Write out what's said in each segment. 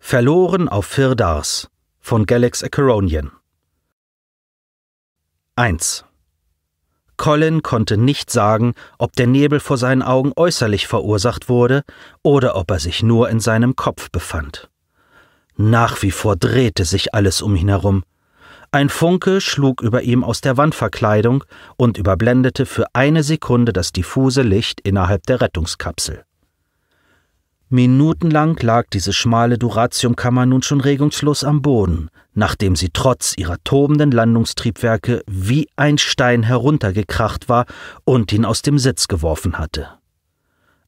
Verloren auf Firdars von Galax Acheronian 1. Colin konnte nicht sagen, ob der Nebel vor seinen Augen äußerlich verursacht wurde oder ob er sich nur in seinem Kopf befand. Nach wie vor drehte sich alles um ihn herum. Ein Funke schlug über ihm aus der Wandverkleidung und überblendete für eine Sekunde das diffuse Licht innerhalb der Rettungskapsel. Minutenlang lag diese schmale Duratiumkammer nun schon regungslos am Boden, nachdem sie trotz ihrer tobenden Landungstriebwerke wie ein Stein heruntergekracht war und ihn aus dem Sitz geworfen hatte.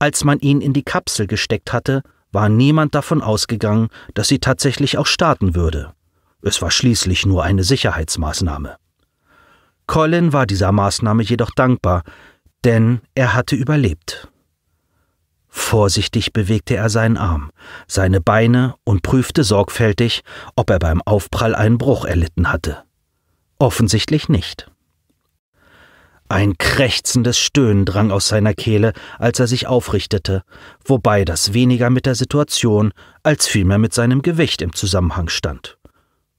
Als man ihn in die Kapsel gesteckt hatte, war niemand davon ausgegangen, dass sie tatsächlich auch starten würde. Es war schließlich nur eine Sicherheitsmaßnahme. Colin war dieser Maßnahme jedoch dankbar, denn er hatte überlebt. Vorsichtig bewegte er seinen Arm, seine Beine und prüfte sorgfältig, ob er beim Aufprall einen Bruch erlitten hatte. Offensichtlich nicht. Ein krächzendes Stöhnen drang aus seiner Kehle, als er sich aufrichtete, wobei das weniger mit der Situation als vielmehr mit seinem Gewicht im Zusammenhang stand.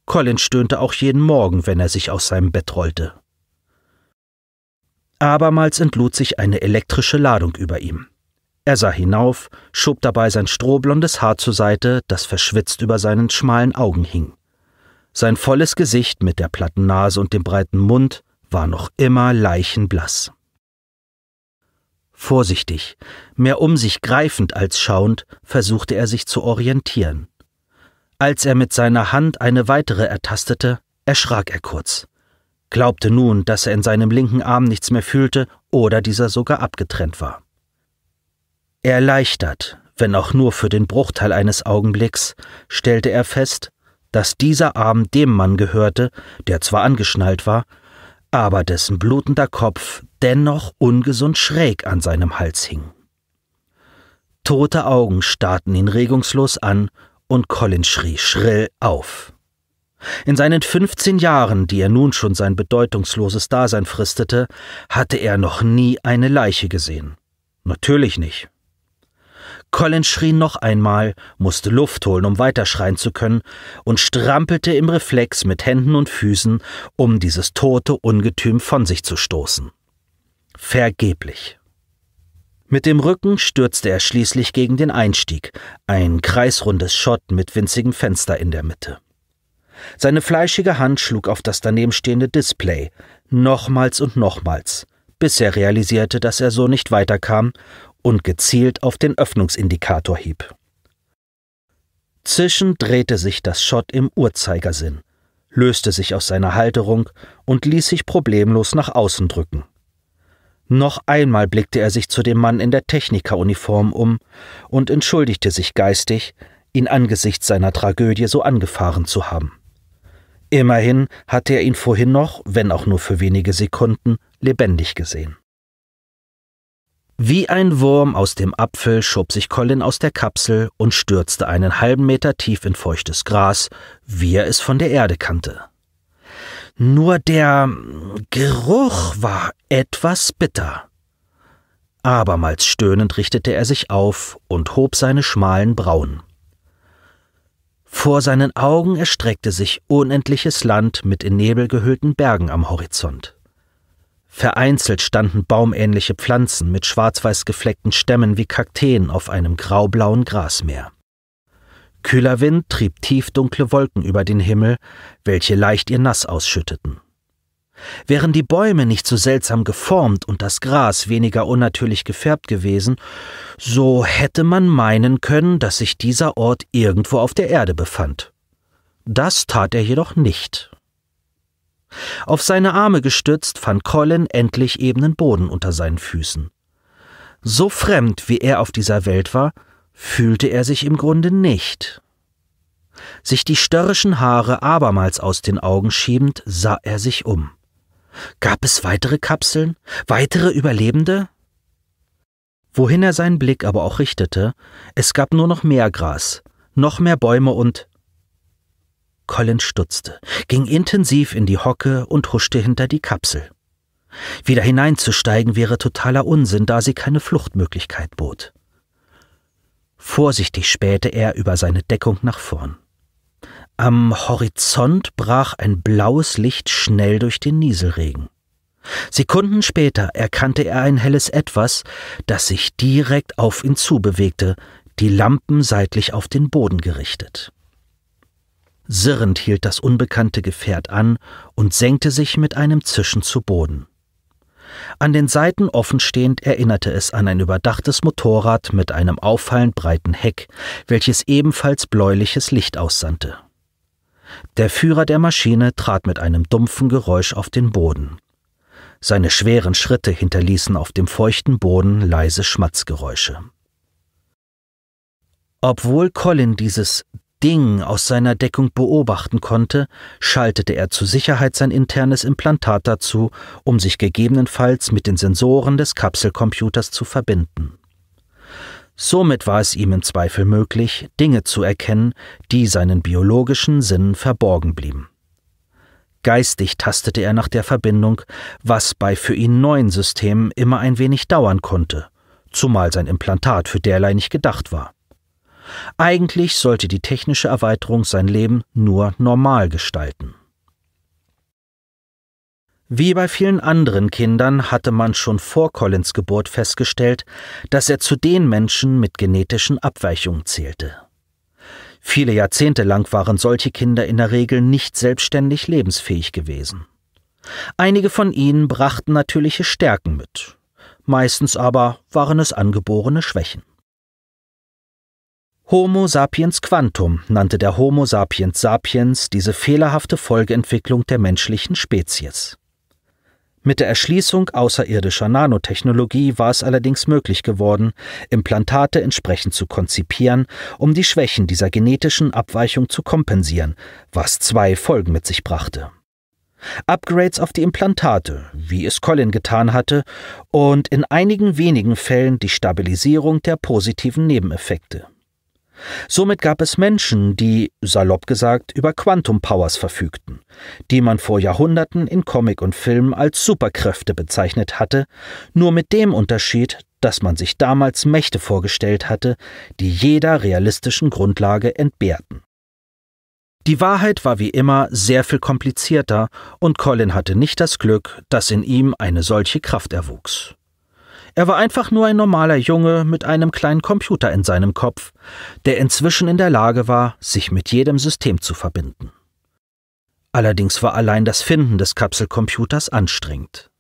Colin stöhnte auch jeden Morgen, wenn er sich aus seinem Bett rollte. Abermals entlud sich eine elektrische Ladung über ihm. Er sah hinauf, schob dabei sein strohblondes Haar zur Seite, das verschwitzt über seinen schmalen Augen hing. Sein volles Gesicht mit der platten Nase und dem breiten Mund war noch immer leichenblass. Vorsichtig, mehr um sich greifend als schauend, versuchte er sich zu orientieren. Als er mit seiner Hand eine weitere ertastete, erschrak er kurz, glaubte nun, dass er in seinem linken Arm nichts mehr fühlte oder dieser sogar abgetrennt war. Erleichtert, wenn auch nur für den Bruchteil eines Augenblicks, stellte er fest, dass dieser Arm dem Mann gehörte, der zwar angeschnallt war, aber dessen blutender Kopf dennoch ungesund schräg an seinem Hals hing. Tote Augen starrten ihn regungslos an und Colin schrie schrill auf. In seinen 15 Jahren, die er nun schon sein bedeutungsloses Dasein fristete, hatte er noch nie eine Leiche gesehen. Natürlich nicht. Colin schrie noch einmal, musste Luft holen, um weiterschreien zu können, und strampelte im Reflex mit Händen und Füßen, um dieses tote Ungetüm von sich zu stoßen. Vergeblich. Mit dem Rücken stürzte er schließlich gegen den Einstieg, ein kreisrundes Schott mit winzigem Fenster in der Mitte. Seine fleischige Hand schlug auf das danebenstehende Display, nochmals und nochmals, bis er realisierte, dass er so nicht weiterkam und gezielt auf den Öffnungsindikator hieb. Zischend drehte sich das Schott im Uhrzeigersinn, löste sich aus seiner Halterung und ließ sich problemlos nach außen drücken. Noch einmal blickte er sich zu dem Mann in der Technikeruniform um und entschuldigte sich geistig, ihn angesichts seiner Tragödie so angefahren zu haben. Immerhin hatte er ihn vorhin noch, wenn auch nur für wenige Sekunden, lebendig gesehen. Wie ein Wurm aus dem Apfel schob sich Colin aus der Kapsel und stürzte einen halben Meter tief in feuchtes Gras, wie er es von der Erde kannte. Nur der Geruch war etwas bitter. Abermals stöhnend richtete er sich auf und hob seine schmalen Brauen. Vor seinen Augen erstreckte sich unendliches Land mit in Nebel gehüllten Bergen am Horizont. Vereinzelt standen baumähnliche Pflanzen mit schwarz-weiß gefleckten Stämmen wie Kakteen auf einem graublauen Grasmeer. Kühler Wind trieb tiefdunkle Wolken über den Himmel, welche leicht ihr Nass ausschütteten. Wären die Bäume nicht so seltsam geformt und das Gras weniger unnatürlich gefärbt gewesen, so hätte man meinen können, dass sich dieser Ort irgendwo auf der Erde befand. Das tat er jedoch nicht. Auf seine Arme gestützt fand Colin endlich ebenen Boden unter seinen Füßen. So fremd, wie er auf dieser Welt war, fühlte er sich im Grunde nicht. Sich die störrischen Haare abermals aus den Augen schiebend, sah er sich um. Gab es weitere Kapseln? Weitere Überlebende? Wohin er seinen Blick aber auch richtete, es gab nur noch mehr Gras, noch mehr Bäume und Colin stutzte, ging intensiv in die Hocke und huschte hinter die Kapsel. Wieder hineinzusteigen wäre totaler Unsinn, da sie keine Fluchtmöglichkeit bot. Vorsichtig spähte er über seine Deckung nach vorn. Am Horizont brach ein blaues Licht schnell durch den Nieselregen. Sekunden später erkannte er ein helles Etwas, das sich direkt auf ihn zubewegte, die Lampen seitlich auf den Boden gerichtet. Sirrend hielt das unbekannte Gefährt an und senkte sich mit einem Zischen zu Boden. An den Seiten offenstehend erinnerte es an ein überdachtes Motorrad mit einem auffallend breiten Heck, welches ebenfalls bläuliches Licht aussandte. Der Führer der Maschine trat mit einem dumpfen Geräusch auf den Boden. Seine schweren Schritte hinterließen auf dem feuchten Boden leise Schmatzgeräusche. Obwohl Colin dieses Ding aus seiner Deckung beobachten konnte, schaltete er zur Sicherheit sein internes Implantat dazu, um sich gegebenenfalls mit den Sensoren des Kapselcomputers zu verbinden. Somit war es ihm im Zweifel möglich, Dinge zu erkennen, die seinen biologischen Sinnen verborgen blieben. Geistig tastete er nach der Verbindung, was bei für ihn neuen Systemen immer ein wenig dauern konnte, zumal sein Implantat für derlei nicht gedacht war. Eigentlich sollte die technische Erweiterung sein Leben nur normal gestalten. Wie bei vielen anderen Kindern hatte man schon vor Collins Geburt festgestellt, dass er zu den Menschen mit genetischen Abweichungen zählte. Viele Jahrzehnte lang waren solche Kinder in der Regel nicht selbstständig lebensfähig gewesen. Einige von ihnen brachten natürliche Stärken mit, meistens aber waren es angeborene Schwächen. Homo sapiens quantum nannte der Homo sapiens sapiens diese fehlerhafte Folgeentwicklung der menschlichen Spezies. Mit der Erschließung außerirdischer Nanotechnologie war es allerdings möglich geworden, Implantate entsprechend zu konzipieren, um die Schwächen dieser genetischen Abweichung zu kompensieren, was zwei Folgen mit sich brachte. Upgrades auf die Implantate, wie es Colin getan hatte, und in einigen wenigen Fällen die Stabilisierung der positiven Nebeneffekte. Somit gab es Menschen, die, salopp gesagt, über Quantum Powers verfügten, die man vor Jahrhunderten in Comic und Film als Superkräfte bezeichnet hatte, nur mit dem Unterschied, dass man sich damals Mächte vorgestellt hatte, die jeder realistischen Grundlage entbehrten. Die Wahrheit war wie immer sehr viel komplizierter, und Colin hatte nicht das Glück, dass in ihm eine solche Kraft erwuchs. Er war einfach nur ein normaler Junge mit einem kleinen Computer in seinem Kopf, der inzwischen in der Lage war, sich mit jedem System zu verbinden. Allerdings war allein das Finden des Kapselcomputers anstrengend.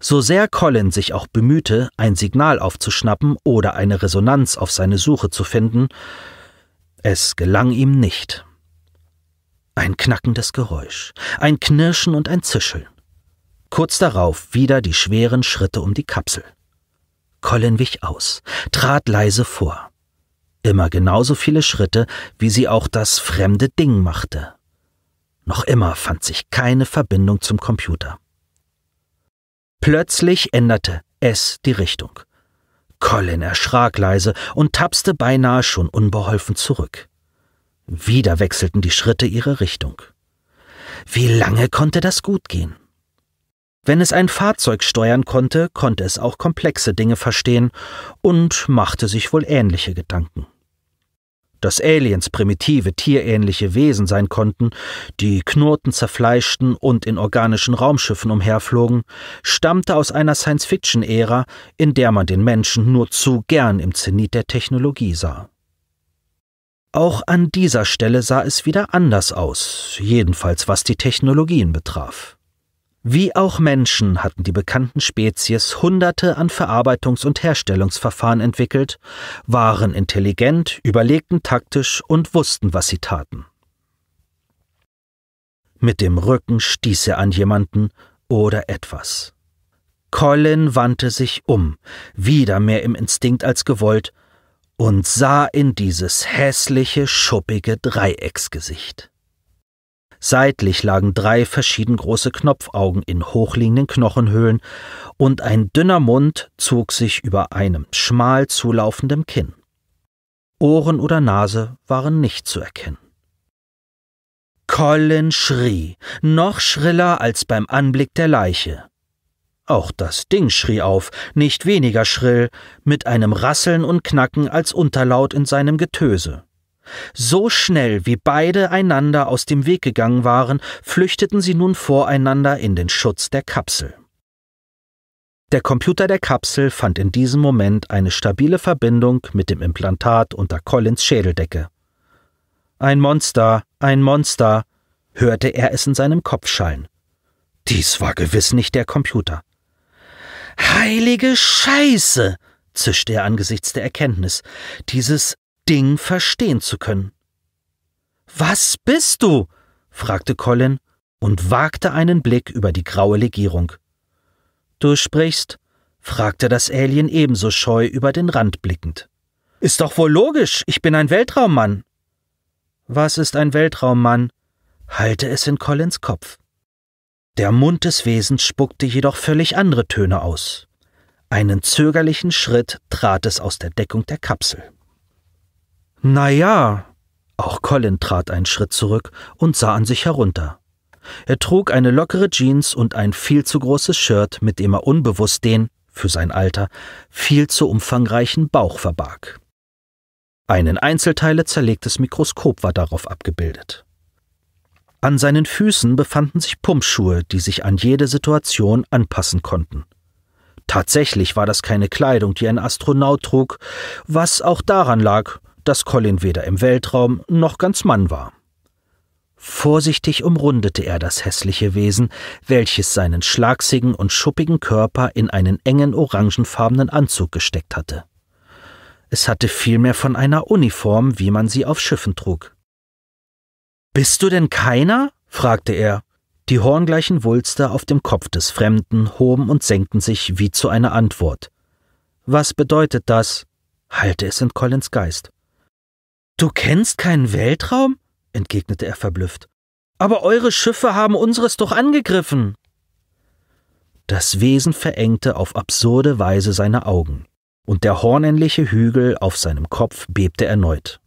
So sehr Colin sich auch bemühte, ein Signal aufzuschnappen oder eine Resonanz auf seine Suche zu finden, es gelang ihm nicht. Ein knackendes Geräusch, ein Knirschen und ein Zischeln. Kurz darauf wieder die schweren Schritte um die Kapsel. Colin wich aus, trat leise vor. Immer genauso viele Schritte, wie sie auch das fremde Ding machte. Noch immer fand sich keine Verbindung zum Computer. Plötzlich änderte es die Richtung. Colin erschrak leise und tapste beinahe schon unbeholfen zurück. Wieder wechselten die Schritte ihre Richtung. Wie lange konnte das gut gehen? Wenn es ein Fahrzeug steuern konnte, konnte es auch komplexe Dinge verstehen und machte sich wohl ähnliche Gedanken. Dass Aliens primitive, tierähnliche Wesen sein konnten, die Knoten zerfleischten und in organischen Raumschiffen umherflogen, stammte aus einer Science-Fiction-Ära, in der man den Menschen nur zu gern im Zenit der Technologie sah. Auch an dieser Stelle sah es wieder anders aus, jedenfalls was die Technologien betraf. Wie auch Menschen hatten die bekannten Spezies Hunderte an Verarbeitungs- und Herstellungsverfahren entwickelt, waren intelligent, überlegten taktisch und wussten, was sie taten. Mit dem Rücken stieß er an jemanden oder etwas. Colin wandte sich um, wieder mehr im Instinkt als gewollt, und sah in dieses hässliche, schuppige Dreiecksgesicht. Seitlich lagen drei verschieden große Knopfaugen in hochliegenden Knochenhöhlen und ein dünner Mund zog sich über einem schmal zulaufenden Kinn. Ohren oder Nase waren nicht zu erkennen. Colin schrie, noch schriller als beim Anblick der Leiche. Auch das Ding schrie auf, nicht weniger schrill, mit einem Rasseln und Knacken als Unterlaut in seinem Getöse. So schnell wie beide einander aus dem Weg gegangen waren, flüchteten sie nun voreinander in den Schutz der Kapsel. Der Computer der Kapsel fand in diesem Moment eine stabile Verbindung mit dem Implantat unter Collins Schädeldecke. Ein Monster, ein Monster, hörte er es in seinem Kopf schallen. Dies war gewiss nicht der Computer. Heilige Scheiße! zischte er angesichts der Erkenntnis. Dieses Ding verstehen zu können. Was bist du? fragte Colin und wagte einen Blick über die graue Legierung. Du sprichst? fragte das Alien ebenso scheu über den Rand blickend. Ist doch wohl logisch, ich bin ein Weltraummann. Was ist ein Weltraummann? hallte es in Collins Kopf. Der Mund des Wesens spuckte jedoch völlig andere Töne aus. Einen zögerlichen Schritt trat es aus der Deckung der Kapsel. Na ja. Auch Colin trat einen Schritt zurück und sah an sich herunter. Er trug eine lockere Jeans und ein viel zu großes Shirt, mit dem er unbewusst den, für sein Alter, viel zu umfangreichen Bauch verbarg. Ein in Einzelteile zerlegtes Mikroskop war darauf abgebildet. An seinen Füßen befanden sich Pumpschuhe, die sich an jede Situation anpassen konnten. Tatsächlich war das keine Kleidung, die ein Astronaut trug, was auch daran lag, dass Colin weder im Weltraum noch ganz Mann war. Vorsichtig umrundete er das hässliche Wesen, welches seinen schlagsigen und schuppigen Körper in einen engen orangenfarbenen Anzug gesteckt hatte. Es hatte vielmehr von einer Uniform, wie man sie auf Schiffen trug. Bist du denn keiner? fragte er. Die horngleichen Wulster auf dem Kopf des Fremden hoben und senkten sich wie zu einer Antwort. Was bedeutet das? hallte es in Collins Geist. Du kennst keinen Weltraum? entgegnete er verblüfft. Aber eure Schiffe haben unseres doch angegriffen. Das Wesen verengte auf absurde Weise seine Augen, und der hornähnliche Hügel auf seinem Kopf bebte erneut.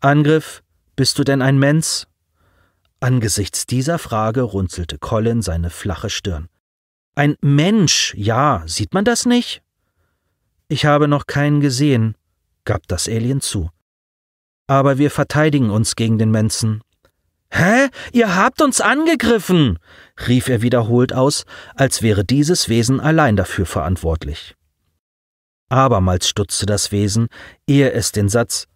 Angriff, bist du denn ein Mensch? Angesichts dieser Frage runzelte Colin seine flache Stirn. Ein Mensch, ja, sieht man das nicht? Ich habe noch keinen gesehen, gab das Alien zu. Aber wir verteidigen uns gegen den Mensen. Hä? Ihr habt uns angegriffen! rief er wiederholt aus, als wäre dieses Wesen allein dafür verantwortlich. Abermals stutzte das Wesen, ehe es den Satz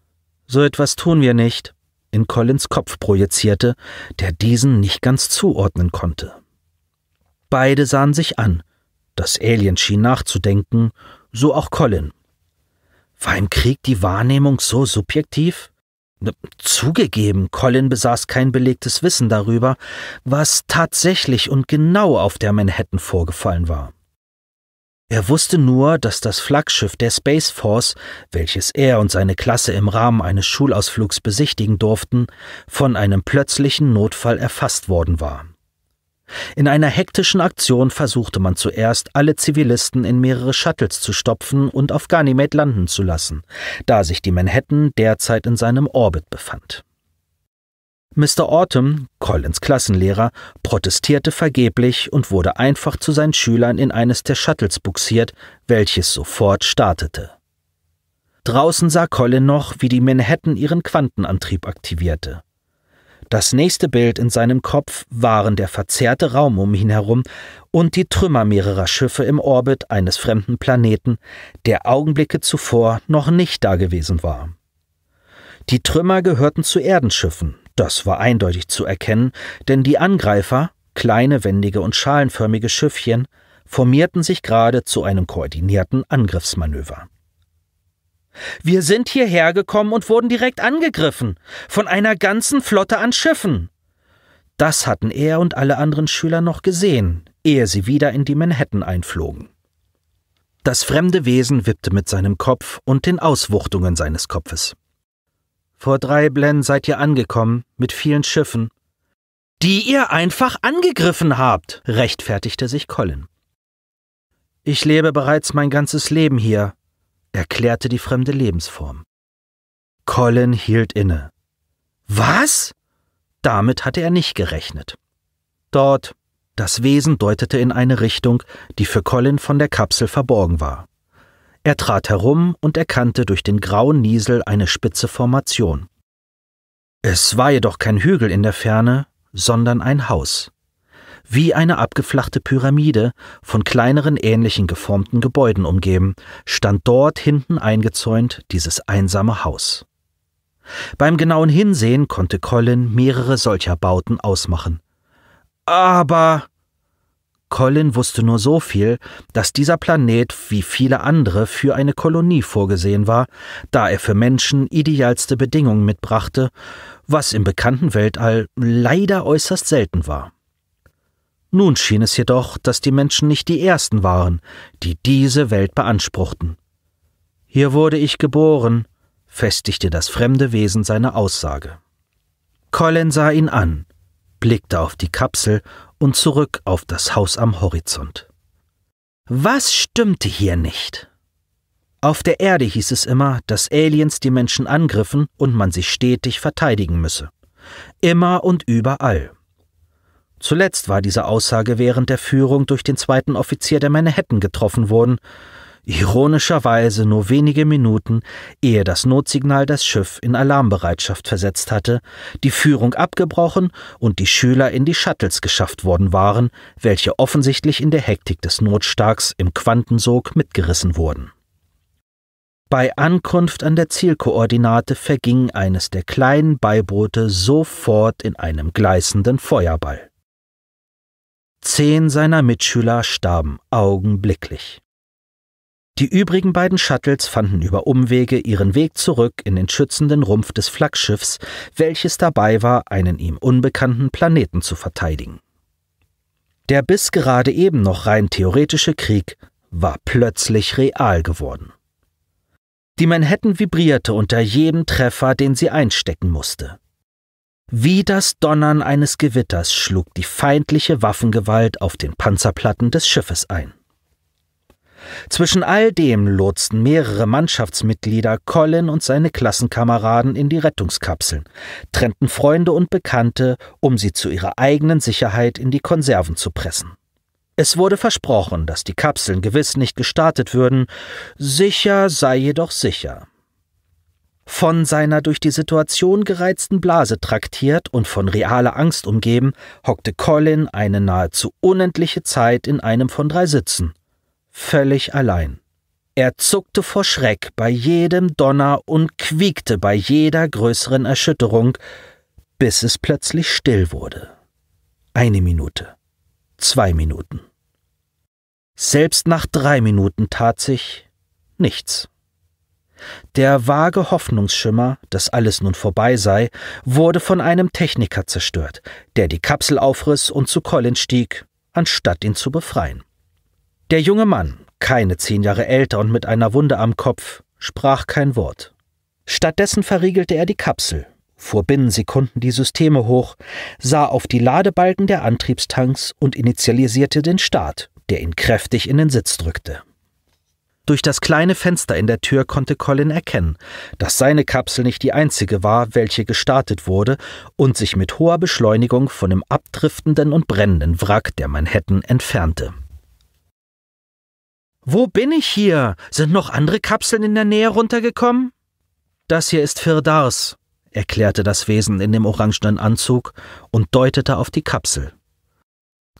So etwas tun wir nicht in Collins Kopf projizierte, der diesen nicht ganz zuordnen konnte. Beide sahen sich an. Das Alien schien nachzudenken, so auch Colin. War im Krieg die Wahrnehmung so subjektiv? Ne, zugegeben, Colin besaß kein belegtes Wissen darüber, was tatsächlich und genau auf der Manhattan vorgefallen war. Er wusste nur, dass das Flaggschiff der Space Force, welches er und seine Klasse im Rahmen eines Schulausflugs besichtigen durften, von einem plötzlichen Notfall erfasst worden war. In einer hektischen Aktion versuchte man zuerst, alle Zivilisten in mehrere Shuttles zu stopfen und auf Ganymede landen zu lassen, da sich die Manhattan derzeit in seinem Orbit befand. Mr. Autumn, Collins Klassenlehrer, protestierte vergeblich und wurde einfach zu seinen Schülern in eines der Shuttles buxiert, welches sofort startete. Draußen sah Colin noch, wie die Manhattan ihren Quantenantrieb aktivierte. Das nächste Bild in seinem Kopf waren der verzerrte Raum um ihn herum und die Trümmer mehrerer Schiffe im Orbit eines fremden Planeten, der Augenblicke zuvor noch nicht dagewesen war. Die Trümmer gehörten zu Erdenschiffen, das war eindeutig zu erkennen, denn die Angreifer, kleine, wendige und schalenförmige Schiffchen, formierten sich gerade zu einem koordinierten Angriffsmanöver. Wir sind hierher gekommen und wurden direkt angegriffen. Von einer ganzen Flotte an Schiffen. Das hatten er und alle anderen Schüler noch gesehen, ehe sie wieder in die Manhattan einflogen. Das fremde Wesen wippte mit seinem Kopf und den Auswuchtungen seines Kopfes. Vor drei Blenden seid ihr angekommen, mit vielen Schiffen. Die ihr einfach angegriffen habt, rechtfertigte sich Colin. Ich lebe bereits mein ganzes Leben hier, erklärte die fremde Lebensform. Colin hielt inne. Was? Damit hatte er nicht gerechnet. Dort, das Wesen deutete in eine Richtung, die für Colin von der Kapsel verborgen war. Er trat herum und erkannte durch den grauen Niesel eine spitze Formation. Es war jedoch kein Hügel in der Ferne, sondern ein Haus wie eine abgeflachte Pyramide, von kleineren ähnlichen geformten Gebäuden umgeben, stand dort hinten eingezäunt dieses einsame Haus. Beim genauen Hinsehen konnte Colin mehrere solcher Bauten ausmachen. Aber. Colin wusste nur so viel, dass dieser Planet wie viele andere für eine Kolonie vorgesehen war, da er für Menschen idealste Bedingungen mitbrachte, was im bekannten Weltall leider äußerst selten war. Nun schien es jedoch, dass die Menschen nicht die Ersten waren, die diese Welt beanspruchten. Hier wurde ich geboren, festigte das fremde Wesen seine Aussage. Colin sah ihn an, blickte auf die Kapsel und zurück auf das Haus am Horizont. Was stimmte hier nicht? Auf der Erde hieß es immer, dass Aliens die Menschen angriffen und man sich stetig verteidigen müsse. Immer und überall. Zuletzt war diese Aussage während der Führung durch den zweiten Offizier der Manhattan getroffen worden, ironischerweise nur wenige Minuten, ehe das Notsignal das Schiff in Alarmbereitschaft versetzt hatte, die Führung abgebrochen und die Schüler in die Shuttles geschafft worden waren, welche offensichtlich in der Hektik des Notstags im Quantensog mitgerissen wurden. Bei Ankunft an der Zielkoordinate verging eines der kleinen Beiboote sofort in einem gleißenden Feuerball. Zehn seiner Mitschüler starben augenblicklich. Die übrigen beiden Shuttles fanden über Umwege ihren Weg zurück in den schützenden Rumpf des Flaggschiffs, welches dabei war, einen ihm unbekannten Planeten zu verteidigen. Der bis gerade eben noch rein theoretische Krieg war plötzlich real geworden. Die Manhattan vibrierte unter jedem Treffer, den sie einstecken musste. Wie das Donnern eines Gewitters schlug die feindliche Waffengewalt auf den Panzerplatten des Schiffes ein. Zwischen all dem lotsten mehrere Mannschaftsmitglieder Colin und seine Klassenkameraden in die Rettungskapseln, trennten Freunde und Bekannte, um sie zu ihrer eigenen Sicherheit in die Konserven zu pressen. Es wurde versprochen, dass die Kapseln gewiss nicht gestartet würden, sicher sei jedoch sicher. Von seiner durch die Situation gereizten Blase traktiert und von realer Angst umgeben, hockte Colin eine nahezu unendliche Zeit in einem von drei Sitzen. Völlig allein. Er zuckte vor Schreck bei jedem Donner und quiekte bei jeder größeren Erschütterung, bis es plötzlich still wurde. Eine Minute. Zwei Minuten. Selbst nach drei Minuten tat sich nichts. Der vage Hoffnungsschimmer, dass alles nun vorbei sei, wurde von einem Techniker zerstört, der die Kapsel aufriss und zu Colin stieg, anstatt ihn zu befreien. Der junge Mann, keine zehn Jahre älter und mit einer Wunde am Kopf, sprach kein Wort. Stattdessen verriegelte er die Kapsel, fuhr binnen Sekunden die Systeme hoch, sah auf die Ladebalken der Antriebstanks und initialisierte den Start, der ihn kräftig in den Sitz drückte. Durch das kleine Fenster in der Tür konnte Colin erkennen, dass seine Kapsel nicht die einzige war, welche gestartet wurde und sich mit hoher Beschleunigung von dem abdriftenden und brennenden Wrack der Manhattan entfernte. Wo bin ich hier? Sind noch andere Kapseln in der Nähe runtergekommen? Das hier ist Firdars, erklärte das Wesen in dem orangenen Anzug und deutete auf die Kapsel.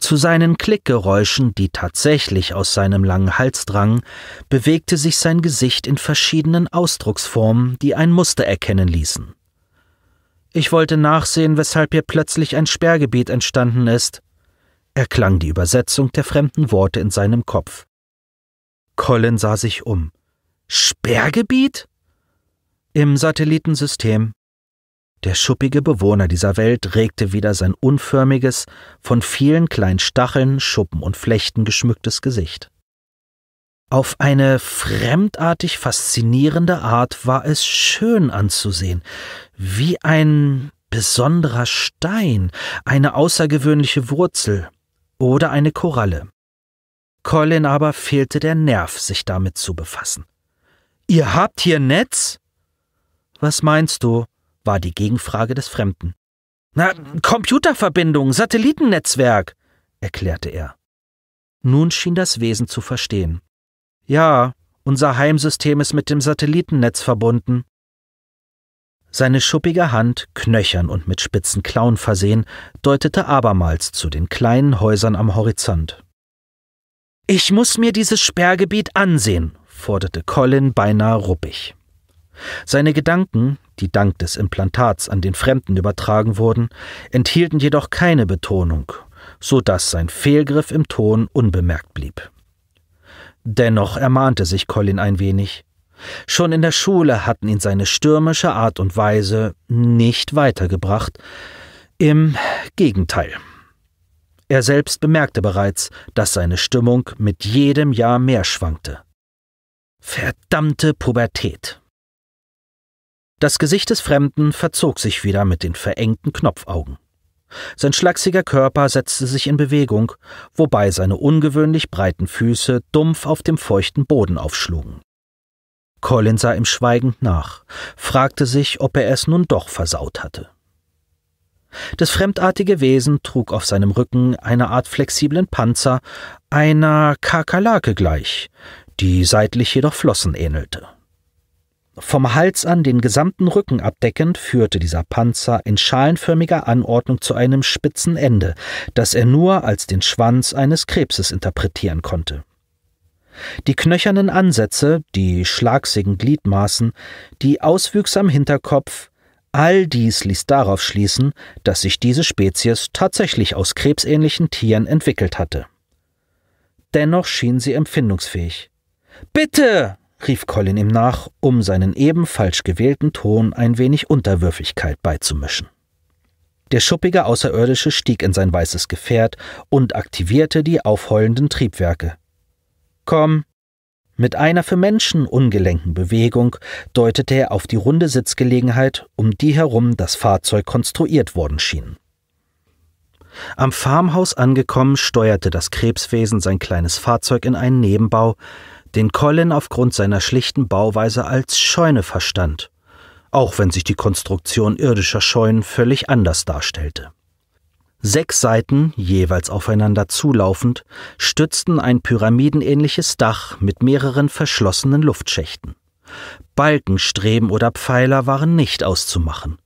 Zu seinen Klickgeräuschen, die tatsächlich aus seinem langen Hals drangen, bewegte sich sein Gesicht in verschiedenen Ausdrucksformen, die ein Muster erkennen ließen. Ich wollte nachsehen, weshalb hier plötzlich ein Sperrgebiet entstanden ist, erklang die Übersetzung der fremden Worte in seinem Kopf. Colin sah sich um. Sperrgebiet? Im Satellitensystem, der schuppige Bewohner dieser Welt regte wieder sein unförmiges, von vielen kleinen Stacheln, Schuppen und Flechten geschmücktes Gesicht. Auf eine fremdartig faszinierende Art war es schön anzusehen, wie ein besonderer Stein, eine außergewöhnliche Wurzel oder eine Koralle. Colin aber fehlte der Nerv, sich damit zu befassen. Ihr habt hier Netz? Was meinst du? war die Gegenfrage des Fremden. Na, Computerverbindung, Satellitennetzwerk, erklärte er. Nun schien das Wesen zu verstehen. Ja, unser Heimsystem ist mit dem Satellitennetz verbunden. Seine schuppige Hand, knöchern und mit spitzen Klauen versehen, deutete abermals zu den kleinen Häusern am Horizont. Ich muss mir dieses Sperrgebiet ansehen, forderte Colin beinahe ruppig. Seine Gedanken, die dank des Implantats an den Fremden übertragen wurden, enthielten jedoch keine Betonung, so dass sein Fehlgriff im Ton unbemerkt blieb. Dennoch ermahnte sich Colin ein wenig. Schon in der Schule hatten ihn seine stürmische Art und Weise nicht weitergebracht, im Gegenteil. Er selbst bemerkte bereits, dass seine Stimmung mit jedem Jahr mehr schwankte. Verdammte Pubertät. Das Gesicht des Fremden verzog sich wieder mit den verengten Knopfaugen. Sein schlachsiger Körper setzte sich in Bewegung, wobei seine ungewöhnlich breiten Füße dumpf auf dem feuchten Boden aufschlugen. Colin sah ihm schweigend nach, fragte sich, ob er es nun doch versaut hatte. Das fremdartige Wesen trug auf seinem Rücken eine Art flexiblen Panzer, einer Kakerlake gleich, die seitlich jedoch Flossen ähnelte. Vom Hals an den gesamten Rücken abdeckend führte dieser Panzer in schalenförmiger Anordnung zu einem spitzen Ende, das er nur als den Schwanz eines Krebses interpretieren konnte. Die knöchernen Ansätze, die schlagsigen Gliedmaßen, die Auswüchse am Hinterkopf, all dies ließ darauf schließen, dass sich diese Spezies tatsächlich aus krebsähnlichen Tieren entwickelt hatte. Dennoch schien sie empfindungsfähig. Bitte! rief Colin ihm nach, um seinen eben falsch gewählten Ton ein wenig Unterwürfigkeit beizumischen. Der schuppige Außerirdische stieg in sein weißes Gefährt und aktivierte die aufheulenden Triebwerke. Komm! Mit einer für Menschen ungelenken Bewegung deutete er auf die runde Sitzgelegenheit, um die herum das Fahrzeug konstruiert worden schien. Am Farmhaus angekommen, steuerte das Krebswesen sein kleines Fahrzeug in einen Nebenbau, den Colin aufgrund seiner schlichten Bauweise als Scheune verstand, auch wenn sich die Konstruktion irdischer Scheunen völlig anders darstellte. Sechs Seiten, jeweils aufeinander zulaufend, stützten ein pyramidenähnliches Dach mit mehreren verschlossenen Luftschächten. Balken, Streben oder Pfeiler waren nicht auszumachen.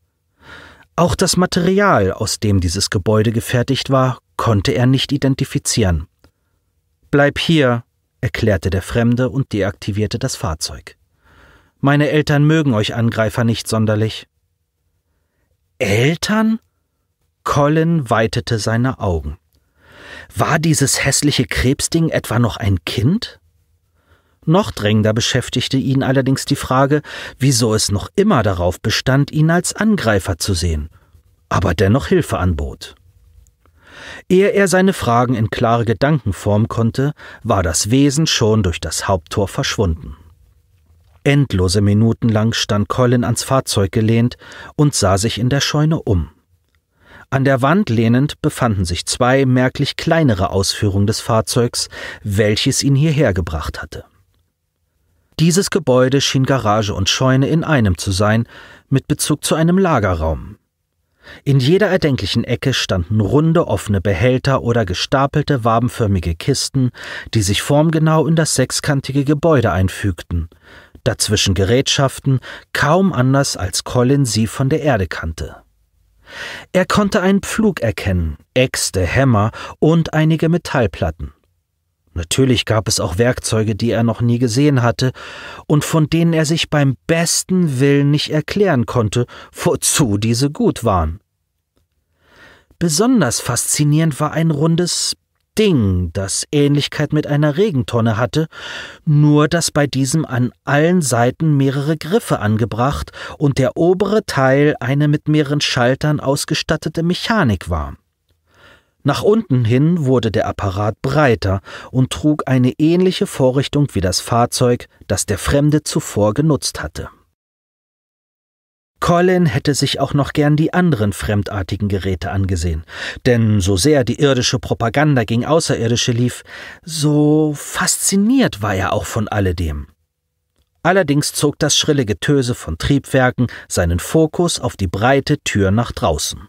Auch das Material, aus dem dieses Gebäude gefertigt war, konnte er nicht identifizieren. Bleib hier, erklärte der Fremde und deaktivierte das Fahrzeug. Meine Eltern mögen euch Angreifer nicht sonderlich. Eltern? Colin weitete seine Augen. War dieses hässliche Krebsding etwa noch ein Kind? Noch drängender beschäftigte ihn allerdings die Frage, wieso es noch immer darauf bestand, ihn als Angreifer zu sehen, aber dennoch Hilfe anbot. Ehe er seine Fragen in klare Gedanken formen konnte, war das Wesen schon durch das Haupttor verschwunden. Endlose Minuten lang stand Colin ans Fahrzeug gelehnt und sah sich in der Scheune um. An der Wand lehnend befanden sich zwei merklich kleinere Ausführungen des Fahrzeugs, welches ihn hierher gebracht hatte. Dieses Gebäude schien Garage und Scheune in einem zu sein, mit Bezug zu einem Lagerraum. In jeder erdenklichen Ecke standen runde, offene Behälter oder gestapelte, wabenförmige Kisten, die sich formgenau in das sechskantige Gebäude einfügten. Dazwischen Gerätschaften, kaum anders als Colin sie von der Erde kannte. Er konnte einen Pflug erkennen, Äxte, Hämmer und einige Metallplatten. Natürlich gab es auch Werkzeuge, die er noch nie gesehen hatte und von denen er sich beim besten Willen nicht erklären konnte, wozu diese gut waren. Besonders faszinierend war ein rundes Ding, das Ähnlichkeit mit einer Regentonne hatte, nur dass bei diesem an allen Seiten mehrere Griffe angebracht und der obere Teil eine mit mehreren Schaltern ausgestattete Mechanik war. Nach unten hin wurde der Apparat breiter und trug eine ähnliche Vorrichtung wie das Fahrzeug, das der Fremde zuvor genutzt hatte. Colin hätte sich auch noch gern die anderen fremdartigen Geräte angesehen, denn so sehr die irdische Propaganda gegen Außerirdische lief, so fasziniert war er auch von alledem. Allerdings zog das schrille Getöse von Triebwerken seinen Fokus auf die breite Tür nach draußen.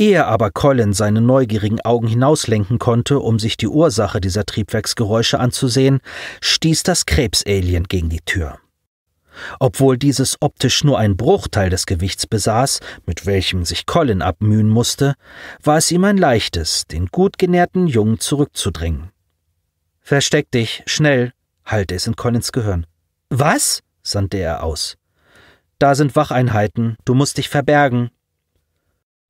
Ehe aber Colin seine neugierigen Augen hinauslenken konnte, um sich die Ursache dieser Triebwerksgeräusche anzusehen, stieß das Krebsalien gegen die Tür. Obwohl dieses optisch nur einen Bruchteil des Gewichts besaß, mit welchem sich Colin abmühen musste, war es ihm ein leichtes, den gut genährten Jungen zurückzudrängen. Versteck dich, schnell, hallte es in Collins Gehirn. Was? sandte er aus. Da sind Wacheinheiten, du musst dich verbergen,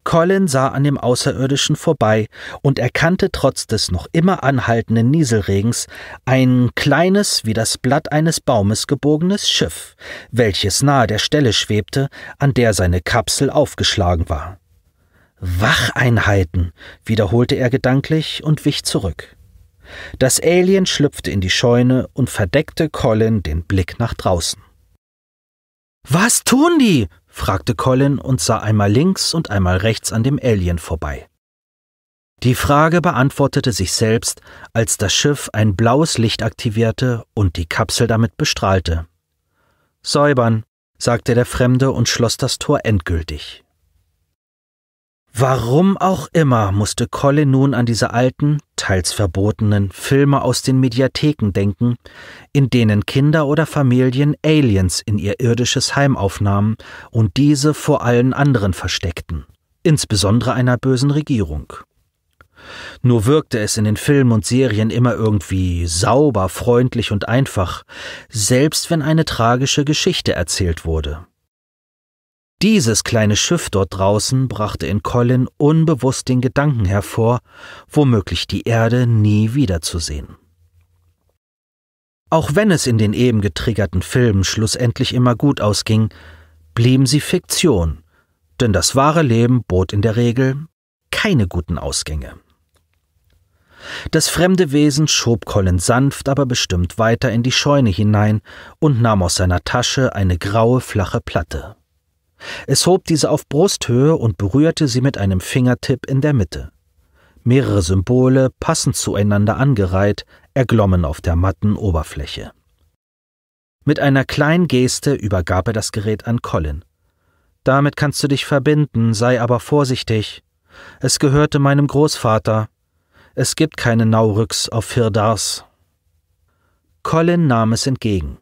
Colin sah an dem Außerirdischen vorbei und erkannte trotz des noch immer anhaltenden Nieselregens ein kleines, wie das Blatt eines Baumes gebogenes Schiff, welches nahe der Stelle schwebte, an der seine Kapsel aufgeschlagen war. Wacheinheiten, wiederholte er gedanklich und wich zurück. Das Alien schlüpfte in die Scheune und verdeckte Colin den Blick nach draußen. Was tun die? fragte Colin und sah einmal links und einmal rechts an dem Alien vorbei. Die Frage beantwortete sich selbst, als das Schiff ein blaues Licht aktivierte und die Kapsel damit bestrahlte. Säubern, sagte der Fremde und schloss das Tor endgültig. Warum auch immer musste Colin nun an diese alten, teils verbotenen Filme aus den Mediatheken denken, in denen Kinder oder Familien Aliens in ihr irdisches Heim aufnahmen und diese vor allen anderen versteckten, insbesondere einer bösen Regierung. Nur wirkte es in den Filmen und Serien immer irgendwie sauber, freundlich und einfach, selbst wenn eine tragische Geschichte erzählt wurde. Dieses kleine Schiff dort draußen brachte in Colin unbewusst den Gedanken hervor, womöglich die Erde nie wiederzusehen. Auch wenn es in den eben getriggerten Filmen schlussendlich immer gut ausging, blieben sie Fiktion, denn das wahre Leben bot in der Regel keine guten Ausgänge. Das fremde Wesen schob Colin sanft, aber bestimmt weiter in die Scheune hinein und nahm aus seiner Tasche eine graue, flache Platte. Es hob diese auf Brusthöhe und berührte sie mit einem Fingertipp in der Mitte. Mehrere Symbole, passend zueinander angereiht, erglommen auf der matten Oberfläche. Mit einer kleinen Geste übergab er das Gerät an Colin. Damit kannst du dich verbinden, sei aber vorsichtig. Es gehörte meinem Großvater. Es gibt keine Naurücks auf Firdars. Colin nahm es entgegen.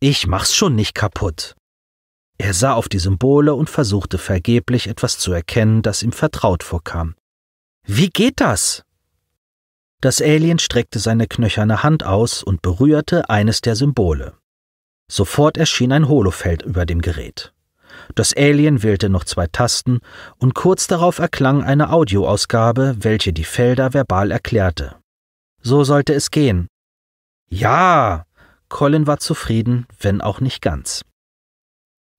Ich mach's schon nicht kaputt. Er sah auf die Symbole und versuchte vergeblich etwas zu erkennen, das ihm vertraut vorkam. Wie geht das? Das Alien streckte seine knöcherne Hand aus und berührte eines der Symbole. Sofort erschien ein Holofeld über dem Gerät. Das Alien wählte noch zwei Tasten und kurz darauf erklang eine Audioausgabe, welche die Felder verbal erklärte. So sollte es gehen. Ja! Colin war zufrieden, wenn auch nicht ganz.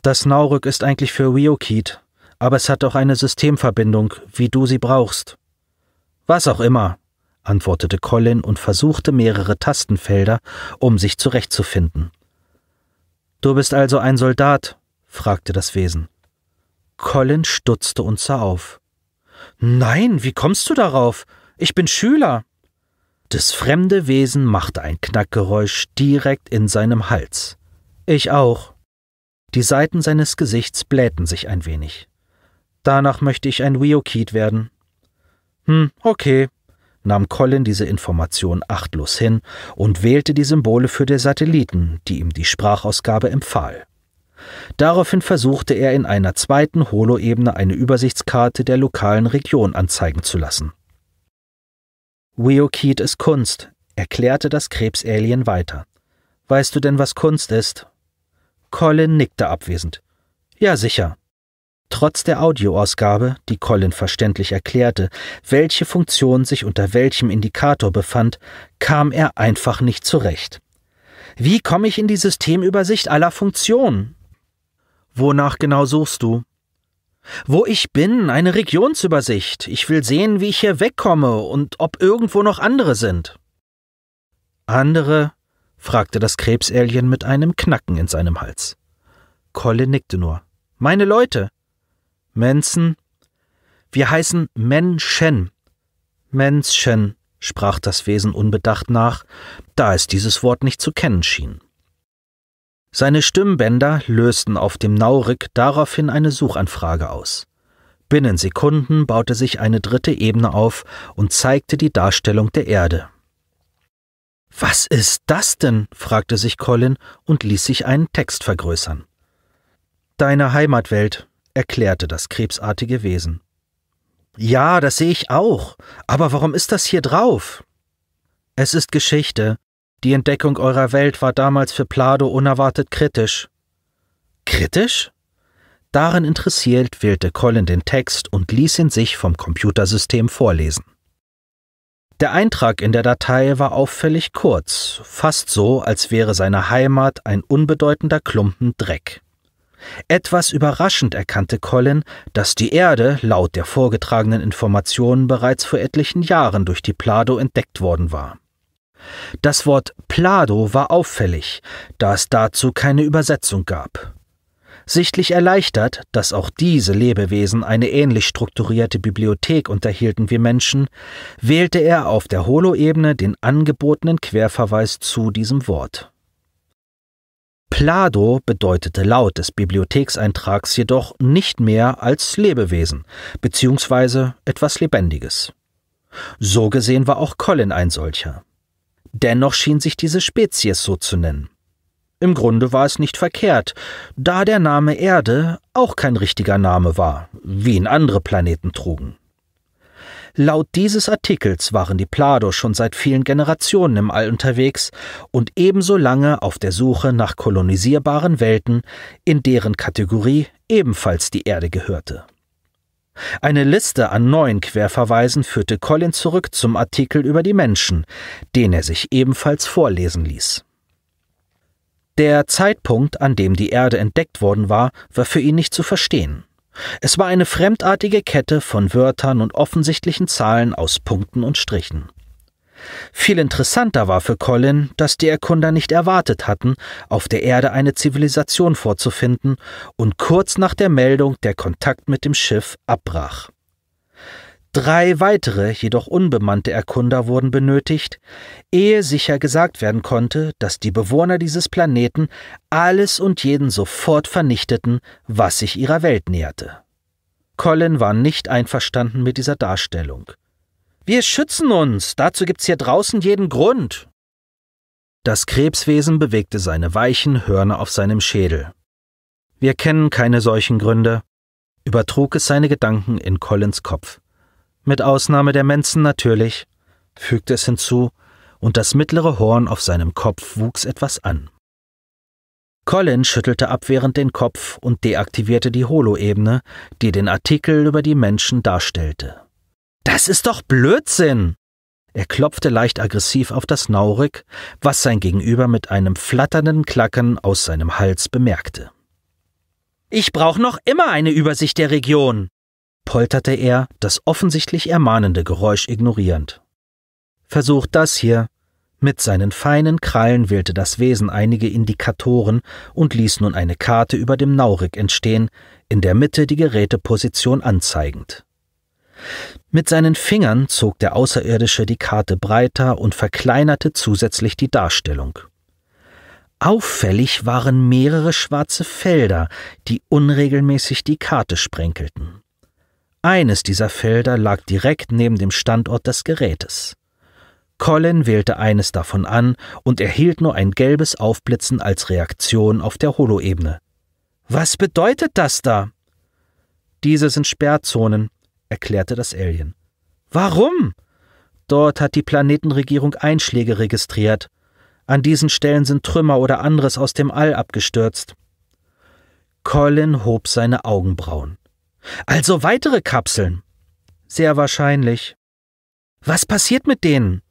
Das Naurück ist eigentlich für Wiokit, aber es hat auch eine Systemverbindung, wie du sie brauchst. Was auch immer, antwortete Colin und versuchte mehrere Tastenfelder, um sich zurechtzufinden. Du bist also ein Soldat? fragte das Wesen. Colin stutzte und sah auf. Nein, wie kommst du darauf? Ich bin Schüler. Das fremde Wesen machte ein Knackgeräusch direkt in seinem Hals. Ich auch, die Seiten seines Gesichts blähten sich ein wenig. Danach möchte ich ein Wiokid werden. Hm, okay, nahm Colin diese Information achtlos hin und wählte die Symbole für den Satelliten, die ihm die Sprachausgabe empfahl. Daraufhin versuchte er in einer zweiten Holoebene eine Übersichtskarte der lokalen Region anzeigen zu lassen. Wiokid ist Kunst, erklärte das Krebsalien weiter. Weißt du denn, was Kunst ist? Colin nickte abwesend. Ja, sicher. Trotz der Audioausgabe, die Colin verständlich erklärte, welche Funktion sich unter welchem Indikator befand, kam er einfach nicht zurecht. Wie komme ich in die Systemübersicht aller Funktionen? Wonach genau suchst du? Wo ich bin, eine Regionsübersicht. Ich will sehen, wie ich hier wegkomme und ob irgendwo noch andere sind. Andere fragte das Krebsalien mit einem Knacken in seinem Hals. Kolle nickte nur. Meine Leute. Manson. Wir heißen Menschen. Menschen, sprach das Wesen unbedacht nach, da es dieses Wort nicht zu kennen schien. Seine Stimmbänder lösten auf dem Naurik daraufhin eine Suchanfrage aus. Binnen Sekunden baute sich eine dritte Ebene auf und zeigte die Darstellung der Erde. Was ist das denn? fragte sich Colin und ließ sich einen Text vergrößern. Deine Heimatwelt, erklärte das krebsartige Wesen. Ja, das sehe ich auch. Aber warum ist das hier drauf? Es ist Geschichte. Die Entdeckung eurer Welt war damals für Plado unerwartet kritisch. Kritisch? Darin interessiert wählte Colin den Text und ließ ihn sich vom Computersystem vorlesen. Der Eintrag in der Datei war auffällig kurz, fast so, als wäre seine Heimat ein unbedeutender Klumpen Dreck. Etwas überraschend erkannte Colin, dass die Erde laut der vorgetragenen Informationen bereits vor etlichen Jahren durch die Plado entdeckt worden war. Das Wort Plado war auffällig, da es dazu keine Übersetzung gab sichtlich erleichtert, dass auch diese Lebewesen eine ähnlich strukturierte Bibliothek unterhielten wie Menschen, wählte er auf der Holoebene den angebotenen Querverweis zu diesem Wort. Plado bedeutete laut des Bibliothekseintrags jedoch nicht mehr als Lebewesen bzw. etwas Lebendiges. So gesehen war auch Colin ein solcher. Dennoch schien sich diese Spezies so zu nennen. Im Grunde war es nicht verkehrt, da der Name Erde auch kein richtiger Name war, wie ihn andere Planeten trugen. Laut dieses Artikels waren die Plado schon seit vielen Generationen im All unterwegs und ebenso lange auf der Suche nach kolonisierbaren Welten, in deren Kategorie ebenfalls die Erde gehörte. Eine Liste an neuen Querverweisen führte Colin zurück zum Artikel über die Menschen, den er sich ebenfalls vorlesen ließ. Der Zeitpunkt, an dem die Erde entdeckt worden war, war für ihn nicht zu verstehen. Es war eine fremdartige Kette von Wörtern und offensichtlichen Zahlen aus Punkten und Strichen. Viel interessanter war für Colin, dass die Erkunder nicht erwartet hatten, auf der Erde eine Zivilisation vorzufinden und kurz nach der Meldung der Kontakt mit dem Schiff abbrach. Drei weitere, jedoch unbemannte Erkunder wurden benötigt, ehe sicher gesagt werden konnte, dass die Bewohner dieses Planeten alles und jeden sofort vernichteten, was sich ihrer Welt näherte. Colin war nicht einverstanden mit dieser Darstellung. Wir schützen uns, dazu gibt's hier draußen jeden Grund. Das Krebswesen bewegte seine weichen Hörner auf seinem Schädel. Wir kennen keine solchen Gründe, übertrug es seine Gedanken in Collins Kopf mit Ausnahme der Menzen natürlich, fügte es hinzu, und das mittlere Horn auf seinem Kopf wuchs etwas an. Colin schüttelte abwehrend den Kopf und deaktivierte die Holoebene, die den Artikel über die Menschen darstellte. Das ist doch Blödsinn! Er klopfte leicht aggressiv auf das Naurik, was sein Gegenüber mit einem flatternden Klacken aus seinem Hals bemerkte. Ich brauche noch immer eine Übersicht der Region polterte er, das offensichtlich ermahnende Geräusch ignorierend. Versuch das hier. Mit seinen feinen Krallen wählte das Wesen einige Indikatoren und ließ nun eine Karte über dem Naurik entstehen, in der Mitte die Geräteposition anzeigend. Mit seinen Fingern zog der Außerirdische die Karte breiter und verkleinerte zusätzlich die Darstellung. Auffällig waren mehrere schwarze Felder, die unregelmäßig die Karte sprenkelten. Eines dieser Felder lag direkt neben dem Standort des Gerätes. Colin wählte eines davon an und erhielt nur ein gelbes Aufblitzen als Reaktion auf der Holoebene. Was bedeutet das da? Diese sind Sperrzonen, erklärte das Alien. Warum? Dort hat die Planetenregierung Einschläge registriert. An diesen Stellen sind Trümmer oder anderes aus dem All abgestürzt. Colin hob seine Augenbrauen. Also weitere Kapseln. Sehr wahrscheinlich. Was passiert mit denen?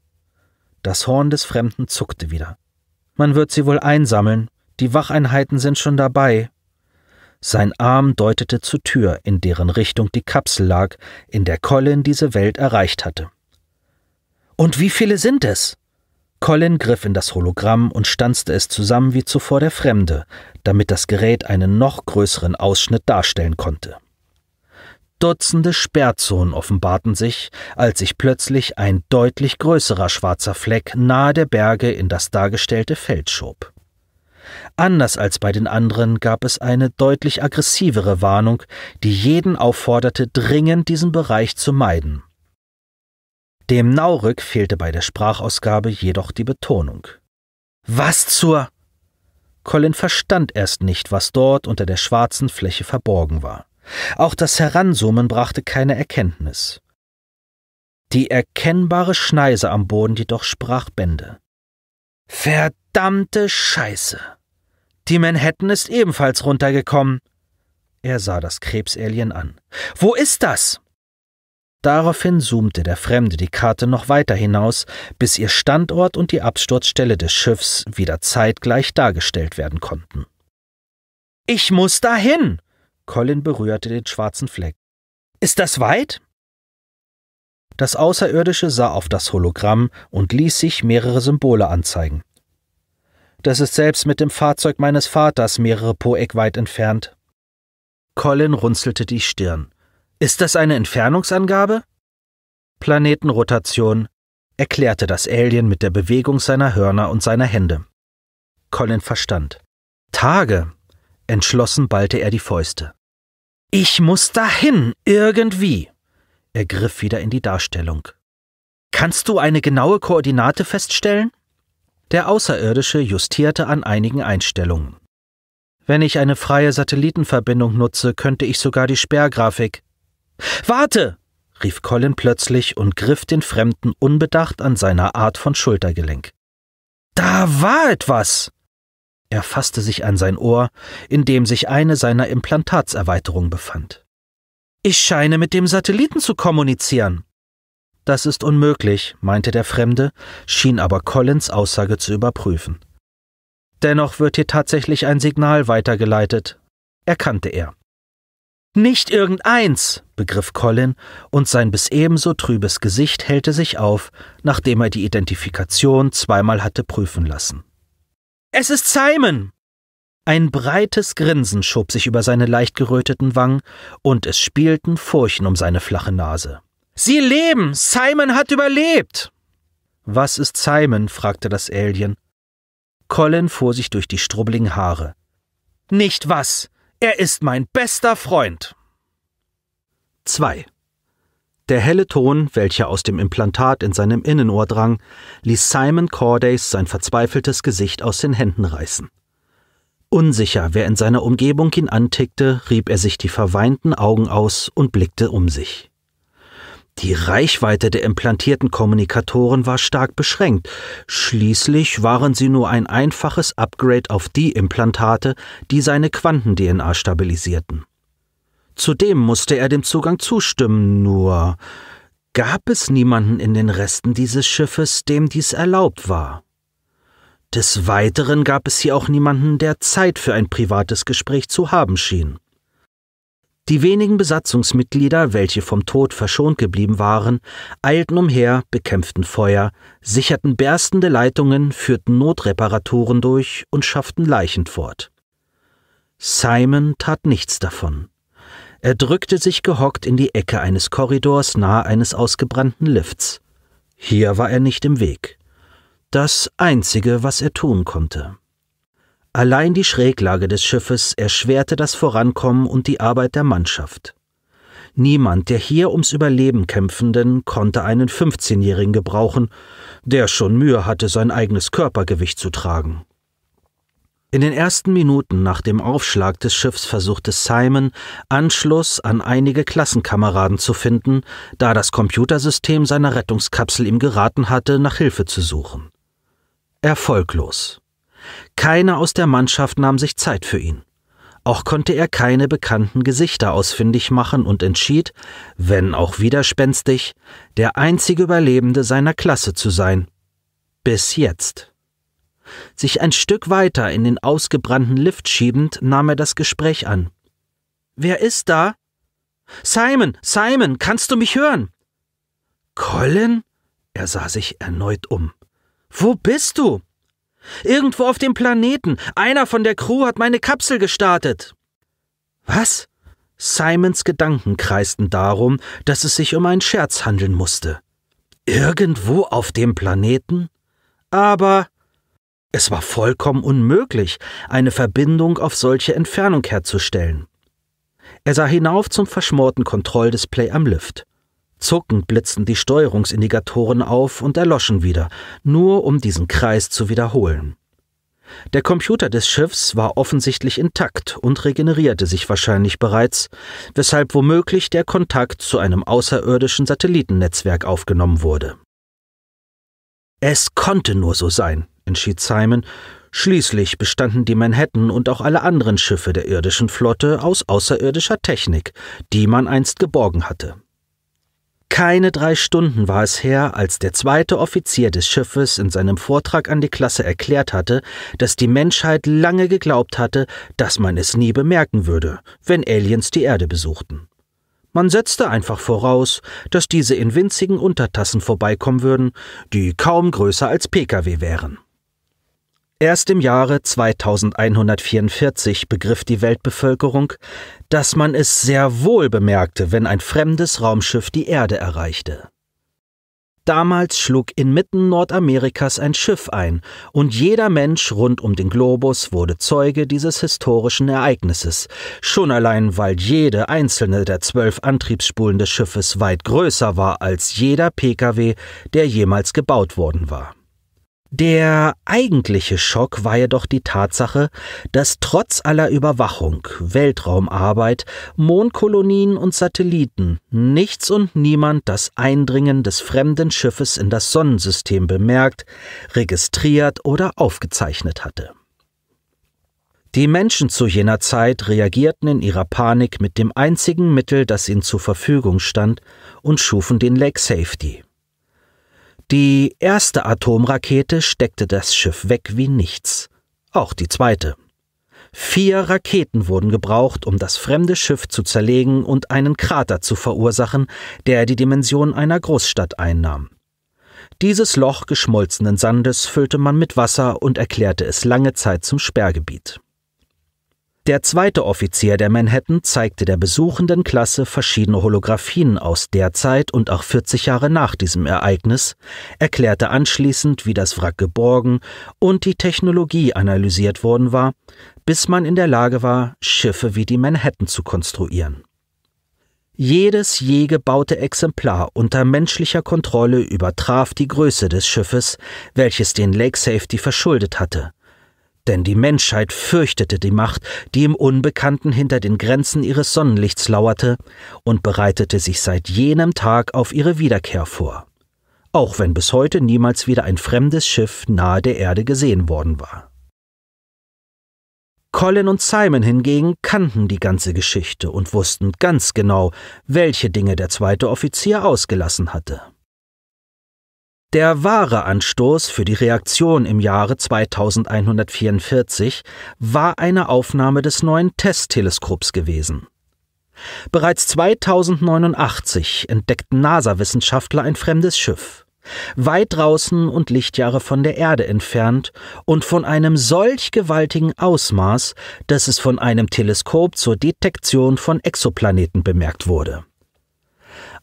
Das Horn des Fremden zuckte wieder. Man wird sie wohl einsammeln. Die Wacheinheiten sind schon dabei. Sein Arm deutete zur Tür, in deren Richtung die Kapsel lag, in der Colin diese Welt erreicht hatte. Und wie viele sind es? Colin griff in das Hologramm und stanzte es zusammen wie zuvor der Fremde, damit das Gerät einen noch größeren Ausschnitt darstellen konnte. Dutzende Sperrzonen offenbarten sich, als sich plötzlich ein deutlich größerer schwarzer Fleck nahe der Berge in das dargestellte Feld schob. Anders als bei den anderen gab es eine deutlich aggressivere Warnung, die jeden aufforderte, dringend diesen Bereich zu meiden. Dem Naurück fehlte bei der Sprachausgabe jedoch die Betonung. Was zur? Colin verstand erst nicht, was dort unter der schwarzen Fläche verborgen war. Auch das Heransummen brachte keine Erkenntnis. Die erkennbare Schneise am Boden jedoch sprach Bände. Verdammte Scheiße! Die Manhattan ist ebenfalls runtergekommen. Er sah das Krebsalien an. Wo ist das? Daraufhin zoomte der Fremde die Karte noch weiter hinaus, bis ihr Standort und die Absturzstelle des Schiffs wieder zeitgleich dargestellt werden konnten. Ich muss dahin! Colin berührte den schwarzen Fleck. Ist das weit? Das Außerirdische sah auf das Hologramm und ließ sich mehrere Symbole anzeigen. Das ist selbst mit dem Fahrzeug meines Vaters mehrere Poeck weit entfernt. Colin runzelte die Stirn. Ist das eine Entfernungsangabe? Planetenrotation, erklärte das Alien mit der Bewegung seiner Hörner und seiner Hände. Colin verstand. Tage, Entschlossen ballte er die Fäuste. Ich muss dahin, irgendwie. Er griff wieder in die Darstellung. Kannst du eine genaue Koordinate feststellen? Der Außerirdische justierte an einigen Einstellungen. Wenn ich eine freie Satellitenverbindung nutze, könnte ich sogar die Sperrgrafik. Warte! rief Colin plötzlich und griff den Fremden unbedacht an seiner Art von Schultergelenk. Da war etwas! Er fasste sich an sein Ohr, in dem sich eine seiner Implantatserweiterungen befand. Ich scheine mit dem Satelliten zu kommunizieren. Das ist unmöglich, meinte der Fremde, schien aber Collins Aussage zu überprüfen. Dennoch wird hier tatsächlich ein Signal weitergeleitet, erkannte er. Nicht irgendeins, begriff Colin, und sein bis ebenso trübes Gesicht hellte sich auf, nachdem er die Identifikation zweimal hatte prüfen lassen. Es ist Simon! Ein breites Grinsen schob sich über seine leicht geröteten Wangen, und es spielten Furchen um seine flache Nase. Sie leben! Simon hat überlebt! Was ist Simon? fragte das Alien. Colin fuhr sich durch die strubbeligen Haare. Nicht was! Er ist mein bester Freund! 2. Der helle Ton, welcher aus dem Implantat in seinem Innenohr drang, ließ Simon Cordays sein verzweifeltes Gesicht aus den Händen reißen. Unsicher, wer in seiner Umgebung ihn antickte, rieb er sich die verweinten Augen aus und blickte um sich. Die Reichweite der implantierten Kommunikatoren war stark beschränkt. Schließlich waren sie nur ein einfaches Upgrade auf die Implantate, die seine Quanten-DNA stabilisierten. Zudem musste er dem Zugang zustimmen, nur gab es niemanden in den Resten dieses Schiffes, dem dies erlaubt war. Des Weiteren gab es hier auch niemanden, der Zeit für ein privates Gespräch zu haben schien. Die wenigen Besatzungsmitglieder, welche vom Tod verschont geblieben waren, eilten umher, bekämpften Feuer, sicherten berstende Leitungen, führten Notreparaturen durch und schafften Leichen fort. Simon tat nichts davon. Er drückte sich gehockt in die Ecke eines Korridors nahe eines ausgebrannten Lifts. Hier war er nicht im Weg. Das Einzige, was er tun konnte. Allein die Schräglage des Schiffes erschwerte das Vorankommen und die Arbeit der Mannschaft. Niemand der hier ums Überleben kämpfenden konnte einen 15-Jährigen gebrauchen, der schon Mühe hatte, sein eigenes Körpergewicht zu tragen. In den ersten Minuten nach dem Aufschlag des Schiffs versuchte Simon, Anschluss an einige Klassenkameraden zu finden, da das Computersystem seiner Rettungskapsel ihm geraten hatte, nach Hilfe zu suchen. Erfolglos. Keiner aus der Mannschaft nahm sich Zeit für ihn. Auch konnte er keine bekannten Gesichter ausfindig machen und entschied, wenn auch widerspenstig, der einzige Überlebende seiner Klasse zu sein. Bis jetzt. Sich ein Stück weiter in den ausgebrannten Lift schiebend, nahm er das Gespräch an. Wer ist da? Simon, Simon, kannst du mich hören? Colin? Er sah sich erneut um. Wo bist du? Irgendwo auf dem Planeten. Einer von der Crew hat meine Kapsel gestartet. Was? Simons Gedanken kreisten darum, dass es sich um einen Scherz handeln musste. Irgendwo auf dem Planeten? Aber es war vollkommen unmöglich, eine Verbindung auf solche Entfernung herzustellen. Er sah hinauf zum verschmorten Kontrolldisplay am Lift. Zuckend blitzten die Steuerungsindikatoren auf und erloschen wieder, nur um diesen Kreis zu wiederholen. Der Computer des Schiffs war offensichtlich intakt und regenerierte sich wahrscheinlich bereits, weshalb womöglich der Kontakt zu einem außerirdischen Satellitennetzwerk aufgenommen wurde. Es konnte nur so sein entschied Simon, Schließlich bestanden die Manhattan und auch alle anderen Schiffe der irdischen Flotte aus außerirdischer Technik, die man einst geborgen hatte. Keine drei Stunden war es her, als der zweite Offizier des Schiffes in seinem Vortrag an die Klasse erklärt hatte, dass die Menschheit lange geglaubt hatte, dass man es nie bemerken würde, wenn Aliens die Erde besuchten. Man setzte einfach voraus, dass diese in winzigen Untertassen vorbeikommen würden, die kaum größer als Pkw wären. Erst im Jahre 2144 begriff die Weltbevölkerung, dass man es sehr wohl bemerkte, wenn ein fremdes Raumschiff die Erde erreichte. Damals schlug inmitten Nordamerikas ein Schiff ein, und jeder Mensch rund um den Globus wurde Zeuge dieses historischen Ereignisses, schon allein weil jede einzelne der zwölf Antriebsspulen des Schiffes weit größer war als jeder Pkw, der jemals gebaut worden war. Der eigentliche Schock war jedoch die Tatsache, dass trotz aller Überwachung, Weltraumarbeit, Mondkolonien und Satelliten nichts und niemand das Eindringen des fremden Schiffes in das Sonnensystem bemerkt, registriert oder aufgezeichnet hatte. Die Menschen zu jener Zeit reagierten in ihrer Panik mit dem einzigen Mittel, das ihnen zur Verfügung stand, und schufen den Lake Safety. Die erste Atomrakete steckte das Schiff weg wie nichts, auch die zweite. Vier Raketen wurden gebraucht, um das fremde Schiff zu zerlegen und einen Krater zu verursachen, der die Dimension einer Großstadt einnahm. Dieses Loch geschmolzenen Sandes füllte man mit Wasser und erklärte es lange Zeit zum Sperrgebiet. Der zweite Offizier der Manhattan zeigte der besuchenden Klasse verschiedene Holographien aus der Zeit und auch 40 Jahre nach diesem Ereignis, erklärte anschließend, wie das Wrack geborgen und die Technologie analysiert worden war, bis man in der Lage war, Schiffe wie die Manhattan zu konstruieren. Jedes je gebaute Exemplar unter menschlicher Kontrolle übertraf die Größe des Schiffes, welches den Lake Safety verschuldet hatte – denn die Menschheit fürchtete die Macht, die im Unbekannten hinter den Grenzen ihres Sonnenlichts lauerte, und bereitete sich seit jenem Tag auf ihre Wiederkehr vor, auch wenn bis heute niemals wieder ein fremdes Schiff nahe der Erde gesehen worden war. Colin und Simon hingegen kannten die ganze Geschichte und wussten ganz genau, welche Dinge der zweite Offizier ausgelassen hatte. Der wahre Anstoß für die Reaktion im Jahre 2144 war eine Aufnahme des neuen Testteleskops gewesen. Bereits 2089 entdeckten NASA-Wissenschaftler ein fremdes Schiff, weit draußen und Lichtjahre von der Erde entfernt und von einem solch gewaltigen Ausmaß, dass es von einem Teleskop zur Detektion von Exoplaneten bemerkt wurde.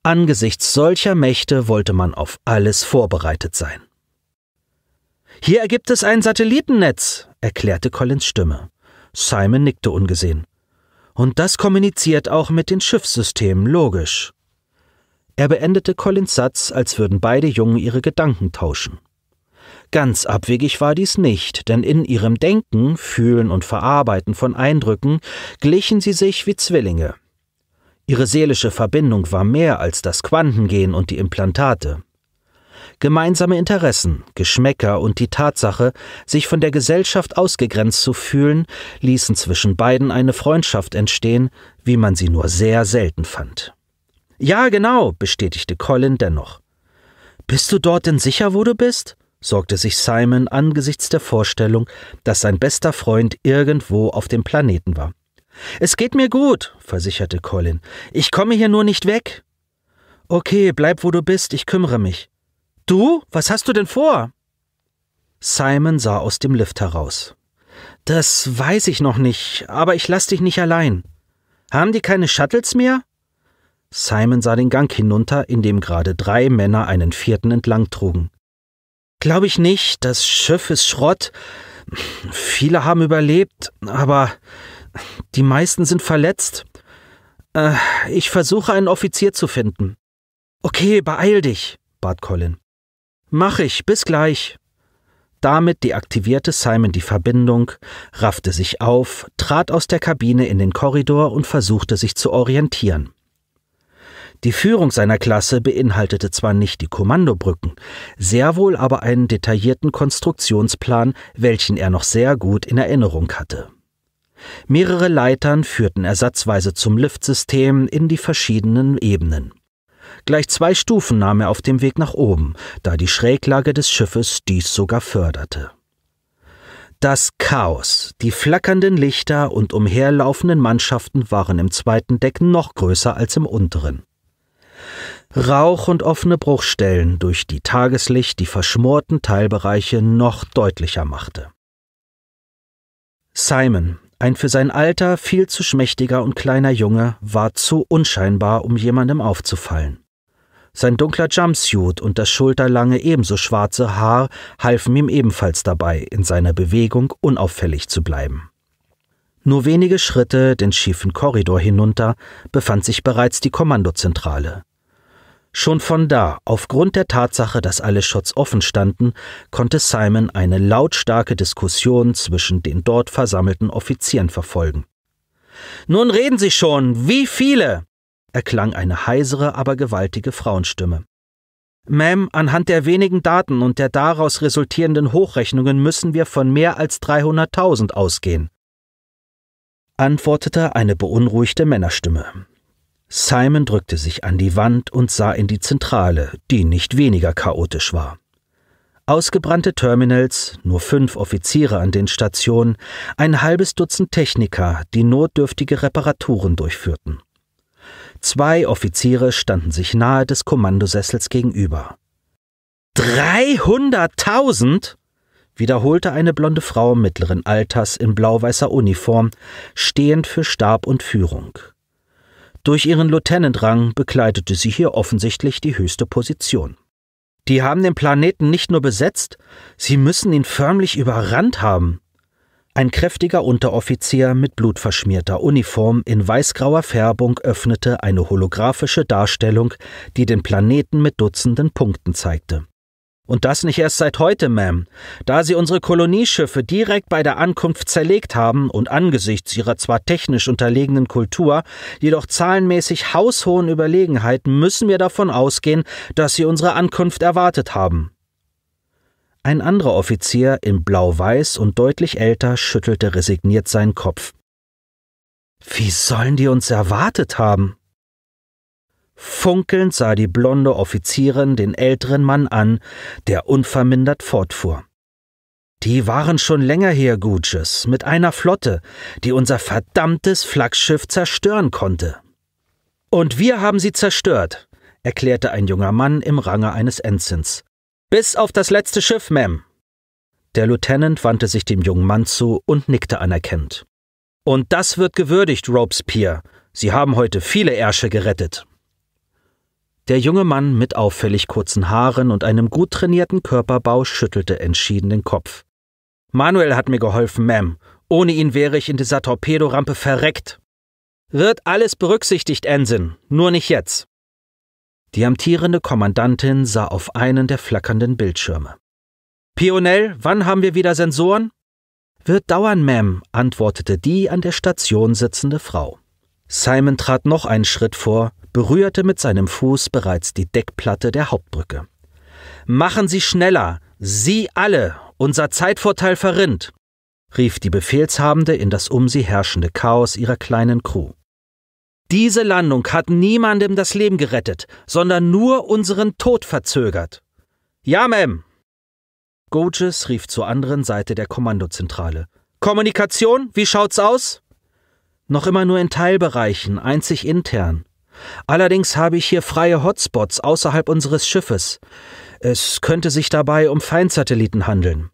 Angesichts solcher Mächte wollte man auf alles vorbereitet sein. Hier ergibt es ein Satellitennetz, erklärte Collins Stimme. Simon nickte ungesehen. Und das kommuniziert auch mit den Schiffssystemen, logisch. Er beendete Collins Satz, als würden beide Jungen ihre Gedanken tauschen. Ganz abwegig war dies nicht, denn in ihrem Denken, Fühlen und Verarbeiten von Eindrücken glichen sie sich wie Zwillinge, Ihre seelische Verbindung war mehr als das Quantengehen und die Implantate. Gemeinsame Interessen, Geschmäcker und die Tatsache, sich von der Gesellschaft ausgegrenzt zu fühlen, ließen zwischen beiden eine Freundschaft entstehen, wie man sie nur sehr selten fand. Ja, genau, bestätigte Colin dennoch. Bist du dort denn sicher, wo du bist? sorgte sich Simon angesichts der Vorstellung, dass sein bester Freund irgendwo auf dem Planeten war. Es geht mir gut, versicherte Colin. Ich komme hier nur nicht weg. Okay, bleib wo du bist, ich kümmere mich. Du? Was hast du denn vor? Simon sah aus dem Lift heraus. Das weiß ich noch nicht, aber ich lass dich nicht allein. Haben die keine Shuttles mehr? Simon sah den Gang hinunter, in dem gerade drei Männer einen vierten entlang trugen. Glaube ich nicht, das Schiff ist Schrott. Viele haben überlebt, aber die meisten sind verletzt. Äh, ich versuche einen Offizier zu finden. Okay, beeil dich, bat Colin. Mach ich, bis gleich. Damit deaktivierte Simon die Verbindung, raffte sich auf, trat aus der Kabine in den Korridor und versuchte sich zu orientieren. Die Führung seiner Klasse beinhaltete zwar nicht die Kommandobrücken, sehr wohl aber einen detaillierten Konstruktionsplan, welchen er noch sehr gut in Erinnerung hatte. Mehrere Leitern führten ersatzweise zum Liftsystem in die verschiedenen Ebenen. Gleich zwei Stufen nahm er auf dem Weg nach oben, da die Schräglage des Schiffes dies sogar förderte. Das Chaos, die flackernden Lichter und umherlaufenden Mannschaften waren im zweiten Deck noch größer als im unteren. Rauch und offene Bruchstellen durch die Tageslicht die verschmorten Teilbereiche noch deutlicher machte. Simon, ein für sein Alter viel zu schmächtiger und kleiner Junge war zu unscheinbar, um jemandem aufzufallen. Sein dunkler Jumpsuit und das schulterlange ebenso schwarze Haar halfen ihm ebenfalls dabei, in seiner Bewegung unauffällig zu bleiben. Nur wenige Schritte den schiefen Korridor hinunter befand sich bereits die Kommandozentrale. Schon von da, aufgrund der Tatsache, dass alle Shots offen standen, konnte Simon eine lautstarke Diskussion zwischen den dort versammelten Offizieren verfolgen. Nun reden Sie schon, wie viele? erklang eine heisere, aber gewaltige Frauenstimme. Ma'am, anhand der wenigen Daten und der daraus resultierenden Hochrechnungen müssen wir von mehr als 300.000 ausgehen, antwortete eine beunruhigte Männerstimme. Simon drückte sich an die Wand und sah in die Zentrale, die nicht weniger chaotisch war. Ausgebrannte Terminals, nur fünf Offiziere an den Stationen, ein halbes Dutzend Techniker, die notdürftige Reparaturen durchführten. Zwei Offiziere standen sich nahe des Kommandosessels gegenüber. Dreihunderttausend? wiederholte eine blonde Frau mittleren Alters in blau-weißer Uniform, stehend für Stab und Führung. Durch ihren Lieutenant-Rang bekleidete sie hier offensichtlich die höchste Position. Die haben den Planeten nicht nur besetzt, sie müssen ihn förmlich überrannt haben. Ein kräftiger Unteroffizier mit blutverschmierter Uniform in weißgrauer Färbung öffnete eine holographische Darstellung, die den Planeten mit dutzenden Punkten zeigte. Und das nicht erst seit heute, Ma'am, da sie unsere Kolonieschiffe direkt bei der Ankunft zerlegt haben und angesichts ihrer zwar technisch unterlegenen Kultur, jedoch zahlenmäßig haushohen Überlegenheit müssen wir davon ausgehen, dass sie unsere Ankunft erwartet haben. Ein anderer Offizier in blau-weiß und deutlich älter schüttelte resigniert seinen Kopf. Wie sollen die uns erwartet haben? Funkelnd sah die blonde Offizierin den älteren Mann an, der unvermindert fortfuhr. Die waren schon länger her, Gutsches, mit einer Flotte, die unser verdammtes Flaggschiff zerstören konnte. Und wir haben sie zerstört, erklärte ein junger Mann im Range eines Ensigns. Bis auf das letzte Schiff, Ma'am. Der Lieutenant wandte sich dem jungen Mann zu und nickte anerkennend. Und das wird gewürdigt, Robespierre. Sie haben heute viele Ärsche gerettet. Der junge Mann mit auffällig kurzen Haaren und einem gut trainierten Körperbau schüttelte entschieden den Kopf. Manuel hat mir geholfen, Ma'am. Ohne ihn wäre ich in dieser Torpedorampe verreckt. Wird alles berücksichtigt, Ensign, nur nicht jetzt. Die amtierende Kommandantin sah auf einen der flackernden Bildschirme. Pionell, wann haben wir wieder Sensoren? Wird dauern, Ma'am, antwortete die an der Station sitzende Frau. Simon trat noch einen Schritt vor, berührte mit seinem Fuß bereits die Deckplatte der Hauptbrücke. Machen Sie schneller! Sie alle! Unser Zeitvorteil verrinnt! rief die Befehlshabende in das um sie herrschende Chaos ihrer kleinen Crew. Diese Landung hat niemandem das Leben gerettet, sondern nur unseren Tod verzögert. Ja, Ma'am! Goges rief zur anderen Seite der Kommandozentrale. Kommunikation, wie schaut's aus? Noch immer nur in Teilbereichen, einzig intern. Allerdings habe ich hier freie Hotspots außerhalb unseres Schiffes. Es könnte sich dabei um Feindsatelliten handeln.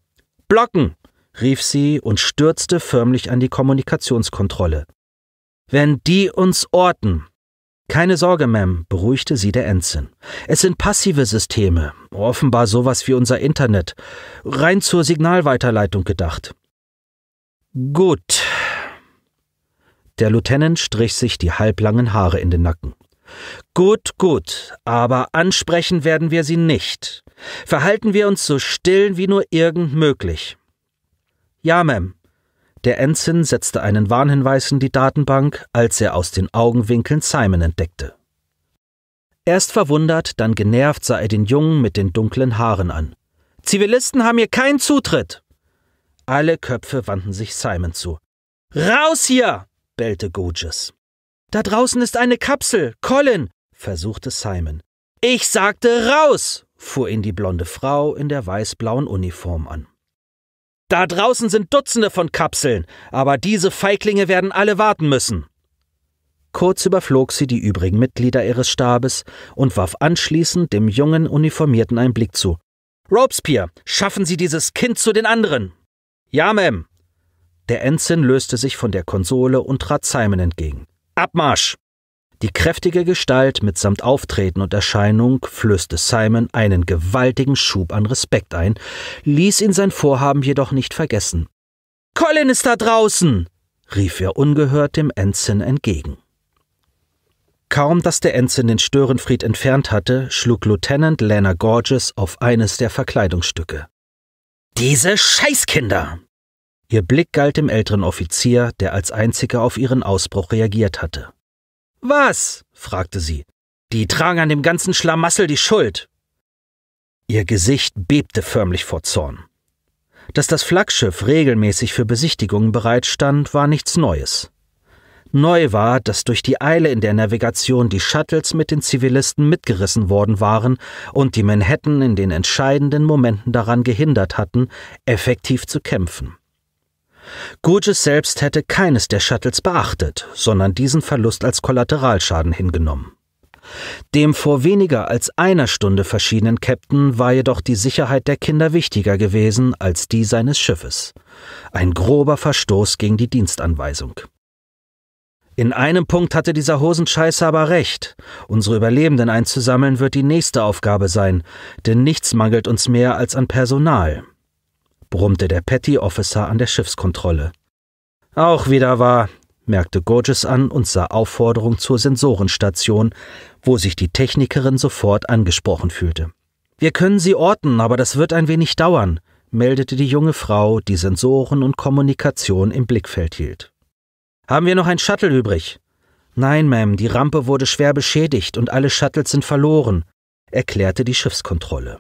Blocken! rief sie und stürzte förmlich an die Kommunikationskontrolle. Wenn die uns orten. Keine Sorge, Ma'am, beruhigte sie der Ensign. Es sind passive Systeme, offenbar sowas wie unser Internet, rein zur Signalweiterleitung gedacht. Gut, der Lieutenant strich sich die halblangen Haare in den Nacken. Gut, gut, aber ansprechen werden wir sie nicht. Verhalten wir uns so still wie nur irgend möglich. Ja, Ma'am. Der Ensign setzte einen Warnhinweis in die Datenbank, als er aus den Augenwinkeln Simon entdeckte. Erst verwundert, dann genervt sah er den Jungen mit den dunklen Haaren an. Zivilisten haben hier keinen Zutritt! Alle Köpfe wandten sich Simon zu. Raus hier! bellte Goges. Da draußen ist eine Kapsel, Colin, versuchte Simon. Ich sagte raus, fuhr ihn die blonde Frau in der weiß-blauen Uniform an. Da draußen sind Dutzende von Kapseln, aber diese Feiglinge werden alle warten müssen. Kurz überflog sie die übrigen Mitglieder ihres Stabes und warf anschließend dem jungen Uniformierten einen Blick zu. Robespierre, schaffen Sie dieses Kind zu den anderen. Ja, Ma'am, der Ensign löste sich von der Konsole und trat Simon entgegen. Abmarsch! Die kräftige Gestalt mitsamt Auftreten und Erscheinung flößte Simon einen gewaltigen Schub an Respekt ein, ließ ihn sein Vorhaben jedoch nicht vergessen. Colin ist da draußen! rief er ungehört dem Ensign entgegen. Kaum, dass der Ensign den Störenfried entfernt hatte, schlug Lieutenant Lana Gorges auf eines der Verkleidungsstücke. Diese Scheißkinder! Ihr Blick galt dem älteren Offizier, der als einziger auf ihren Ausbruch reagiert hatte. Was? fragte sie. Die tragen an dem ganzen Schlamassel die Schuld. Ihr Gesicht bebte förmlich vor Zorn. Dass das Flaggschiff regelmäßig für Besichtigungen bereitstand, war nichts Neues. Neu war, dass durch die Eile in der Navigation die Shuttles mit den Zivilisten mitgerissen worden waren und die Manhattan in den entscheidenden Momenten daran gehindert hatten, effektiv zu kämpfen. Gurgis selbst hätte keines der Shuttles beachtet, sondern diesen Verlust als Kollateralschaden hingenommen. Dem vor weniger als einer Stunde verschiedenen Captain war jedoch die Sicherheit der Kinder wichtiger gewesen als die seines Schiffes. Ein grober Verstoß gegen die Dienstanweisung. In einem Punkt hatte dieser Hosenscheißer aber recht. Unsere Überlebenden einzusammeln wird die nächste Aufgabe sein, denn nichts mangelt uns mehr als an Personal brummte der Petty Officer an der Schiffskontrolle. Auch wieder wahr, merkte Gorges an und sah Aufforderung zur Sensorenstation, wo sich die Technikerin sofort angesprochen fühlte. Wir können sie orten, aber das wird ein wenig dauern, meldete die junge Frau, die Sensoren und Kommunikation im Blickfeld hielt. Haben wir noch ein Shuttle übrig? Nein, Ma'am, die Rampe wurde schwer beschädigt und alle Shuttles sind verloren, erklärte die Schiffskontrolle.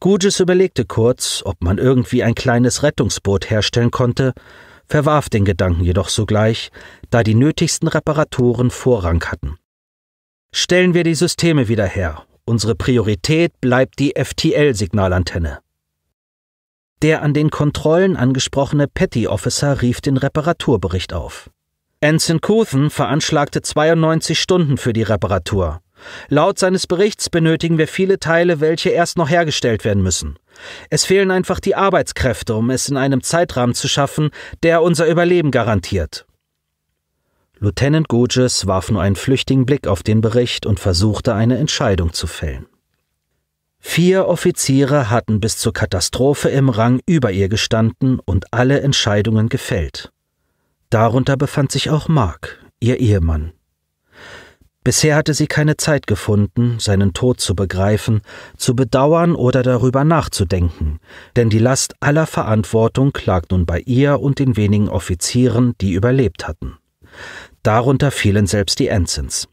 Gugis überlegte kurz, ob man irgendwie ein kleines Rettungsboot herstellen konnte, verwarf den Gedanken jedoch sogleich, da die nötigsten Reparaturen Vorrang hatten. Stellen wir die Systeme wieder her. Unsere Priorität bleibt die FTL-Signalantenne. Der an den Kontrollen angesprochene Petty Officer rief den Reparaturbericht auf. Ensign Cuthen veranschlagte 92 Stunden für die Reparatur. Laut seines Berichts benötigen wir viele Teile, welche erst noch hergestellt werden müssen. Es fehlen einfach die Arbeitskräfte, um es in einem Zeitrahmen zu schaffen, der unser Überleben garantiert. Lieutenant Gouges warf nur einen flüchtigen Blick auf den Bericht und versuchte eine Entscheidung zu fällen. Vier Offiziere hatten bis zur Katastrophe im Rang über ihr gestanden und alle Entscheidungen gefällt. Darunter befand sich auch Mark, ihr Ehemann. Bisher hatte sie keine Zeit gefunden, seinen Tod zu begreifen, zu bedauern oder darüber nachzudenken, denn die Last aller Verantwortung lag nun bei ihr und den wenigen Offizieren, die überlebt hatten. Darunter fielen selbst die Ensigns.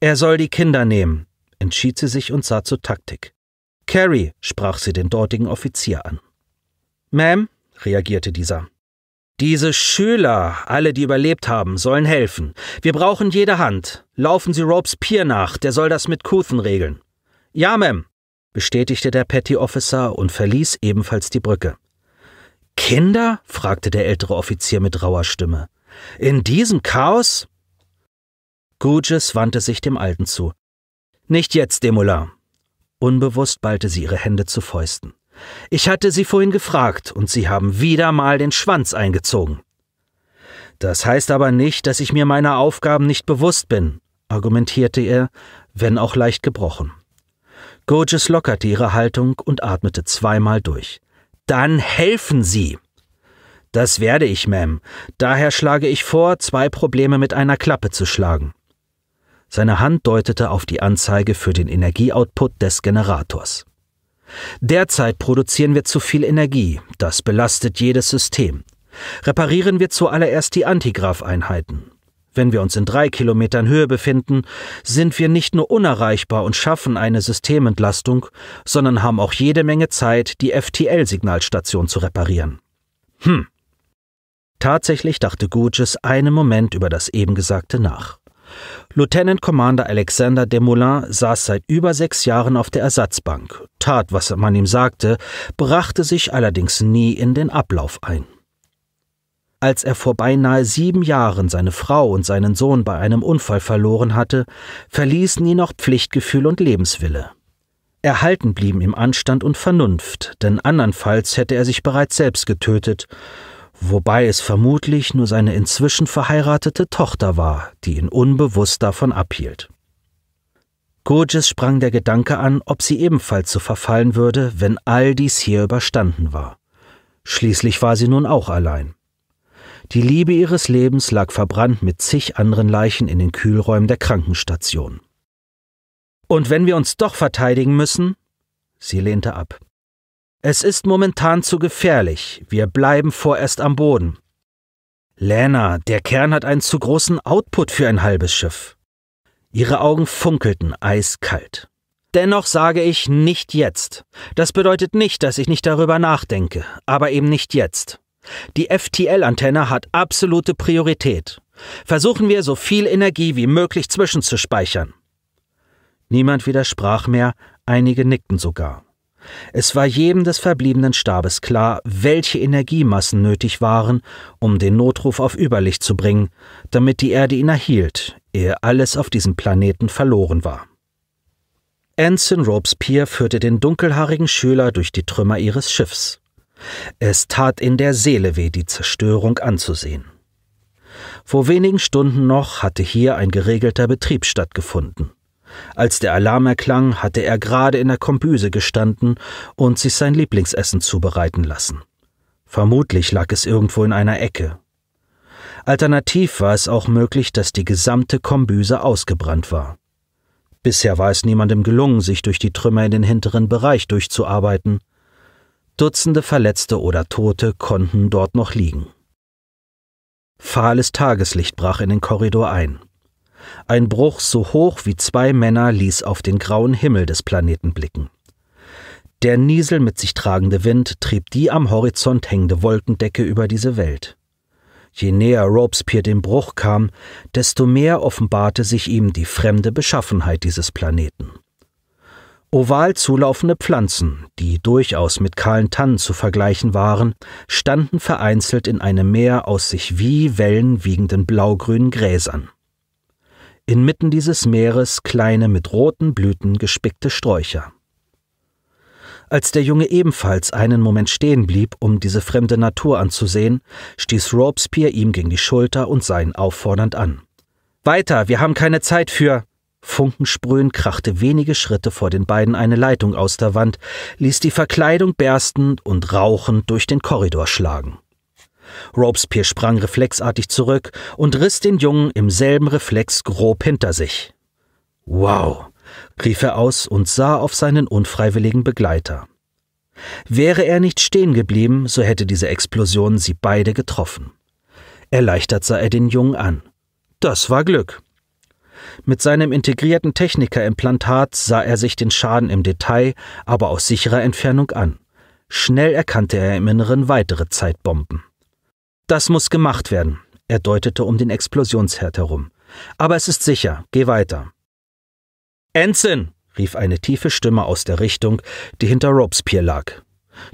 Er soll die Kinder nehmen, entschied sie sich und sah zur Taktik. Carrie, sprach sie den dortigen Offizier an. Ma'am, reagierte dieser. Diese Schüler, alle, die überlebt haben, sollen helfen. Wir brauchen jede Hand. Laufen Sie Robespierre nach, der soll das mit Kuthen regeln. Ja, Ma'am, bestätigte der Petty Officer und verließ ebenfalls die Brücke. Kinder? fragte der ältere Offizier mit rauer Stimme. In diesem Chaos? Gouges wandte sich dem Alten zu. Nicht jetzt, Demoulin. Unbewusst ballte sie ihre Hände zu Fäusten. Ich hatte sie vorhin gefragt, und sie haben wieder mal den Schwanz eingezogen. Das heißt aber nicht, dass ich mir meiner Aufgaben nicht bewusst bin, argumentierte er, wenn auch leicht gebrochen. Gorges lockerte ihre Haltung und atmete zweimal durch. Dann helfen Sie! Das werde ich, Ma'am. Daher schlage ich vor, zwei Probleme mit einer Klappe zu schlagen. Seine Hand deutete auf die Anzeige für den Energieoutput des Generators. Derzeit produzieren wir zu viel Energie, das belastet jedes System. Reparieren wir zuallererst die Antigrafeinheiten. Wenn wir uns in drei Kilometern Höhe befinden, sind wir nicht nur unerreichbar und schaffen eine Systementlastung, sondern haben auch jede Menge Zeit, die FTL-Signalstation zu reparieren. Hm. Tatsächlich dachte Gurgis einen Moment über das eben Gesagte nach. Lieutenant Commander Alexander Desmoulins saß seit über sechs Jahren auf der Ersatzbank, tat, was man ihm sagte, brachte sich allerdings nie in den Ablauf ein. Als er vor beinahe sieben Jahren seine Frau und seinen Sohn bei einem Unfall verloren hatte, verließen ihn auch Pflichtgefühl und Lebenswille. Erhalten blieben ihm Anstand und Vernunft, denn andernfalls hätte er sich bereits selbst getötet, wobei es vermutlich nur seine inzwischen verheiratete Tochter war, die ihn unbewusst davon abhielt. Gurgis sprang der Gedanke an, ob sie ebenfalls so verfallen würde, wenn all dies hier überstanden war. Schließlich war sie nun auch allein. Die Liebe ihres Lebens lag verbrannt mit zig anderen Leichen in den Kühlräumen der Krankenstation. Und wenn wir uns doch verteidigen müssen? Sie lehnte ab. Es ist momentan zu gefährlich, wir bleiben vorerst am Boden. Lena, der Kern hat einen zu großen Output für ein halbes Schiff. Ihre Augen funkelten eiskalt. Dennoch sage ich nicht jetzt. Das bedeutet nicht, dass ich nicht darüber nachdenke, aber eben nicht jetzt. Die FTL-Antenne hat absolute Priorität. Versuchen wir, so viel Energie wie möglich zwischenzuspeichern. Niemand widersprach mehr, einige nickten sogar. Es war jedem des verbliebenen Stabes klar, welche Energiemassen nötig waren, um den Notruf auf Überlicht zu bringen, damit die Erde ihn erhielt, ehe alles auf diesem Planeten verloren war. Anson Robespierre führte den dunkelhaarigen Schüler durch die Trümmer ihres Schiffs. Es tat in der Seele weh, die Zerstörung anzusehen. Vor wenigen Stunden noch hatte hier ein geregelter Betrieb stattgefunden. Als der Alarm erklang, hatte er gerade in der Kombüse gestanden und sich sein Lieblingsessen zubereiten lassen. Vermutlich lag es irgendwo in einer Ecke. Alternativ war es auch möglich, dass die gesamte Kombüse ausgebrannt war. Bisher war es niemandem gelungen, sich durch die Trümmer in den hinteren Bereich durchzuarbeiten. Dutzende Verletzte oder Tote konnten dort noch liegen. Fahles Tageslicht brach in den Korridor ein. Ein Bruch so hoch wie zwei Männer ließ auf den grauen Himmel des Planeten blicken. Der Niesel mit sich tragende Wind trieb die am Horizont hängende Wolkendecke über diese Welt. Je näher Robespierre dem Bruch kam, desto mehr offenbarte sich ihm die fremde Beschaffenheit dieses Planeten. Oval zulaufende Pflanzen, die durchaus mit kahlen Tannen zu vergleichen waren, standen vereinzelt in einem Meer aus sich wie Wellen wiegenden blaugrünen Gräsern inmitten dieses Meeres kleine mit roten Blüten gespickte Sträucher. Als der Junge ebenfalls einen Moment stehen blieb, um diese fremde Natur anzusehen, stieß Robespierre ihm gegen die Schulter und sah ihn auffordernd an. Weiter, wir haben keine Zeit für. Funkensprühen krachte wenige Schritte vor den beiden eine Leitung aus der Wand, ließ die Verkleidung bersten und rauchend durch den Korridor schlagen. Robespierre sprang reflexartig zurück und riss den Jungen im selben Reflex grob hinter sich. Wow, rief er aus und sah auf seinen unfreiwilligen Begleiter. Wäre er nicht stehen geblieben, so hätte diese Explosion sie beide getroffen. Erleichtert sah er den Jungen an. Das war Glück. Mit seinem integrierten Technikerimplantat sah er sich den Schaden im Detail, aber aus sicherer Entfernung an. Schnell erkannte er im Inneren weitere Zeitbomben. Das muss gemacht werden. Er deutete um den Explosionsherd herum. Aber es ist sicher. Geh weiter. Ensign! rief eine tiefe Stimme aus der Richtung, die hinter Robespierre lag.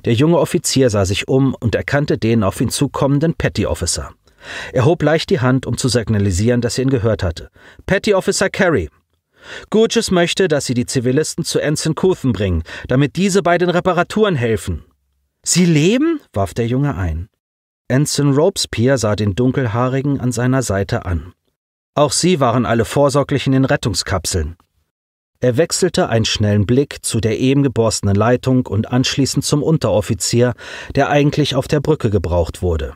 Der junge Offizier sah sich um und erkannte den auf ihn zukommenden Petty Officer. Er hob leicht die Hand, um zu signalisieren, dass er ihn gehört hatte. Petty Officer Carey. Gurges möchte, dass Sie die Zivilisten zu Ensign Kuthen bringen, damit diese bei den Reparaturen helfen. Sie leben? warf der Junge ein. Anson Robespierre sah den Dunkelhaarigen an seiner Seite an. Auch sie waren alle vorsorglich in den Rettungskapseln. Er wechselte einen schnellen Blick zu der eben geborstenen Leitung und anschließend zum Unteroffizier, der eigentlich auf der Brücke gebraucht wurde.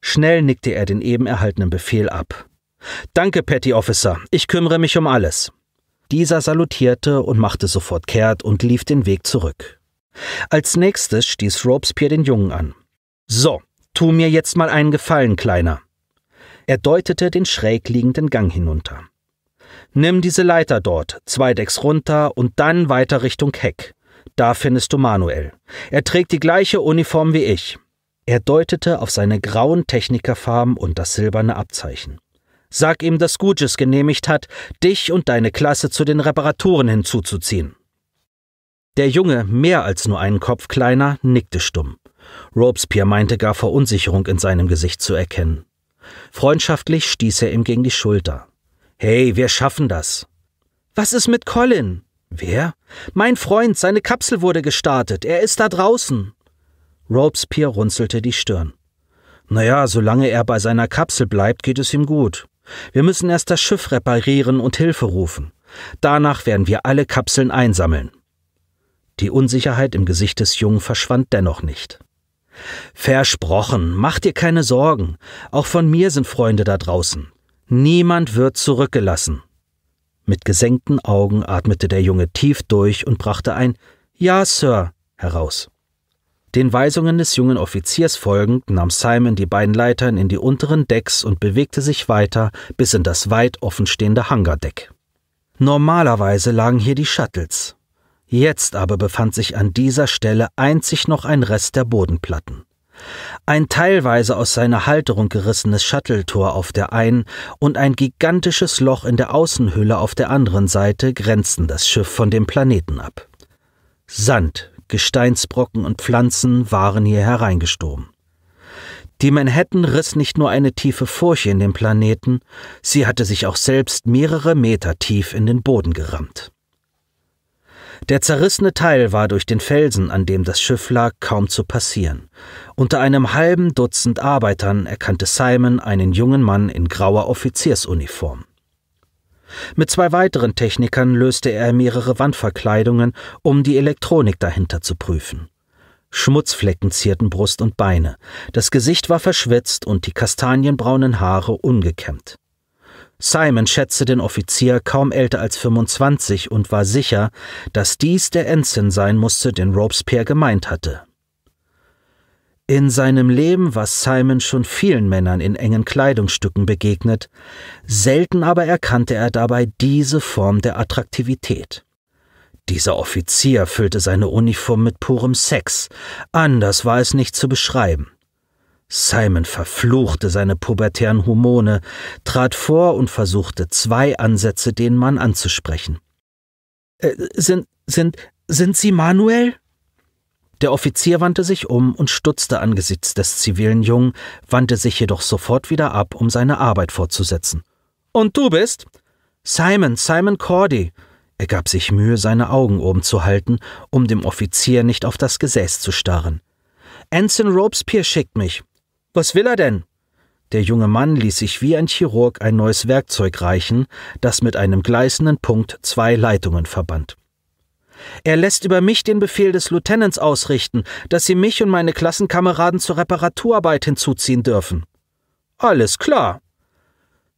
Schnell nickte er den eben erhaltenen Befehl ab. Danke, Petty Officer, ich kümmere mich um alles. Dieser salutierte und machte sofort kehrt und lief den Weg zurück. Als nächstes stieß Robespierre den Jungen an. So, Tu mir jetzt mal einen Gefallen, Kleiner. Er deutete den schräg liegenden Gang hinunter. Nimm diese Leiter dort, zwei Decks runter und dann weiter Richtung Heck. Da findest du Manuel. Er trägt die gleiche Uniform wie ich. Er deutete auf seine grauen Technikerfarben und das silberne Abzeichen. Sag ihm, dass Guges genehmigt hat, dich und deine Klasse zu den Reparaturen hinzuzuziehen. Der Junge, mehr als nur einen Kopf kleiner, nickte stumm. Robespierre meinte gar Verunsicherung in seinem Gesicht zu erkennen. Freundschaftlich stieß er ihm gegen die Schulter. Hey, wir schaffen das. Was ist mit Colin? Wer? Mein Freund, seine Kapsel wurde gestartet. Er ist da draußen. Robespierre runzelte die Stirn. Naja, solange er bei seiner Kapsel bleibt, geht es ihm gut. Wir müssen erst das Schiff reparieren und Hilfe rufen. Danach werden wir alle Kapseln einsammeln. Die Unsicherheit im Gesicht des Jungen verschwand dennoch nicht. Versprochen, mach dir keine Sorgen, auch von mir sind Freunde da draußen. Niemand wird zurückgelassen. Mit gesenkten Augen atmete der Junge tief durch und brachte ein Ja, Sir heraus. Den Weisungen des jungen Offiziers folgend nahm Simon die beiden Leitern in die unteren Decks und bewegte sich weiter bis in das weit offenstehende Hangardeck. Normalerweise lagen hier die Shuttles. Jetzt aber befand sich an dieser Stelle einzig noch ein Rest der Bodenplatten. Ein teilweise aus seiner Halterung gerissenes Shuttle-Tor auf der einen und ein gigantisches Loch in der Außenhülle auf der anderen Seite grenzten das Schiff von dem Planeten ab. Sand, Gesteinsbrocken und Pflanzen waren hier hereingestoben. Die Manhattan riss nicht nur eine tiefe Furche in den Planeten, sie hatte sich auch selbst mehrere Meter tief in den Boden gerammt. Der zerrissene Teil war durch den Felsen, an dem das Schiff lag, kaum zu passieren. Unter einem halben Dutzend Arbeitern erkannte Simon einen jungen Mann in grauer Offiziersuniform. Mit zwei weiteren Technikern löste er mehrere Wandverkleidungen, um die Elektronik dahinter zu prüfen. Schmutzflecken zierten Brust und Beine, das Gesicht war verschwitzt und die kastanienbraunen Haare ungekämmt. Simon schätzte den Offizier kaum älter als 25 und war sicher, dass dies der Ensign sein musste, den Robespierre gemeint hatte. In seinem Leben war Simon schon vielen Männern in engen Kleidungsstücken begegnet, selten aber erkannte er dabei diese Form der Attraktivität. Dieser Offizier füllte seine Uniform mit purem Sex, anders war es nicht zu beschreiben. Simon verfluchte seine pubertären Hormone, trat vor und versuchte zwei Ansätze, den Mann anzusprechen. Äh, sind, sind, sind Sie Manuel? Der Offizier wandte sich um und stutzte angesichts des zivilen Jungen, wandte sich jedoch sofort wieder ab, um seine Arbeit fortzusetzen. Und du bist? Simon, Simon Cordy. Er gab sich Mühe, seine Augen oben zu halten, um dem Offizier nicht auf das Gesäß zu starren. Anson Robespierre schickt mich. Was will er denn? Der junge Mann ließ sich wie ein Chirurg ein neues Werkzeug reichen, das mit einem gleißenden Punkt zwei Leitungen verband. Er lässt über mich den Befehl des Lieutenants ausrichten, dass Sie mich und meine Klassenkameraden zur Reparaturarbeit hinzuziehen dürfen. Alles klar.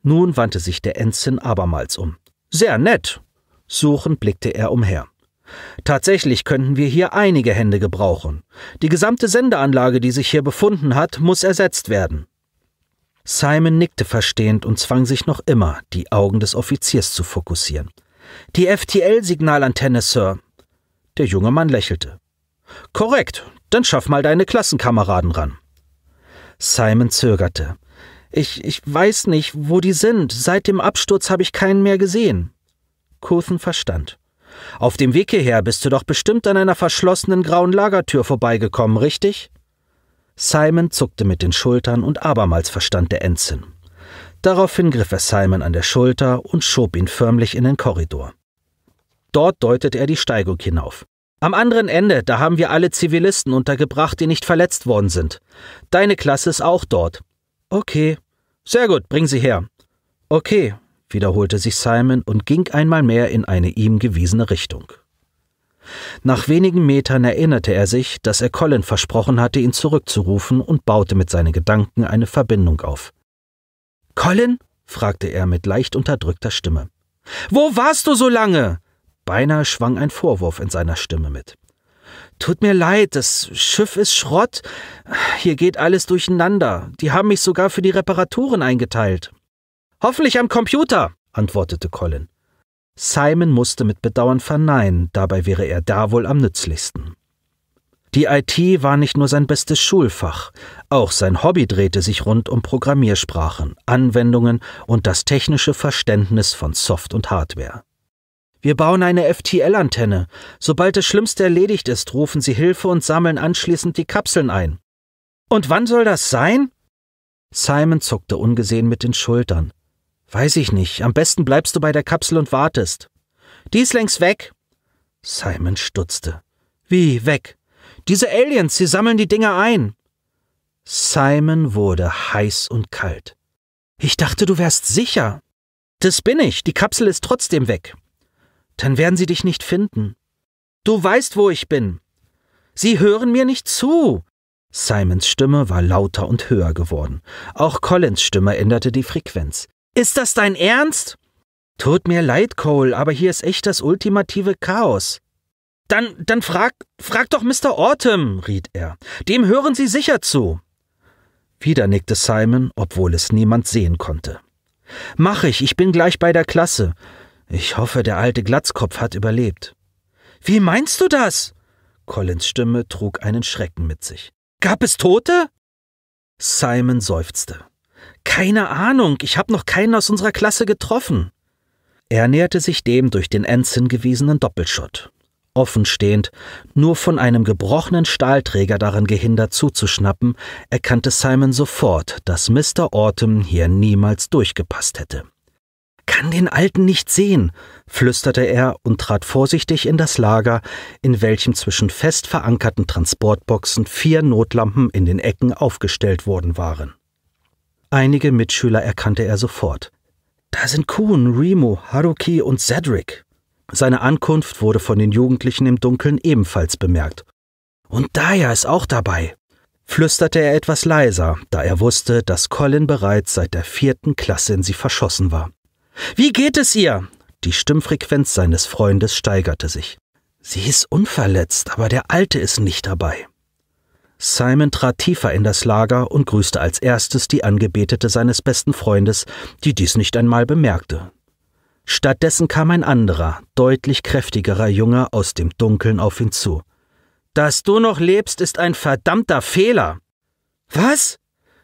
Nun wandte sich der Enzin abermals um. Sehr nett. Suchend blickte er umher. Tatsächlich könnten wir hier einige Hände gebrauchen. Die gesamte Sendeanlage, die sich hier befunden hat, muss ersetzt werden. Simon nickte verstehend und zwang sich noch immer, die Augen des Offiziers zu fokussieren. Die FTL-Signalantenne, Sir. Der junge Mann lächelte. Korrekt, dann schaff mal deine Klassenkameraden ran. Simon zögerte. Ich, ich weiß nicht, wo die sind. Seit dem Absturz habe ich keinen mehr gesehen. Kothen verstand. Auf dem Weg hierher bist du doch bestimmt an einer verschlossenen grauen Lagertür vorbeigekommen, richtig? Simon zuckte mit den Schultern und abermals verstand der Enzin. Daraufhin griff er Simon an der Schulter und schob ihn förmlich in den Korridor. Dort deutete er die Steigung hinauf. Am anderen Ende, da haben wir alle Zivilisten untergebracht, die nicht verletzt worden sind. Deine Klasse ist auch dort. Okay. Sehr gut, bring sie her. Okay, wiederholte sich Simon und ging einmal mehr in eine ihm gewiesene Richtung. Nach wenigen Metern erinnerte er sich, dass er Colin versprochen hatte, ihn zurückzurufen und baute mit seinen Gedanken eine Verbindung auf. Colin? fragte er mit leicht unterdrückter Stimme. Wo warst du so lange? Beinahe schwang ein Vorwurf in seiner Stimme mit. Tut mir leid, das Schiff ist Schrott. Hier geht alles durcheinander. Die haben mich sogar für die Reparaturen eingeteilt. Hoffentlich am Computer, antwortete Colin. Simon musste mit Bedauern verneinen, dabei wäre er da wohl am nützlichsten. Die IT war nicht nur sein bestes Schulfach, auch sein Hobby drehte sich rund um Programmiersprachen, Anwendungen und das technische Verständnis von Soft und Hardware. Wir bauen eine FTL-Antenne. Sobald das Schlimmste erledigt ist, rufen sie Hilfe und sammeln anschließend die Kapseln ein. Und wann soll das sein? Simon zuckte ungesehen mit den Schultern. Weiß ich nicht. Am besten bleibst du bei der Kapsel und wartest. Die ist längst weg. Simon stutzte. Wie weg? Diese Aliens, sie sammeln die Dinger ein. Simon wurde heiß und kalt. Ich dachte, du wärst sicher. Das bin ich. Die Kapsel ist trotzdem weg. Dann werden sie dich nicht finden. Du weißt, wo ich bin. Sie hören mir nicht zu. Simons Stimme war lauter und höher geworden. Auch Collins Stimme änderte die Frequenz. Ist das dein Ernst? Tut mir leid, Cole, aber hier ist echt das ultimative Chaos. Dann, dann frag, frag doch Mr. Autumn, riet er. Dem hören Sie sicher zu. Wieder nickte Simon, obwohl es niemand sehen konnte. Mach ich, ich bin gleich bei der Klasse. Ich hoffe, der alte Glatzkopf hat überlebt. Wie meinst du das? Collins Stimme trug einen Schrecken mit sich. Gab es Tote? Simon seufzte. Keine Ahnung, ich habe noch keinen aus unserer Klasse getroffen. Er näherte sich dem durch den Enz hingewiesenen Doppelschutt. Offenstehend, nur von einem gebrochenen Stahlträger daran gehindert zuzuschnappen, erkannte Simon sofort, dass Mr. Autumn hier niemals durchgepasst hätte. Kann den Alten nicht sehen, flüsterte er und trat vorsichtig in das Lager, in welchem zwischen fest verankerten Transportboxen vier Notlampen in den Ecken aufgestellt worden waren. Einige Mitschüler erkannte er sofort. Da sind Kuhn, Remo, Haruki und Cedric. Seine Ankunft wurde von den Jugendlichen im Dunkeln ebenfalls bemerkt. Und Daya ist auch dabei, flüsterte er etwas leiser, da er wusste, dass Colin bereits seit der vierten Klasse in sie verschossen war. Wie geht es ihr? Die Stimmfrequenz seines Freundes steigerte sich. Sie ist unverletzt, aber der Alte ist nicht dabei. Simon trat tiefer in das Lager und grüßte als erstes die Angebetete seines besten Freundes, die dies nicht einmal bemerkte. Stattdessen kam ein anderer, deutlich kräftigerer Junge aus dem Dunkeln auf ihn zu. Dass du noch lebst, ist ein verdammter Fehler. Was?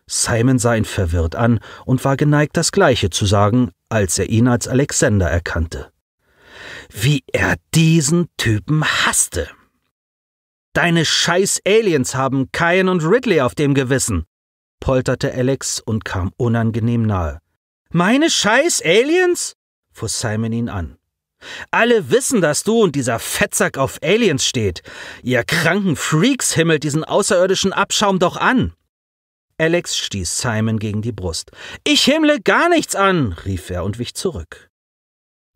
Simon sah ihn verwirrt an und war geneigt, das Gleiche zu sagen, als er ihn als Alexander erkannte. Wie er diesen Typen hasste. Deine scheiß Aliens haben Kyan und Ridley auf dem Gewissen, polterte Alex und kam unangenehm nahe. Meine scheiß Aliens? fuhr Simon ihn an. Alle wissen, dass du und dieser Fettsack auf Aliens steht. Ihr kranken Freaks himmelt diesen außerirdischen Abschaum doch an. Alex stieß Simon gegen die Brust. Ich himmle gar nichts an, rief er und wich zurück.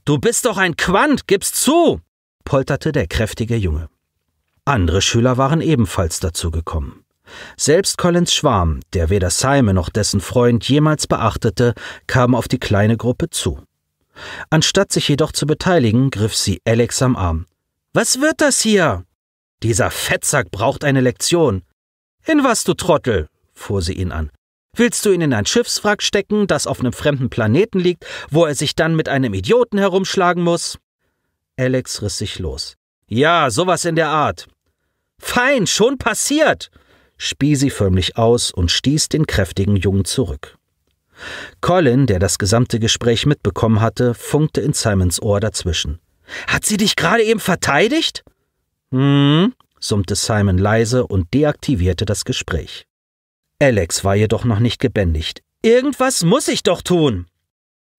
Du bist doch ein Quant, gib's zu, polterte der kräftige Junge. Andere Schüler waren ebenfalls dazu gekommen. Selbst Collins Schwarm, der weder Simon noch dessen Freund jemals beachtete, kam auf die kleine Gruppe zu. Anstatt sich jedoch zu beteiligen, griff sie Alex am Arm. Was wird das hier? Dieser Fettsack braucht eine Lektion. In was, du Trottel? fuhr sie ihn an. Willst du ihn in ein Schiffswrack stecken, das auf einem fremden Planeten liegt, wo er sich dann mit einem Idioten herumschlagen muss? Alex riss sich los. Ja, sowas in der Art. Fein, schon passiert, spie sie förmlich aus und stieß den kräftigen Jungen zurück. Colin, der das gesamte Gespräch mitbekommen hatte, funkte in Simons Ohr dazwischen. Hat sie dich gerade eben verteidigt? Hm, summte Simon leise und deaktivierte das Gespräch. Alex war jedoch noch nicht gebändigt. Irgendwas muss ich doch tun.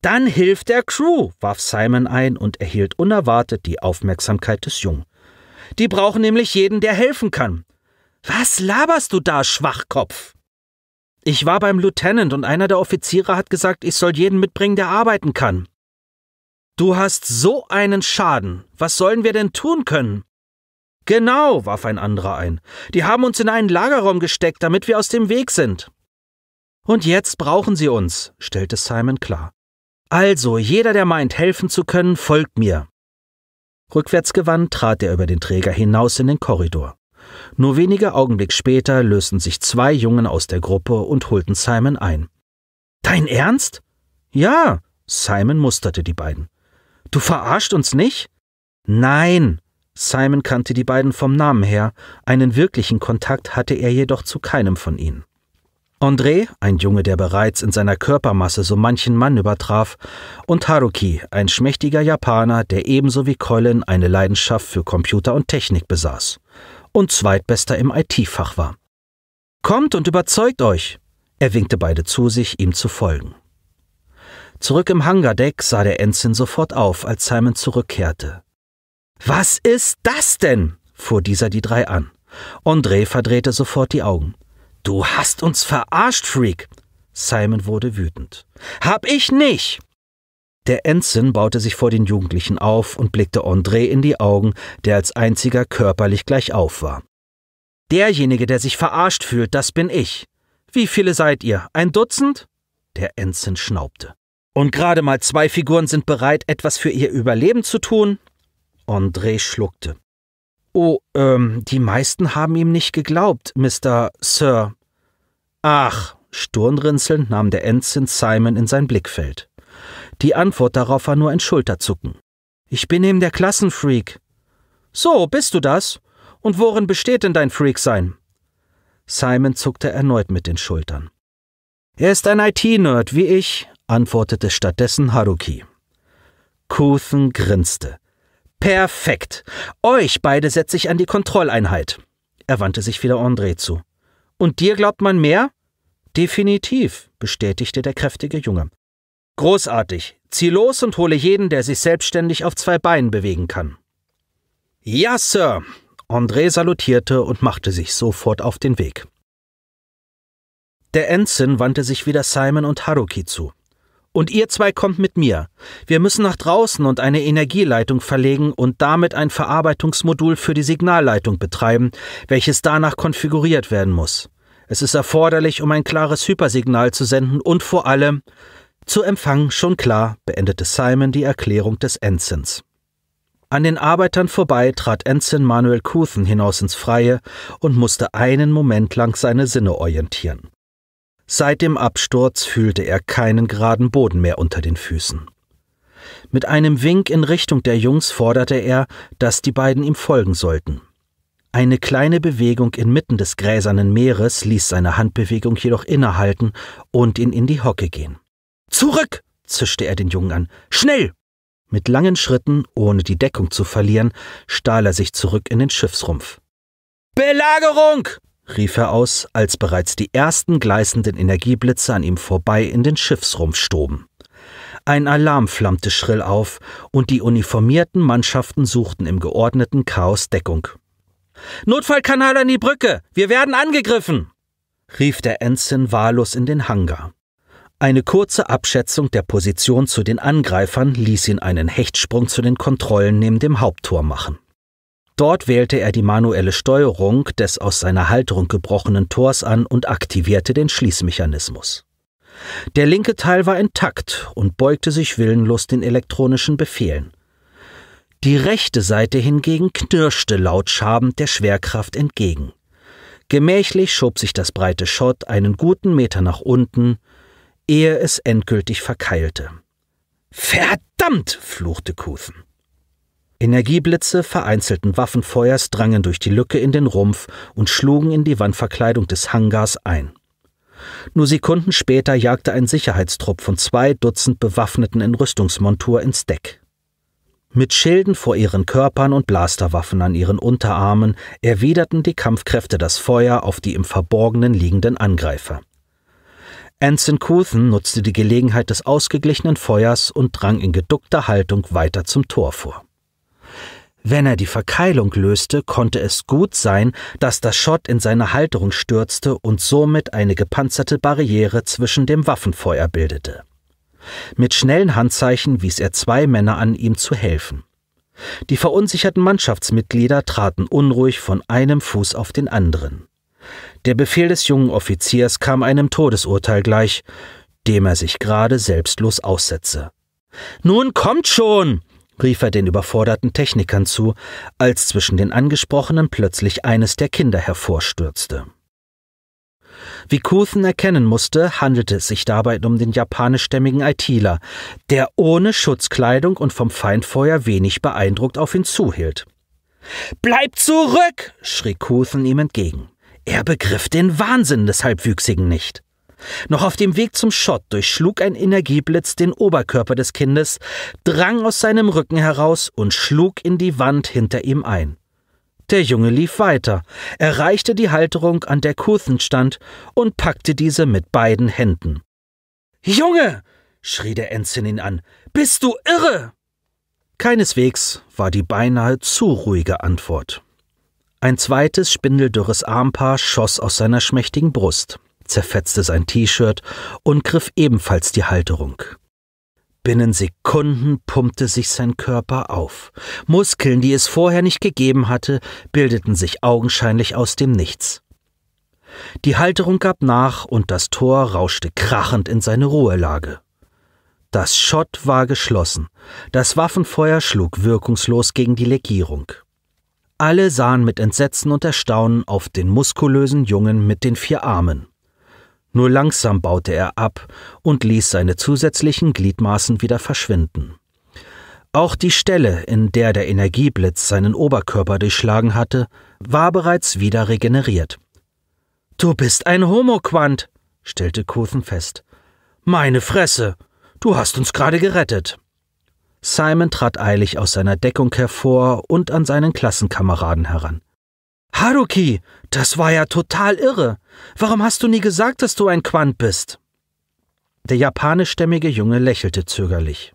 Dann hilf der Crew, warf Simon ein und erhielt unerwartet die Aufmerksamkeit des Jungen. Die brauchen nämlich jeden, der helfen kann. Was laberst du da, Schwachkopf? Ich war beim Lieutenant und einer der Offiziere hat gesagt, ich soll jeden mitbringen, der arbeiten kann. Du hast so einen Schaden. Was sollen wir denn tun können? Genau, warf ein anderer ein. Die haben uns in einen Lagerraum gesteckt, damit wir aus dem Weg sind. Und jetzt brauchen sie uns, stellte Simon klar. Also, jeder, der meint, helfen zu können, folgt mir. Rückwärtsgewandt trat er über den Träger hinaus in den Korridor. Nur wenige Augenblick später lösten sich zwei Jungen aus der Gruppe und holten Simon ein. Dein Ernst? Ja, Simon musterte die beiden. Du verarscht uns nicht? Nein. Simon kannte die beiden vom Namen her, einen wirklichen Kontakt hatte er jedoch zu keinem von ihnen. André, ein Junge, der bereits in seiner Körpermasse so manchen Mann übertraf, und Haruki, ein schmächtiger Japaner, der ebenso wie Colin eine Leidenschaft für Computer und Technik besaß und zweitbester im IT-Fach war. Kommt und überzeugt euch! Er winkte beide zu sich, ihm zu folgen. Zurück im Hangardeck sah der Ensign sofort auf, als Simon zurückkehrte. Was ist das denn? fuhr dieser die drei an. André verdrehte sofort die Augen. Du hast uns verarscht, Freak! Simon wurde wütend. Hab ich nicht! Der Ensign baute sich vor den Jugendlichen auf und blickte André in die Augen, der als einziger körperlich gleich auf war. Derjenige, der sich verarscht fühlt, das bin ich. Wie viele seid ihr? Ein Dutzend? Der Ensign schnaubte. Und gerade mal zwei Figuren sind bereit, etwas für ihr Überleben zu tun? André schluckte. Oh, ähm, die meisten haben ihm nicht geglaubt, Mr. Sir. Ach, stirnrinselnd nahm der Ensign Simon in sein Blickfeld. Die Antwort darauf war nur ein Schulterzucken. Ich bin eben der Klassenfreak. So, bist du das? Und worin besteht denn dein Freaksein? Simon zuckte erneut mit den Schultern. Er ist ein IT-Nerd wie ich, antwortete stattdessen Haruki. Kuthen grinste. Perfekt. Euch beide setze ich an die Kontrolleinheit. Er wandte sich wieder André zu. Und dir glaubt man mehr? Definitiv, bestätigte der kräftige Junge. Großartig. Zieh los und hole jeden, der sich selbstständig auf zwei Beinen bewegen kann. Ja, Sir. André salutierte und machte sich sofort auf den Weg. Der Ensign wandte sich wieder Simon und Haruki zu. Und ihr zwei kommt mit mir. Wir müssen nach draußen und eine Energieleitung verlegen und damit ein Verarbeitungsmodul für die Signalleitung betreiben, welches danach konfiguriert werden muss. Es ist erforderlich, um ein klares Hypersignal zu senden und vor allem zu empfangen, schon klar, beendete Simon die Erklärung des Ensigns. An den Arbeitern vorbei trat Ensign Manuel Kuthen hinaus ins Freie und musste einen Moment lang seine Sinne orientieren. Seit dem Absturz fühlte er keinen geraden Boden mehr unter den Füßen. Mit einem Wink in Richtung der Jungs forderte er, dass die beiden ihm folgen sollten. Eine kleine Bewegung inmitten des gräsernen Meeres ließ seine Handbewegung jedoch innehalten und ihn in die Hocke gehen. Zurück! zischte er den Jungen an. Schnell! Mit langen Schritten, ohne die Deckung zu verlieren, stahl er sich zurück in den Schiffsrumpf. Belagerung! rief er aus, als bereits die ersten gleißenden Energieblitze an ihm vorbei in den Schiffsrumpf stoben. Ein Alarm flammte schrill auf, und die uniformierten Mannschaften suchten im geordneten Chaos Deckung. Notfallkanal an die Brücke. Wir werden angegriffen. rief der Ensign wahllos in den Hangar. Eine kurze Abschätzung der Position zu den Angreifern ließ ihn einen Hechtsprung zu den Kontrollen neben dem Haupttor machen. Dort wählte er die manuelle Steuerung des aus seiner Halterung gebrochenen Tors an und aktivierte den Schließmechanismus. Der linke Teil war intakt und beugte sich willenlos den elektronischen Befehlen. Die rechte Seite hingegen knirschte laut schabend der Schwerkraft entgegen. Gemächlich schob sich das breite Schott einen guten Meter nach unten, ehe es endgültig verkeilte. Verdammt! fluchte Kuthen. Energieblitze vereinzelten Waffenfeuers drangen durch die Lücke in den Rumpf und schlugen in die Wandverkleidung des Hangars ein. Nur Sekunden später jagte ein Sicherheitstrupp von zwei Dutzend Bewaffneten in Rüstungsmontur ins Deck. Mit Schilden vor ihren Körpern und Blasterwaffen an ihren Unterarmen erwiderten die Kampfkräfte das Feuer auf die im Verborgenen liegenden Angreifer. Anson Couthen nutzte die Gelegenheit des ausgeglichenen Feuers und drang in geduckter Haltung weiter zum Tor vor. Wenn er die Verkeilung löste, konnte es gut sein, dass das Schott in seine Halterung stürzte und somit eine gepanzerte Barriere zwischen dem Waffenfeuer bildete. Mit schnellen Handzeichen wies er zwei Männer an, ihm zu helfen. Die verunsicherten Mannschaftsmitglieder traten unruhig von einem Fuß auf den anderen. Der Befehl des jungen Offiziers kam einem Todesurteil gleich, dem er sich gerade selbstlos aussetze. Nun kommt schon! rief er den überforderten Technikern zu, als zwischen den Angesprochenen plötzlich eines der Kinder hervorstürzte. Wie Kuthen erkennen musste, handelte es sich dabei um den japanischstämmigen ITler, der ohne Schutzkleidung und vom Feindfeuer wenig beeindruckt auf ihn zuhielt. Bleib zurück! schrie Kuthen ihm entgegen. Er begriff den Wahnsinn des Halbwüchsigen nicht. Noch auf dem Weg zum Schott durchschlug ein Energieblitz den Oberkörper des Kindes, drang aus seinem Rücken heraus und schlug in die Wand hinter ihm ein. Der Junge lief weiter, erreichte die Halterung, an der Kuthen stand, und packte diese mit beiden Händen. Junge! schrie der Enzin ihn an. Bist du irre? Keineswegs war die beinahe zu ruhige Antwort. Ein zweites spindeldürres Armpaar schoss aus seiner schmächtigen Brust zerfetzte sein T-Shirt und griff ebenfalls die Halterung. Binnen Sekunden pumpte sich sein Körper auf. Muskeln, die es vorher nicht gegeben hatte, bildeten sich augenscheinlich aus dem Nichts. Die Halterung gab nach und das Tor rauschte krachend in seine Ruhelage. Das Schott war geschlossen. Das Waffenfeuer schlug wirkungslos gegen die Legierung. Alle sahen mit Entsetzen und Erstaunen auf den muskulösen Jungen mit den vier Armen. Nur langsam baute er ab und ließ seine zusätzlichen Gliedmaßen wieder verschwinden. Auch die Stelle, in der der Energieblitz seinen Oberkörper durchschlagen hatte, war bereits wieder regeneriert. Du bist ein Homoquant, stellte Kothen fest. Meine Fresse, du hast uns gerade gerettet. Simon trat eilig aus seiner Deckung hervor und an seinen Klassenkameraden heran. Haruki, das war ja total irre. Warum hast du nie gesagt, dass du ein Quant bist? Der japanischstämmige Junge lächelte zögerlich.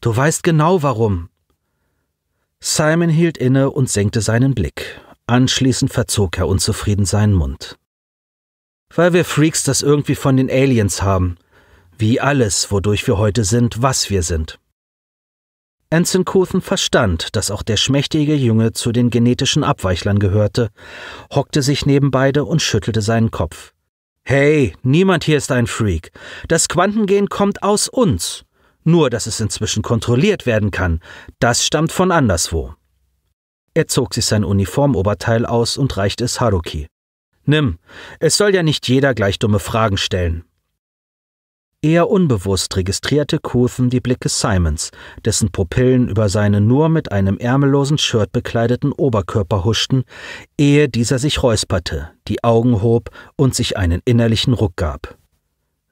Du weißt genau warum. Simon hielt inne und senkte seinen Blick. Anschließend verzog er unzufrieden seinen Mund. Weil wir Freaks das irgendwie von den Aliens haben. Wie alles, wodurch wir heute sind, was wir sind. Enzenkofen verstand, dass auch der schmächtige Junge zu den genetischen Abweichlern gehörte, hockte sich neben beide und schüttelte seinen Kopf. Hey, niemand hier ist ein Freak. Das Quantengehen kommt aus uns. Nur, dass es inzwischen kontrolliert werden kann, das stammt von anderswo. Er zog sich sein Uniformoberteil aus und reichte es Haruki. Nimm, es soll ja nicht jeder gleich dumme Fragen stellen. Eher unbewusst registrierte Coulson die Blicke Simons, dessen Pupillen über seinen nur mit einem ärmellosen Shirt bekleideten Oberkörper huschten, ehe dieser sich räusperte, die Augen hob und sich einen innerlichen Ruck gab.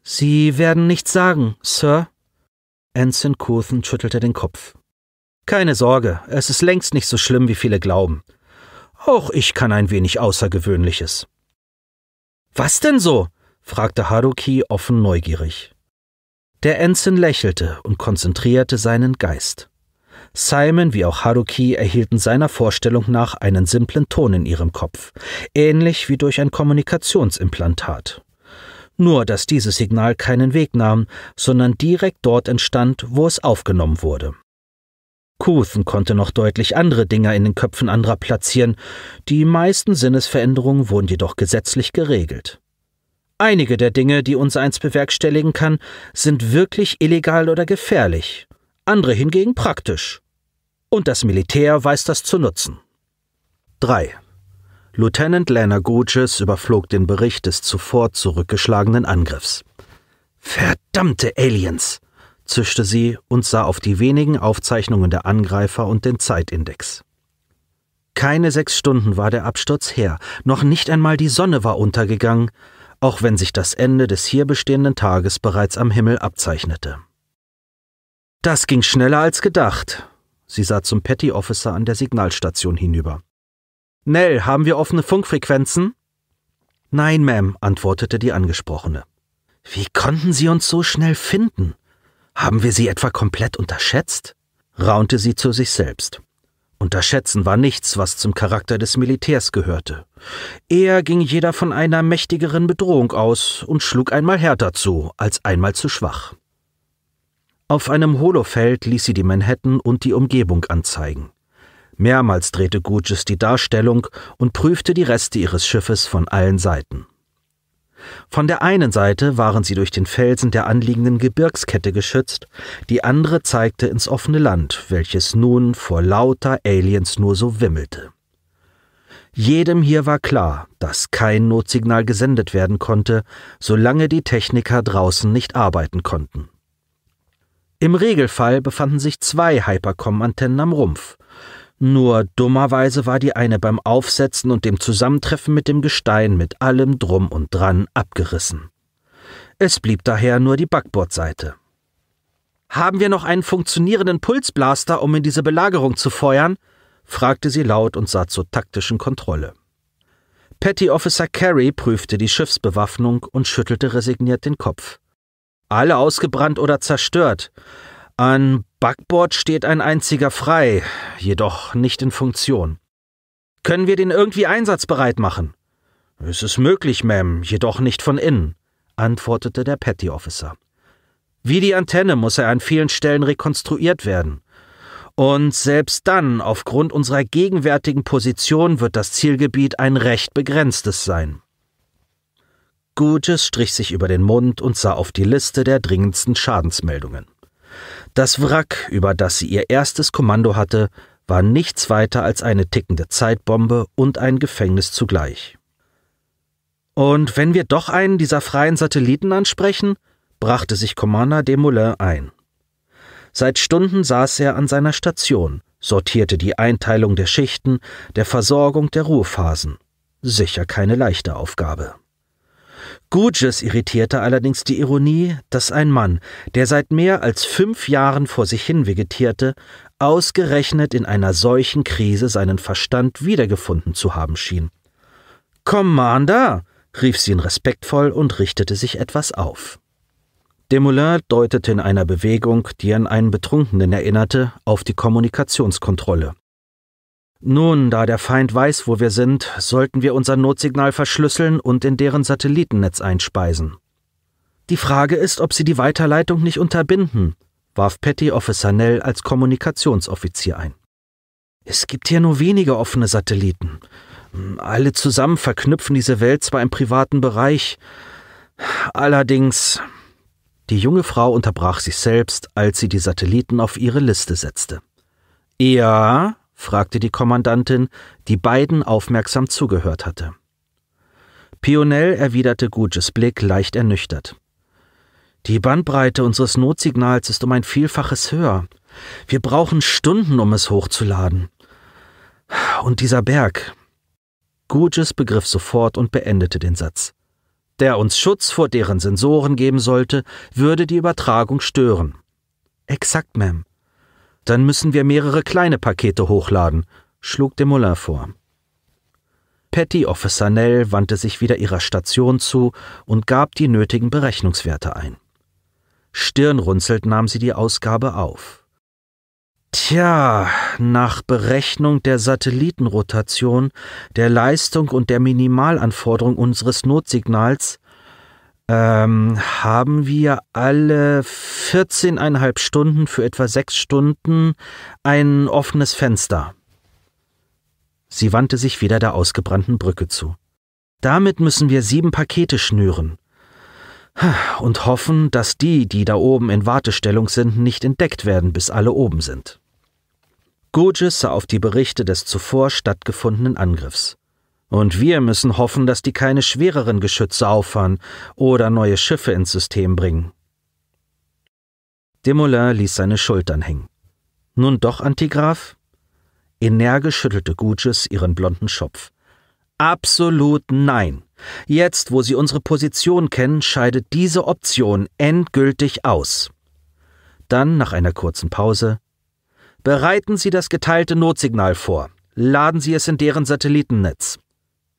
Sie werden nichts sagen, Sir? Ensign Coulson schüttelte den Kopf. Keine Sorge, es ist längst nicht so schlimm, wie viele glauben. Auch ich kann ein wenig Außergewöhnliches. Was denn so? fragte Haruki offen neugierig. Der Ensign lächelte und konzentrierte seinen Geist. Simon wie auch Haruki erhielten seiner Vorstellung nach einen simplen Ton in ihrem Kopf, ähnlich wie durch ein Kommunikationsimplantat. Nur dass dieses Signal keinen Weg nahm, sondern direkt dort entstand, wo es aufgenommen wurde. Kuthen konnte noch deutlich andere Dinger in den Köpfen anderer platzieren, die meisten Sinnesveränderungen wurden jedoch gesetzlich geregelt. Einige der Dinge, die uns eins bewerkstelligen kann, sind wirklich illegal oder gefährlich, andere hingegen praktisch. Und das Militär weiß das zu nutzen. 3. Lieutenant Lana Goges überflog den Bericht des zuvor zurückgeschlagenen Angriffs. Verdammte Aliens! zischte sie und sah auf die wenigen Aufzeichnungen der Angreifer und den Zeitindex. Keine sechs Stunden war der Absturz her, noch nicht einmal die Sonne war untergegangen, auch wenn sich das Ende des hier bestehenden Tages bereits am Himmel abzeichnete. Das ging schneller als gedacht. Sie sah zum Petty Officer an der Signalstation hinüber. Nell, haben wir offene Funkfrequenzen? Nein, Ma'am, antwortete die Angesprochene. Wie konnten Sie uns so schnell finden? Haben wir Sie etwa komplett unterschätzt? raunte sie zu sich selbst. Unterschätzen war nichts, was zum Charakter des Militärs gehörte. Eher ging jeder von einer mächtigeren Bedrohung aus und schlug einmal härter zu, als einmal zu schwach. Auf einem Holofeld ließ sie die Manhattan und die Umgebung anzeigen. Mehrmals drehte Gurgis die Darstellung und prüfte die Reste ihres Schiffes von allen Seiten. Von der einen Seite waren sie durch den Felsen der anliegenden Gebirgskette geschützt, die andere zeigte ins offene Land, welches nun vor lauter Aliens nur so wimmelte. Jedem hier war klar, dass kein Notsignal gesendet werden konnte, solange die Techniker draußen nicht arbeiten konnten. Im Regelfall befanden sich zwei Hypercom-Antennen am Rumpf, nur dummerweise war die eine beim Aufsetzen und dem Zusammentreffen mit dem Gestein mit allem drum und dran abgerissen. Es blieb daher nur die Backbordseite. Haben wir noch einen funktionierenden Pulsblaster, um in diese Belagerung zu feuern? fragte sie laut und sah zur taktischen Kontrolle. Petty Officer Carey prüfte die Schiffsbewaffnung und schüttelte resigniert den Kopf. Alle ausgebrannt oder zerstört. An Backbord steht ein einziger frei, jedoch nicht in Funktion. Können wir den irgendwie einsatzbereit machen? Es ist möglich, Ma'am, jedoch nicht von innen, antwortete der Petty Officer. Wie die Antenne muss er an vielen Stellen rekonstruiert werden. Und selbst dann, aufgrund unserer gegenwärtigen Position, wird das Zielgebiet ein recht begrenztes sein. Gutes strich sich über den Mund und sah auf die Liste der dringendsten Schadensmeldungen. Das Wrack, über das sie ihr erstes Kommando hatte, war nichts weiter als eine tickende Zeitbombe und ein Gefängnis zugleich. Und wenn wir doch einen dieser freien Satelliten ansprechen, brachte sich Commander Desmoulins ein. Seit Stunden saß er an seiner Station, sortierte die Einteilung der Schichten, der Versorgung der Ruhephasen. Sicher keine leichte Aufgabe. Gurges irritierte allerdings die Ironie, dass ein Mann, der seit mehr als fünf Jahren vor sich hin vegetierte, ausgerechnet in einer solchen Krise seinen Verstand wiedergefunden zu haben schien. Commander! rief sie ihn respektvoll und richtete sich etwas auf. Desmoulins deutete in einer Bewegung, die an einen Betrunkenen erinnerte, auf die Kommunikationskontrolle. Nun, da der Feind weiß, wo wir sind, sollten wir unser Notsignal verschlüsseln und in deren Satellitennetz einspeisen. Die Frage ist, ob sie die Weiterleitung nicht unterbinden, warf Petty Officer Nell als Kommunikationsoffizier ein. Es gibt hier nur wenige offene Satelliten. Alle zusammen verknüpfen diese Welt zwar im privaten Bereich, allerdings. Die junge Frau unterbrach sich selbst, als sie die Satelliten auf ihre Liste setzte. Ja, fragte die Kommandantin, die beiden aufmerksam zugehört hatte. Pionell erwiderte Guges Blick leicht ernüchtert. Die Bandbreite unseres Notsignals ist um ein Vielfaches höher. Wir brauchen Stunden, um es hochzuladen. Und dieser Berg. Guges begriff sofort und beendete den Satz. Der uns Schutz vor deren Sensoren geben sollte, würde die Übertragung stören. Exakt, Ma'am. Dann müssen wir mehrere kleine Pakete hochladen, schlug de Moulin vor. Petty Officer Nell wandte sich wieder ihrer Station zu und gab die nötigen Berechnungswerte ein. Stirnrunzelnd nahm sie die Ausgabe auf. Tja, nach Berechnung der Satellitenrotation, der Leistung und der Minimalanforderung unseres Notsignals ähm, haben wir alle 14,5 Stunden für etwa 6 Stunden ein offenes Fenster. Sie wandte sich wieder der ausgebrannten Brücke zu. Damit müssen wir sieben Pakete schnüren. Und hoffen, dass die, die da oben in Wartestellung sind, nicht entdeckt werden, bis alle oben sind. Goges sah auf die Berichte des zuvor stattgefundenen Angriffs. Und wir müssen hoffen, dass die keine schwereren Geschütze auffahren oder neue Schiffe ins System bringen. Demoulin ließ seine Schultern hängen. Nun doch, Antigraf? Energisch schüttelte Guges ihren blonden Schopf. Absolut nein. Jetzt, wo Sie unsere Position kennen, scheidet diese Option endgültig aus. Dann, nach einer kurzen Pause, bereiten Sie das geteilte Notsignal vor. Laden Sie es in deren Satellitennetz.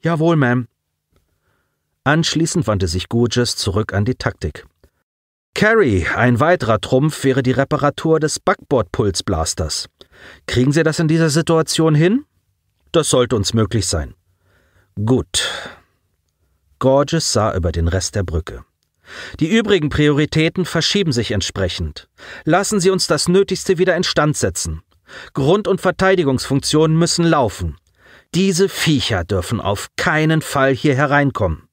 Jawohl, Ma'am. Anschließend wandte sich Gurgis zurück an die Taktik. Carrie, ein weiterer Trumpf wäre die Reparatur des Backbordpulsblasters. Kriegen Sie das in dieser Situation hin? Das sollte uns möglich sein. Gut. Gorges sah über den Rest der Brücke. Die übrigen Prioritäten verschieben sich entsprechend. Lassen Sie uns das Nötigste wieder instand setzen. Grund- und Verteidigungsfunktionen müssen laufen. Diese Viecher dürfen auf keinen Fall hier hereinkommen.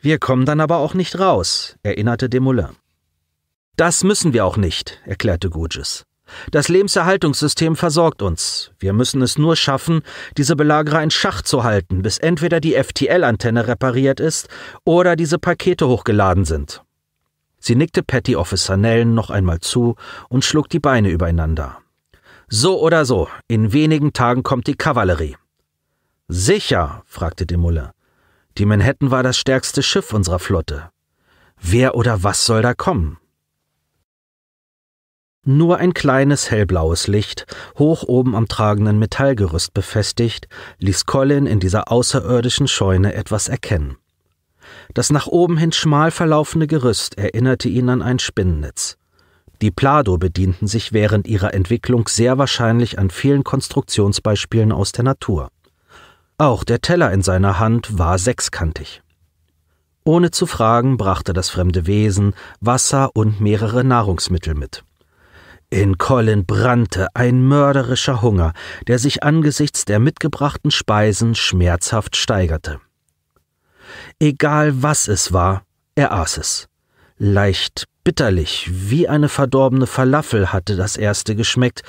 Wir kommen dann aber auch nicht raus, erinnerte Demoulin. Das müssen wir auch nicht, erklärte Gouges. Das Lebenserhaltungssystem versorgt uns. Wir müssen es nur schaffen, diese Belagerer in Schach zu halten, bis entweder die FTL-Antenne repariert ist oder diese Pakete hochgeladen sind. Sie nickte Petty Officer Nellen noch einmal zu und schlug die Beine übereinander. So oder so, in wenigen Tagen kommt die Kavallerie. Sicher, fragte die Mulle. Die Manhattan war das stärkste Schiff unserer Flotte. Wer oder was soll da kommen? Nur ein kleines hellblaues Licht, hoch oben am tragenden Metallgerüst befestigt, ließ Colin in dieser außerirdischen Scheune etwas erkennen. Das nach oben hin schmal verlaufende Gerüst erinnerte ihn an ein Spinnennetz. Die Plado bedienten sich während ihrer Entwicklung sehr wahrscheinlich an vielen Konstruktionsbeispielen aus der Natur. Auch der Teller in seiner Hand war sechskantig. Ohne zu fragen brachte das fremde Wesen Wasser und mehrere Nahrungsmittel mit. In Colin brannte ein mörderischer Hunger, der sich angesichts der mitgebrachten Speisen schmerzhaft steigerte. Egal was es war, er aß es. Leicht bitterlich, wie eine verdorbene Falafel hatte das erste geschmeckt,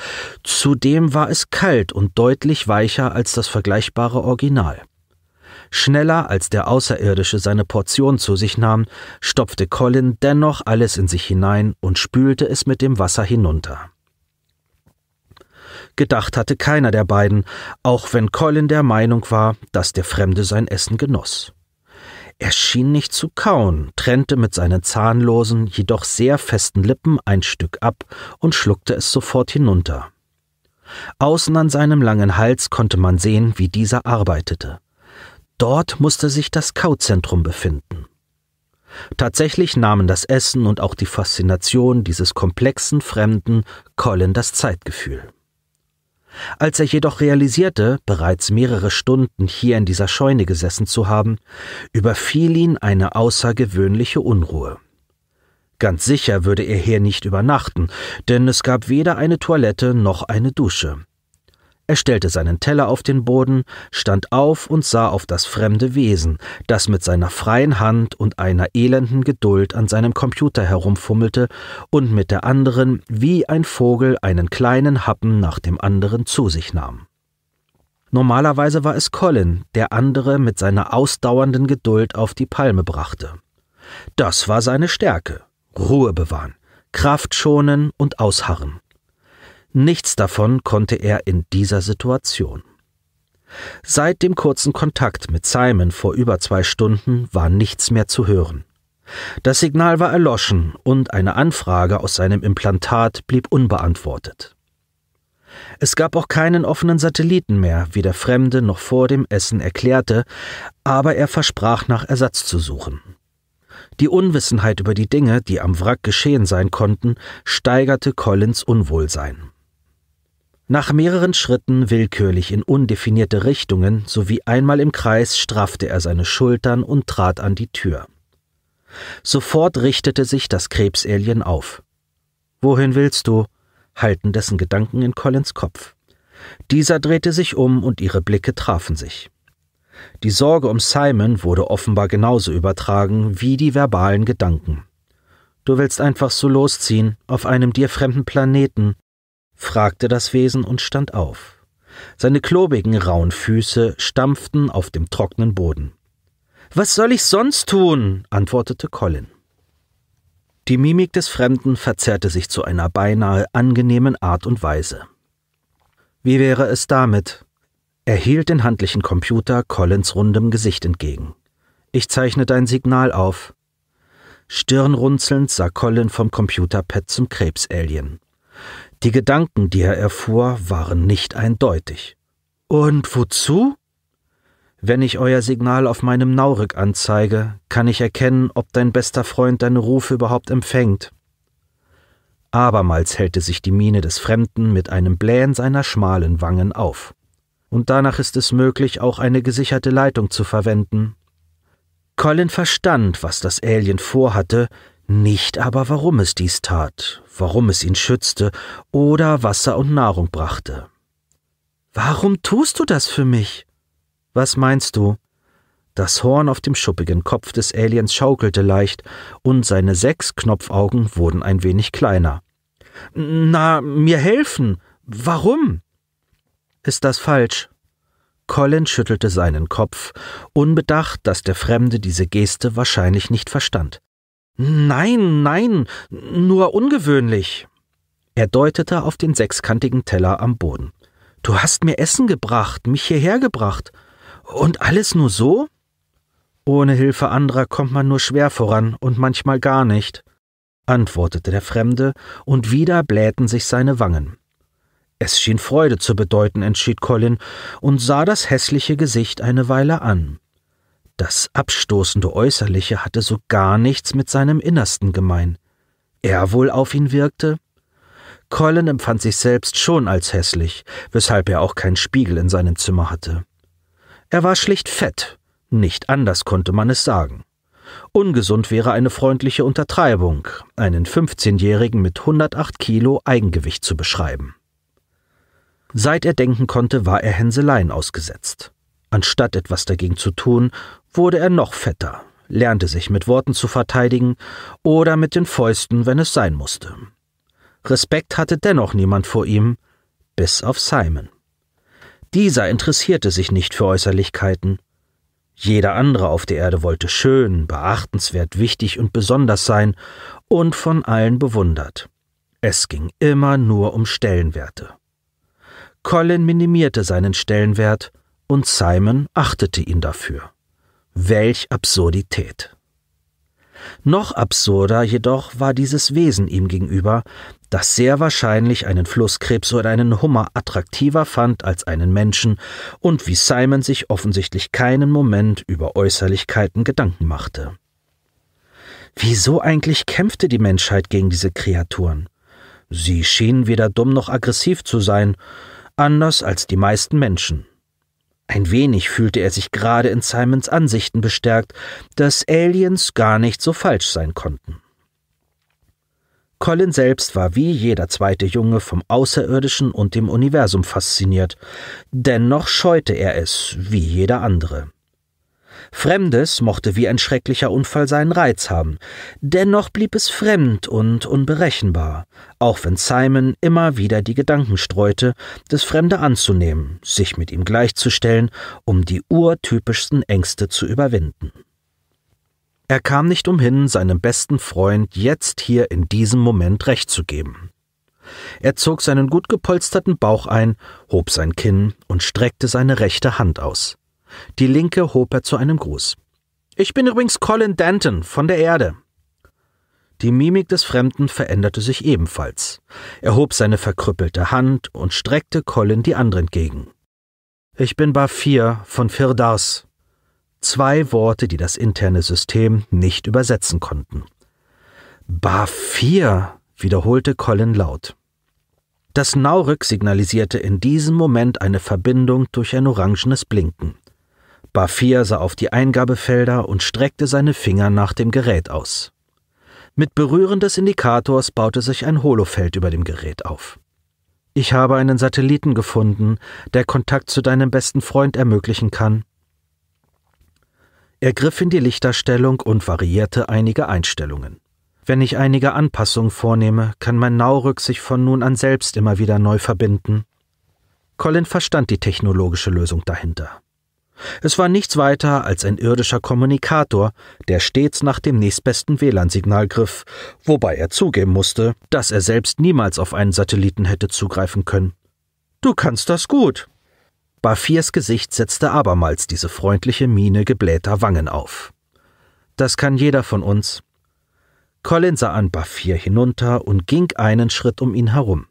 zudem war es kalt und deutlich weicher als das vergleichbare Original. Schneller als der Außerirdische seine Portion zu sich nahm, stopfte Colin dennoch alles in sich hinein und spülte es mit dem Wasser hinunter. Gedacht hatte keiner der beiden, auch wenn Colin der Meinung war, dass der Fremde sein Essen genoss. Er schien nicht zu kauen, trennte mit seinen zahnlosen, jedoch sehr festen Lippen ein Stück ab und schluckte es sofort hinunter. Außen an seinem langen Hals konnte man sehen, wie dieser arbeitete. Dort musste sich das Kauzentrum befinden. Tatsächlich nahmen das Essen und auch die Faszination dieses komplexen Fremden Colin das Zeitgefühl. Als er jedoch realisierte, bereits mehrere Stunden hier in dieser Scheune gesessen zu haben, überfiel ihn eine außergewöhnliche Unruhe. Ganz sicher würde er hier nicht übernachten, denn es gab weder eine Toilette noch eine Dusche. Er stellte seinen Teller auf den Boden, stand auf und sah auf das fremde Wesen, das mit seiner freien Hand und einer elenden Geduld an seinem Computer herumfummelte und mit der anderen wie ein Vogel einen kleinen Happen nach dem anderen zu sich nahm. Normalerweise war es Colin, der andere mit seiner ausdauernden Geduld auf die Palme brachte. Das war seine Stärke. Ruhe bewahren, Kraft schonen und ausharren. Nichts davon konnte er in dieser Situation. Seit dem kurzen Kontakt mit Simon vor über zwei Stunden war nichts mehr zu hören. Das Signal war erloschen und eine Anfrage aus seinem Implantat blieb unbeantwortet. Es gab auch keinen offenen Satelliten mehr, wie der Fremde noch vor dem Essen erklärte, aber er versprach nach Ersatz zu suchen. Die Unwissenheit über die Dinge, die am Wrack geschehen sein konnten, steigerte Collins Unwohlsein. Nach mehreren Schritten willkürlich in undefinierte Richtungen sowie einmal im Kreis straffte er seine Schultern und trat an die Tür. Sofort richtete sich das Krebsalien auf. Wohin willst du? halten dessen Gedanken in Collins Kopf. Dieser drehte sich um und ihre Blicke trafen sich. Die Sorge um Simon wurde offenbar genauso übertragen wie die verbalen Gedanken. Du willst einfach so losziehen, auf einem dir fremden Planeten, fragte das Wesen und stand auf. Seine klobigen, rauen Füße stampften auf dem trockenen Boden. Was soll ich sonst tun? antwortete Colin. Die Mimik des Fremden verzerrte sich zu einer beinahe angenehmen Art und Weise. Wie wäre es damit? Er hielt den handlichen Computer Collins rundem Gesicht entgegen. Ich zeichne dein Signal auf. Stirnrunzelnd sah Colin vom Computerpad zum Krebsalien. Die Gedanken, die er erfuhr, waren nicht eindeutig. Und wozu? Wenn ich euer Signal auf meinem Naurik anzeige, kann ich erkennen, ob dein bester Freund deine Rufe überhaupt empfängt. Abermals hält sich die Miene des Fremden mit einem Blähen seiner schmalen Wangen auf. Und danach ist es möglich, auch eine gesicherte Leitung zu verwenden. Colin verstand, was das Alien vorhatte, nicht aber warum es dies tat, warum es ihn schützte oder Wasser und Nahrung brachte. Warum tust du das für mich? Was meinst du? Das Horn auf dem schuppigen Kopf des Aliens schaukelte leicht, und seine sechs Knopfaugen wurden ein wenig kleiner. Na, mir helfen. Warum? Ist das falsch? Colin schüttelte seinen Kopf, unbedacht, dass der Fremde diese Geste wahrscheinlich nicht verstand. Nein, nein, nur ungewöhnlich. Er deutete auf den sechskantigen Teller am Boden. Du hast mir Essen gebracht, mich hierher gebracht. Und alles nur so? Ohne Hilfe anderer kommt man nur schwer voran und manchmal gar nicht, antwortete der Fremde, und wieder blähten sich seine Wangen. Es schien Freude zu bedeuten, entschied Colin und sah das hässliche Gesicht eine Weile an. Das abstoßende Äußerliche hatte so gar nichts mit seinem Innersten gemein. Er wohl auf ihn wirkte? Colin empfand sich selbst schon als hässlich, weshalb er auch keinen Spiegel in seinem Zimmer hatte. Er war schlicht fett, nicht anders konnte man es sagen. Ungesund wäre eine freundliche Untertreibung, einen 15-Jährigen mit 108 Kilo Eigengewicht zu beschreiben. Seit er denken konnte, war er Hänseleien ausgesetzt. Anstatt etwas dagegen zu tun, wurde er noch fetter, lernte sich mit Worten zu verteidigen oder mit den Fäusten, wenn es sein musste. Respekt hatte dennoch niemand vor ihm, bis auf Simon. Dieser interessierte sich nicht für Äußerlichkeiten. Jeder andere auf der Erde wollte schön, beachtenswert, wichtig und besonders sein und von allen bewundert. Es ging immer nur um Stellenwerte. Colin minimierte seinen Stellenwert und Simon achtete ihn dafür. Welch Absurdität. Noch absurder jedoch war dieses Wesen ihm gegenüber, das sehr wahrscheinlich einen Flusskrebs oder einen Hummer attraktiver fand als einen Menschen und wie Simon sich offensichtlich keinen Moment über Äußerlichkeiten Gedanken machte. Wieso eigentlich kämpfte die Menschheit gegen diese Kreaturen? Sie schienen weder dumm noch aggressiv zu sein, anders als die meisten Menschen. Ein wenig fühlte er sich gerade in Simons Ansichten bestärkt, dass Aliens gar nicht so falsch sein konnten. Colin selbst war wie jeder zweite Junge vom Außerirdischen und dem Universum fasziniert, dennoch scheute er es, wie jeder andere. Fremdes mochte wie ein schrecklicher Unfall seinen Reiz haben. Dennoch blieb es fremd und unberechenbar, auch wenn Simon immer wieder die Gedanken streute, das Fremde anzunehmen, sich mit ihm gleichzustellen, um die urtypischsten Ängste zu überwinden. Er kam nicht umhin, seinem besten Freund jetzt hier in diesem Moment recht zu geben. Er zog seinen gut gepolsterten Bauch ein, hob sein Kinn und streckte seine rechte Hand aus. Die linke hob er zu einem Gruß. Ich bin übrigens Colin Danton von der Erde. Die Mimik des Fremden veränderte sich ebenfalls. Er hob seine verkrüppelte Hand und streckte Colin die andere entgegen. Ich bin Bafir von Firdars. Zwei Worte, die das interne System nicht übersetzen konnten. Bafir, wiederholte Colin laut. Das Naurück signalisierte in diesem Moment eine Verbindung durch ein orangenes Blinken. Barfia sah auf die Eingabefelder und streckte seine Finger nach dem Gerät aus. Mit Berühren des Indikators baute sich ein Holofeld über dem Gerät auf. Ich habe einen Satelliten gefunden, der Kontakt zu deinem besten Freund ermöglichen kann. Er griff in die Lichterstellung und variierte einige Einstellungen. Wenn ich einige Anpassungen vornehme, kann mein Naurück sich von nun an selbst immer wieder neu verbinden. Colin verstand die technologische Lösung dahinter. Es war nichts weiter als ein irdischer Kommunikator, der stets nach dem nächstbesten WLAN-Signal griff, wobei er zugeben musste, dass er selbst niemals auf einen Satelliten hätte zugreifen können. Du kannst das gut. Barfiers Gesicht setzte abermals diese freundliche Miene geblähter Wangen auf. Das kann jeder von uns. Colin sah an Barfier hinunter und ging einen Schritt um ihn herum.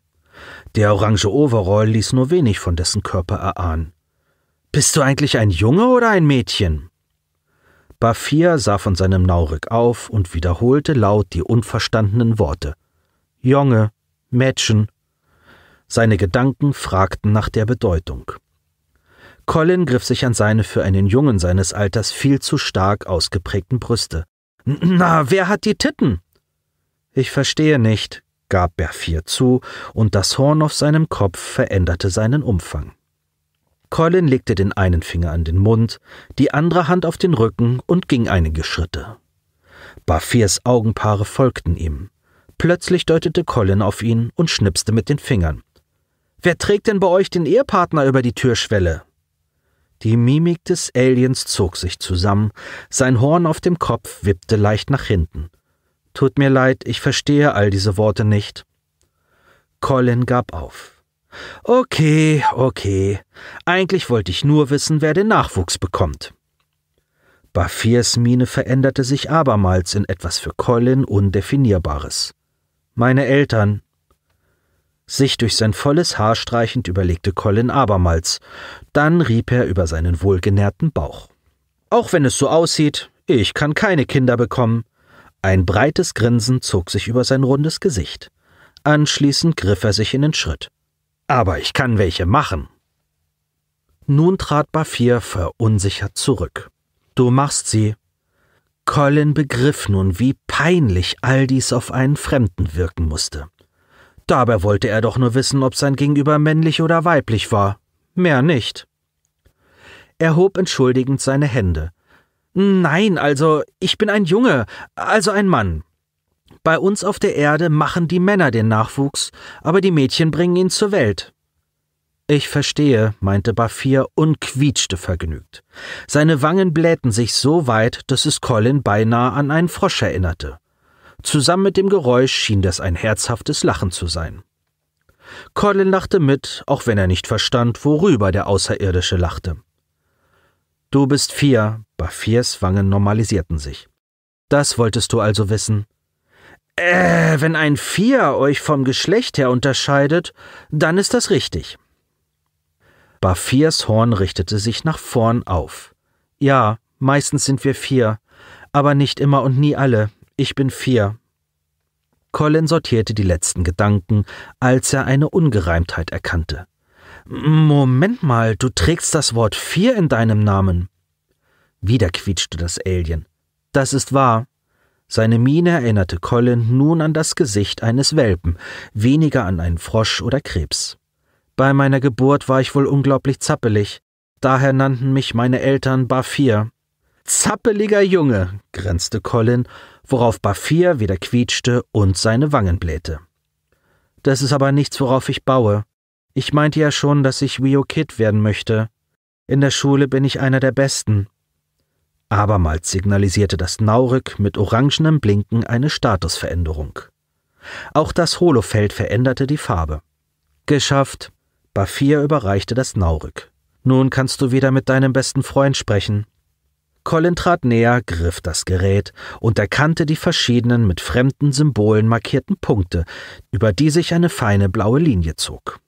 Der orange Overall ließ nur wenig von dessen Körper erahnen. Bist du eigentlich ein Junge oder ein Mädchen? Bafir sah von seinem Naurück auf und wiederholte laut die unverstandenen Worte. Junge, Mädchen. Seine Gedanken fragten nach der Bedeutung. Colin griff sich an seine für einen Jungen seines Alters viel zu stark ausgeprägten Brüste. Na, wer hat die Titten? Ich verstehe nicht, gab Berfier zu, und das Horn auf seinem Kopf veränderte seinen Umfang. Colin legte den einen Finger an den Mund, die andere Hand auf den Rücken und ging einige Schritte. Bafirs Augenpaare folgten ihm. Plötzlich deutete Colin auf ihn und schnipste mit den Fingern. Wer trägt denn bei euch den Ehepartner über die Türschwelle? Die Mimik des Aliens zog sich zusammen, sein Horn auf dem Kopf wippte leicht nach hinten. Tut mir leid, ich verstehe all diese Worte nicht. Colin gab auf. Okay, okay. Eigentlich wollte ich nur wissen, wer den Nachwuchs bekommt. Bafirs Miene veränderte sich abermals in etwas für Colin Undefinierbares. Meine Eltern. Sich durch sein volles Haar streichend überlegte Colin abermals. Dann rieb er über seinen wohlgenährten Bauch. Auch wenn es so aussieht, ich kann keine Kinder bekommen. Ein breites Grinsen zog sich über sein rundes Gesicht. Anschließend griff er sich in den Schritt aber ich kann welche machen. Nun trat Bafir verunsichert zurück. Du machst sie. Colin begriff nun, wie peinlich all dies auf einen Fremden wirken musste. Dabei wollte er doch nur wissen, ob sein Gegenüber männlich oder weiblich war. Mehr nicht. Er hob entschuldigend seine Hände. Nein, also, ich bin ein Junge, also ein Mann. Bei uns auf der Erde machen die Männer den Nachwuchs, aber die Mädchen bringen ihn zur Welt. Ich verstehe, meinte Bafir und quietschte vergnügt. Seine Wangen blähten sich so weit, dass es Colin beinahe an einen Frosch erinnerte. Zusammen mit dem Geräusch schien das ein herzhaftes Lachen zu sein. Colin lachte mit, auch wenn er nicht verstand, worüber der Außerirdische lachte. Du bist vier, Bafirs Wangen normalisierten sich. Das wolltest du also wissen. Äh, wenn ein Vier euch vom Geschlecht her unterscheidet, dann ist das richtig. Barfiers Horn richtete sich nach vorn auf. Ja, meistens sind wir vier, aber nicht immer und nie alle. Ich bin vier. Colin sortierte die letzten Gedanken, als er eine Ungereimtheit erkannte. Moment mal, du trägst das Wort vier in deinem Namen. Wieder quietschte das Alien. Das ist wahr, seine Miene erinnerte Colin nun an das Gesicht eines Welpen, weniger an einen Frosch oder Krebs. Bei meiner Geburt war ich wohl unglaublich zappelig. Daher nannten mich meine Eltern Barfir. Zappeliger Junge, grenzte Colin, worauf Barfir wieder quietschte und seine Wangen blähte. Das ist aber nichts, worauf ich baue. Ich meinte ja schon, dass ich Wio Kid werden möchte. In der Schule bin ich einer der Besten. Abermals signalisierte das Naurück mit orangenem Blinken eine Statusveränderung. Auch das Holofeld veränderte die Farbe. Geschafft. Bafir überreichte das Naurück. Nun kannst du wieder mit deinem besten Freund sprechen. Colin trat näher, griff das Gerät und erkannte die verschiedenen mit fremden Symbolen markierten Punkte, über die sich eine feine blaue Linie zog.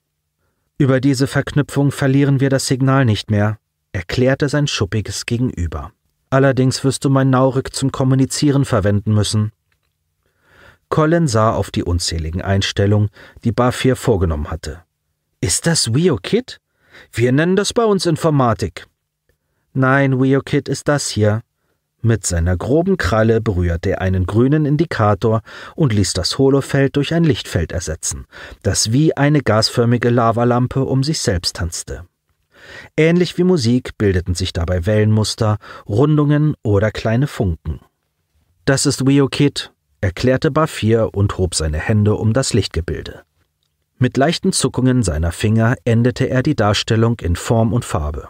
Über diese Verknüpfung verlieren wir das Signal nicht mehr, erklärte sein schuppiges Gegenüber. Allerdings wirst du mein Naurik zum Kommunizieren verwenden müssen. Colin sah auf die unzähligen Einstellungen, die Bafir vorgenommen hatte. Ist das WioKit? Wir nennen das bei uns Informatik. Nein, WioKit ist das hier. Mit seiner groben Kralle berührte er einen grünen Indikator und ließ das Holofeld durch ein Lichtfeld ersetzen, das wie eine gasförmige Lavalampe um sich selbst tanzte. Ähnlich wie Musik bildeten sich dabei Wellenmuster, Rundungen oder kleine Funken. Das ist Wiokit, erklärte Bafir und hob seine Hände um das Lichtgebilde. Mit leichten Zuckungen seiner Finger endete er die Darstellung in Form und Farbe.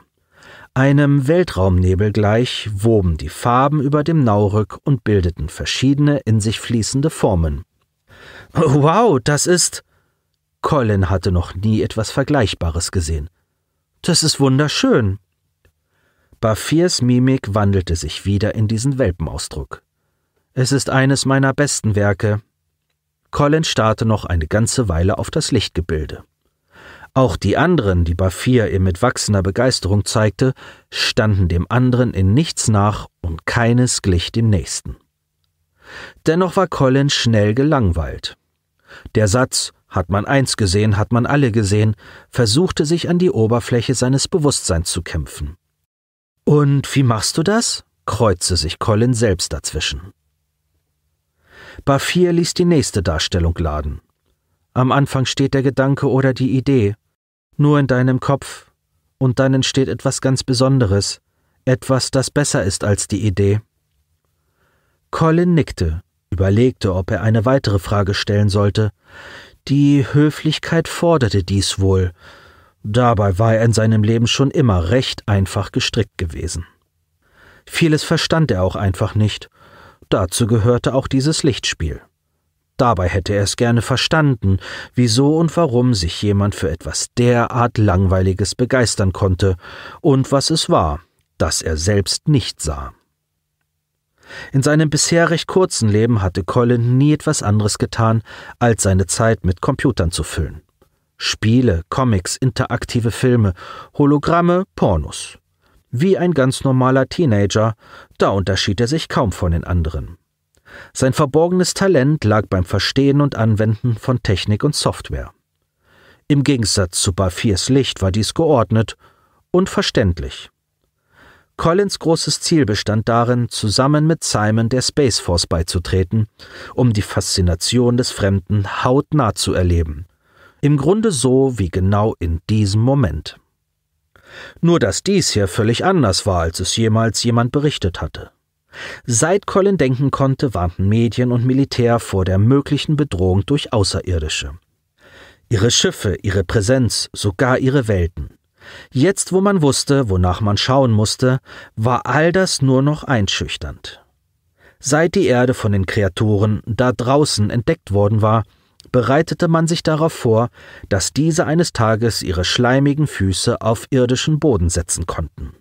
Einem Weltraumnebel gleich woben die Farben über dem Naurück und bildeten verschiedene in sich fließende Formen. Wow, das ist. Colin hatte noch nie etwas Vergleichbares gesehen. Das ist wunderschön. Bafirs Mimik wandelte sich wieder in diesen Welpenausdruck. Es ist eines meiner besten Werke. Colin starrte noch eine ganze Weile auf das Lichtgebilde. Auch die anderen, die Bafir ihr mit wachsender Begeisterung zeigte, standen dem anderen in nichts nach und keines glich dem nächsten. Dennoch war Colin schnell gelangweilt. Der Satz hat man eins gesehen, hat man alle gesehen, versuchte sich an die Oberfläche seines Bewusstseins zu kämpfen. Und wie machst du das? kreuzte sich Colin selbst dazwischen. Bafir ließ die nächste Darstellung laden. Am Anfang steht der Gedanke oder die Idee, nur in deinem Kopf, und dann entsteht etwas ganz Besonderes, etwas, das besser ist als die Idee. Colin nickte, überlegte, ob er eine weitere Frage stellen sollte, die Höflichkeit forderte dies wohl. Dabei war er in seinem Leben schon immer recht einfach gestrickt gewesen. Vieles verstand er auch einfach nicht. Dazu gehörte auch dieses Lichtspiel. Dabei hätte er es gerne verstanden, wieso und warum sich jemand für etwas derart Langweiliges begeistern konnte und was es war, das er selbst nicht sah. In seinem bisher recht kurzen Leben hatte Colin nie etwas anderes getan, als seine Zeit mit Computern zu füllen. Spiele, Comics, interaktive Filme, Hologramme, Pornos. Wie ein ganz normaler Teenager, da unterschied er sich kaum von den anderen. Sein verborgenes Talent lag beim Verstehen und Anwenden von Technik und Software. Im Gegensatz zu Barfiers Licht war dies geordnet und verständlich. Collins großes Ziel bestand darin, zusammen mit Simon der Space Force beizutreten, um die Faszination des Fremden hautnah zu erleben. Im Grunde so wie genau in diesem Moment. Nur dass dies hier völlig anders war, als es jemals jemand berichtet hatte. Seit Colin denken konnte, warnten Medien und Militär vor der möglichen Bedrohung durch Außerirdische. Ihre Schiffe, ihre Präsenz, sogar ihre Welten. Jetzt, wo man wusste, wonach man schauen musste, war all das nur noch einschüchternd. Seit die Erde von den Kreaturen da draußen entdeckt worden war, bereitete man sich darauf vor, dass diese eines Tages ihre schleimigen Füße auf irdischen Boden setzen konnten.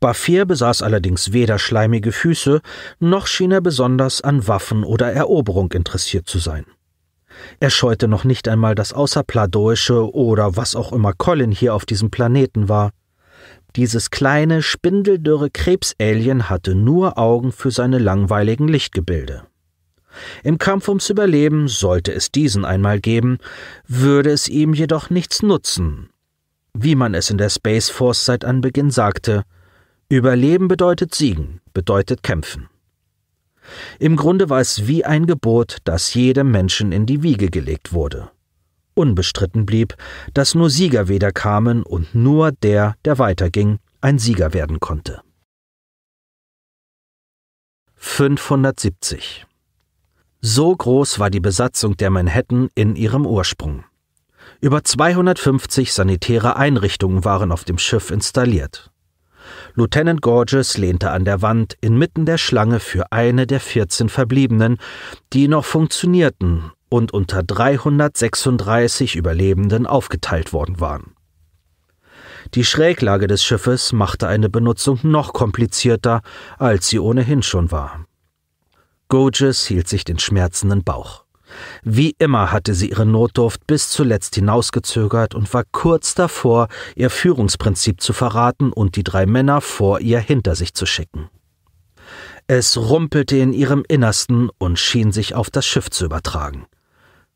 Bafir besaß allerdings weder schleimige Füße, noch schien er besonders an Waffen oder Eroberung interessiert zu sein. Er scheute noch nicht einmal das Außerpladoische oder was auch immer Colin hier auf diesem Planeten war. Dieses kleine, spindeldürre Krebsalien hatte nur Augen für seine langweiligen Lichtgebilde. Im Kampf ums Überleben, sollte es diesen einmal geben, würde es ihm jedoch nichts nutzen. Wie man es in der Space Force seit Anbeginn sagte, Überleben bedeutet siegen, bedeutet kämpfen. Im Grunde war es wie ein Gebot, das jedem Menschen in die Wiege gelegt wurde. Unbestritten blieb, dass nur Sieger wieder kamen und nur der, der weiterging, ein Sieger werden konnte. 570 So groß war die Besatzung der Manhattan in ihrem Ursprung. Über 250 sanitäre Einrichtungen waren auf dem Schiff installiert. Lieutenant Gorges lehnte an der Wand inmitten der Schlange für eine der 14 Verbliebenen, die noch funktionierten und unter 336 Überlebenden aufgeteilt worden waren. Die Schräglage des Schiffes machte eine Benutzung noch komplizierter, als sie ohnehin schon war. Gorges hielt sich den schmerzenden Bauch. Wie immer hatte sie ihre Notdurft bis zuletzt hinausgezögert und war kurz davor, ihr Führungsprinzip zu verraten und die drei Männer vor ihr hinter sich zu schicken. Es rumpelte in ihrem Innersten und schien sich auf das Schiff zu übertragen.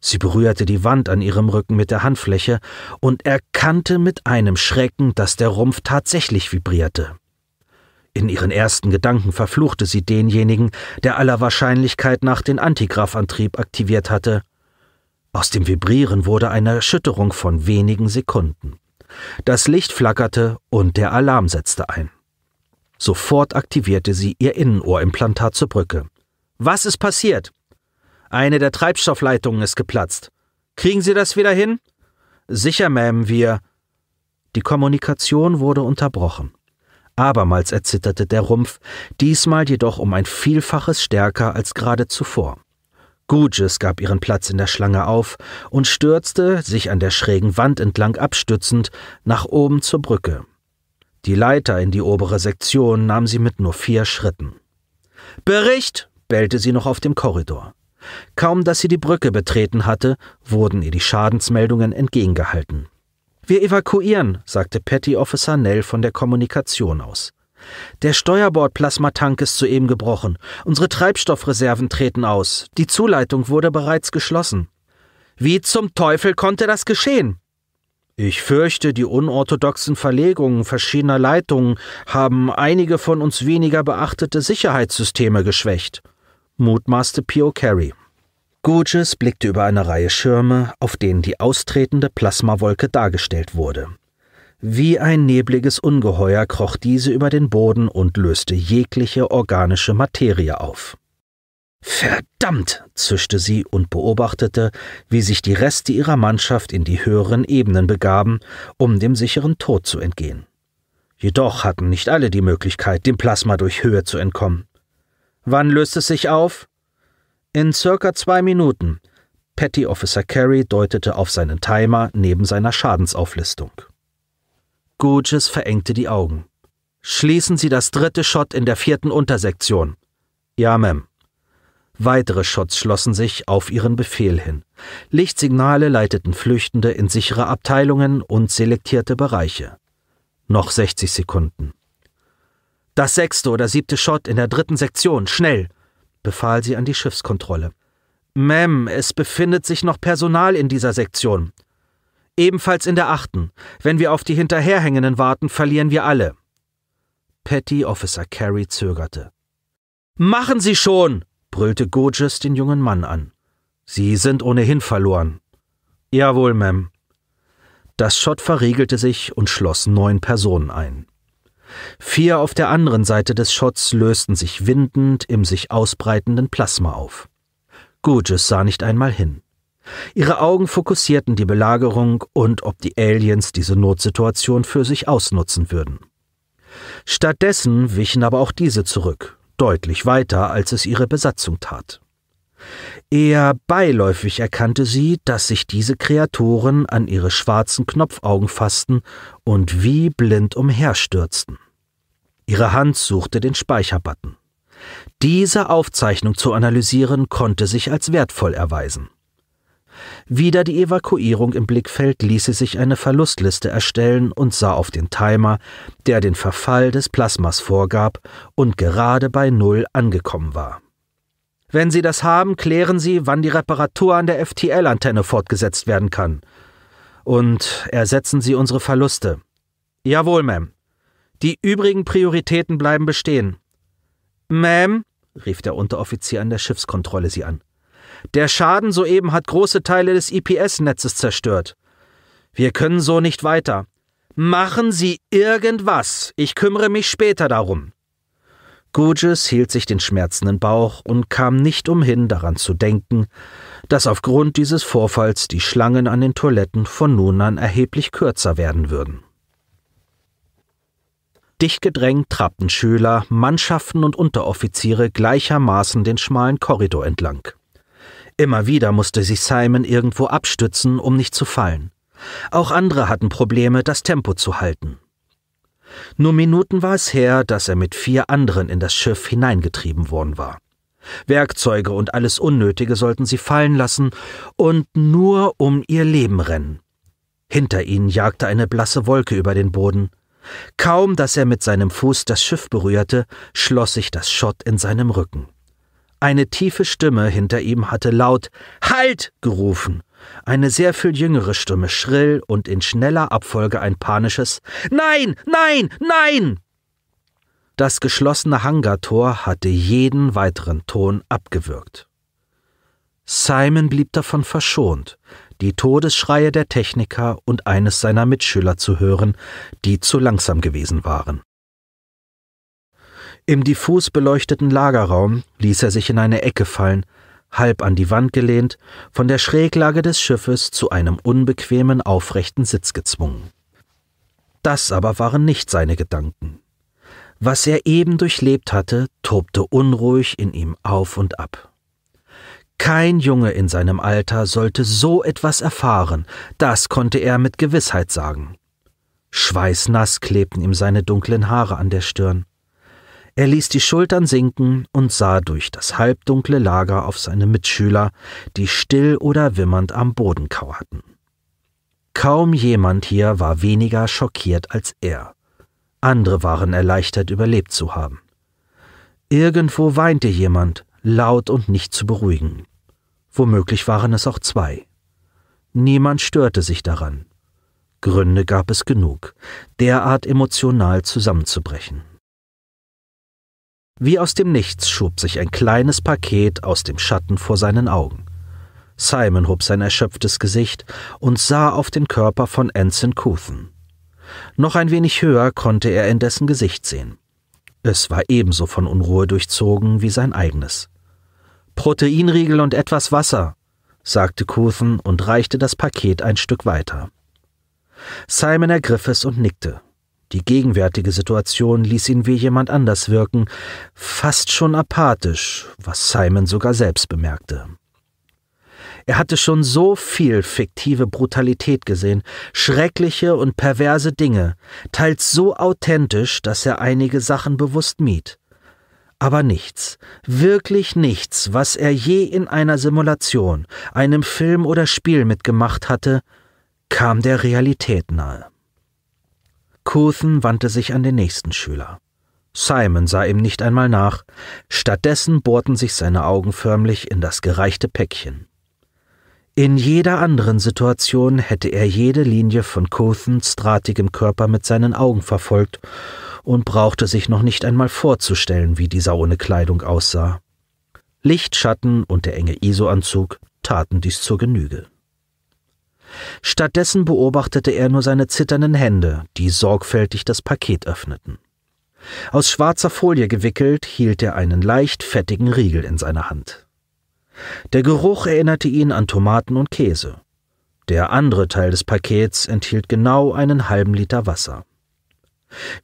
Sie berührte die Wand an ihrem Rücken mit der Handfläche und erkannte mit einem Schrecken, dass der Rumpf tatsächlich vibrierte. In ihren ersten Gedanken verfluchte sie denjenigen, der aller Wahrscheinlichkeit nach den Antigraphantrieb aktiviert hatte. Aus dem Vibrieren wurde eine Erschütterung von wenigen Sekunden. Das Licht flackerte und der Alarm setzte ein. Sofort aktivierte sie ihr Innenohrimplantat zur Brücke. Was ist passiert? Eine der Treibstoffleitungen ist geplatzt. Kriegen Sie das wieder hin? Sicher, Ma'am, wir. Die Kommunikation wurde unterbrochen. Abermals erzitterte der Rumpf, diesmal jedoch um ein Vielfaches stärker als gerade zuvor. Gouges gab ihren Platz in der Schlange auf und stürzte, sich an der schrägen Wand entlang abstützend, nach oben zur Brücke. Die Leiter in die obere Sektion nahm sie mit nur vier Schritten. Bericht! bellte sie noch auf dem Korridor. Kaum dass sie die Brücke betreten hatte, wurden ihr die Schadensmeldungen entgegengehalten. Wir evakuieren, sagte Petty Officer Nell von der Kommunikation aus. Der Steuerbordplasmatank ist soeben gebrochen. Unsere Treibstoffreserven treten aus. Die Zuleitung wurde bereits geschlossen. Wie zum Teufel konnte das geschehen? Ich fürchte, die unorthodoxen Verlegungen verschiedener Leitungen haben einige von uns weniger beachtete Sicherheitssysteme geschwächt, mutmaßte Pio Carey. Gurges blickte über eine Reihe Schirme, auf denen die austretende Plasmawolke dargestellt wurde. Wie ein nebliges Ungeheuer kroch diese über den Boden und löste jegliche organische Materie auf. Verdammt! zischte sie und beobachtete, wie sich die Reste ihrer Mannschaft in die höheren Ebenen begaben, um dem sicheren Tod zu entgehen. Jedoch hatten nicht alle die Möglichkeit, dem Plasma durch Höhe zu entkommen. Wann löst es sich auf? In circa zwei Minuten. Petty Officer Carey deutete auf seinen Timer neben seiner Schadensauflistung. Gouges verengte die Augen. Schließen Sie das dritte Schott in der vierten Untersektion. Ja, Ma'am. Weitere Shots schlossen sich auf ihren Befehl hin. Lichtsignale leiteten Flüchtende in sichere Abteilungen und selektierte Bereiche. Noch 60 Sekunden. Das sechste oder siebte Shot in der dritten Sektion, schnell! befahl sie an die Schiffskontrolle. Ma'am, es befindet sich noch Personal in dieser Sektion. Ebenfalls in der achten. Wenn wir auf die Hinterherhängenden warten, verlieren wir alle. Petty Officer Carey zögerte. Machen Sie schon! brüllte Gorges den jungen Mann an. Sie sind ohnehin verloren. Jawohl, Ma'am. Das Schott verriegelte sich und schloss neun Personen ein. Vier auf der anderen Seite des Schotts lösten sich windend im sich ausbreitenden Plasma auf. Gurgis sah nicht einmal hin. Ihre Augen fokussierten die Belagerung und ob die Aliens diese Notsituation für sich ausnutzen würden. Stattdessen wichen aber auch diese zurück, deutlich weiter, als es ihre Besatzung tat. Eher beiläufig erkannte sie, dass sich diese Kreaturen an ihre schwarzen Knopfaugen fassten und wie blind umherstürzten. Ihre Hand suchte den Speicherbutton. Diese Aufzeichnung zu analysieren konnte sich als wertvoll erweisen. Wieder die Evakuierung im Blickfeld ließ sie sich eine Verlustliste erstellen und sah auf den Timer, der den Verfall des Plasmas vorgab und gerade bei Null angekommen war. Wenn Sie das haben, klären Sie, wann die Reparatur an der FTL-Antenne fortgesetzt werden kann. Und ersetzen Sie unsere Verluste. Jawohl, Ma'am. Die übrigen Prioritäten bleiben bestehen. Ma'am, rief der Unteroffizier an der Schiffskontrolle sie an. Der Schaden soeben hat große Teile des IPS-Netzes e zerstört. Wir können so nicht weiter. Machen Sie irgendwas. Ich kümmere mich später darum. Gouges hielt sich den schmerzenden Bauch und kam nicht umhin, daran zu denken, dass aufgrund dieses Vorfalls die Schlangen an den Toiletten von nun an erheblich kürzer werden würden. Dicht gedrängt trabten Schüler, Mannschaften und Unteroffiziere gleichermaßen den schmalen Korridor entlang. Immer wieder musste sich Simon irgendwo abstützen, um nicht zu fallen. Auch andere hatten Probleme, das Tempo zu halten. Nur Minuten war es her, dass er mit vier anderen in das Schiff hineingetrieben worden war. Werkzeuge und alles Unnötige sollten sie fallen lassen und nur um ihr Leben rennen. Hinter ihnen jagte eine blasse Wolke über den Boden. Kaum dass er mit seinem Fuß das Schiff berührte, schloss sich das Schott in seinem Rücken. Eine tiefe Stimme hinter ihm hatte laut Halt gerufen. Eine sehr viel jüngere Stimme schrill und in schneller Abfolge ein panisches Nein, nein, nein. Das geschlossene Hangartor hatte jeden weiteren Ton abgewürgt. Simon blieb davon verschont, die Todesschreie der Techniker und eines seiner Mitschüler zu hören, die zu langsam gewesen waren. Im diffus beleuchteten Lagerraum ließ er sich in eine Ecke fallen, halb an die Wand gelehnt, von der Schräglage des Schiffes zu einem unbequemen, aufrechten Sitz gezwungen. Das aber waren nicht seine Gedanken. Was er eben durchlebt hatte, tobte unruhig in ihm auf und ab. Kein Junge in seinem Alter sollte so etwas erfahren, das konnte er mit Gewissheit sagen. Schweißnass klebten ihm seine dunklen Haare an der Stirn. Er ließ die Schultern sinken und sah durch das halbdunkle Lager auf seine Mitschüler, die still oder wimmernd am Boden kauerten. Kaum jemand hier war weniger schockiert als er. Andere waren erleichtert, überlebt zu haben. Irgendwo weinte jemand, laut und nicht zu beruhigen. Womöglich waren es auch zwei. Niemand störte sich daran. Gründe gab es genug, derart emotional zusammenzubrechen. Wie aus dem Nichts schob sich ein kleines Paket aus dem Schatten vor seinen Augen. Simon hob sein erschöpftes Gesicht und sah auf den Körper von Anson Couthen. Noch ein wenig höher konnte er in dessen Gesicht sehen. Es war ebenso von Unruhe durchzogen wie sein eigenes. Proteinriegel und etwas Wasser, sagte Cuthen und reichte das Paket ein Stück weiter. Simon ergriff es und nickte. Die gegenwärtige Situation ließ ihn wie jemand anders wirken, fast schon apathisch, was Simon sogar selbst bemerkte. Er hatte schon so viel fiktive Brutalität gesehen, schreckliche und perverse Dinge, teils so authentisch, dass er einige Sachen bewusst mied. Aber nichts, wirklich nichts, was er je in einer Simulation, einem Film oder Spiel mitgemacht hatte, kam der Realität nahe. Coulson wandte sich an den nächsten Schüler. Simon sah ihm nicht einmal nach, stattdessen bohrten sich seine Augen förmlich in das gereichte Päckchen. In jeder anderen Situation hätte er jede Linie von Cothens drahtigem Körper mit seinen Augen verfolgt und brauchte sich noch nicht einmal vorzustellen, wie die Sau ohne Kleidung aussah. Licht, Schatten und der enge ISO-Anzug taten dies zur Genüge. Stattdessen beobachtete er nur seine zitternden Hände, die sorgfältig das Paket öffneten. Aus schwarzer Folie gewickelt hielt er einen leicht fettigen Riegel in seiner Hand. Der Geruch erinnerte ihn an Tomaten und Käse. Der andere Teil des Pakets enthielt genau einen halben Liter Wasser.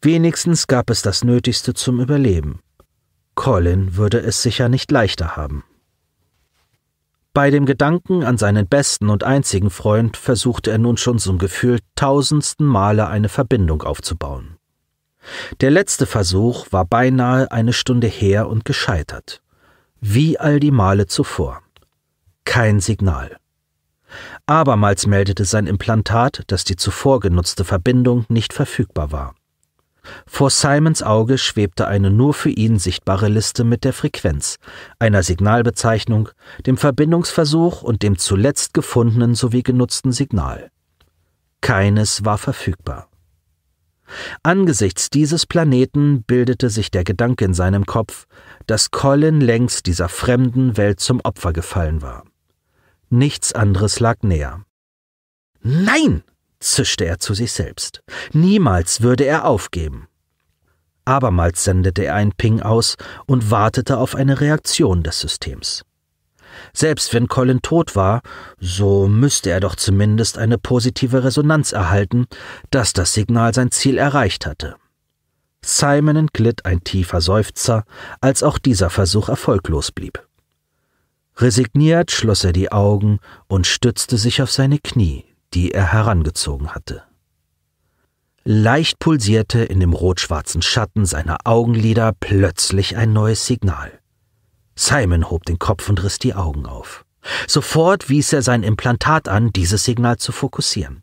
Wenigstens gab es das Nötigste zum Überleben. Colin würde es sicher nicht leichter haben. Bei dem Gedanken an seinen besten und einzigen Freund versuchte er nun schon zum Gefühl tausendsten Male eine Verbindung aufzubauen. Der letzte Versuch war beinahe eine Stunde her und gescheitert. Wie all die Male zuvor. Kein Signal. Abermals meldete sein Implantat, dass die zuvor genutzte Verbindung nicht verfügbar war. Vor Simons Auge schwebte eine nur für ihn sichtbare Liste mit der Frequenz, einer Signalbezeichnung, dem Verbindungsversuch und dem zuletzt gefundenen sowie genutzten Signal. Keines war verfügbar. Angesichts dieses Planeten bildete sich der Gedanke in seinem Kopf, dass Colin längst dieser fremden Welt zum Opfer gefallen war. Nichts anderes lag näher. Nein! zischte er zu sich selbst. Niemals würde er aufgeben. Abermals sendete er einen Ping aus und wartete auf eine Reaktion des Systems. Selbst wenn Colin tot war, so müsste er doch zumindest eine positive Resonanz erhalten, dass das Signal sein Ziel erreicht hatte. Simon entglitt ein tiefer Seufzer, als auch dieser Versuch erfolglos blieb. Resigniert schloss er die Augen und stützte sich auf seine Knie die er herangezogen hatte. Leicht pulsierte in dem rot-schwarzen Schatten seiner Augenlider plötzlich ein neues Signal. Simon hob den Kopf und riss die Augen auf. Sofort wies er sein Implantat an, dieses Signal zu fokussieren.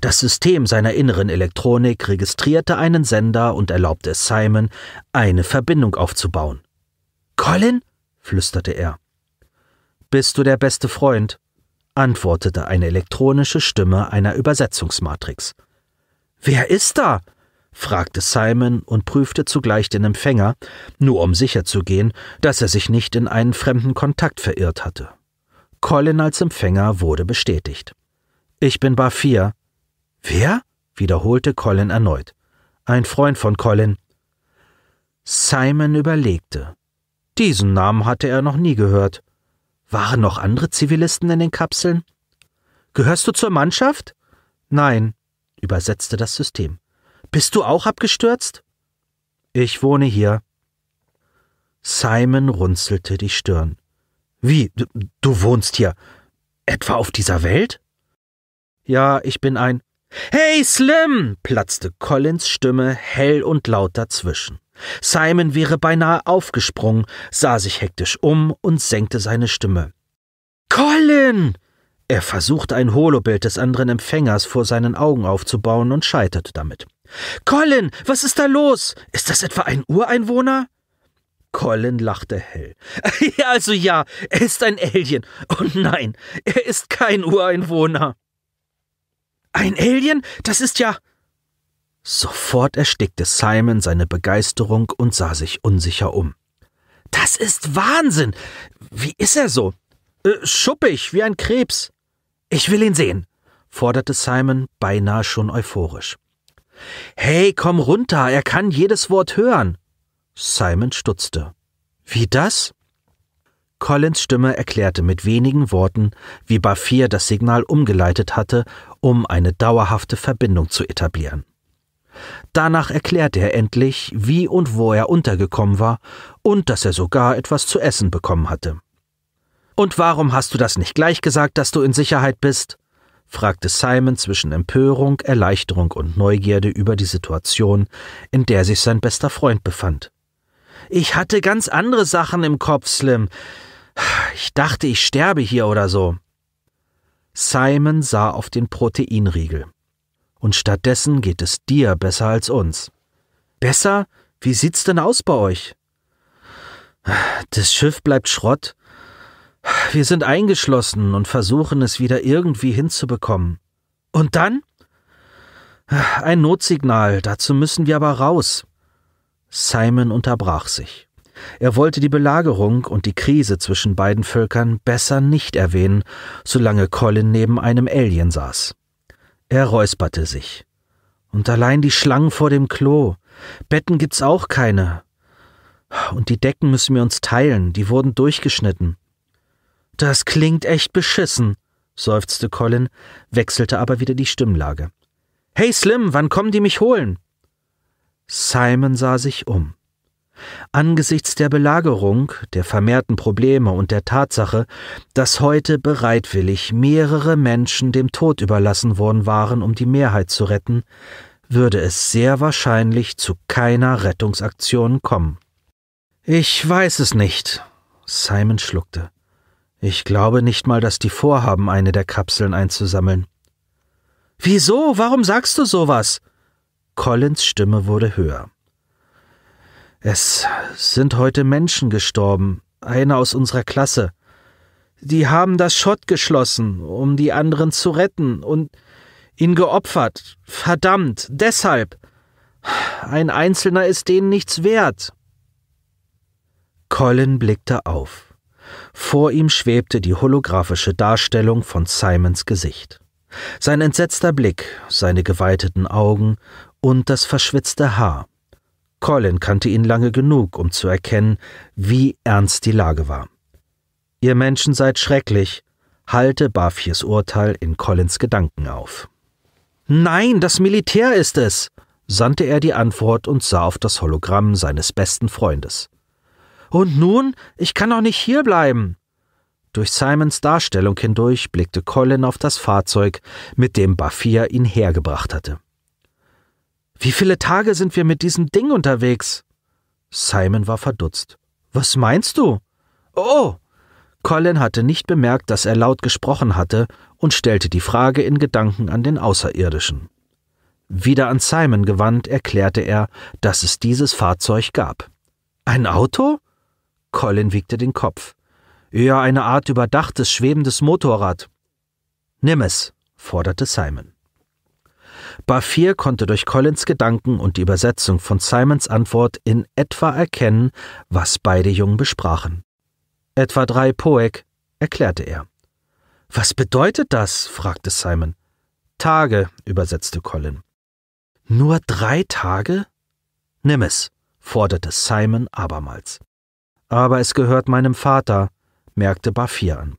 Das System seiner inneren Elektronik registrierte einen Sender und erlaubte es Simon, eine Verbindung aufzubauen. Colin? flüsterte er. Bist du der beste Freund? antwortete eine elektronische Stimme einer Übersetzungsmatrix. Wer ist da? fragte Simon und prüfte zugleich den Empfänger, nur um sicherzugehen, dass er sich nicht in einen fremden Kontakt verirrt hatte. Colin als Empfänger wurde bestätigt. Ich bin Bafir. Wer? wiederholte Colin erneut. Ein Freund von Colin. Simon überlegte. Diesen Namen hatte er noch nie gehört. Waren noch andere Zivilisten in den Kapseln? Gehörst du zur Mannschaft? Nein, übersetzte das System. Bist du auch abgestürzt? Ich wohne hier. Simon runzelte die Stirn. Wie, du, du wohnst hier? Etwa auf dieser Welt? Ja, ich bin ein. Hey, Slim! platzte Collins Stimme hell und laut dazwischen. Simon wäre beinahe aufgesprungen, sah sich hektisch um und senkte seine Stimme. Colin! Er versuchte ein Holobild des anderen Empfängers vor seinen Augen aufzubauen und scheiterte damit. Colin, was ist da los? Ist das etwa ein Ureinwohner? Colin lachte hell. also ja, er ist ein Alien. Und oh nein, er ist kein Ureinwohner. Ein Alien? Das ist ja. Sofort erstickte Simon seine Begeisterung und sah sich unsicher um. Das ist Wahnsinn! Wie ist er so? Äh, schuppig, wie ein Krebs. Ich will ihn sehen, forderte Simon beinahe schon euphorisch. Hey, komm runter, er kann jedes Wort hören. Simon stutzte. Wie das? Collins Stimme erklärte mit wenigen Worten, wie Bafir das Signal umgeleitet hatte, um eine dauerhafte Verbindung zu etablieren. Danach erklärte er endlich, wie und wo er untergekommen war und dass er sogar etwas zu essen bekommen hatte. Und warum hast du das nicht gleich gesagt, dass du in Sicherheit bist? fragte Simon zwischen Empörung, Erleichterung und Neugierde über die Situation, in der sich sein bester Freund befand. Ich hatte ganz andere Sachen im Kopf, Slim. Ich dachte, ich sterbe hier oder so. Simon sah auf den Proteinriegel und stattdessen geht es dir besser als uns. Besser? Wie sieht's denn aus bei euch? Das Schiff bleibt Schrott. Wir sind eingeschlossen und versuchen es wieder irgendwie hinzubekommen. Und dann? Ein Notsignal, dazu müssen wir aber raus. Simon unterbrach sich. Er wollte die Belagerung und die Krise zwischen beiden Völkern besser nicht erwähnen, solange Colin neben einem Alien saß. Er räusperte sich. Und allein die Schlangen vor dem Klo. Betten gibt's auch keine. Und die Decken müssen wir uns teilen, die wurden durchgeschnitten. Das klingt echt beschissen, seufzte Colin, wechselte aber wieder die Stimmlage. Hey Slim, wann kommen die mich holen? Simon sah sich um. Angesichts der Belagerung, der vermehrten Probleme und der Tatsache, dass heute bereitwillig mehrere Menschen dem Tod überlassen worden waren, um die Mehrheit zu retten, würde es sehr wahrscheinlich zu keiner Rettungsaktion kommen. Ich weiß es nicht. Simon schluckte. Ich glaube nicht mal, dass die vorhaben, eine der Kapseln einzusammeln. Wieso? Warum sagst du sowas? Collins Stimme wurde höher. Es sind heute Menschen gestorben, einer aus unserer Klasse. Die haben das Schott geschlossen, um die anderen zu retten und ihn geopfert. Verdammt, deshalb. Ein Einzelner ist denen nichts wert. Colin blickte auf. Vor ihm schwebte die holographische Darstellung von Simons Gesicht. Sein entsetzter Blick, seine geweiteten Augen und das verschwitzte Haar. Colin kannte ihn lange genug, um zu erkennen, wie ernst die Lage war. Ihr Menschen seid schrecklich, halte Bafiers Urteil in Collins Gedanken auf. Nein, das Militär ist es, sandte er die Antwort und sah auf das Hologramm seines besten Freundes. Und nun? Ich kann doch nicht hierbleiben. Durch Simons Darstellung hindurch blickte Colin auf das Fahrzeug, mit dem Baffier ihn hergebracht hatte. Wie viele Tage sind wir mit diesem Ding unterwegs? Simon war verdutzt. Was meinst du? Oh! Colin hatte nicht bemerkt, dass er laut gesprochen hatte und stellte die Frage in Gedanken an den Außerirdischen. Wieder an Simon gewandt, erklärte er, dass es dieses Fahrzeug gab. Ein Auto? Colin wiegte den Kopf. Ja, eine Art überdachtes, schwebendes Motorrad. Nimm es, forderte Simon. Barfier konnte durch Collins Gedanken und die Übersetzung von Simons Antwort in etwa erkennen, was beide Jungen besprachen. Etwa drei Poek, erklärte er. Was bedeutet das? fragte Simon. Tage, übersetzte Colin. Nur drei Tage? Nimm es, forderte Simon abermals. Aber es gehört meinem Vater, merkte Barfier an.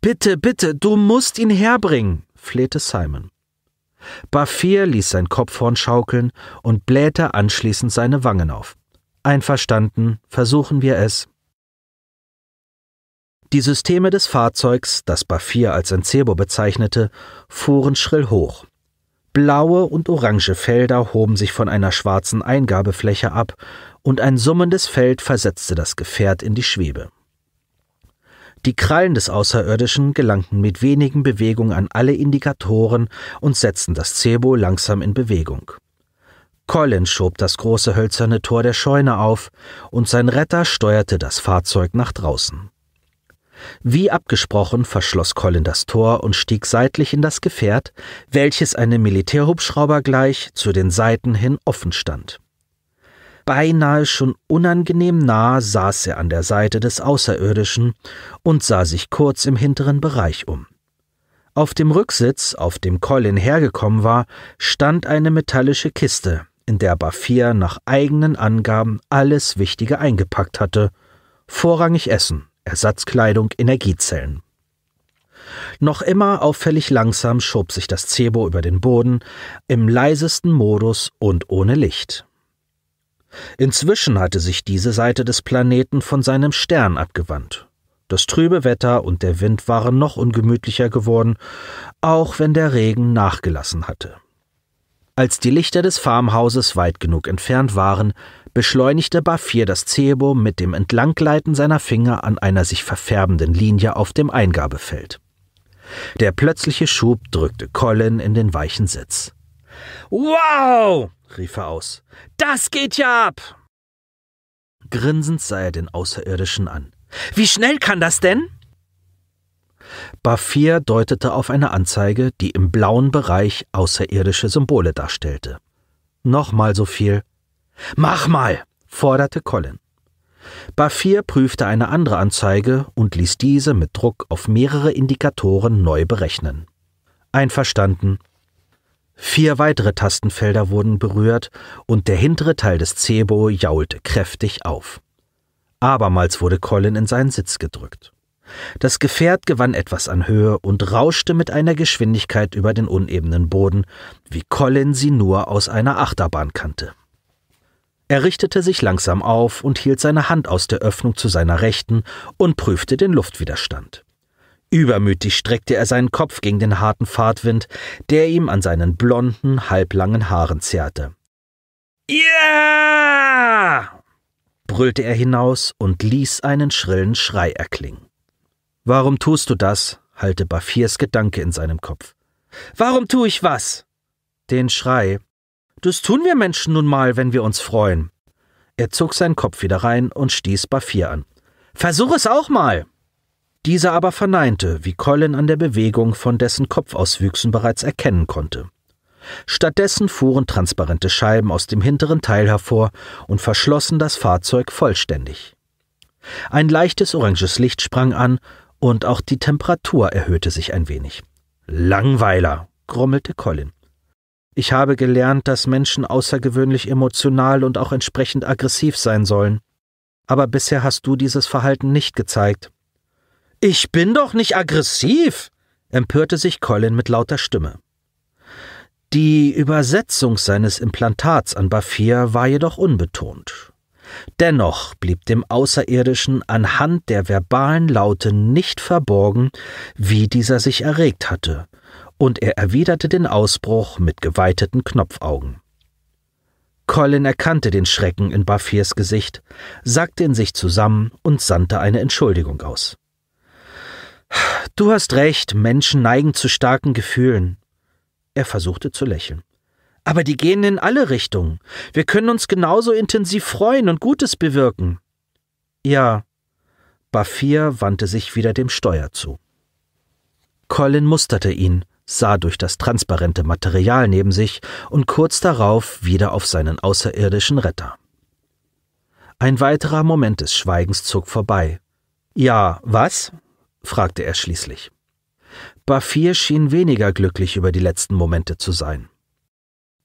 Bitte, bitte, du musst ihn herbringen, flehte Simon. Baffier ließ sein Kopfhorn schaukeln und blähte anschließend seine Wangen auf. Einverstanden, versuchen wir es. Die Systeme des Fahrzeugs, das Baffier als ein Encebo bezeichnete, fuhren schrill hoch. Blaue und orange Felder hoben sich von einer schwarzen Eingabefläche ab, und ein summendes Feld versetzte das Gefährt in die Schwebe. Die Krallen des Außerirdischen gelangten mit wenigen Bewegungen an alle Indikatoren und setzten das Cebo langsam in Bewegung. Colin schob das große hölzerne Tor der Scheune auf und sein Retter steuerte das Fahrzeug nach draußen. Wie abgesprochen verschloss Colin das Tor und stieg seitlich in das Gefährt, welches einem Militärhubschrauber gleich zu den Seiten hin offen stand. Beinahe schon unangenehm nah saß er an der Seite des Außerirdischen und sah sich kurz im hinteren Bereich um. Auf dem Rücksitz, auf dem Colin hergekommen war, stand eine metallische Kiste, in der Bafir nach eigenen Angaben alles Wichtige eingepackt hatte, vorrangig Essen, Ersatzkleidung, Energiezellen. Noch immer auffällig langsam schob sich das Zebo über den Boden, im leisesten Modus und ohne Licht. Inzwischen hatte sich diese Seite des Planeten von seinem Stern abgewandt. Das trübe Wetter und der Wind waren noch ungemütlicher geworden, auch wenn der Regen nachgelassen hatte. Als die Lichter des Farmhauses weit genug entfernt waren, beschleunigte Baffier das Zebo mit dem Entlanggleiten seiner Finger an einer sich verfärbenden Linie auf dem Eingabefeld. Der plötzliche Schub drückte Colin in den weichen Sitz. Wow! rief er aus. Das geht ja ab! Grinsend sah er den Außerirdischen an. Wie schnell kann das denn? Bafir deutete auf eine Anzeige, die im blauen Bereich außerirdische Symbole darstellte. Nochmal so viel. Mach mal! forderte Colin. Bafir prüfte eine andere Anzeige und ließ diese mit Druck auf mehrere Indikatoren neu berechnen. Einverstanden, Vier weitere Tastenfelder wurden berührt und der hintere Teil des Cebo jaulte kräftig auf. Abermals wurde Colin in seinen Sitz gedrückt. Das Gefährt gewann etwas an Höhe und rauschte mit einer Geschwindigkeit über den unebenen Boden, wie Colin sie nur aus einer Achterbahn kannte. Er richtete sich langsam auf und hielt seine Hand aus der Öffnung zu seiner Rechten und prüfte den Luftwiderstand. Übermütig streckte er seinen Kopf gegen den harten Fahrtwind, der ihm an seinen blonden, halblangen Haaren zerrte. Ja! brüllte er hinaus und ließ einen schrillen Schrei erklingen. Warum tust du das? hallte Bafirs Gedanke in seinem Kopf. Warum tue ich was? Den Schrei. Das tun wir Menschen nun mal, wenn wir uns freuen. Er zog seinen Kopf wieder rein und stieß Bafir an. Versuch es auch mal! Dieser aber verneinte, wie Colin an der Bewegung von dessen Kopfauswüchsen bereits erkennen konnte. Stattdessen fuhren transparente Scheiben aus dem hinteren Teil hervor und verschlossen das Fahrzeug vollständig. Ein leichtes oranges Licht sprang an, und auch die Temperatur erhöhte sich ein wenig. Langweiler, grummelte Colin. Ich habe gelernt, dass Menschen außergewöhnlich emotional und auch entsprechend aggressiv sein sollen. Aber bisher hast du dieses Verhalten nicht gezeigt. Ich bin doch nicht aggressiv, empörte sich Colin mit lauter Stimme. Die Übersetzung seines Implantats an Bafir war jedoch unbetont. Dennoch blieb dem Außerirdischen anhand der verbalen Laute nicht verborgen, wie dieser sich erregt hatte, und er erwiderte den Ausbruch mit geweiteten Knopfaugen. Colin erkannte den Schrecken in Bafirs Gesicht, sackte in sich zusammen und sandte eine Entschuldigung aus. Du hast recht, Menschen neigen zu starken Gefühlen. Er versuchte zu lächeln. Aber die gehen in alle Richtungen. Wir können uns genauso intensiv freuen und Gutes bewirken. Ja. Bafir wandte sich wieder dem Steuer zu. Colin musterte ihn, sah durch das transparente Material neben sich und kurz darauf wieder auf seinen außerirdischen Retter. Ein weiterer Moment des Schweigens zog vorbei. Ja, was? fragte er schließlich. Bafir schien weniger glücklich über die letzten Momente zu sein.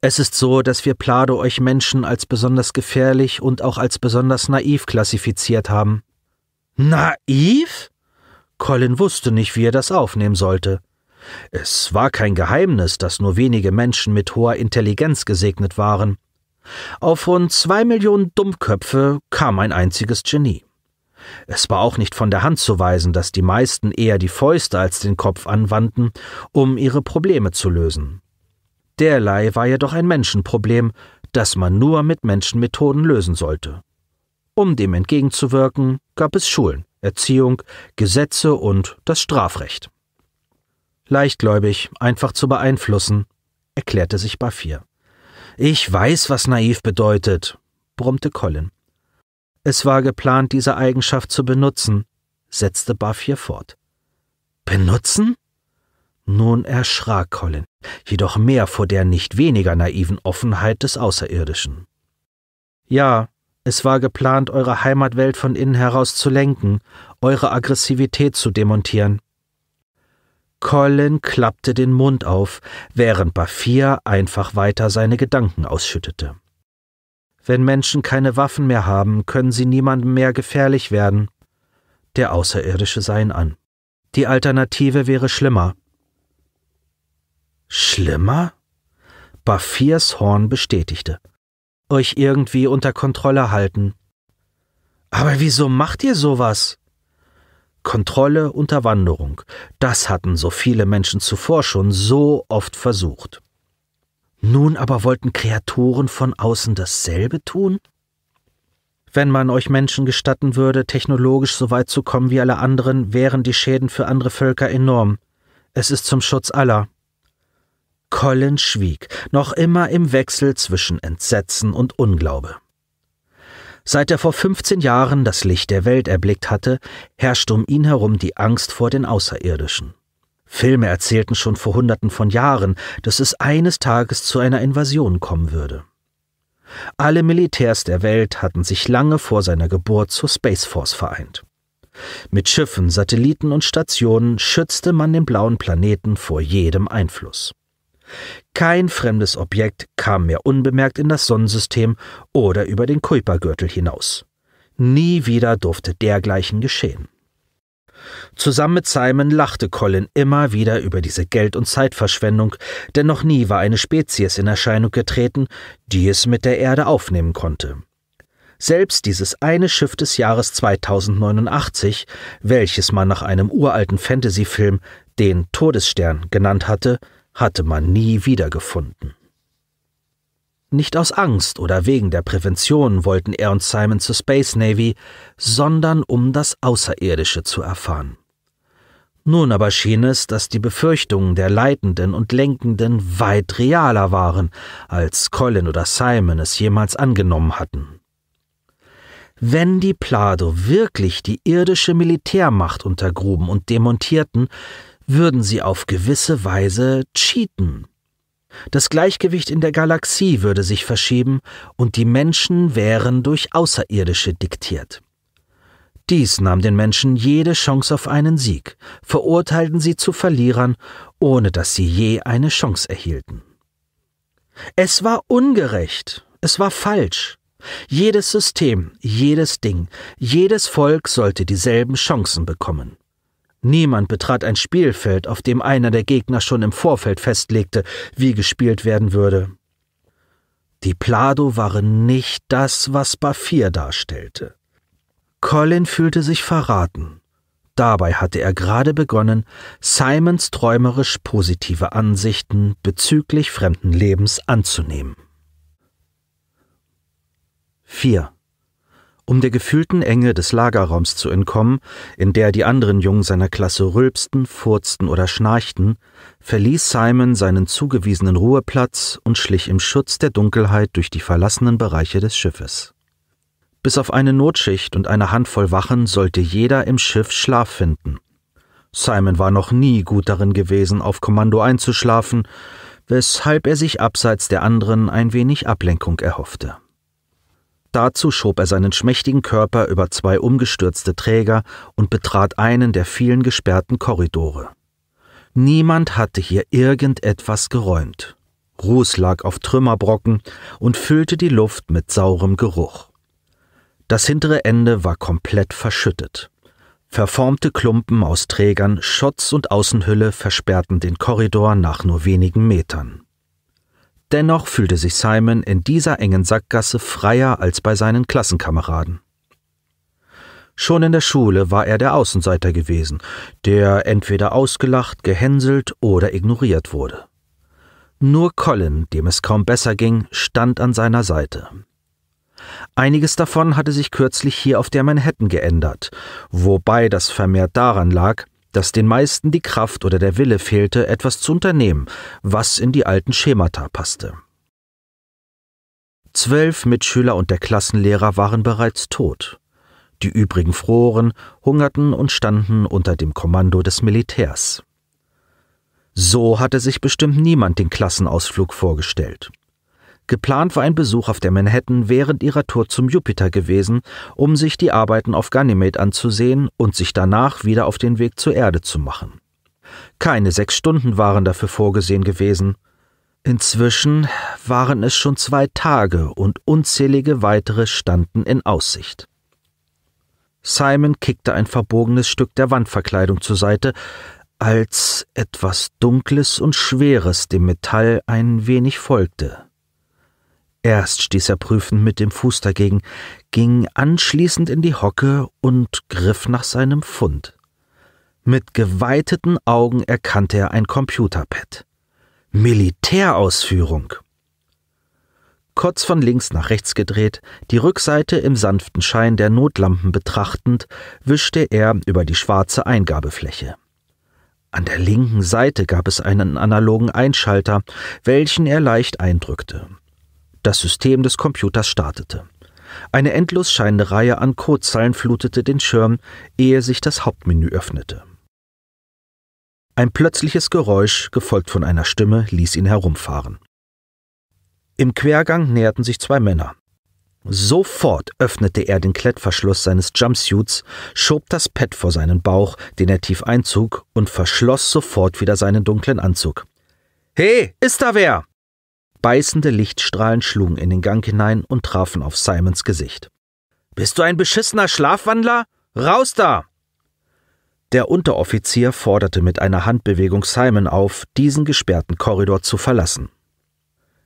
Es ist so, dass wir Plado euch Menschen als besonders gefährlich und auch als besonders naiv klassifiziert haben. Naiv? Colin wusste nicht, wie er das aufnehmen sollte. Es war kein Geheimnis, dass nur wenige Menschen mit hoher Intelligenz gesegnet waren. Auf rund zwei Millionen Dummköpfe kam ein einziges Genie. Es war auch nicht von der Hand zu weisen, dass die meisten eher die Fäuste als den Kopf anwandten, um ihre Probleme zu lösen. Derlei war jedoch ein Menschenproblem, das man nur mit Menschenmethoden lösen sollte. Um dem entgegenzuwirken, gab es Schulen, Erziehung, Gesetze und das Strafrecht. Leichtgläubig, einfach zu beeinflussen, erklärte sich Bafir. Ich weiß, was naiv bedeutet, brummte Colin. Es war geplant, diese Eigenschaft zu benutzen, setzte Buff hier fort. Benutzen? Nun erschrak Colin, jedoch mehr vor der nicht weniger naiven Offenheit des Außerirdischen. Ja, es war geplant, eure Heimatwelt von innen heraus zu lenken, eure Aggressivität zu demontieren. Colin klappte den Mund auf, während Bafir einfach weiter seine Gedanken ausschüttete. Wenn Menschen keine Waffen mehr haben, können sie niemandem mehr gefährlich werden. Der Außerirdische sah ihn an. Die Alternative wäre schlimmer. Schlimmer? Bafirs Horn bestätigte. Euch irgendwie unter Kontrolle halten. Aber wieso macht ihr sowas? Kontrolle, Unterwanderung. Das hatten so viele Menschen zuvor schon so oft versucht. Nun aber wollten Kreaturen von außen dasselbe tun? Wenn man euch Menschen gestatten würde, technologisch so weit zu kommen wie alle anderen, wären die Schäden für andere Völker enorm. Es ist zum Schutz aller. Colin schwieg, noch immer im Wechsel zwischen Entsetzen und Unglaube. Seit er vor 15 Jahren das Licht der Welt erblickt hatte, herrschte um ihn herum die Angst vor den Außerirdischen. Filme erzählten schon vor Hunderten von Jahren, dass es eines Tages zu einer Invasion kommen würde. Alle Militärs der Welt hatten sich lange vor seiner Geburt zur Space Force vereint. Mit Schiffen, Satelliten und Stationen schützte man den blauen Planeten vor jedem Einfluss. Kein fremdes Objekt kam mehr unbemerkt in das Sonnensystem oder über den Kuipergürtel hinaus. Nie wieder durfte dergleichen geschehen. Zusammen mit Simon lachte Colin immer wieder über diese Geld- und Zeitverschwendung, denn noch nie war eine Spezies in Erscheinung getreten, die es mit der Erde aufnehmen konnte. Selbst dieses eine Schiff des Jahres 2089, welches man nach einem uralten Fantasyfilm den Todesstern genannt hatte, hatte man nie wiedergefunden. Nicht aus Angst oder wegen der Prävention wollten er und Simon zur Space Navy, sondern um das Außerirdische zu erfahren. Nun aber schien es, dass die Befürchtungen der Leitenden und Lenkenden weit realer waren, als Colin oder Simon es jemals angenommen hatten. Wenn die Plado wirklich die irdische Militärmacht untergruben und demontierten, würden sie auf gewisse Weise cheaten. Das Gleichgewicht in der Galaxie würde sich verschieben und die Menschen wären durch Außerirdische diktiert. Dies nahm den Menschen jede Chance auf einen Sieg, verurteilten sie zu Verlierern, ohne dass sie je eine Chance erhielten. Es war ungerecht, es war falsch. Jedes System, jedes Ding, jedes Volk sollte dieselben Chancen bekommen. Niemand betrat ein Spielfeld, auf dem einer der Gegner schon im Vorfeld festlegte, wie gespielt werden würde. Die Plado waren nicht das, was Bafir darstellte. Colin fühlte sich verraten. Dabei hatte er gerade begonnen, Simons träumerisch positive Ansichten bezüglich fremden Lebens anzunehmen. 4. Um der gefühlten Enge des Lagerraums zu entkommen, in der die anderen Jungen seiner Klasse rülpsten, furzten oder schnarchten, verließ Simon seinen zugewiesenen Ruheplatz und schlich im Schutz der Dunkelheit durch die verlassenen Bereiche des Schiffes. Bis auf eine Notschicht und eine Handvoll Wachen sollte jeder im Schiff Schlaf finden. Simon war noch nie gut darin gewesen, auf Kommando einzuschlafen, weshalb er sich abseits der anderen ein wenig Ablenkung erhoffte. Dazu schob er seinen schmächtigen Körper über zwei umgestürzte Träger und betrat einen der vielen gesperrten Korridore. Niemand hatte hier irgendetwas geräumt. Ruß lag auf Trümmerbrocken und füllte die Luft mit saurem Geruch. Das hintere Ende war komplett verschüttet. Verformte Klumpen aus Trägern, Schutz und Außenhülle versperrten den Korridor nach nur wenigen Metern. Dennoch fühlte sich Simon in dieser engen Sackgasse freier als bei seinen Klassenkameraden. Schon in der Schule war er der Außenseiter gewesen, der entweder ausgelacht, gehänselt oder ignoriert wurde. Nur Colin, dem es kaum besser ging, stand an seiner Seite. Einiges davon hatte sich kürzlich hier auf der Manhattan geändert, wobei das vermehrt daran lag, dass den meisten die Kraft oder der Wille fehlte, etwas zu unternehmen, was in die alten Schemata passte. Zwölf Mitschüler und der Klassenlehrer waren bereits tot. Die übrigen froren, hungerten und standen unter dem Kommando des Militärs. So hatte sich bestimmt niemand den Klassenausflug vorgestellt. Geplant war ein Besuch auf der Manhattan während ihrer Tour zum Jupiter gewesen, um sich die Arbeiten auf Ganymede anzusehen und sich danach wieder auf den Weg zur Erde zu machen. Keine sechs Stunden waren dafür vorgesehen gewesen. Inzwischen waren es schon zwei Tage und unzählige weitere standen in Aussicht. Simon kickte ein verbogenes Stück der Wandverkleidung zur Seite, als etwas Dunkles und Schweres dem Metall ein wenig folgte. Erst stieß er prüfend mit dem Fuß dagegen, ging anschließend in die Hocke und griff nach seinem Fund. Mit geweiteten Augen erkannte er ein Computerpad. Militärausführung. Kurz von links nach rechts gedreht, die Rückseite im sanften Schein der Notlampen betrachtend, wischte er über die schwarze Eingabefläche. An der linken Seite gab es einen analogen Einschalter, welchen er leicht eindrückte. Das System des Computers startete. Eine endlos scheinende Reihe an Codezeilen flutete den Schirm, ehe sich das Hauptmenü öffnete. Ein plötzliches Geräusch, gefolgt von einer Stimme, ließ ihn herumfahren. Im Quergang näherten sich zwei Männer. Sofort öffnete er den Klettverschluss seines Jumpsuits, schob das Pad vor seinen Bauch, den er tief einzog, und verschloss sofort wieder seinen dunklen Anzug. Hey, ist da wer? Beißende Lichtstrahlen schlugen in den Gang hinein und trafen auf Simons Gesicht. Bist du ein beschissener Schlafwandler? Raus da! Der Unteroffizier forderte mit einer Handbewegung Simon auf, diesen gesperrten Korridor zu verlassen.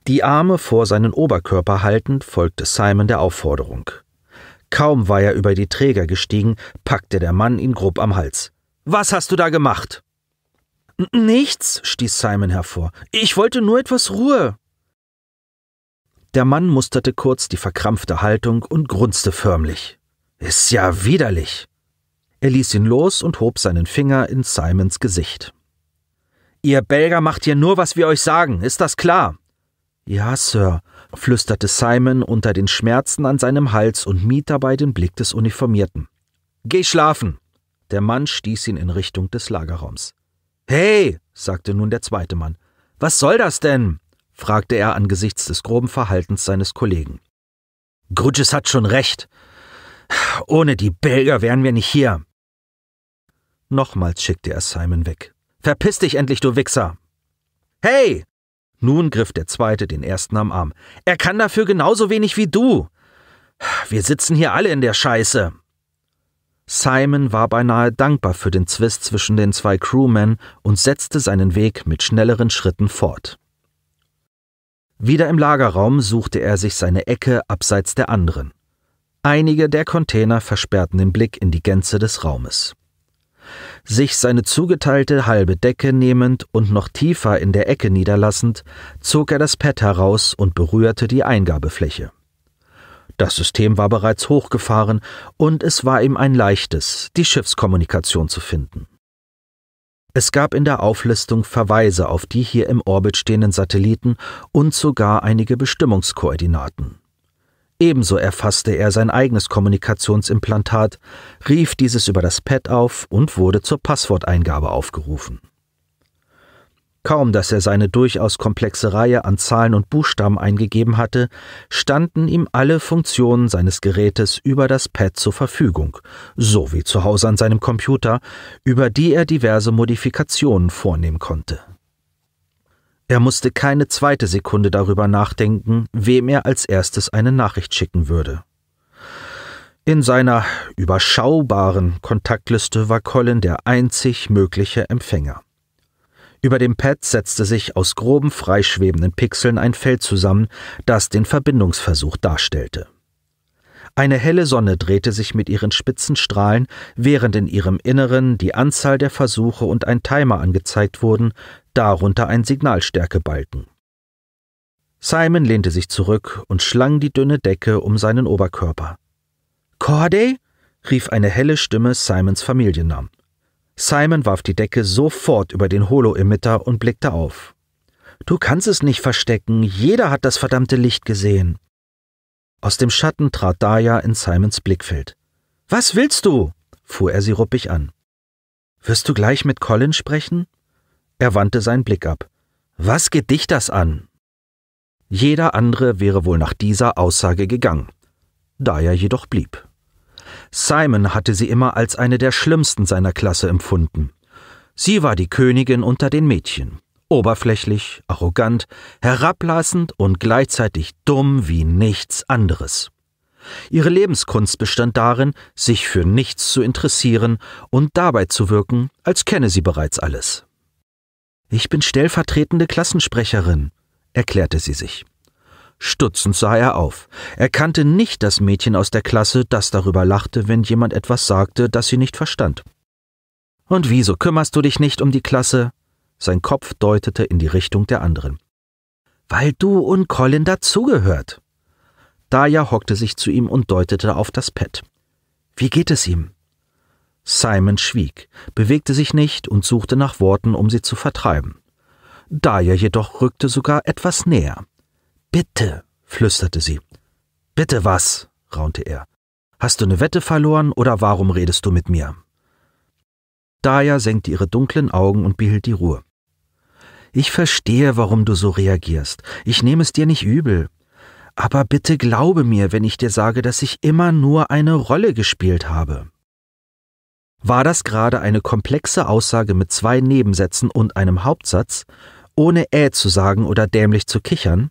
Die Arme vor seinen Oberkörper haltend, folgte Simon der Aufforderung. Kaum war er über die Träger gestiegen, packte der Mann ihn grob am Hals. Was hast du da gemacht? Nichts, stieß Simon hervor. Ich wollte nur etwas Ruhe. Der Mann musterte kurz die verkrampfte Haltung und grunzte förmlich. Ist ja widerlich. Er ließ ihn los und hob seinen Finger in Simons Gesicht. Ihr Belger macht hier nur, was wir euch sagen, ist das klar? Ja, Sir, flüsterte Simon unter den Schmerzen an seinem Hals und mied dabei den Blick des Uniformierten. Geh schlafen! Der Mann stieß ihn in Richtung des Lagerraums. Hey, sagte nun der zweite Mann, was soll das denn? fragte er angesichts des groben Verhaltens seines Kollegen. Grudges hat schon recht. Ohne die Belger wären wir nicht hier. Nochmals schickte er Simon weg. Verpiss dich endlich, du Wichser! Hey! Nun griff der Zweite den Ersten am Arm. Er kann dafür genauso wenig wie du. Wir sitzen hier alle in der Scheiße. Simon war beinahe dankbar für den Zwist zwischen den zwei Crewmen und setzte seinen Weg mit schnelleren Schritten fort. Wieder im Lagerraum suchte er sich seine Ecke abseits der anderen. Einige der Container versperrten den Blick in die Gänze des Raumes. Sich seine zugeteilte halbe Decke nehmend und noch tiefer in der Ecke niederlassend, zog er das Pad heraus und berührte die Eingabefläche. Das System war bereits hochgefahren und es war ihm ein leichtes, die Schiffskommunikation zu finden. Es gab in der Auflistung Verweise auf die hier im Orbit stehenden Satelliten und sogar einige Bestimmungskoordinaten. Ebenso erfasste er sein eigenes Kommunikationsimplantat, rief dieses über das Pad auf und wurde zur Passworteingabe aufgerufen Kaum dass er seine durchaus komplexe Reihe an Zahlen und Buchstaben eingegeben hatte, standen ihm alle Funktionen seines Gerätes über das Pad zur Verfügung, so wie zu Hause an seinem Computer, über die er diverse Modifikationen vornehmen konnte. Er musste keine zweite Sekunde darüber nachdenken, wem er als erstes eine Nachricht schicken würde. In seiner überschaubaren Kontaktliste war Colin der einzig mögliche Empfänger. Über dem Pad setzte sich aus groben freischwebenden Pixeln ein Feld zusammen, das den Verbindungsversuch darstellte. Eine helle Sonne drehte sich mit ihren spitzen Strahlen, während in ihrem Inneren die Anzahl der Versuche und ein Timer angezeigt wurden, darunter ein Signalstärkebalken. Simon lehnte sich zurück und schlang die dünne Decke um seinen Oberkörper. Corday? rief eine helle Stimme Simons Familiennamen. Simon warf die Decke sofort über den Holo-Emitter und blickte auf. Du kannst es nicht verstecken, jeder hat das verdammte Licht gesehen. Aus dem Schatten trat Daya in Simons Blickfeld. Was willst du? fuhr er sie ruppig an. Wirst du gleich mit Colin sprechen? Er wandte seinen Blick ab. Was geht dich das an? Jeder andere wäre wohl nach dieser Aussage gegangen. Daya jedoch blieb. Simon hatte sie immer als eine der schlimmsten seiner Klasse empfunden. Sie war die Königin unter den Mädchen. Oberflächlich, arrogant, herablassend und gleichzeitig dumm wie nichts anderes. Ihre Lebenskunst bestand darin, sich für nichts zu interessieren und dabei zu wirken, als kenne sie bereits alles. Ich bin stellvertretende Klassensprecherin, erklärte sie sich. Stutzend sah er auf. Er kannte nicht das Mädchen aus der Klasse, das darüber lachte, wenn jemand etwas sagte, das sie nicht verstand. Und wieso kümmerst du dich nicht um die Klasse? Sein Kopf deutete in die Richtung der anderen. Weil du und Colin dazugehört. Daya hockte sich zu ihm und deutete auf das Pad. Wie geht es ihm? Simon schwieg, bewegte sich nicht und suchte nach Worten, um sie zu vertreiben. Daya jedoch rückte sogar etwas näher. Bitte, flüsterte sie. Bitte was? raunte er. Hast du eine Wette verloren oder warum redest du mit mir? Daya senkte ihre dunklen Augen und behielt die Ruhe. Ich verstehe, warum du so reagierst. Ich nehme es dir nicht übel. Aber bitte glaube mir, wenn ich dir sage, dass ich immer nur eine Rolle gespielt habe. War das gerade eine komplexe Aussage mit zwei Nebensätzen und einem Hauptsatz, ohne Ä zu sagen oder dämlich zu kichern?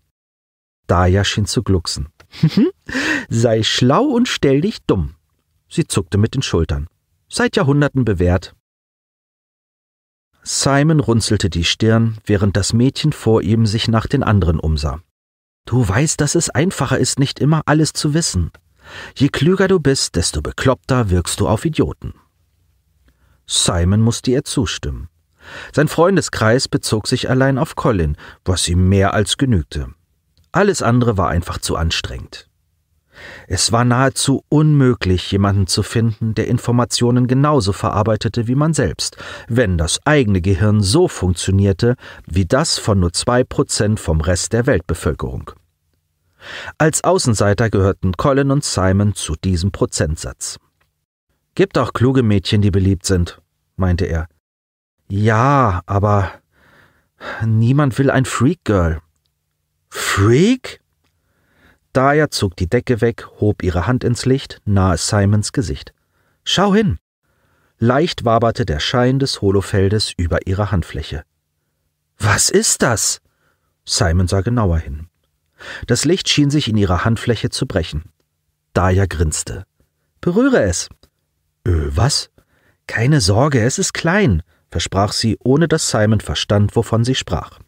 schien zu glucksen. Sei schlau und stell dich dumm. Sie zuckte mit den Schultern. Seit Jahrhunderten bewährt. Simon runzelte die Stirn, während das Mädchen vor ihm sich nach den anderen umsah. Du weißt, dass es einfacher ist, nicht immer alles zu wissen. Je klüger du bist, desto bekloppter wirkst du auf Idioten. Simon musste ihr zustimmen. Sein Freundeskreis bezog sich allein auf Colin, was ihm mehr als genügte. Alles andere war einfach zu anstrengend. Es war nahezu unmöglich, jemanden zu finden, der Informationen genauso verarbeitete wie man selbst, wenn das eigene Gehirn so funktionierte wie das von nur zwei Prozent vom Rest der Weltbevölkerung. Als Außenseiter gehörten Colin und Simon zu diesem Prozentsatz. Gibt auch kluge Mädchen, die beliebt sind, meinte er. Ja, aber niemand will ein Freak Girl. Freak? Daya zog die Decke weg, hob ihre Hand ins Licht, nahe Simons Gesicht. Schau hin! Leicht waberte der Schein des Holofeldes über ihre Handfläche. Was ist das? Simon sah genauer hin. Das Licht schien sich in ihrer Handfläche zu brechen. Daya grinste. Berühre es. Ö, äh, was? Keine Sorge, es ist klein, versprach sie, ohne dass Simon verstand, wovon sie sprach.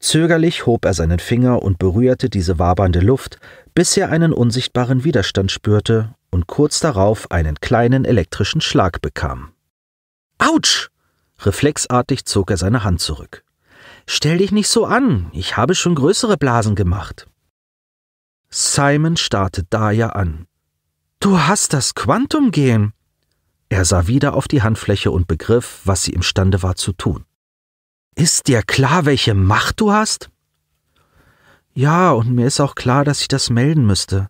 Zögerlich hob er seinen Finger und berührte diese wabernde Luft, bis er einen unsichtbaren Widerstand spürte und kurz darauf einen kleinen elektrischen Schlag bekam. Autsch! Reflexartig zog er seine Hand zurück. Stell dich nicht so an, ich habe schon größere Blasen gemacht. Simon starrte Daya an. Du hast das Quantum gehen. Er sah wieder auf die Handfläche und begriff, was sie imstande war zu tun. Ist dir klar, welche Macht du hast? Ja, und mir ist auch klar, dass ich das melden müsste.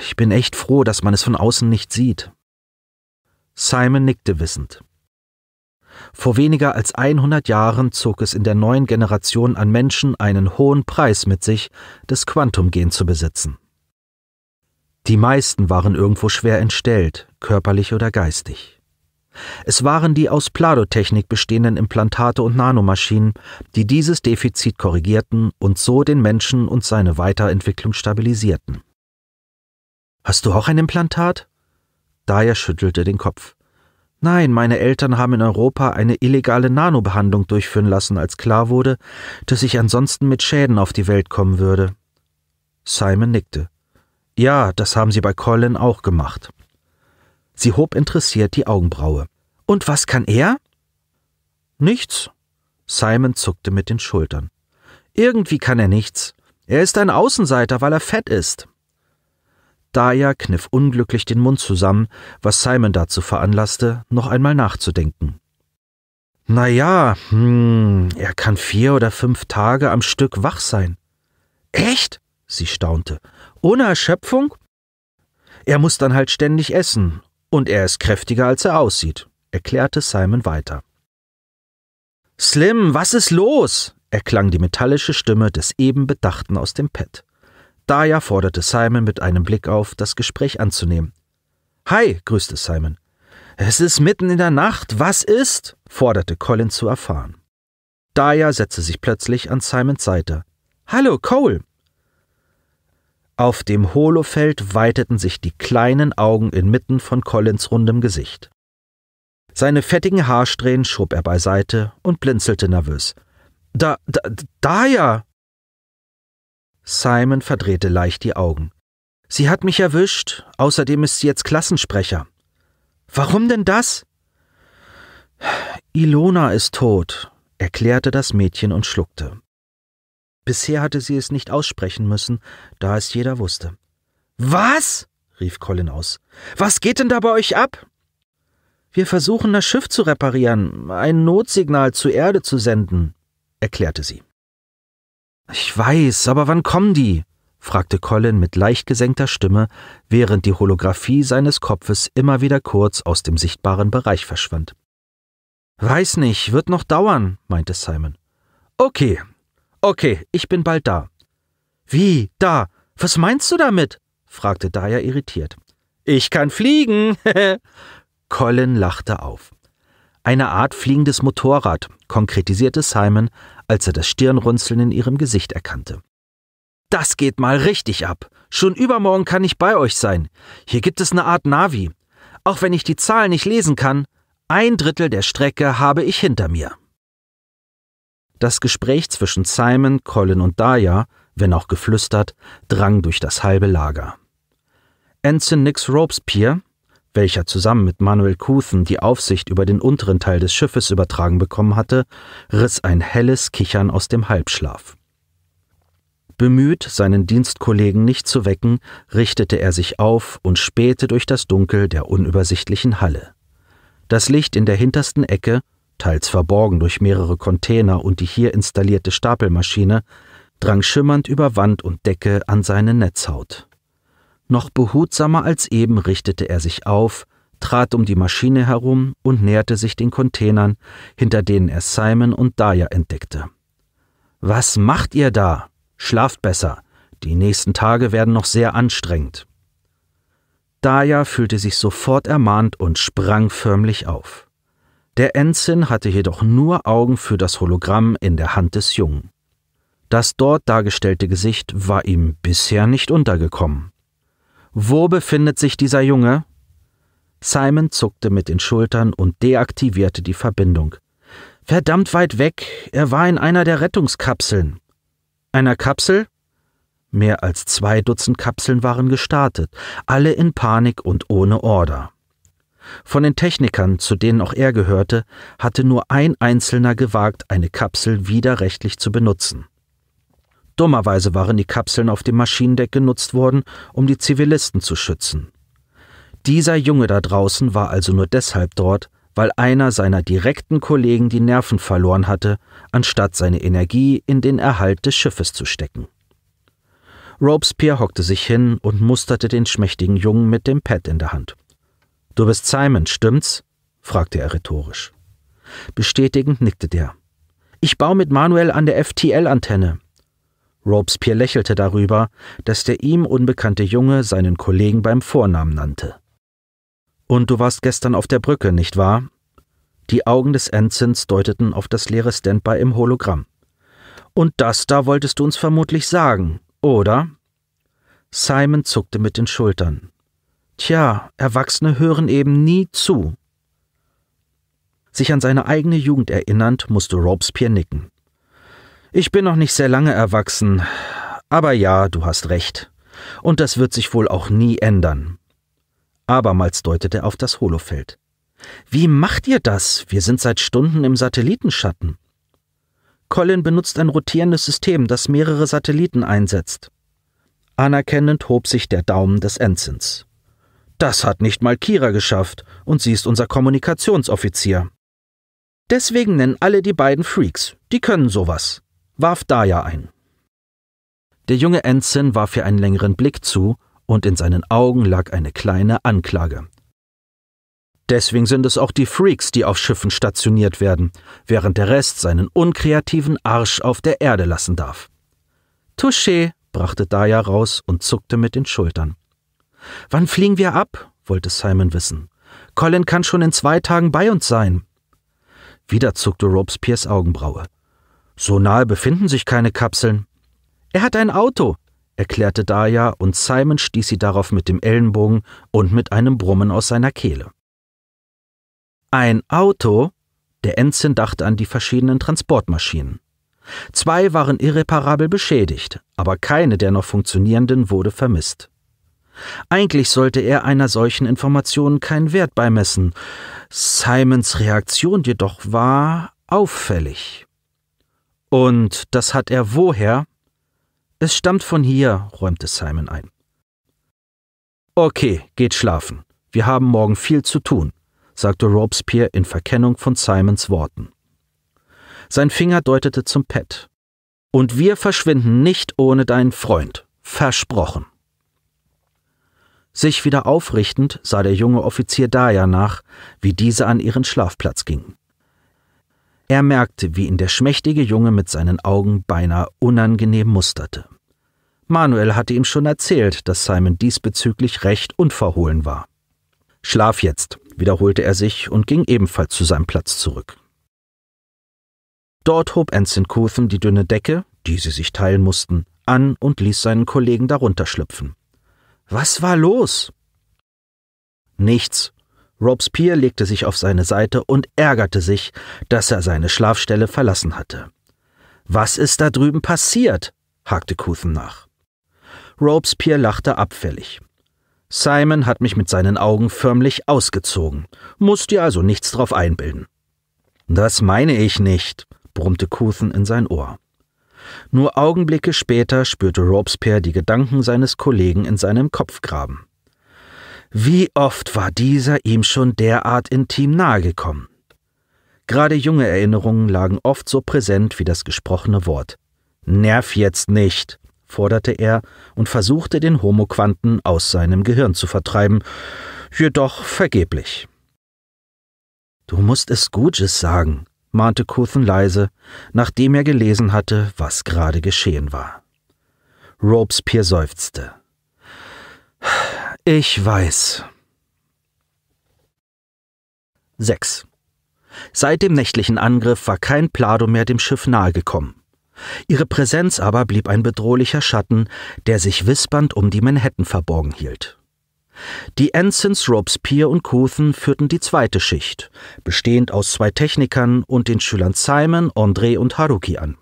Ich bin echt froh, dass man es von außen nicht sieht. Simon nickte wissend. Vor weniger als 100 Jahren zog es in der neuen Generation an Menschen einen hohen Preis mit sich, das Quantumgen zu besitzen. Die meisten waren irgendwo schwer entstellt, körperlich oder geistig. Es waren die aus Pladotechnik bestehenden Implantate und Nanomaschinen, die dieses Defizit korrigierten und so den Menschen und seine Weiterentwicklung stabilisierten. Hast du auch ein Implantat? Daya schüttelte den Kopf. Nein, meine Eltern haben in Europa eine illegale Nanobehandlung durchführen lassen, als klar wurde, dass ich ansonsten mit Schäden auf die Welt kommen würde. Simon nickte. Ja, das haben sie bei Colin auch gemacht. Sie hob interessiert die Augenbraue. Und was kann er? Nichts. Simon zuckte mit den Schultern. Irgendwie kann er nichts. Er ist ein Außenseiter, weil er fett ist. Daya kniff unglücklich den Mund zusammen, was Simon dazu veranlasste, noch einmal nachzudenken. Na ja, hm, er kann vier oder fünf Tage am Stück wach sein. Echt? Sie staunte. Ohne Erschöpfung? Er muss dann halt ständig essen, und er ist kräftiger, als er aussieht, erklärte Simon weiter. Slim, was ist los? erklang die metallische Stimme des eben Bedachten aus dem Pad. Daya forderte Simon mit einem Blick auf, das Gespräch anzunehmen. Hi, grüßte Simon. Es ist mitten in der Nacht, was ist? forderte Colin zu erfahren. Daya setzte sich plötzlich an Simons Seite. Hallo, Cole, auf dem Holofeld weiteten sich die kleinen Augen inmitten von Collins rundem Gesicht. Seine fettigen Haarsträhnen schob er beiseite und blinzelte nervös. Da, da, da ja! Simon verdrehte leicht die Augen. Sie hat mich erwischt, außerdem ist sie jetzt Klassensprecher. Warum denn das? Ilona ist tot, erklärte das Mädchen und schluckte. Bisher hatte sie es nicht aussprechen müssen, da es jeder wusste. Was? rief Colin aus. Was geht denn da bei euch ab? Wir versuchen, das Schiff zu reparieren, ein Notsignal zur Erde zu senden, erklärte sie. Ich weiß, aber wann kommen die? fragte Colin mit leicht gesenkter Stimme, während die Holographie seines Kopfes immer wieder kurz aus dem sichtbaren Bereich verschwand. Weiß nicht, wird noch dauern, meinte Simon. Okay, Okay, ich bin bald da. Wie, da? Was meinst du damit? fragte Daya irritiert. Ich kann fliegen. Colin lachte auf. Eine Art fliegendes Motorrad, konkretisierte Simon, als er das Stirnrunzeln in ihrem Gesicht erkannte. Das geht mal richtig ab. Schon übermorgen kann ich bei euch sein. Hier gibt es eine Art Navi. Auch wenn ich die Zahlen nicht lesen kann, ein Drittel der Strecke habe ich hinter mir. Das Gespräch zwischen Simon, Colin und Daya, wenn auch geflüstert, drang durch das halbe Lager. Ensign Nix Robespierre, welcher zusammen mit Manuel Couthen die Aufsicht über den unteren Teil des Schiffes übertragen bekommen hatte, riss ein helles Kichern aus dem Halbschlaf. Bemüht, seinen Dienstkollegen nicht zu wecken, richtete er sich auf und spähte durch das Dunkel der unübersichtlichen Halle. Das Licht in der hintersten Ecke teils verborgen durch mehrere Container und die hier installierte Stapelmaschine, drang schimmernd über Wand und Decke an seine Netzhaut. Noch behutsamer als eben richtete er sich auf, trat um die Maschine herum und näherte sich den Containern, hinter denen er Simon und Daya entdeckte. Was macht ihr da? Schlaft besser. Die nächsten Tage werden noch sehr anstrengend. Daya fühlte sich sofort ermahnt und sprang förmlich auf. Der Ensign hatte jedoch nur Augen für das Hologramm in der Hand des Jungen. Das dort dargestellte Gesicht war ihm bisher nicht untergekommen. Wo befindet sich dieser Junge? Simon zuckte mit den Schultern und deaktivierte die Verbindung. Verdammt weit weg, er war in einer der Rettungskapseln. Einer Kapsel? Mehr als zwei Dutzend Kapseln waren gestartet, alle in Panik und ohne Order. Von den Technikern, zu denen auch er gehörte, hatte nur ein Einzelner gewagt, eine Kapsel widerrechtlich zu benutzen. Dummerweise waren die Kapseln auf dem Maschinendeck genutzt worden, um die Zivilisten zu schützen. Dieser Junge da draußen war also nur deshalb dort, weil einer seiner direkten Kollegen die Nerven verloren hatte, anstatt seine Energie in den Erhalt des Schiffes zu stecken. Robespierre hockte sich hin und musterte den schmächtigen Jungen mit dem Pad in der Hand. Du bist Simon, stimmt's? fragte er rhetorisch. Bestätigend nickte der. Ich baue mit Manuel an der FTL-Antenne. Robespierre lächelte darüber, dass der ihm unbekannte Junge seinen Kollegen beim Vornamen nannte. Und du warst gestern auf der Brücke, nicht wahr? Die Augen des Ensigns deuteten auf das leere Standby im Hologramm. Und das da wolltest du uns vermutlich sagen, oder? Simon zuckte mit den Schultern. Tja, Erwachsene hören eben nie zu. Sich an seine eigene Jugend erinnernd, musste Robespierre nicken. Ich bin noch nicht sehr lange erwachsen, aber ja, du hast recht. Und das wird sich wohl auch nie ändern. Abermals deutet er auf das Holofeld. Wie macht ihr das? Wir sind seit Stunden im Satellitenschatten. Colin benutzt ein rotierendes System, das mehrere Satelliten einsetzt. Anerkennend hob sich der Daumen des Ensigns. Das hat nicht mal Kira geschafft, und sie ist unser Kommunikationsoffizier. Deswegen nennen alle die beiden Freaks, die können sowas, warf Daya ein. Der junge Ensign warf ihr einen längeren Blick zu, und in seinen Augen lag eine kleine Anklage. Deswegen sind es auch die Freaks, die auf Schiffen stationiert werden, während der Rest seinen unkreativen Arsch auf der Erde lassen darf. Touché, brachte Daya raus und zuckte mit den Schultern. Wann fliegen wir ab? wollte Simon wissen. Colin kann schon in zwei Tagen bei uns sein. Wieder zuckte Robespierres Augenbraue. So nahe befinden sich keine Kapseln. Er hat ein Auto, erklärte Daya, und Simon stieß sie darauf mit dem Ellenbogen und mit einem Brummen aus seiner Kehle. Ein Auto? Der Enzin dachte an die verschiedenen Transportmaschinen. Zwei waren irreparabel beschädigt, aber keine der noch funktionierenden wurde vermisst. Eigentlich sollte er einer solchen Information keinen Wert beimessen. Simons Reaktion jedoch war auffällig. Und das hat er woher? Es stammt von hier, räumte Simon ein. Okay, geht schlafen. Wir haben morgen viel zu tun, sagte Robespierre in Verkennung von Simons Worten. Sein Finger deutete zum Pad. Und wir verschwinden nicht ohne deinen Freund. Versprochen. Sich wieder aufrichtend sah der junge Offizier Daya nach, wie diese an ihren Schlafplatz gingen. Er merkte, wie ihn der schmächtige Junge mit seinen Augen beinahe unangenehm musterte. Manuel hatte ihm schon erzählt, dass Simon diesbezüglich recht unverhohlen war. Schlaf jetzt, wiederholte er sich und ging ebenfalls zu seinem Platz zurück. Dort hob Anson Cothen die dünne Decke, die sie sich teilen mussten, an und ließ seinen Kollegen darunter schlüpfen. Was war los? Nichts. Robespierre legte sich auf seine Seite und ärgerte sich, dass er seine Schlafstelle verlassen hatte. Was ist da drüben passiert? hakte Kuthen nach. Robespierre lachte abfällig. Simon hat mich mit seinen Augen förmlich ausgezogen, musst dir also nichts drauf einbilden. Das meine ich nicht, brummte Kuthen in sein Ohr. Nur Augenblicke später spürte Robespierre die Gedanken seines Kollegen in seinem Kopf graben. Wie oft war dieser ihm schon derart intim nahegekommen? Gerade junge Erinnerungen lagen oft so präsent wie das gesprochene Wort. Nerv jetzt nicht, forderte er und versuchte den Homoquanten aus seinem Gehirn zu vertreiben, jedoch vergeblich. Du musst es Gutes sagen, mahnte Cuthen leise, nachdem er gelesen hatte, was gerade geschehen war. Robespierre seufzte. Ich weiß. 6. Seit dem nächtlichen Angriff war kein Plado mehr dem Schiff nahegekommen. Ihre Präsenz aber blieb ein bedrohlicher Schatten, der sich wispernd um die Manhattan verborgen hielt. Die Ensigns, Robespierre und Kuthen führten die zweite Schicht, bestehend aus zwei Technikern und den Schülern Simon, André und Haruki an.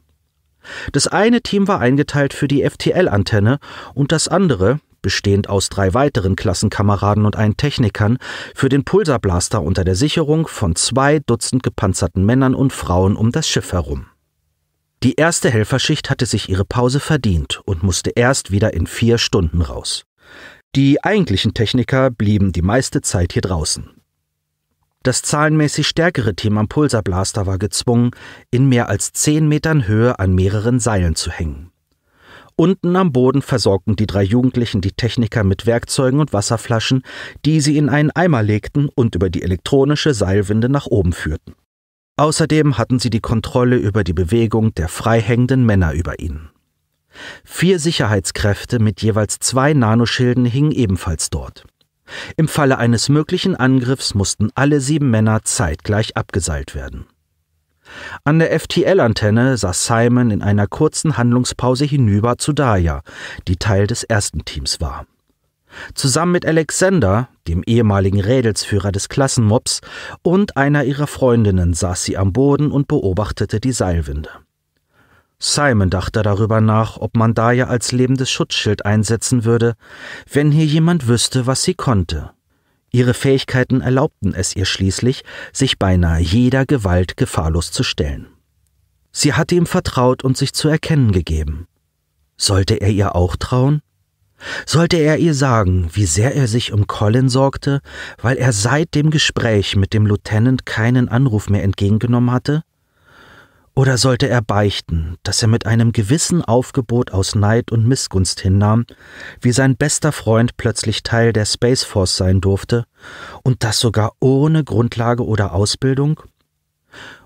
Das eine Team war eingeteilt für die FTL-Antenne und das andere, bestehend aus drei weiteren Klassenkameraden und einen Technikern, für den Pulsarblaster unter der Sicherung von zwei Dutzend gepanzerten Männern und Frauen um das Schiff herum. Die erste Helferschicht hatte sich ihre Pause verdient und musste erst wieder in vier Stunden raus. Die eigentlichen Techniker blieben die meiste Zeit hier draußen. Das zahlenmäßig stärkere Team am Pulsarblaster war gezwungen, in mehr als zehn Metern Höhe an mehreren Seilen zu hängen. Unten am Boden versorgten die drei Jugendlichen die Techniker mit Werkzeugen und Wasserflaschen, die sie in einen Eimer legten und über die elektronische Seilwinde nach oben führten. Außerdem hatten sie die Kontrolle über die Bewegung der freihängenden Männer über ihnen. Vier Sicherheitskräfte mit jeweils zwei Nanoschilden hingen ebenfalls dort. Im Falle eines möglichen Angriffs mussten alle sieben Männer zeitgleich abgeseilt werden. An der FTL-Antenne saß Simon in einer kurzen Handlungspause hinüber zu Daya, die Teil des ersten Teams war. Zusammen mit Alexander, dem ehemaligen Rädelsführer des Klassenmobs, und einer ihrer Freundinnen saß sie am Boden und beobachtete die Seilwinde. Simon dachte darüber nach, ob man Daya als lebendes Schutzschild einsetzen würde, wenn hier jemand wüsste, was sie konnte. Ihre Fähigkeiten erlaubten es ihr schließlich, sich beinahe jeder Gewalt gefahrlos zu stellen. Sie hatte ihm vertraut und sich zu erkennen gegeben. Sollte er ihr auch trauen? Sollte er ihr sagen, wie sehr er sich um Colin sorgte, weil er seit dem Gespräch mit dem Lieutenant keinen Anruf mehr entgegengenommen hatte? Oder sollte er beichten, dass er mit einem gewissen Aufgebot aus Neid und Missgunst hinnahm, wie sein bester Freund plötzlich Teil der Space Force sein durfte, und das sogar ohne Grundlage oder Ausbildung?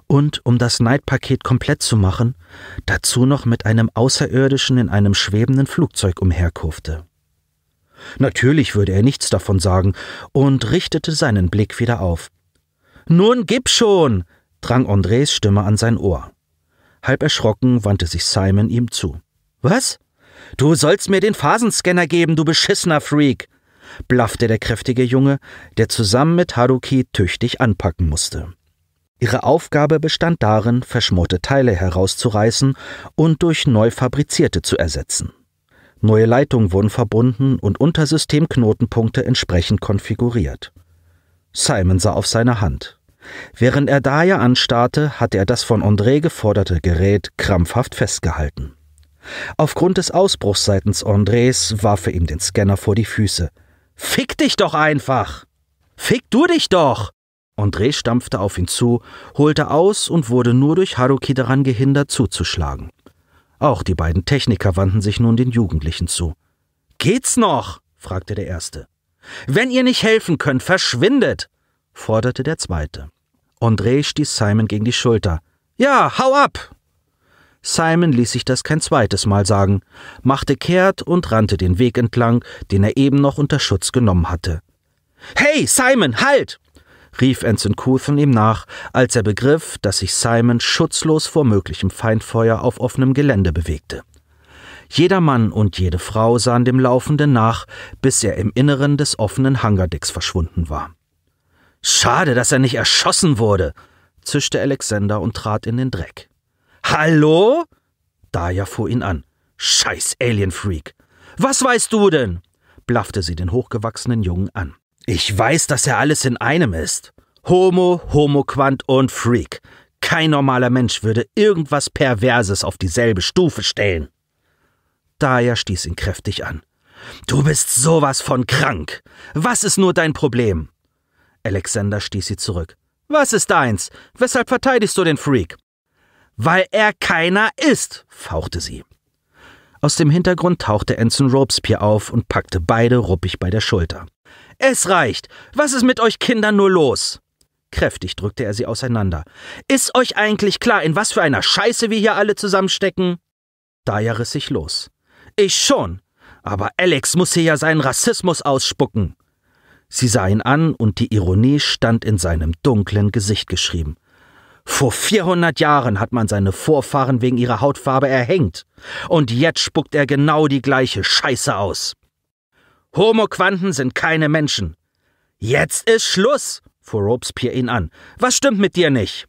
Und um das Neidpaket komplett zu machen, dazu noch mit einem Außerirdischen in einem schwebenden Flugzeug umherkurfte. Natürlich würde er nichts davon sagen und richtete seinen Blick wieder auf. Nun gib schon! drang Andres Stimme an sein Ohr. Halb erschrocken wandte sich Simon ihm zu. Was? Du sollst mir den Phasenscanner geben, du beschissener Freak! blaffte der kräftige Junge, der zusammen mit Haruki tüchtig anpacken musste. Ihre Aufgabe bestand darin, verschmorte Teile herauszureißen und durch neu fabrizierte zu ersetzen. Neue Leitungen wurden verbunden und Untersystemknotenpunkte entsprechend konfiguriert. Simon sah auf seine Hand. Während er Daya anstarrte, hatte er das von André geforderte Gerät krampfhaft festgehalten. Aufgrund des Ausbruchs seitens Andres warf er ihm den Scanner vor die Füße. Fick dich doch einfach! Fick du dich doch! André stampfte auf ihn zu, holte aus und wurde nur durch Haruki daran gehindert, zuzuschlagen. Auch die beiden Techniker wandten sich nun den Jugendlichen zu. Geht's noch? fragte der Erste. Wenn ihr nicht helfen könnt, verschwindet! forderte der Zweite. André stieß Simon gegen die Schulter. Ja, hau ab! Simon ließ sich das kein zweites Mal sagen, machte kehrt und rannte den Weg entlang, den er eben noch unter Schutz genommen hatte. Hey, Simon, halt! rief Anson Couthen ihm nach, als er begriff, dass sich Simon schutzlos vor möglichem Feindfeuer auf offenem Gelände bewegte. Jeder Mann und jede Frau sahen dem Laufenden nach, bis er im Inneren des offenen Hangardecks verschwunden war. Schade, dass er nicht erschossen wurde, zischte Alexander und trat in den Dreck. Hallo? Daya fuhr ihn an. Scheiß Alien-Freak. Was weißt du denn? blaffte sie den hochgewachsenen Jungen an. Ich weiß, dass er alles in einem ist. Homo, Homoquant und Freak. Kein normaler Mensch würde irgendwas Perverses auf dieselbe Stufe stellen. Daya stieß ihn kräftig an. Du bist sowas von krank. Was ist nur dein Problem? Alexander stieß sie zurück. Was ist deins? Weshalb verteidigst du den Freak? Weil er keiner ist, fauchte sie. Aus dem Hintergrund tauchte Anson Robespierre auf und packte beide ruppig bei der Schulter. Es reicht! Was ist mit euch Kindern nur los? Kräftig drückte er sie auseinander. Ist euch eigentlich klar, in was für einer Scheiße wir hier alle zusammenstecken? Daya riss sich los. Ich schon. Aber Alex muss hier ja seinen Rassismus ausspucken. Sie sah ihn an und die Ironie stand in seinem dunklen Gesicht geschrieben. Vor 400 Jahren hat man seine Vorfahren wegen ihrer Hautfarbe erhängt. Und jetzt spuckt er genau die gleiche Scheiße aus. Homoquanten sind keine Menschen. Jetzt ist Schluss, fuhr Robespierre ihn an. Was stimmt mit dir nicht?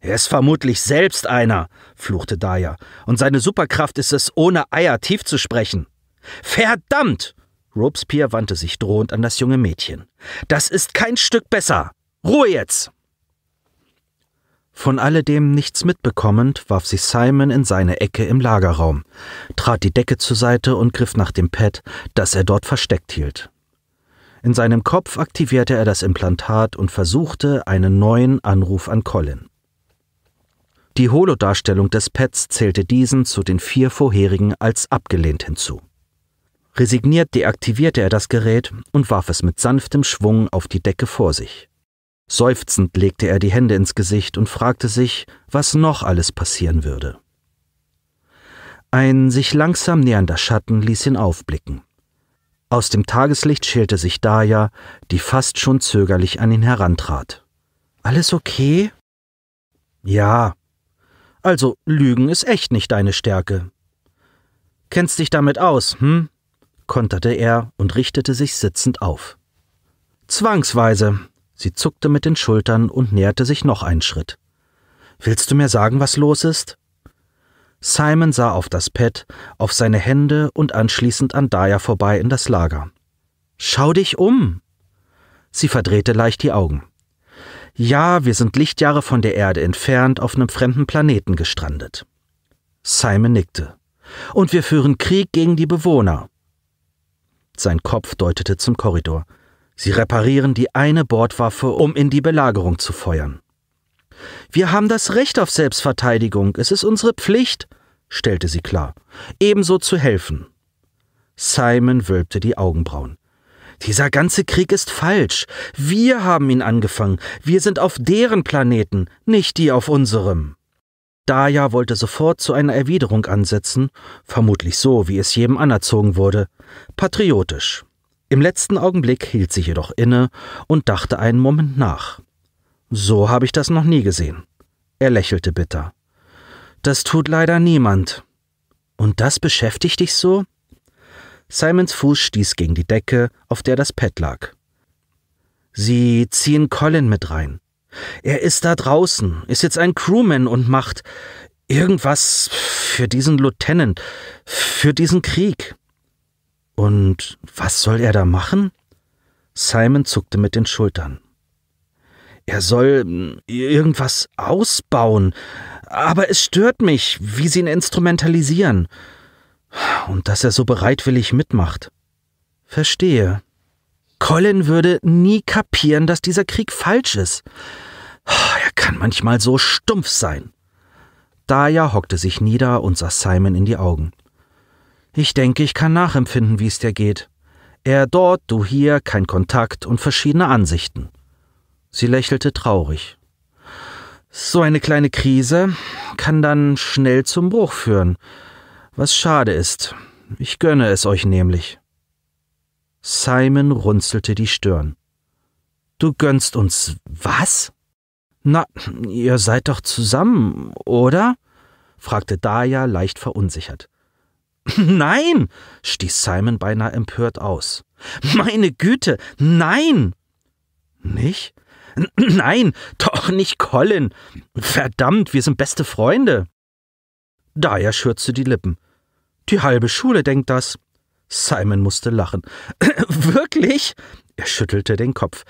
Er ist vermutlich selbst einer, fluchte Daya. Und seine Superkraft ist es, ohne Eier tief zu sprechen. Verdammt! Robespierre wandte sich drohend an das junge Mädchen. Das ist kein Stück besser. Ruhe jetzt. Von alledem nichts mitbekommend, warf sich Simon in seine Ecke im Lagerraum, trat die Decke zur Seite und griff nach dem Pad, das er dort versteckt hielt. In seinem Kopf aktivierte er das Implantat und versuchte einen neuen Anruf an Colin. Die Holodarstellung des Pads zählte diesen zu den vier vorherigen als abgelehnt hinzu. Resigniert deaktivierte er das Gerät und warf es mit sanftem Schwung auf die Decke vor sich. Seufzend legte er die Hände ins Gesicht und fragte sich, was noch alles passieren würde. Ein sich langsam nähernder Schatten ließ ihn aufblicken. Aus dem Tageslicht schälte sich Daya, die fast schon zögerlich an ihn herantrat. Alles okay? Ja. Also, Lügen ist echt nicht deine Stärke. Kennst dich damit aus, hm? konterte er und richtete sich sitzend auf. Zwangsweise. Sie zuckte mit den Schultern und näherte sich noch einen Schritt. Willst du mir sagen, was los ist? Simon sah auf das Pad, auf seine Hände und anschließend an Daya vorbei in das Lager. Schau dich um! Sie verdrehte leicht die Augen. Ja, wir sind Lichtjahre von der Erde entfernt auf einem fremden Planeten gestrandet. Simon nickte. Und wir führen Krieg gegen die Bewohner. Sein Kopf deutete zum Korridor. Sie reparieren die eine Bordwaffe, um in die Belagerung zu feuern. Wir haben das Recht auf Selbstverteidigung, es ist unsere Pflicht, stellte sie klar, ebenso zu helfen. Simon wölbte die Augenbrauen. Dieser ganze Krieg ist falsch. Wir haben ihn angefangen. Wir sind auf deren Planeten, nicht die auf unserem. Daya wollte sofort zu einer Erwiderung ansetzen, vermutlich so, wie es jedem anerzogen wurde patriotisch. Im letzten Augenblick hielt sie jedoch inne und dachte einen Moment nach. So habe ich das noch nie gesehen. Er lächelte bitter. Das tut leider niemand. Und das beschäftigt dich so? Simons Fuß stieß gegen die Decke, auf der das Pad lag. Sie ziehen Colin mit rein. Er ist da draußen, ist jetzt ein Crewman und macht irgendwas für diesen Lieutenant, für diesen Krieg. Und was soll er da machen? Simon zuckte mit den Schultern. Er soll hm, irgendwas ausbauen, aber es stört mich, wie sie ihn instrumentalisieren. Und dass er so bereitwillig mitmacht. Verstehe. Colin würde nie kapieren, dass dieser Krieg falsch ist. Er kann manchmal so stumpf sein. Daya hockte sich nieder und sah Simon in die Augen. Ich denke, ich kann nachempfinden, wie es dir geht. Er dort, du hier, kein Kontakt und verschiedene Ansichten. Sie lächelte traurig. So eine kleine Krise kann dann schnell zum Bruch führen, was schade ist. Ich gönne es euch nämlich. Simon runzelte die Stirn. Du gönnst uns was? Na, ihr seid doch zusammen, oder? fragte Daya leicht verunsichert. Nein, stieß Simon beinahe empört aus. Meine Güte, nein! Nicht? Nein, doch nicht Colin. Verdammt, wir sind beste Freunde. Daya schürzte die Lippen. Die halbe Schule denkt das. Simon musste lachen. Wirklich? Er schüttelte den Kopf.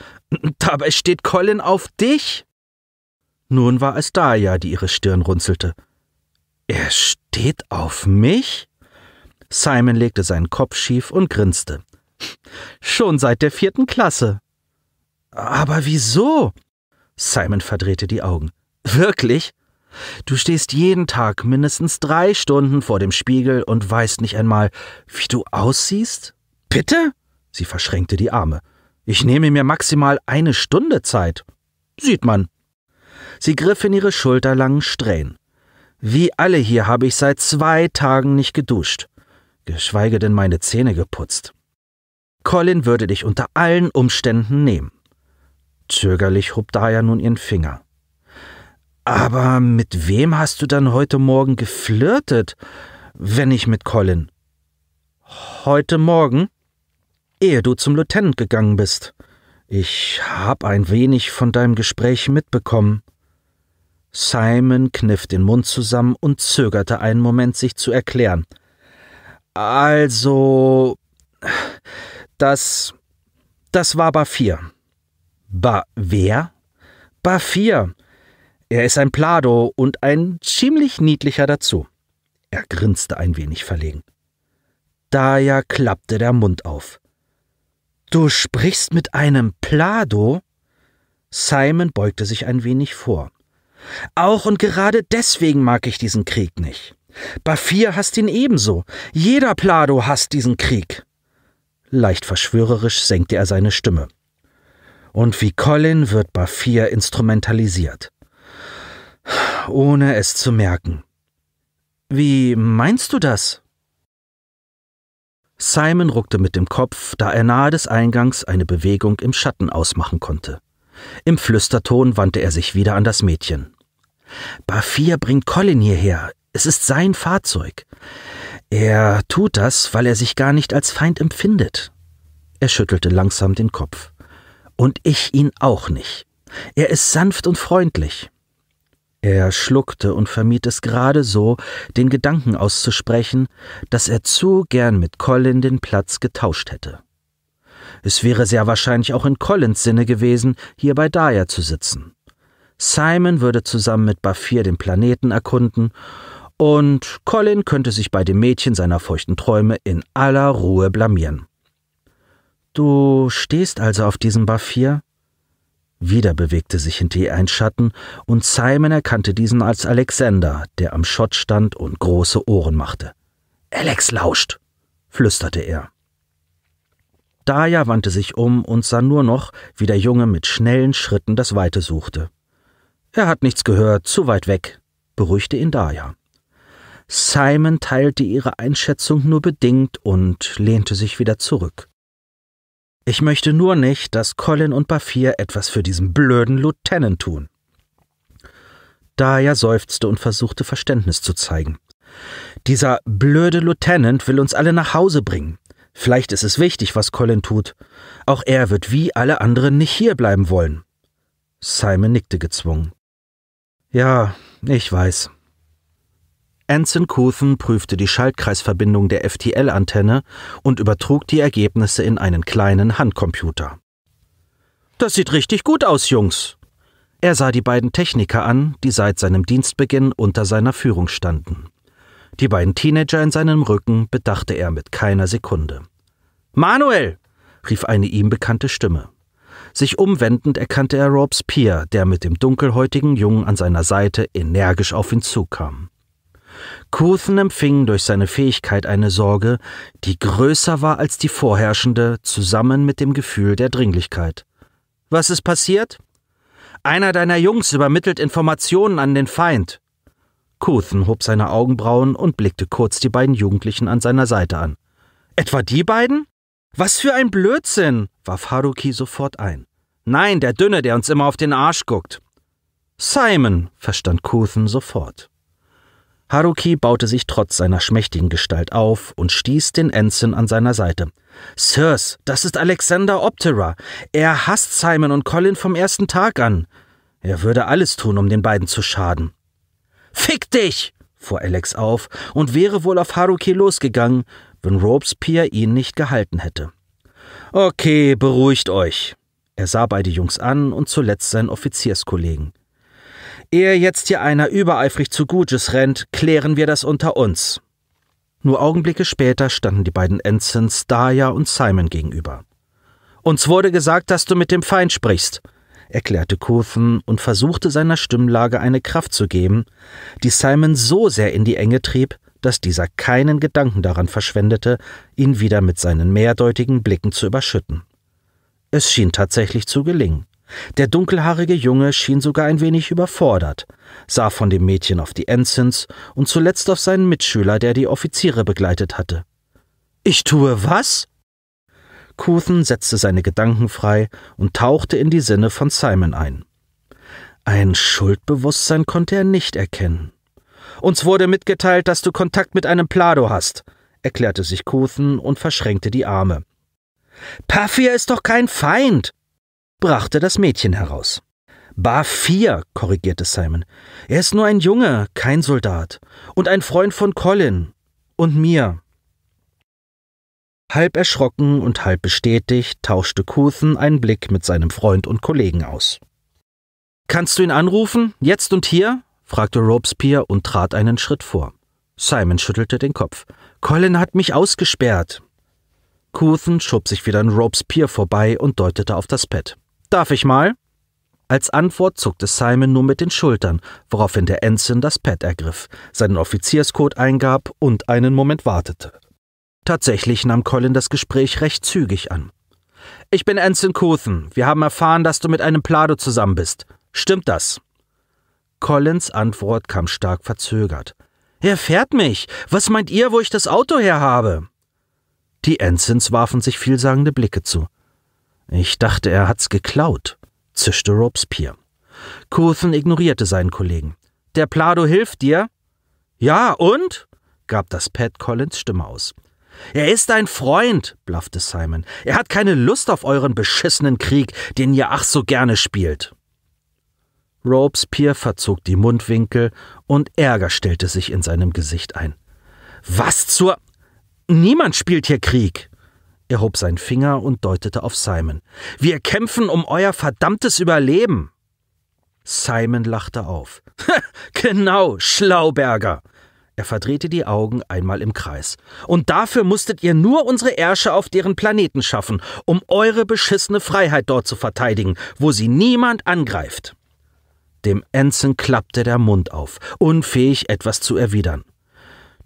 Dabei steht Colin auf dich. Nun war es Daya, die ihre Stirn runzelte. Er steht auf mich? Simon legte seinen Kopf schief und grinste. Schon seit der vierten Klasse. Aber wieso? Simon verdrehte die Augen. Wirklich? Du stehst jeden Tag mindestens drei Stunden vor dem Spiegel und weißt nicht einmal, wie du aussiehst? Bitte? Sie verschränkte die Arme. Ich nehme mir maximal eine Stunde Zeit. Sieht man. Sie griff in ihre schulterlangen Strähnen. Wie alle hier habe ich seit zwei Tagen nicht geduscht geschweige denn meine Zähne geputzt. Colin würde dich unter allen Umständen nehmen. Zögerlich hob Daya nun ihren Finger. Aber mit wem hast du dann heute Morgen geflirtet, wenn nicht mit Colin? Heute Morgen? Ehe du zum Lieutenant gegangen bist. Ich hab ein wenig von deinem Gespräch mitbekommen. Simon kniff den Mund zusammen und zögerte einen Moment, sich zu erklären – also, das, das war Bafir. Ba, wer? Bafir. Er ist ein Plado und ein ziemlich niedlicher dazu. Er grinste ein wenig verlegen. Daya klappte der Mund auf. Du sprichst mit einem Plado? Simon beugte sich ein wenig vor. Auch und gerade deswegen mag ich diesen Krieg nicht. Bafir hasst ihn ebenso. Jeder Plado hasst diesen Krieg. Leicht verschwörerisch senkte er seine Stimme. Und wie Colin wird Bafir instrumentalisiert. Ohne es zu merken. Wie meinst du das? Simon ruckte mit dem Kopf, da er nahe des Eingangs eine Bewegung im Schatten ausmachen konnte. Im Flüsterton wandte er sich wieder an das Mädchen. Bafir bringt Colin hierher. Es ist sein Fahrzeug. Er tut das, weil er sich gar nicht als Feind empfindet. Er schüttelte langsam den Kopf. Und ich ihn auch nicht. Er ist sanft und freundlich. Er schluckte und vermied es gerade so, den Gedanken auszusprechen, dass er zu gern mit Colin den Platz getauscht hätte. Es wäre sehr wahrscheinlich auch in Collins Sinne gewesen, hier bei Daya zu sitzen. Simon würde zusammen mit Bafir den Planeten erkunden und Colin könnte sich bei dem Mädchen seiner feuchten Träume in aller Ruhe blamieren. Du stehst also auf diesem Baffier? Wieder bewegte sich hinter ihr ein Schatten, und Simon erkannte diesen als Alexander, der am Schott stand und große Ohren machte. Alex lauscht, flüsterte er. Daya wandte sich um und sah nur noch, wie der Junge mit schnellen Schritten das Weite suchte. Er hat nichts gehört, zu weit weg, beruhigte ihn Daya. Simon teilte ihre Einschätzung nur bedingt und lehnte sich wieder zurück. Ich möchte nur nicht, dass Colin und Baffier etwas für diesen blöden Lieutenant tun. Daya seufzte und versuchte Verständnis zu zeigen. Dieser blöde Lieutenant will uns alle nach Hause bringen. Vielleicht ist es wichtig, was Colin tut. Auch er wird wie alle anderen nicht hier bleiben wollen. Simon nickte gezwungen. Ja, ich weiß. Anson Enzinkuthen prüfte die Schaltkreisverbindung der FTL-Antenne und übertrug die Ergebnisse in einen kleinen Handcomputer. Das sieht richtig gut aus, Jungs. Er sah die beiden Techniker an, die seit seinem Dienstbeginn unter seiner Führung standen. Die beiden Teenager in seinem Rücken bedachte er mit keiner Sekunde. Manuel! rief eine ihm bekannte Stimme. Sich umwendend erkannte er Robes Pier, der mit dem dunkelhäutigen Jungen an seiner Seite energisch auf ihn zukam. Couthen empfing durch seine Fähigkeit eine Sorge, die größer war als die vorherrschende, zusammen mit dem Gefühl der Dringlichkeit. Was ist passiert? Einer deiner Jungs übermittelt Informationen an den Feind. Couthen hob seine Augenbrauen und blickte kurz die beiden Jugendlichen an seiner Seite an. Etwa die beiden? Was für ein Blödsinn! warf Haruki sofort ein. Nein, der Dünne, der uns immer auf den Arsch guckt. Simon, verstand Couthen sofort. Haruki baute sich trotz seiner schmächtigen Gestalt auf und stieß den Ensign an seiner Seite. Sirs, das ist Alexander Optera. Er hasst Simon und Colin vom ersten Tag an. Er würde alles tun, um den beiden zu schaden. Fick dich! fuhr Alex auf und wäre wohl auf Haruki losgegangen, wenn Robespierre ihn nicht gehalten hätte. Okay, beruhigt euch. Er sah beide Jungs an und zuletzt seinen Offizierskollegen. Ehe jetzt hier einer übereifrig zu Gutes rennt, klären wir das unter uns. Nur Augenblicke später standen die beiden Ensigns Daya und Simon gegenüber. Uns wurde gesagt, dass du mit dem Feind sprichst, erklärte Kurthen und versuchte seiner Stimmlage eine Kraft zu geben, die Simon so sehr in die Enge trieb, dass dieser keinen Gedanken daran verschwendete, ihn wieder mit seinen mehrdeutigen Blicken zu überschütten. Es schien tatsächlich zu gelingen. Der dunkelhaarige Junge schien sogar ein wenig überfordert, sah von dem Mädchen auf die Ensigns und zuletzt auf seinen Mitschüler, der die Offiziere begleitet hatte. Ich tue was? Kuthen setzte seine Gedanken frei und tauchte in die Sinne von Simon ein. Ein Schuldbewusstsein konnte er nicht erkennen. Uns wurde mitgeteilt, dass du Kontakt mit einem Plado hast, erklärte sich Kuthen und verschränkte die Arme. Paffia ist doch kein Feind, brachte das Mädchen heraus. Bar vier, korrigierte Simon. Er ist nur ein Junge, kein Soldat. Und ein Freund von Colin. Und mir. Halb erschrocken und halb bestätigt tauschte Couthen einen Blick mit seinem Freund und Kollegen aus. Kannst du ihn anrufen? Jetzt und hier? fragte Robespierre und trat einen Schritt vor. Simon schüttelte den Kopf. Colin hat mich ausgesperrt. Couthen schob sich wieder an Robespierre vorbei und deutete auf das Pad darf ich mal? Als Antwort zuckte Simon nur mit den Schultern, woraufhin der Ensign das Pad ergriff, seinen Offizierscode eingab und einen Moment wartete. Tatsächlich nahm Colin das Gespräch recht zügig an. Ich bin Ensign Cuthen. Wir haben erfahren, dass du mit einem Plado zusammen bist. Stimmt das? Collins Antwort kam stark verzögert. Er fährt mich. Was meint ihr, wo ich das Auto her habe? Die Ensigns warfen sich vielsagende Blicke zu. Ich dachte, er hat's geklaut, zischte Robespierre. Coulson ignorierte seinen Kollegen. Der Plado hilft dir? Ja, und? gab das Pat Collins Stimme aus. Er ist ein Freund, blaffte Simon. Er hat keine Lust auf euren beschissenen Krieg, den ihr ach so gerne spielt. Robespierre verzog die Mundwinkel und Ärger stellte sich in seinem Gesicht ein. Was zur. Niemand spielt hier Krieg! Er hob seinen Finger und deutete auf Simon. Wir kämpfen um euer verdammtes Überleben. Simon lachte auf. genau, Schlauberger. Er verdrehte die Augen einmal im Kreis. Und dafür musstet ihr nur unsere Ärsche auf deren Planeten schaffen, um eure beschissene Freiheit dort zu verteidigen, wo sie niemand angreift. Dem Ensign klappte der Mund auf, unfähig etwas zu erwidern.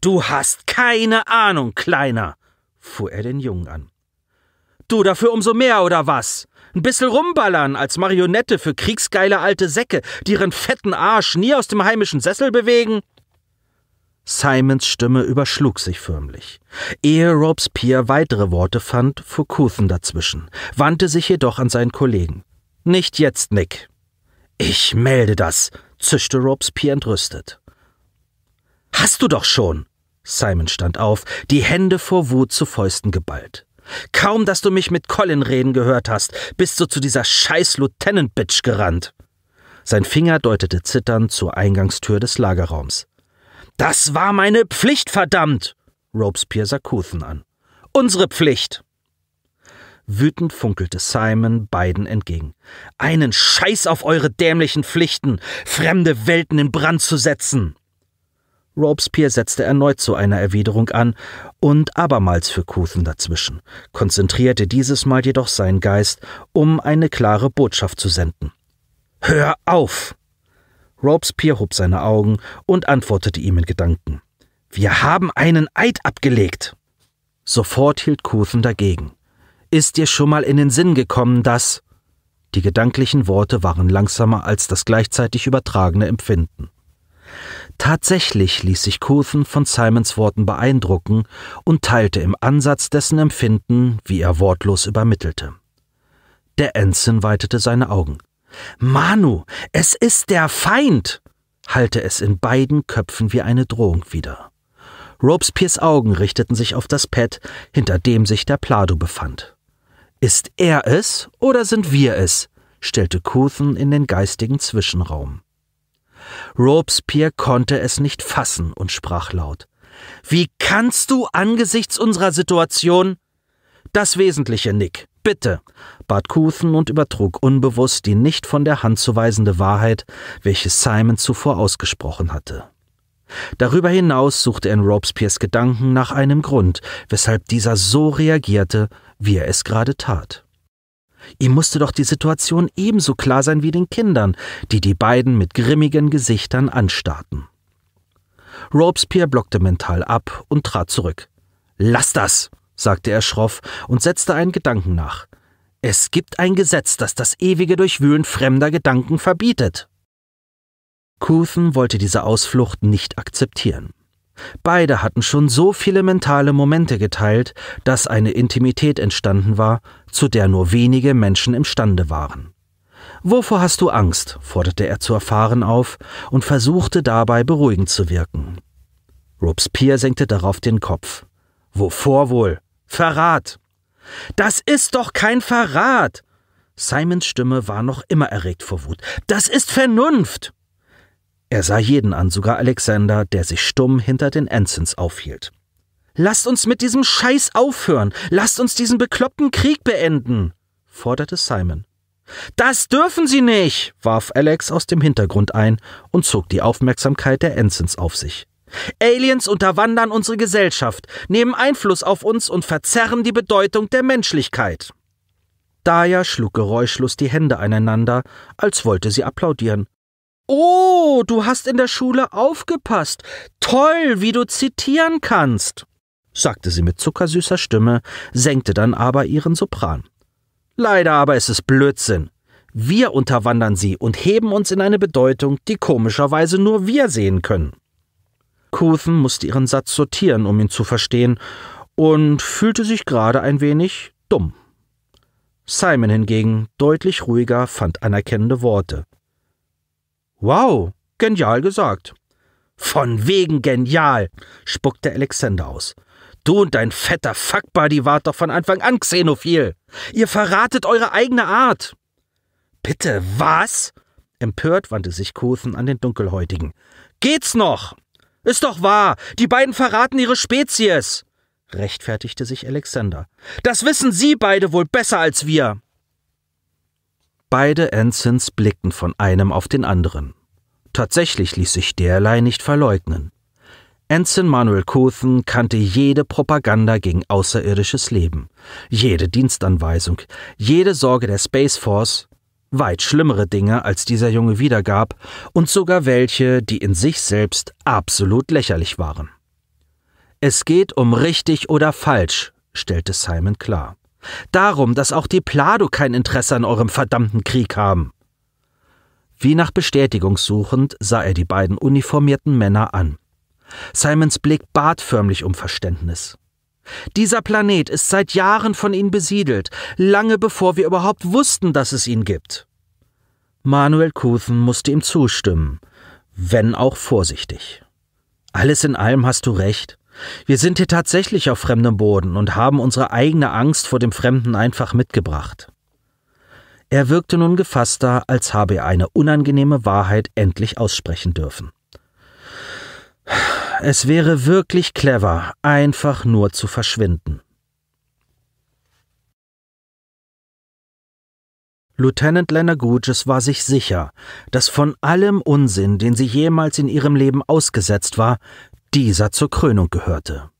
Du hast keine Ahnung, Kleiner, fuhr er den Jungen an. Du, dafür umso mehr, oder was? Ein bisschen rumballern als Marionette für kriegsgeile alte Säcke, die ihren fetten Arsch nie aus dem heimischen Sessel bewegen? Simons Stimme überschlug sich förmlich. Ehe Robespierre weitere Worte fand, fuhr Couthen dazwischen, wandte sich jedoch an seinen Kollegen. Nicht jetzt, Nick. Ich melde das, zischte Robespierre entrüstet. Hast du doch schon! Simon stand auf, die Hände vor Wut zu Fäusten geballt. Kaum, dass du mich mit Colin reden gehört hast, bist du zu dieser scheiß Lieutenant-Bitch gerannt. Sein Finger deutete zitternd zur Eingangstür des Lagerraums. Das war meine Pflicht, verdammt! Robespierre sah Kuthen an. Unsere Pflicht! Wütend funkelte Simon beiden entgegen. Einen Scheiß auf eure dämlichen Pflichten, fremde Welten in Brand zu setzen! Robespierre setzte erneut zu einer Erwiderung an und abermals für Couthon dazwischen, konzentrierte dieses Mal jedoch seinen Geist, um eine klare Botschaft zu senden. Hör auf! Robespierre hob seine Augen und antwortete ihm in Gedanken. Wir haben einen Eid abgelegt! Sofort hielt Couthon dagegen. Ist dir schon mal in den Sinn gekommen, dass. Die gedanklichen Worte waren langsamer als das gleichzeitig übertragene Empfinden. Tatsächlich ließ sich Coulson von Simons Worten beeindrucken und teilte im Ansatz dessen Empfinden, wie er wortlos übermittelte. Der Ensign weitete seine Augen. Manu, es ist der Feind! hallte es in beiden Köpfen wie eine Drohung wieder. Robespierres Augen richteten sich auf das Pad, hinter dem sich der Plado befand. Ist er es oder sind wir es? stellte Coulson in den geistigen Zwischenraum. Robespierre konnte es nicht fassen und sprach laut. Wie kannst du angesichts unserer Situation? Das Wesentliche, Nick, bitte, bat Kuthen und übertrug unbewusst die nicht von der Hand zu weisende Wahrheit, welche Simon zuvor ausgesprochen hatte. Darüber hinaus suchte er in Robespierres Gedanken nach einem Grund, weshalb dieser so reagierte, wie er es gerade tat. Ihm musste doch die Situation ebenso klar sein wie den Kindern, die die beiden mit grimmigen Gesichtern anstarrten. Robespierre blockte mental ab und trat zurück. Lass das, sagte er schroff und setzte einen Gedanken nach. Es gibt ein Gesetz, das das ewige Durchwühlen fremder Gedanken verbietet. Couthen wollte diese Ausflucht nicht akzeptieren. Beide hatten schon so viele mentale Momente geteilt, dass eine Intimität entstanden war, zu der nur wenige Menschen imstande waren. Wovor hast du Angst? forderte er zu erfahren auf und versuchte dabei beruhigend zu wirken. Robespierre senkte darauf den Kopf. Wovor wohl? Verrat! Das ist doch kein Verrat! Simons Stimme war noch immer erregt vor Wut. Das ist Vernunft! Er sah jeden an, sogar Alexander, der sich stumm hinter den Ensigns aufhielt. Lasst uns mit diesem Scheiß aufhören! Lasst uns diesen bekloppten Krieg beenden! forderte Simon. Das dürfen Sie nicht! warf Alex aus dem Hintergrund ein und zog die Aufmerksamkeit der Ensigns auf sich. Aliens unterwandern unsere Gesellschaft, nehmen Einfluss auf uns und verzerren die Bedeutung der Menschlichkeit. Daya schlug geräuschlos die Hände aneinander, als wollte sie applaudieren, Oh, du hast in der Schule aufgepasst. Toll, wie du zitieren kannst, sagte sie mit zuckersüßer Stimme, senkte dann aber ihren Sopran. Leider aber ist es Blödsinn. Wir unterwandern sie und heben uns in eine Bedeutung, die komischerweise nur wir sehen können. Kuthen musste ihren Satz sortieren, um ihn zu verstehen, und fühlte sich gerade ein wenig dumm. Simon hingegen, deutlich ruhiger, fand anerkennende Worte. Wow, genial gesagt. Von wegen genial, spuckte Alexander aus. Du und dein fetter Fuckbuddy wart doch von Anfang an xenophil. Ihr verratet eure eigene Art. Bitte was? Empört wandte sich Kothen an den Dunkelhäutigen. Geht's noch? Ist doch wahr, die beiden verraten ihre Spezies, rechtfertigte sich Alexander. Das wissen Sie beide wohl besser als wir. Beide Ensons blickten von einem auf den anderen. Tatsächlich ließ sich derlei nicht verleugnen. Ensign Manuel Kuthen kannte jede Propaganda gegen außerirdisches Leben, jede Dienstanweisung, jede Sorge der Space Force, weit schlimmere Dinge, als dieser Junge wiedergab, und sogar welche, die in sich selbst absolut lächerlich waren. Es geht um richtig oder falsch, stellte Simon klar. Darum, dass auch die Plado kein Interesse an eurem verdammten Krieg haben. Wie nach Bestätigung suchend sah er die beiden uniformierten Männer an. Simons Blick bat förmlich um Verständnis. Dieser Planet ist seit Jahren von ihnen besiedelt, lange bevor wir überhaupt wussten, dass es ihn gibt. Manuel Kuthen musste ihm zustimmen, wenn auch vorsichtig. Alles in allem hast du recht. Wir sind hier tatsächlich auf fremdem Boden und haben unsere eigene Angst vor dem Fremden einfach mitgebracht. Er wirkte nun gefasster, als habe er eine unangenehme Wahrheit endlich aussprechen dürfen. Es wäre wirklich clever, einfach nur zu verschwinden. Lieutenant Leonard Gouges war sich sicher, dass von allem Unsinn, den sie jemals in ihrem Leben ausgesetzt war, dieser zur Krönung gehörte.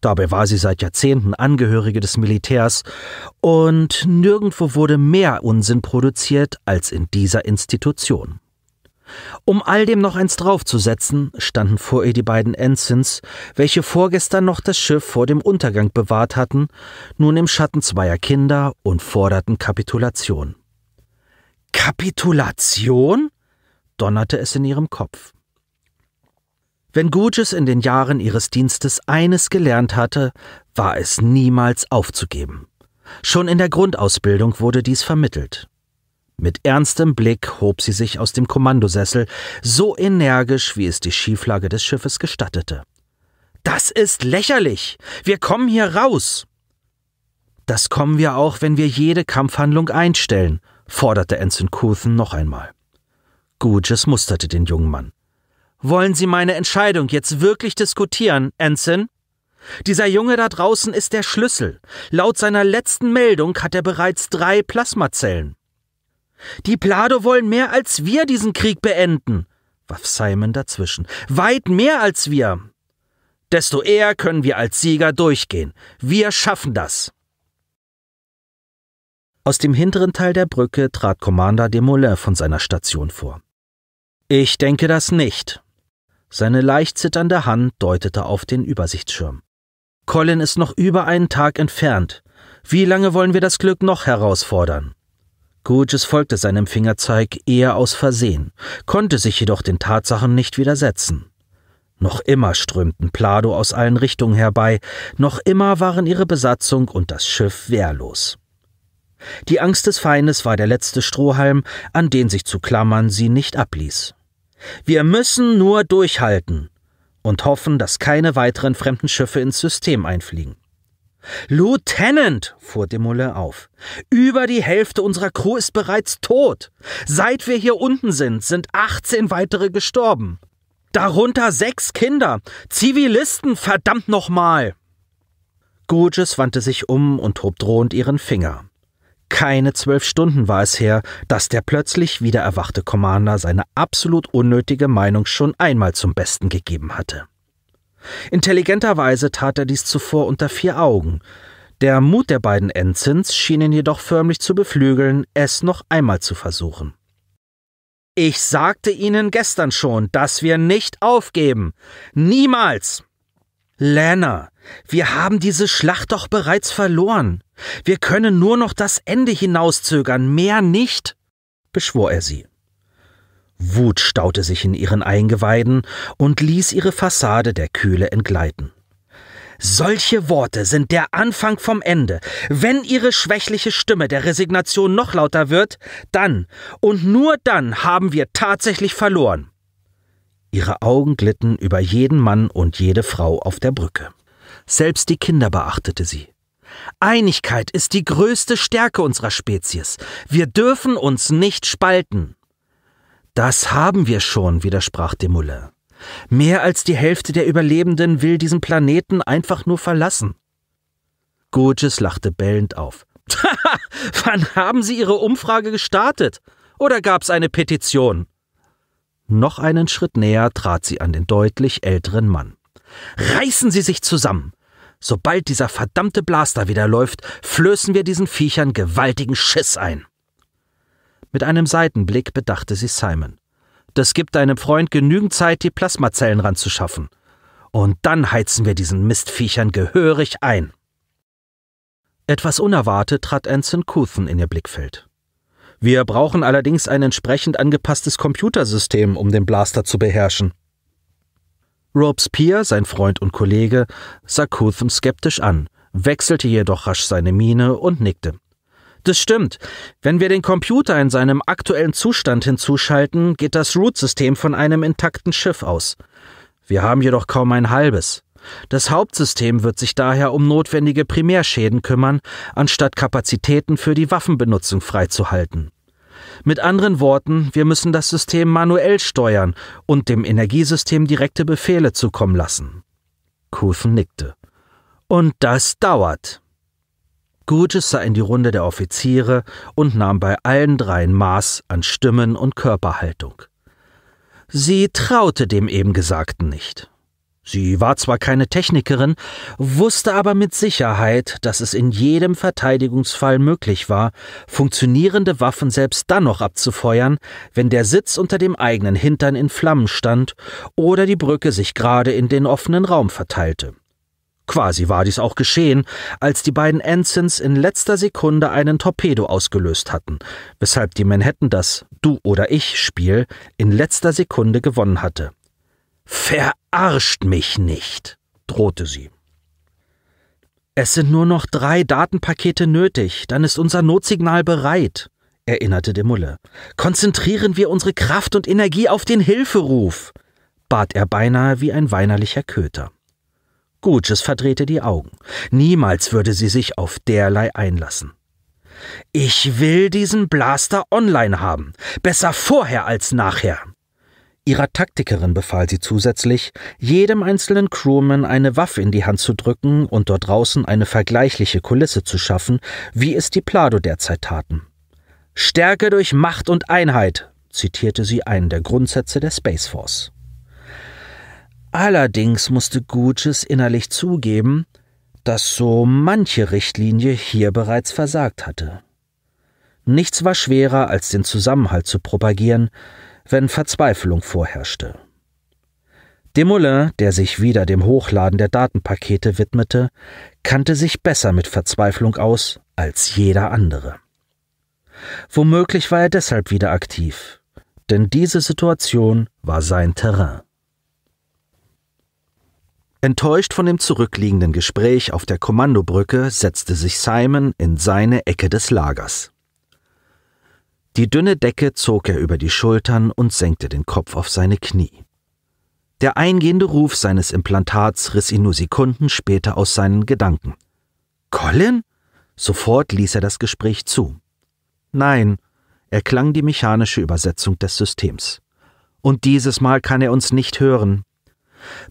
Dabei war sie seit Jahrzehnten Angehörige des Militärs und nirgendwo wurde mehr Unsinn produziert als in dieser Institution. Um all dem noch eins draufzusetzen, standen vor ihr die beiden Ensigns, welche vorgestern noch das Schiff vor dem Untergang bewahrt hatten, nun im Schatten zweier Kinder und forderten Kapitulation. Kapitulation? donnerte es in ihrem Kopf. Wenn Gurgis in den Jahren ihres Dienstes eines gelernt hatte, war es niemals aufzugeben. Schon in der Grundausbildung wurde dies vermittelt. Mit ernstem Blick hob sie sich aus dem Kommandosessel, so energisch, wie es die Schieflage des Schiffes gestattete. Das ist lächerlich. Wir kommen hier raus. Das kommen wir auch, wenn wir jede Kampfhandlung einstellen, forderte Ensign Coulson noch einmal. Gurgis musterte den jungen Mann. Wollen Sie meine Entscheidung jetzt wirklich diskutieren, Anson? Dieser Junge da draußen ist der Schlüssel. Laut seiner letzten Meldung hat er bereits drei Plasmazellen. Die Plado wollen mehr als wir diesen Krieg beenden, warf Simon dazwischen. Weit mehr als wir. Desto eher können wir als Sieger durchgehen. Wir schaffen das. Aus dem hinteren Teil der Brücke trat Commander Desmoulins von seiner Station vor. Ich denke das nicht, seine leicht zitternde Hand deutete auf den Übersichtsschirm. Colin ist noch über einen Tag entfernt. Wie lange wollen wir das Glück noch herausfordern? Gurges folgte seinem Fingerzeig eher aus Versehen, konnte sich jedoch den Tatsachen nicht widersetzen. Noch immer strömten Plado aus allen Richtungen herbei, noch immer waren ihre Besatzung und das Schiff wehrlos. Die Angst des Feindes war der letzte Strohhalm, an den sich zu klammern sie nicht abließ. Wir müssen nur durchhalten und hoffen, dass keine weiteren fremden Schiffe ins System einfliegen. Lieutenant, fuhr Demoulin auf, über die Hälfte unserer Crew ist bereits tot. Seit wir hier unten sind, sind 18 weitere gestorben. Darunter sechs Kinder, Zivilisten, verdammt nochmal! Gurges wandte sich um und hob drohend ihren Finger. Keine zwölf Stunden war es her, dass der plötzlich wieder erwachte Commander seine absolut unnötige Meinung schon einmal zum Besten gegeben hatte. Intelligenterweise tat er dies zuvor unter vier Augen. Der Mut der beiden Enzins schien ihn jedoch förmlich zu beflügeln, es noch einmal zu versuchen. Ich sagte Ihnen gestern schon, dass wir nicht aufgeben. Niemals! Lana, wir haben diese Schlacht doch bereits verloren. Wir können nur noch das Ende hinauszögern, mehr nicht, beschwor er sie. Wut staute sich in ihren Eingeweiden und ließ ihre Fassade der Kühle entgleiten. Solche Worte sind der Anfang vom Ende. Wenn Ihre schwächliche Stimme der Resignation noch lauter wird, dann und nur dann haben wir tatsächlich verloren. Ihre Augen glitten über jeden Mann und jede Frau auf der Brücke. Selbst die Kinder beachtete sie. Einigkeit ist die größte Stärke unserer Spezies. Wir dürfen uns nicht spalten. Das haben wir schon, widersprach Demoulin. Mehr als die Hälfte der Überlebenden will diesen Planeten einfach nur verlassen. Gurgis lachte bellend auf. Wann haben Sie Ihre Umfrage gestartet? Oder gab's eine Petition? Noch einen Schritt näher trat sie an den deutlich älteren Mann. Reißen Sie sich zusammen! Sobald dieser verdammte Blaster wieder läuft, flößen wir diesen Viechern gewaltigen Schiss ein. Mit einem Seitenblick bedachte sie Simon. Das gibt deinem Freund genügend Zeit, die Plasmazellen ranzuschaffen. Und dann heizen wir diesen Mistviechern gehörig ein. Etwas unerwartet trat Anson Couthen in ihr Blickfeld. Wir brauchen allerdings ein entsprechend angepasstes Computersystem, um den Blaster zu beherrschen. Robespierre, sein Freund und Kollege, sah Cotham skeptisch an, wechselte jedoch rasch seine Miene und nickte. Das stimmt. Wenn wir den Computer in seinem aktuellen Zustand hinzuschalten, geht das Root-System von einem intakten Schiff aus. Wir haben jedoch kaum ein halbes. Das Hauptsystem wird sich daher um notwendige Primärschäden kümmern, anstatt Kapazitäten für die Waffenbenutzung freizuhalten. Mit anderen Worten, wir müssen das System manuell steuern und dem Energiesystem direkte Befehle zukommen lassen. Kufen nickte. Und das dauert. Gutes sah in die Runde der Offiziere und nahm bei allen dreien Maß an Stimmen und Körperhaltung. Sie traute dem eben Gesagten nicht. Sie war zwar keine Technikerin, wusste aber mit Sicherheit, dass es in jedem Verteidigungsfall möglich war, funktionierende Waffen selbst dann noch abzufeuern, wenn der Sitz unter dem eigenen Hintern in Flammen stand oder die Brücke sich gerade in den offenen Raum verteilte. Quasi war dies auch geschehen, als die beiden Ensigns in letzter Sekunde einen Torpedo ausgelöst hatten, weshalb die Manhattan das Du oder ich Spiel in letzter Sekunde gewonnen hatte. Verarscht mich nicht, drohte sie. Es sind nur noch drei Datenpakete nötig, dann ist unser Notsignal bereit, erinnerte der Mulle. Konzentrieren wir unsere Kraft und Energie auf den Hilferuf, bat er beinahe wie ein weinerlicher Köter. Gutsches verdrehte die Augen. Niemals würde sie sich auf derlei einlassen. Ich will diesen Blaster online haben, besser vorher als nachher. Ihrer Taktikerin befahl sie zusätzlich, jedem einzelnen Crewman eine Waffe in die Hand zu drücken und dort draußen eine vergleichliche Kulisse zu schaffen, wie es die Plado derzeit taten. Stärke durch Macht und Einheit, zitierte sie einen der Grundsätze der Space Force. Allerdings musste Guges innerlich zugeben, dass so manche Richtlinie hier bereits versagt hatte. Nichts war schwerer, als den Zusammenhalt zu propagieren, wenn Verzweiflung vorherrschte. Desmoulins, der sich wieder dem Hochladen der Datenpakete widmete, kannte sich besser mit Verzweiflung aus als jeder andere. Womöglich war er deshalb wieder aktiv, denn diese Situation war sein Terrain. Enttäuscht von dem zurückliegenden Gespräch auf der Kommandobrücke setzte sich Simon in seine Ecke des Lagers. Die dünne Decke zog er über die Schultern und senkte den Kopf auf seine Knie. Der eingehende Ruf seines Implantats riss ihn nur Sekunden später aus seinen Gedanken. Colin? Sofort ließ er das Gespräch zu. Nein, erklang die mechanische Übersetzung des Systems. Und dieses Mal kann er uns nicht hören.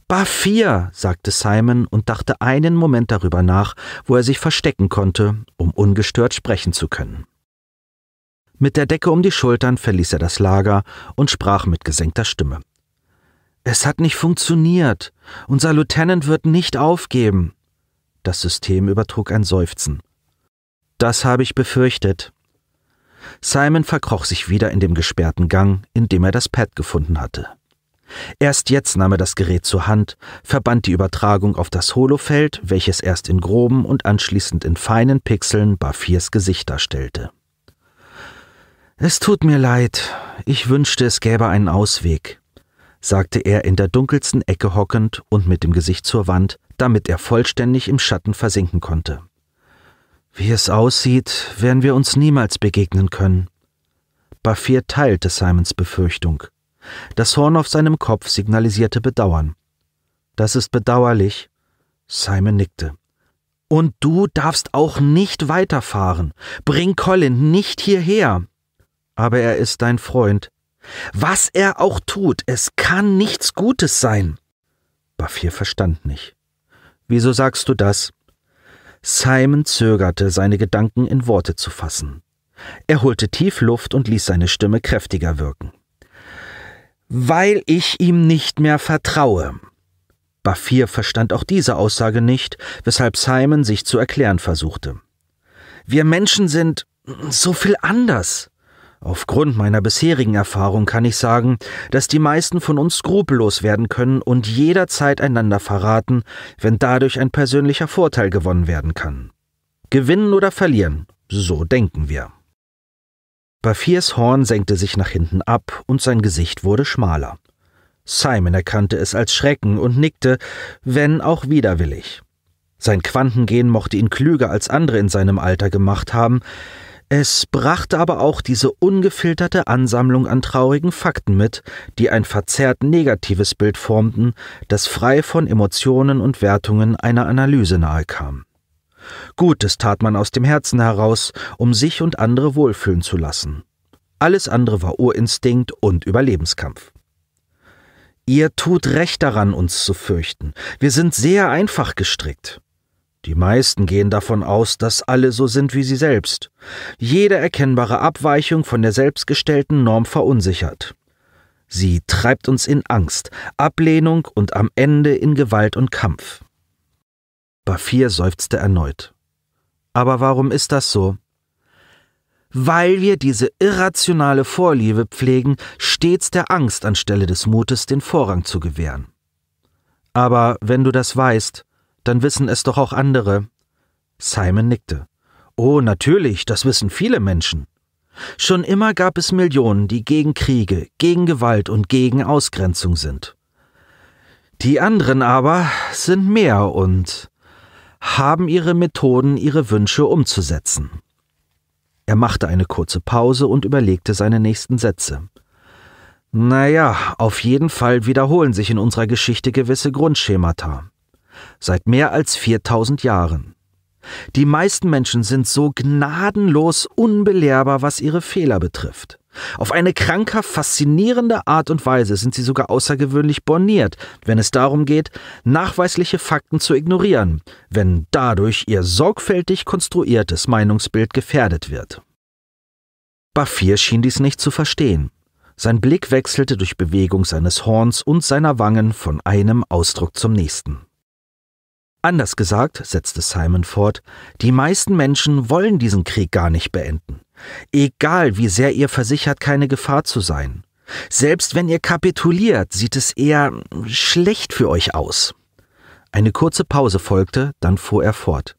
Baffir, sagte Simon und dachte einen Moment darüber nach, wo er sich verstecken konnte, um ungestört sprechen zu können. Mit der Decke um die Schultern verließ er das Lager und sprach mit gesenkter Stimme. Es hat nicht funktioniert. Unser Lieutenant wird nicht aufgeben. Das System übertrug ein Seufzen. Das habe ich befürchtet. Simon verkroch sich wieder in dem gesperrten Gang, in dem er das Pad gefunden hatte. Erst jetzt nahm er das Gerät zur Hand, verband die Übertragung auf das Holofeld, welches erst in groben und anschließend in feinen Pixeln Bafirs Gesicht darstellte. Es tut mir leid, ich wünschte, es gäbe einen Ausweg, sagte er in der dunkelsten Ecke hockend und mit dem Gesicht zur Wand, damit er vollständig im Schatten versinken konnte. Wie es aussieht, werden wir uns niemals begegnen können. Baffier teilte Simons Befürchtung. Das Horn auf seinem Kopf signalisierte Bedauern. Das ist bedauerlich. Simon nickte. Und du darfst auch nicht weiterfahren. Bring Colin nicht hierher aber er ist dein Freund. Was er auch tut, es kann nichts Gutes sein. Bafir verstand nicht. Wieso sagst du das? Simon zögerte, seine Gedanken in Worte zu fassen. Er holte tief Luft und ließ seine Stimme kräftiger wirken. Weil ich ihm nicht mehr vertraue. Bafir verstand auch diese Aussage nicht, weshalb Simon sich zu erklären versuchte. Wir Menschen sind so viel anders. Aufgrund meiner bisherigen Erfahrung kann ich sagen, dass die meisten von uns skrupellos werden können und jederzeit einander verraten, wenn dadurch ein persönlicher Vorteil gewonnen werden kann. Gewinnen oder verlieren, so denken wir. Baffiers Horn senkte sich nach hinten ab und sein Gesicht wurde schmaler. Simon erkannte es als Schrecken und nickte, wenn auch widerwillig. Sein Quantengehen mochte ihn klüger als andere in seinem Alter gemacht haben, es brachte aber auch diese ungefilterte Ansammlung an traurigen Fakten mit, die ein verzerrt negatives Bild formten, das frei von Emotionen und Wertungen einer Analyse nahe kam. Gutes tat man aus dem Herzen heraus, um sich und andere wohlfühlen zu lassen. Alles andere war Urinstinkt und Überlebenskampf. Ihr tut recht daran, uns zu fürchten. Wir sind sehr einfach gestrickt. Die meisten gehen davon aus, dass alle so sind wie sie selbst. Jede erkennbare Abweichung von der selbstgestellten Norm verunsichert. Sie treibt uns in Angst, Ablehnung und am Ende in Gewalt und Kampf. Bafir seufzte erneut. Aber warum ist das so? Weil wir diese irrationale Vorliebe pflegen, stets der Angst anstelle des Mutes den Vorrang zu gewähren. Aber wenn du das weißt, dann wissen es doch auch andere. Simon nickte. Oh, natürlich, das wissen viele Menschen. Schon immer gab es Millionen, die gegen Kriege, gegen Gewalt und gegen Ausgrenzung sind. Die anderen aber sind mehr und haben ihre Methoden, ihre Wünsche umzusetzen. Er machte eine kurze Pause und überlegte seine nächsten Sätze. Naja, auf jeden Fall wiederholen sich in unserer Geschichte gewisse Grundschemata seit mehr als 4000 Jahren. Die meisten Menschen sind so gnadenlos unbelehrbar, was ihre Fehler betrifft. Auf eine krankhaft faszinierende Art und Weise sind sie sogar außergewöhnlich borniert, wenn es darum geht, nachweisliche Fakten zu ignorieren, wenn dadurch ihr sorgfältig konstruiertes Meinungsbild gefährdet wird. Bafir schien dies nicht zu verstehen. Sein Blick wechselte durch Bewegung seines Horns und seiner Wangen von einem Ausdruck zum nächsten. Anders gesagt, setzte Simon fort, die meisten Menschen wollen diesen Krieg gar nicht beenden. Egal wie sehr ihr versichert, keine Gefahr zu sein. Selbst wenn ihr kapituliert, sieht es eher schlecht für euch aus. Eine kurze Pause folgte, dann fuhr er fort.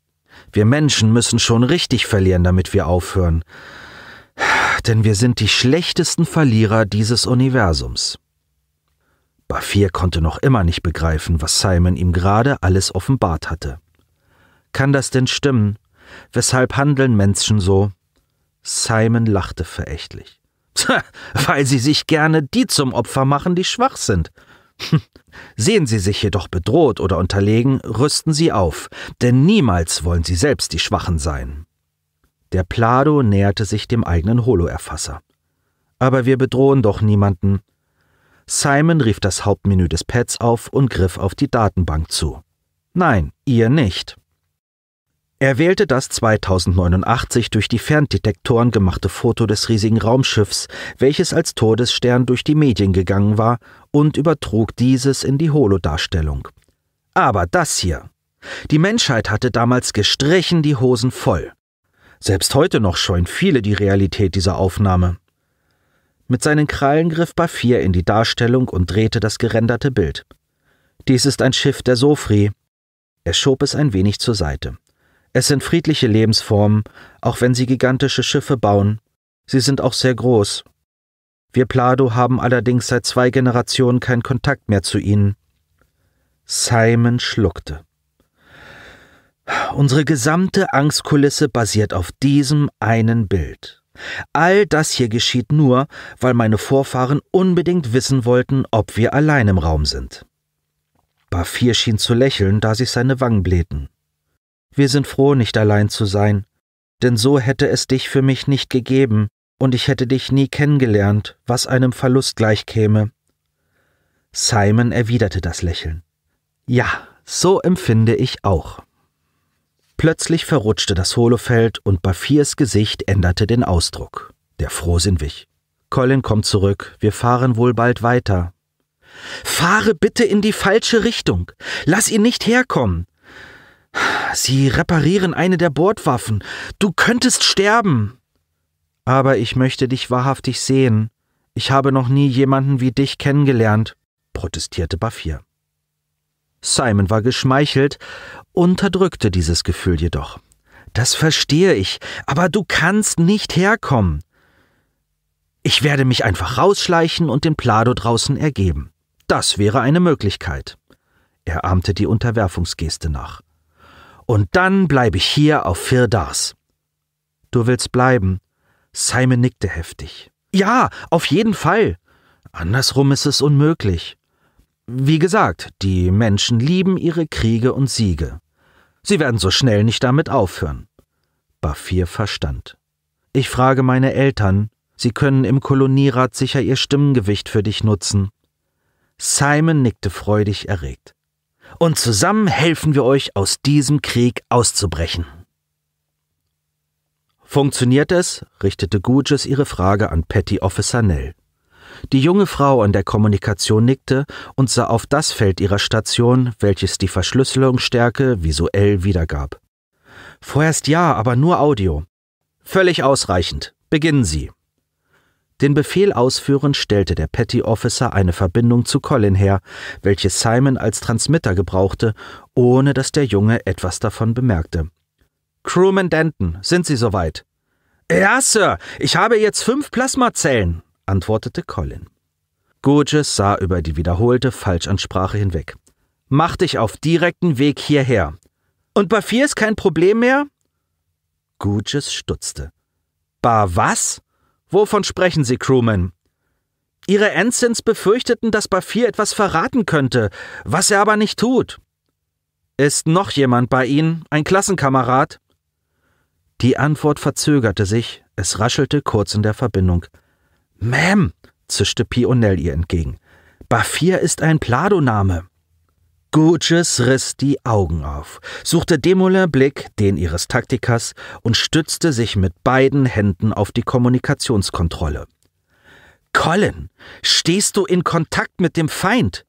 Wir Menschen müssen schon richtig verlieren, damit wir aufhören. Denn wir sind die schlechtesten Verlierer dieses Universums. Bafir konnte noch immer nicht begreifen, was Simon ihm gerade alles offenbart hatte. Kann das denn stimmen? Weshalb handeln Menschen so? Simon lachte verächtlich. Weil sie sich gerne die zum Opfer machen, die schwach sind. Sehen Sie sich jedoch bedroht oder unterlegen, rüsten Sie auf, denn niemals wollen Sie selbst die Schwachen sein. Der Plado näherte sich dem eigenen Holoerfasser. Aber wir bedrohen doch niemanden. Simon rief das Hauptmenü des Pads auf und griff auf die Datenbank zu. Nein, ihr nicht. Er wählte das 2089 durch die Ferndetektoren gemachte Foto des riesigen Raumschiffs, welches als Todesstern durch die Medien gegangen war, und übertrug dieses in die Holodarstellung. Aber das hier. Die Menschheit hatte damals gestrichen die Hosen voll. Selbst heute noch scheuen viele die Realität dieser Aufnahme. Mit seinen Krallen griff Bafir in die Darstellung und drehte das gerenderte Bild. Dies ist ein Schiff der Sofri. Er schob es ein wenig zur Seite. Es sind friedliche Lebensformen, auch wenn sie gigantische Schiffe bauen. Sie sind auch sehr groß. Wir Plado haben allerdings seit zwei Generationen keinen Kontakt mehr zu ihnen. Simon schluckte. Unsere gesamte Angstkulisse basiert auf diesem einen Bild. All das hier geschieht nur, weil meine Vorfahren unbedingt wissen wollten, ob wir allein im Raum sind. Barfir schien zu lächeln, da sich seine Wangen blähten. Wir sind froh, nicht allein zu sein, denn so hätte es dich für mich nicht gegeben, und ich hätte dich nie kennengelernt, was einem Verlust gleichkäme. Simon erwiderte das Lächeln. Ja, so empfinde ich auch. Plötzlich verrutschte das Holofeld und Bafirs Gesicht änderte den Ausdruck. Der Frohsinn wich. Colin kommt zurück. Wir fahren wohl bald weiter. Fahre bitte in die falsche Richtung. Lass ihn nicht herkommen. Sie reparieren eine der Bordwaffen. Du könntest sterben. Aber ich möchte dich wahrhaftig sehen. Ich habe noch nie jemanden wie dich kennengelernt, protestierte Bafir. Simon war geschmeichelt, unterdrückte dieses Gefühl jedoch. Das verstehe ich, aber du kannst nicht herkommen. Ich werde mich einfach rausschleichen und den Plado draußen ergeben. Das wäre eine Möglichkeit. Er ahmte die Unterwerfungsgeste nach. Und dann bleibe ich hier auf Firdars. Du willst bleiben? Simon nickte heftig. Ja, auf jeden Fall. Andersrum ist es unmöglich. Wie gesagt, die Menschen lieben ihre Kriege und Siege. Sie werden so schnell nicht damit aufhören. Bafir verstand. Ich frage meine Eltern, sie können im Kolonierat sicher ihr Stimmengewicht für dich nutzen. Simon nickte freudig erregt. Und zusammen helfen wir euch, aus diesem Krieg auszubrechen. Funktioniert es? richtete Gouges ihre Frage an Petty Officer Nell. Die junge Frau an der Kommunikation nickte und sah auf das Feld ihrer Station, welches die Verschlüsselungsstärke visuell wiedergab. Vorerst ja, aber nur Audio. Völlig ausreichend. Beginnen Sie. Den Befehl ausführend stellte der Petty Officer eine Verbindung zu Colin her, welche Simon als Transmitter gebrauchte, ohne dass der Junge etwas davon bemerkte. Crewman Denton, sind Sie soweit? Ja, Sir, ich habe jetzt fünf Plasmazellen antwortete Colin. Gurges sah über die wiederholte Falschansprache hinweg. Mach dich auf direkten Weg hierher. Und bei vier ist kein Problem mehr? Gurges stutzte. Bar was? Wovon sprechen Sie, Crewman? Ihre Ensigns befürchteten, dass Bafir etwas verraten könnte, was er aber nicht tut. Ist noch jemand bei Ihnen, ein Klassenkamerad? Die Antwort verzögerte sich, es raschelte kurz in der Verbindung. Ma'am, zischte Pionell ihr entgegen. Bafir ist ein Pladoname. Gurges riss die Augen auf, suchte Demoulin Blick, den ihres Taktikers, und stützte sich mit beiden Händen auf die Kommunikationskontrolle. Colin, stehst du in Kontakt mit dem Feind?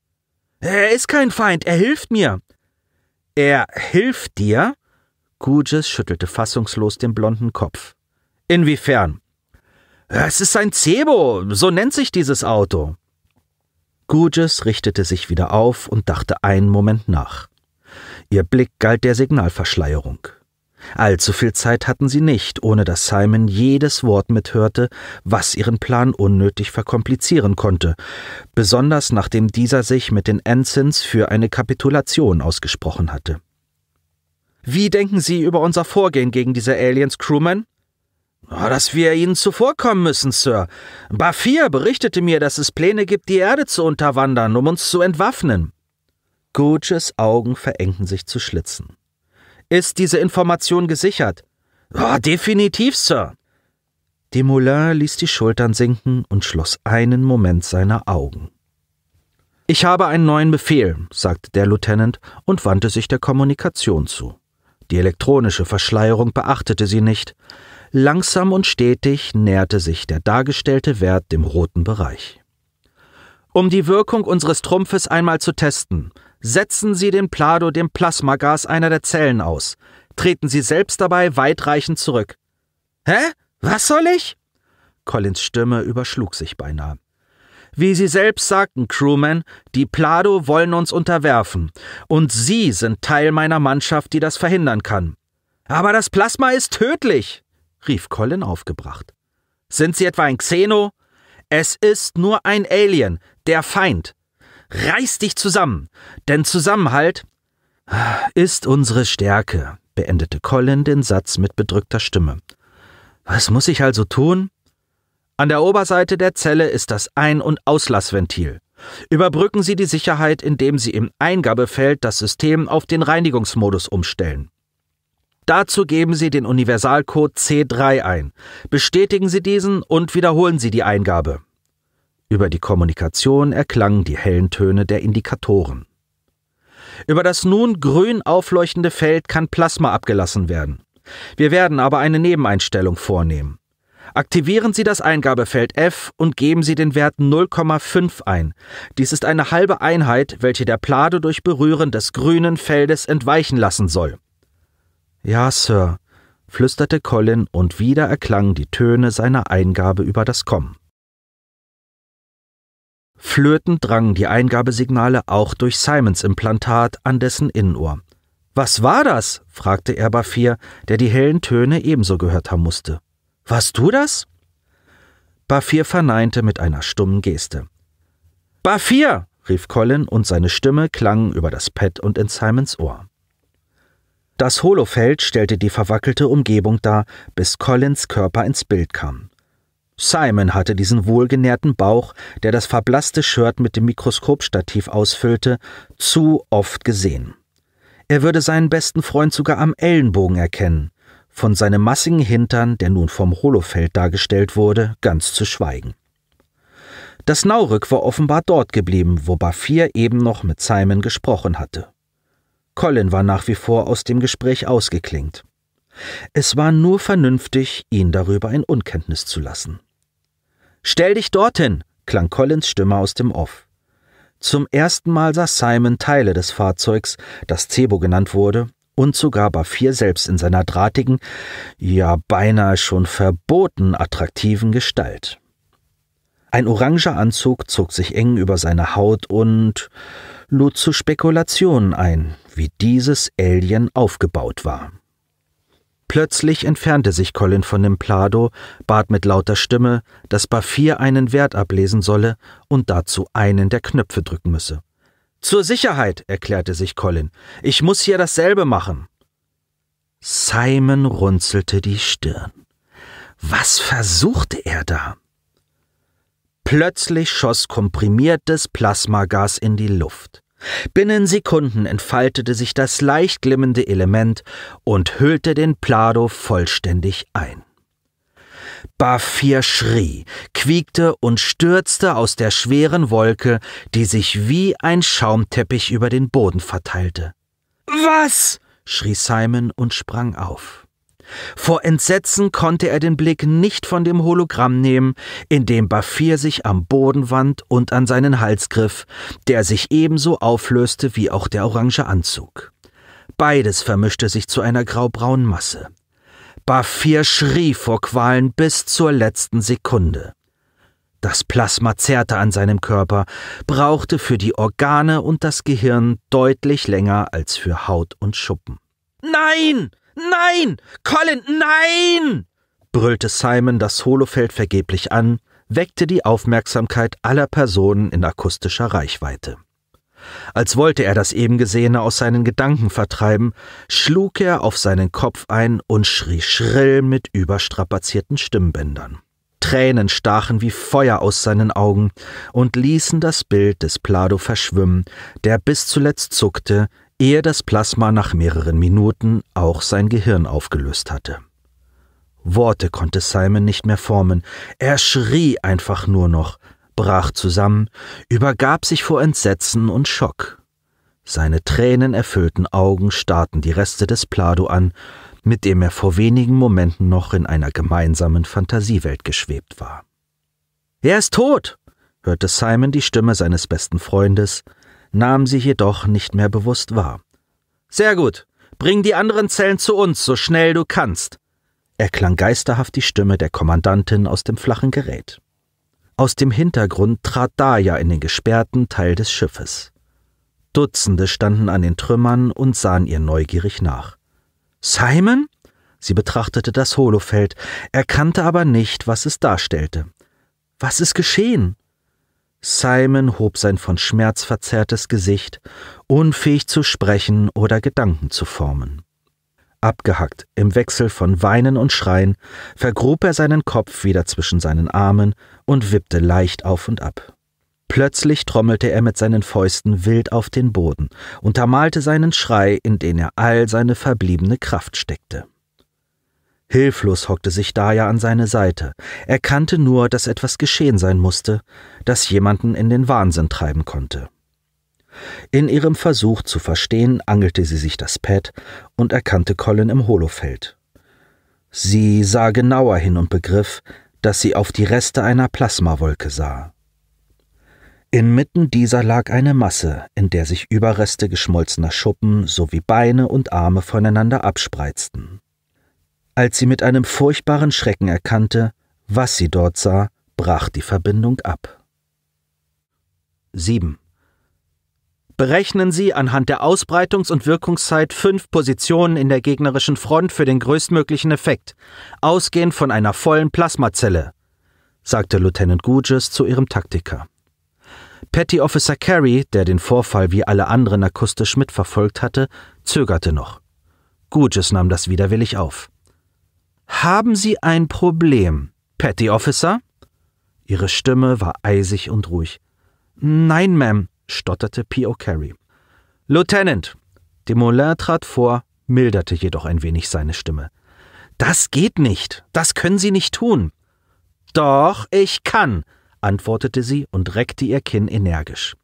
Er ist kein Feind, er hilft mir. Er hilft dir? Gurges schüttelte fassungslos den blonden Kopf. Inwiefern? Es ist ein Zebo, so nennt sich dieses Auto. Gurges richtete sich wieder auf und dachte einen Moment nach. Ihr Blick galt der Signalverschleierung. Allzu viel Zeit hatten sie nicht, ohne dass Simon jedes Wort mithörte, was ihren Plan unnötig verkomplizieren konnte, besonders nachdem dieser sich mit den Ensigns für eine Kapitulation ausgesprochen hatte. Wie denken Sie über unser Vorgehen gegen diese Aliens, Crewman? Ah, dass wir Ihnen zuvorkommen müssen, Sir. Bafir berichtete mir, dass es Pläne gibt, die Erde zu unterwandern, um uns zu entwaffnen. Goaches Augen verengten sich zu Schlitzen. Ist diese Information gesichert? Oh, definitiv, Sir. Demoulin ließ die Schultern sinken und schloss einen Moment seine Augen. Ich habe einen neuen Befehl, sagte der Lieutenant und wandte sich der Kommunikation zu. Die elektronische Verschleierung beachtete sie nicht. Langsam und stetig näherte sich der dargestellte Wert dem roten Bereich. Um die Wirkung unseres Trumpfes einmal zu testen, setzen Sie den Plado dem Plasmagas einer der Zellen aus. Treten Sie selbst dabei weitreichend zurück. Hä? Was soll ich? Collins Stimme überschlug sich beinahe. Wie Sie selbst sagten, Crewman, die Plado wollen uns unterwerfen, und Sie sind Teil meiner Mannschaft, die das verhindern kann. Aber das Plasma ist tödlich rief Colin aufgebracht. Sind Sie etwa ein Xeno? Es ist nur ein Alien, der Feind. Reiß dich zusammen, denn Zusammenhalt ist unsere Stärke, beendete Colin den Satz mit bedrückter Stimme. Was muss ich also tun? An der Oberseite der Zelle ist das Ein- und Auslassventil. Überbrücken Sie die Sicherheit, indem Sie im Eingabefeld das System auf den Reinigungsmodus umstellen. Dazu geben Sie den Universalcode C3 ein, bestätigen Sie diesen und wiederholen Sie die Eingabe. Über die Kommunikation erklangen die hellen Töne der Indikatoren. Über das nun grün aufleuchtende Feld kann Plasma abgelassen werden. Wir werden aber eine Nebeneinstellung vornehmen. Aktivieren Sie das Eingabefeld F und geben Sie den Wert 0,5 ein. Dies ist eine halbe Einheit, welche der Plade durch Berühren des grünen Feldes entweichen lassen soll. Ja, Sir, flüsterte Colin, und wieder erklangen die Töne seiner Eingabe über das Komm. Flötend drangen die Eingabesignale auch durch Simons Implantat an dessen Innenohr. Was war das? fragte er Bafir, der die hellen Töne ebenso gehört haben musste. Warst du das? Bafir verneinte mit einer stummen Geste. Bafir! rief Colin, und seine Stimme klang über das Pad und in Simons Ohr. Das Holofeld stellte die verwackelte Umgebung dar, bis Collins Körper ins Bild kam. Simon hatte diesen wohlgenährten Bauch, der das verblasste Shirt mit dem Mikroskopstativ ausfüllte, zu oft gesehen. Er würde seinen besten Freund sogar am Ellenbogen erkennen, von seinem massigen Hintern, der nun vom Holofeld dargestellt wurde, ganz zu schweigen. Das Naurück war offenbar dort geblieben, wo Baffier eben noch mit Simon gesprochen hatte. Colin war nach wie vor aus dem Gespräch ausgeklingt. Es war nur vernünftig, ihn darüber in Unkenntnis zu lassen. Stell dich dorthin, klang Collins Stimme aus dem Off. Zum ersten Mal sah Simon Teile des Fahrzeugs, das Cebo genannt wurde, und sogar Baffier selbst in seiner drahtigen, ja beinahe schon verboten attraktiven Gestalt. Ein oranger Anzug zog sich eng über seine Haut und lud zu Spekulationen ein, wie dieses Alien aufgebaut war. Plötzlich entfernte sich Colin von dem Plado, bat mit lauter Stimme, dass Bafir einen Wert ablesen solle und dazu einen der Knöpfe drücken müsse. Zur Sicherheit, erklärte sich Colin, ich muss hier dasselbe machen. Simon runzelte die Stirn. Was versuchte er da? Plötzlich schoss komprimiertes Plasmagas in die Luft. Binnen Sekunden entfaltete sich das leicht glimmende Element und hüllte den Plado vollständig ein. Bafir schrie, quiekte und stürzte aus der schweren Wolke, die sich wie ein Schaumteppich über den Boden verteilte. Was? schrie Simon und sprang auf. Vor Entsetzen konnte er den Blick nicht von dem Hologramm nehmen, in dem Bafir sich am Boden wand und an seinen Hals griff, der sich ebenso auflöste wie auch der orange Anzug. Beides vermischte sich zu einer graubraunen Masse. Bafir schrie vor Qualen bis zur letzten Sekunde. Das Plasma zerrte an seinem Körper, brauchte für die Organe und das Gehirn deutlich länger als für Haut und Schuppen. Nein! Nein! Colin, nein! brüllte Simon das Holofeld vergeblich an, weckte die Aufmerksamkeit aller Personen in akustischer Reichweite. Als wollte er das eben Gesehene aus seinen Gedanken vertreiben, schlug er auf seinen Kopf ein und schrie schrill mit überstrapazierten Stimmbändern. Tränen stachen wie Feuer aus seinen Augen und ließen das Bild des Plado verschwimmen, der bis zuletzt zuckte, ehe das Plasma nach mehreren Minuten auch sein Gehirn aufgelöst hatte. Worte konnte Simon nicht mehr formen, er schrie einfach nur noch, brach zusammen, übergab sich vor Entsetzen und Schock. Seine tränenerfüllten Augen starrten die Reste des Plado an, mit dem er vor wenigen Momenten noch in einer gemeinsamen Fantasiewelt geschwebt war. Er ist tot, hörte Simon die Stimme seines besten Freundes, nahm sie jedoch nicht mehr bewusst wahr. Sehr gut. Bring die anderen Zellen zu uns, so schnell du kannst. erklang geisterhaft die Stimme der Kommandantin aus dem flachen Gerät. Aus dem Hintergrund trat Daya in den gesperrten Teil des Schiffes. Dutzende standen an den Trümmern und sahen ihr neugierig nach. Simon? Sie betrachtete das Holofeld, erkannte aber nicht, was es darstellte. Was ist geschehen? Simon hob sein von Schmerz verzerrtes Gesicht, unfähig zu sprechen oder Gedanken zu formen. Abgehackt im Wechsel von Weinen und Schreien, vergrub er seinen Kopf wieder zwischen seinen Armen und wippte leicht auf und ab. Plötzlich trommelte er mit seinen Fäusten wild auf den Boden, untermalte seinen Schrei, in den er all seine verbliebene Kraft steckte. Hilflos hockte sich Daya an seine Seite. Er kannte nur, dass etwas geschehen sein musste, das jemanden in den Wahnsinn treiben konnte. In ihrem Versuch zu verstehen, angelte sie sich das Pad und erkannte Colin im Holofeld. Sie sah genauer hin und begriff, dass sie auf die Reste einer Plasmawolke sah. Inmitten dieser lag eine Masse, in der sich Überreste geschmolzener Schuppen sowie Beine und Arme voneinander abspreizten. Als sie mit einem furchtbaren Schrecken erkannte, was sie dort sah, brach die Verbindung ab. 7. Berechnen Sie anhand der Ausbreitungs- und Wirkungszeit fünf Positionen in der gegnerischen Front für den größtmöglichen Effekt, ausgehend von einer vollen Plasmazelle, sagte Lieutenant Gouges zu ihrem Taktiker. Petty Officer Carey, der den Vorfall wie alle anderen akustisch mitverfolgt hatte, zögerte noch. Gouges nahm das widerwillig auf. Haben Sie ein Problem, Petty Officer? Ihre Stimme war eisig und ruhig. Nein, Ma'am, stotterte P.O. Carey. Lieutenant! Demoulin trat vor, milderte jedoch ein wenig seine Stimme. Das geht nicht. Das können Sie nicht tun. Doch, ich kann, antwortete sie und reckte ihr Kinn energisch.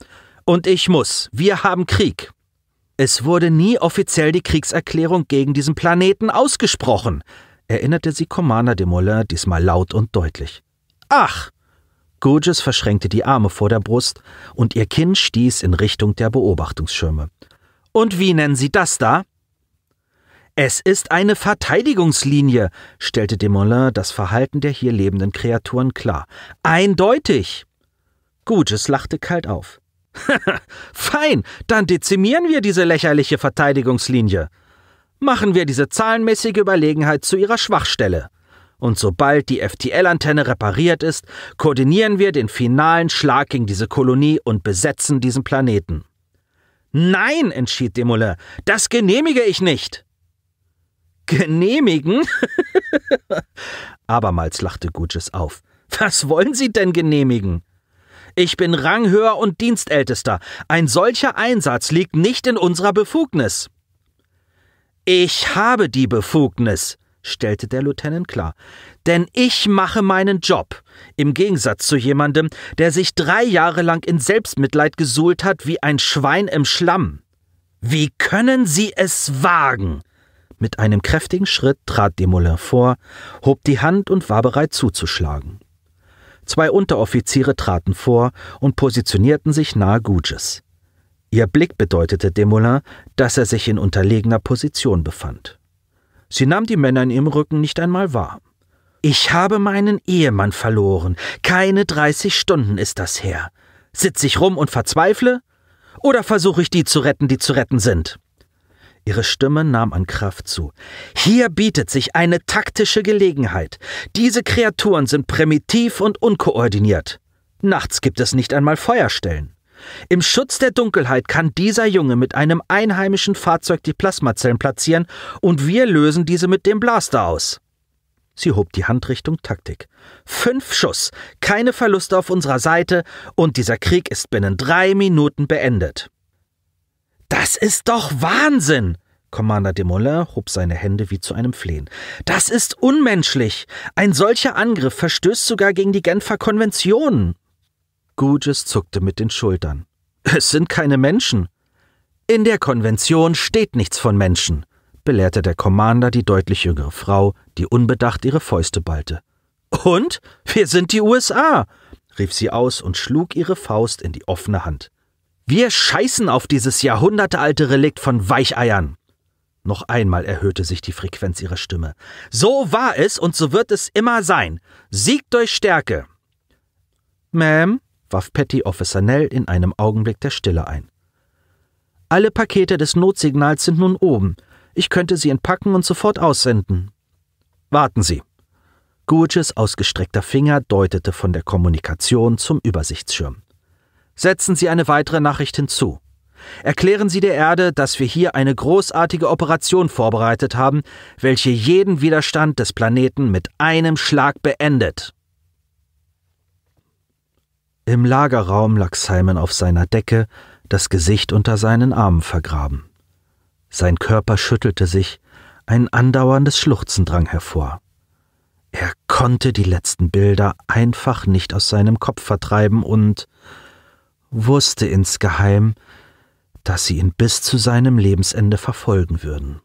Und ich muss. Wir haben Krieg. Es wurde nie offiziell die Kriegserklärung gegen diesen Planeten ausgesprochen erinnerte sie Commander Demoulin diesmal laut und deutlich. Ach! Gurgis verschränkte die Arme vor der Brust und ihr Kinn stieß in Richtung der Beobachtungsschirme. Und wie nennen Sie das da? Es ist eine Verteidigungslinie, stellte Desmoulins das Verhalten der hier lebenden Kreaturen klar. Eindeutig! Gurgis lachte kalt auf. Fein, dann dezimieren wir diese lächerliche Verteidigungslinie machen wir diese zahlenmäßige Überlegenheit zu ihrer Schwachstelle. Und sobald die FTL-Antenne repariert ist, koordinieren wir den finalen Schlag gegen diese Kolonie und besetzen diesen Planeten. Nein, entschied Demoulin, das genehmige ich nicht. Genehmigen? Abermals lachte Gutsches auf. Was wollen Sie denn genehmigen? Ich bin Ranghöher und Dienstältester. Ein solcher Einsatz liegt nicht in unserer Befugnis. Ich habe die Befugnis, stellte der Lieutenant klar. Denn ich mache meinen Job, im Gegensatz zu jemandem, der sich drei Jahre lang in Selbstmitleid gesuhlt hat wie ein Schwein im Schlamm. Wie können Sie es wagen? Mit einem kräftigen Schritt trat Demoulin vor, hob die Hand und war bereit zuzuschlagen. Zwei Unteroffiziere traten vor und positionierten sich nahe Guges. Ihr Blick bedeutete Desmoulins, dass er sich in unterlegener Position befand. Sie nahm die Männer in ihrem Rücken nicht einmal wahr. Ich habe meinen Ehemann verloren. Keine 30 Stunden ist das her. Sitze ich rum und verzweifle? Oder versuche ich die zu retten, die zu retten sind? Ihre Stimme nahm an Kraft zu. Hier bietet sich eine taktische Gelegenheit. Diese Kreaturen sind primitiv und unkoordiniert. Nachts gibt es nicht einmal Feuerstellen. Im Schutz der Dunkelheit kann dieser Junge mit einem einheimischen Fahrzeug die Plasmazellen platzieren und wir lösen diese mit dem Blaster aus. Sie hob die Hand Richtung Taktik. Fünf Schuss, keine Verluste auf unserer Seite und dieser Krieg ist binnen drei Minuten beendet. Das ist doch Wahnsinn! Commander Desmoulins hob seine Hände wie zu einem Flehen. Das ist unmenschlich! Ein solcher Angriff verstößt sogar gegen die Genfer Konventionen! Scrooges zuckte mit den Schultern. Es sind keine Menschen. In der Konvention steht nichts von Menschen, belehrte der Commander die deutlich jüngere Frau, die unbedacht ihre Fäuste ballte. Und? Wir sind die USA! rief sie aus und schlug ihre Faust in die offene Hand. Wir scheißen auf dieses jahrhundertealte Relikt von Weicheiern! Noch einmal erhöhte sich die Frequenz ihrer Stimme. So war es und so wird es immer sein. Siegt durch Stärke. Ma'am, warf Petty Officer Nell in einem Augenblick der Stille ein. Alle Pakete des Notsignals sind nun oben. Ich könnte sie entpacken und sofort aussenden. Warten Sie. Gurges ausgestreckter Finger deutete von der Kommunikation zum Übersichtsschirm. Setzen Sie eine weitere Nachricht hinzu. Erklären Sie der Erde, dass wir hier eine großartige Operation vorbereitet haben, welche jeden Widerstand des Planeten mit einem Schlag beendet. Im Lagerraum lag Simon auf seiner Decke, das Gesicht unter seinen Armen vergraben. Sein Körper schüttelte sich, ein andauerndes Schluchzen drang hervor. Er konnte die letzten Bilder einfach nicht aus seinem Kopf vertreiben und wusste insgeheim, dass sie ihn bis zu seinem Lebensende verfolgen würden.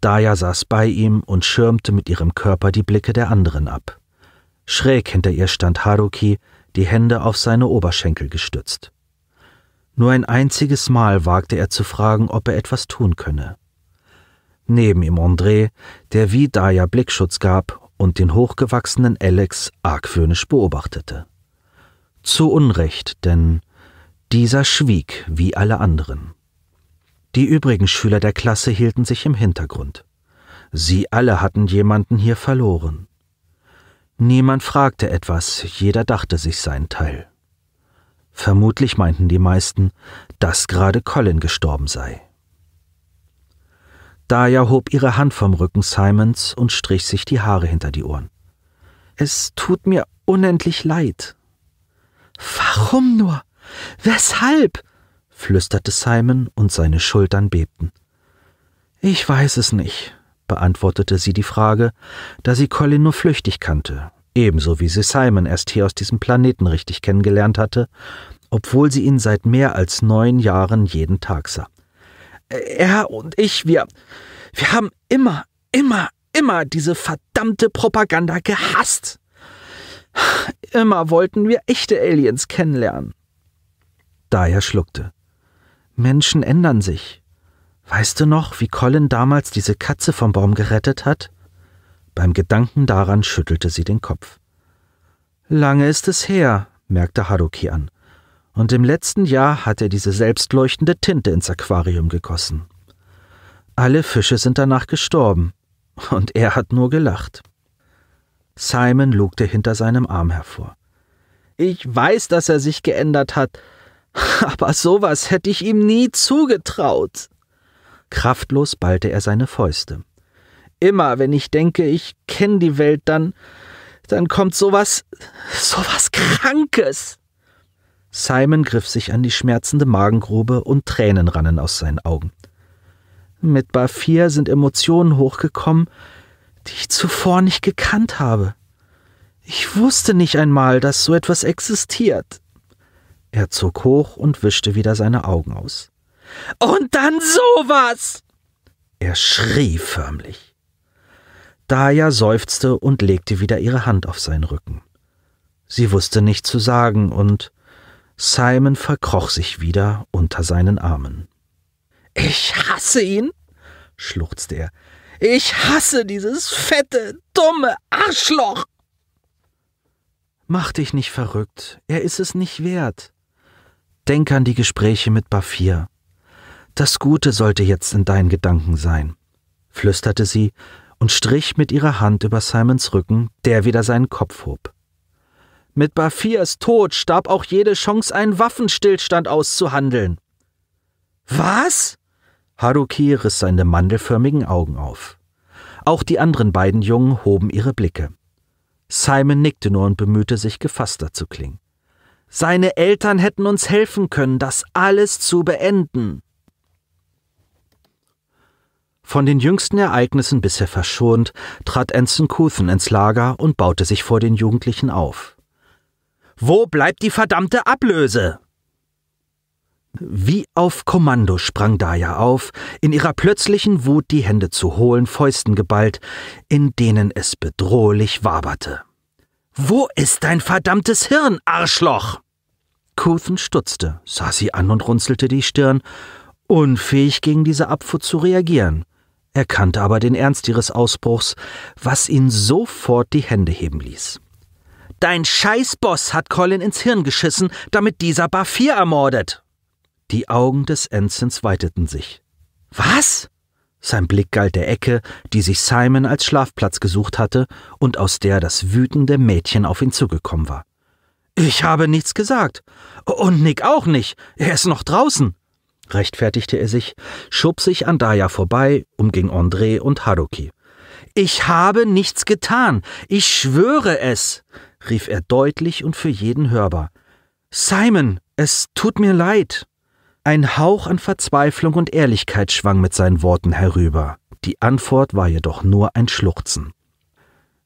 Daya saß bei ihm und schirmte mit ihrem Körper die Blicke der anderen ab. Schräg hinter ihr stand Haruki, die Hände auf seine Oberschenkel gestützt. Nur ein einziges Mal wagte er zu fragen, ob er etwas tun könne. Neben ihm André, der wie Daya Blickschutz gab und den hochgewachsenen Alex argwöhnisch beobachtete. Zu Unrecht, denn dieser schwieg wie alle anderen. Die übrigen Schüler der Klasse hielten sich im Hintergrund. Sie alle hatten jemanden hier verloren. Niemand fragte etwas, jeder dachte sich seinen Teil. Vermutlich meinten die meisten, dass gerade Colin gestorben sei. Daya hob ihre Hand vom Rücken Simons und strich sich die Haare hinter die Ohren. Es tut mir unendlich leid. Warum nur? Weshalb? flüsterte Simon und seine Schultern bebten. Ich weiß es nicht beantwortete sie die Frage, da sie Colin nur flüchtig kannte, ebenso wie sie Simon erst hier aus diesem Planeten richtig kennengelernt hatte, obwohl sie ihn seit mehr als neun Jahren jeden Tag sah. Er und ich, wir, wir haben immer, immer, immer diese verdammte Propaganda gehasst. Immer wollten wir echte Aliens kennenlernen. Daher schluckte. Menschen ändern sich, Weißt du noch, wie Colin damals diese Katze vom Baum gerettet hat? Beim Gedanken daran schüttelte sie den Kopf. Lange ist es her, merkte Haruki an. Und im letzten Jahr hat er diese selbstleuchtende Tinte ins Aquarium gegossen. Alle Fische sind danach gestorben. Und er hat nur gelacht. Simon lugte hinter seinem Arm hervor. Ich weiß, dass er sich geändert hat, aber sowas hätte ich ihm nie zugetraut. Kraftlos ballte er seine Fäuste. Immer, wenn ich denke, ich kenne die Welt, dann, dann kommt sowas, sowas Krankes. Simon griff sich an die schmerzende Magengrube und Tränen rannen aus seinen Augen. Mit Bafir sind Emotionen hochgekommen, die ich zuvor nicht gekannt habe. Ich wusste nicht einmal, dass so etwas existiert. Er zog hoch und wischte wieder seine Augen aus. Und dann sowas! Er schrie förmlich. Daya seufzte und legte wieder ihre Hand auf seinen Rücken. Sie wusste nicht zu sagen, und Simon verkroch sich wieder unter seinen Armen. Ich hasse ihn, schluchzte er. Ich hasse dieses fette, dumme Arschloch. Mach dich nicht verrückt, er ist es nicht wert. Denk an die Gespräche mit Bafir. Das Gute sollte jetzt in deinen Gedanken sein, flüsterte sie und strich mit ihrer Hand über Simons Rücken, der wieder seinen Kopf hob. Mit Bafirs Tod starb auch jede Chance, einen Waffenstillstand auszuhandeln. Was? Haruki riss seine mandelförmigen Augen auf. Auch die anderen beiden Jungen hoben ihre Blicke. Simon nickte nur und bemühte sich, gefasster zu klingen. Seine Eltern hätten uns helfen können, das alles zu beenden. Von den jüngsten Ereignissen bisher verschont, trat Anson Couthen ins Lager und baute sich vor den Jugendlichen auf. Wo bleibt die verdammte Ablöse? Wie auf Kommando sprang Daya auf, in ihrer plötzlichen Wut die Hände zu hohlen Fäusten geballt, in denen es bedrohlich waberte. Wo ist dein verdammtes Hirn, Arschloch? Couthen stutzte, sah sie an und runzelte die Stirn, unfähig gegen diese Abfuhr zu reagieren. Er kannte aber den Ernst ihres Ausbruchs, was ihn sofort die Hände heben ließ. Dein Scheißboss hat Colin ins Hirn geschissen, damit dieser Barfier ermordet. Die Augen des Ensigns weiteten sich. Was? Sein Blick galt der Ecke, die sich Simon als Schlafplatz gesucht hatte und aus der das wütende Mädchen auf ihn zugekommen war. Ich habe nichts gesagt. Und Nick auch nicht. Er ist noch draußen rechtfertigte er sich, schob sich an Daya vorbei, umging André und Haruki. Ich habe nichts getan, ich schwöre es, rief er deutlich und für jeden hörbar. Simon, es tut mir leid. Ein Hauch an Verzweiflung und Ehrlichkeit schwang mit seinen Worten herüber. Die Antwort war jedoch nur ein Schluchzen.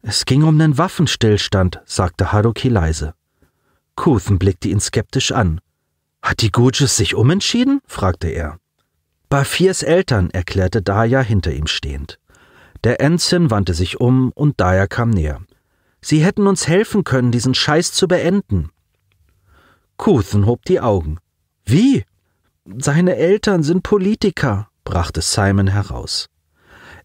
Es ging um einen Waffenstillstand, sagte Haruki leise. Kuthen blickte ihn skeptisch an. Hat die Guges sich umentschieden? fragte er. Bafirs Eltern, erklärte Daya hinter ihm stehend. Der Ensign wandte sich um und Daya kam näher. Sie hätten uns helfen können, diesen Scheiß zu beenden. Kuthen hob die Augen. Wie? Seine Eltern sind Politiker, brachte Simon heraus.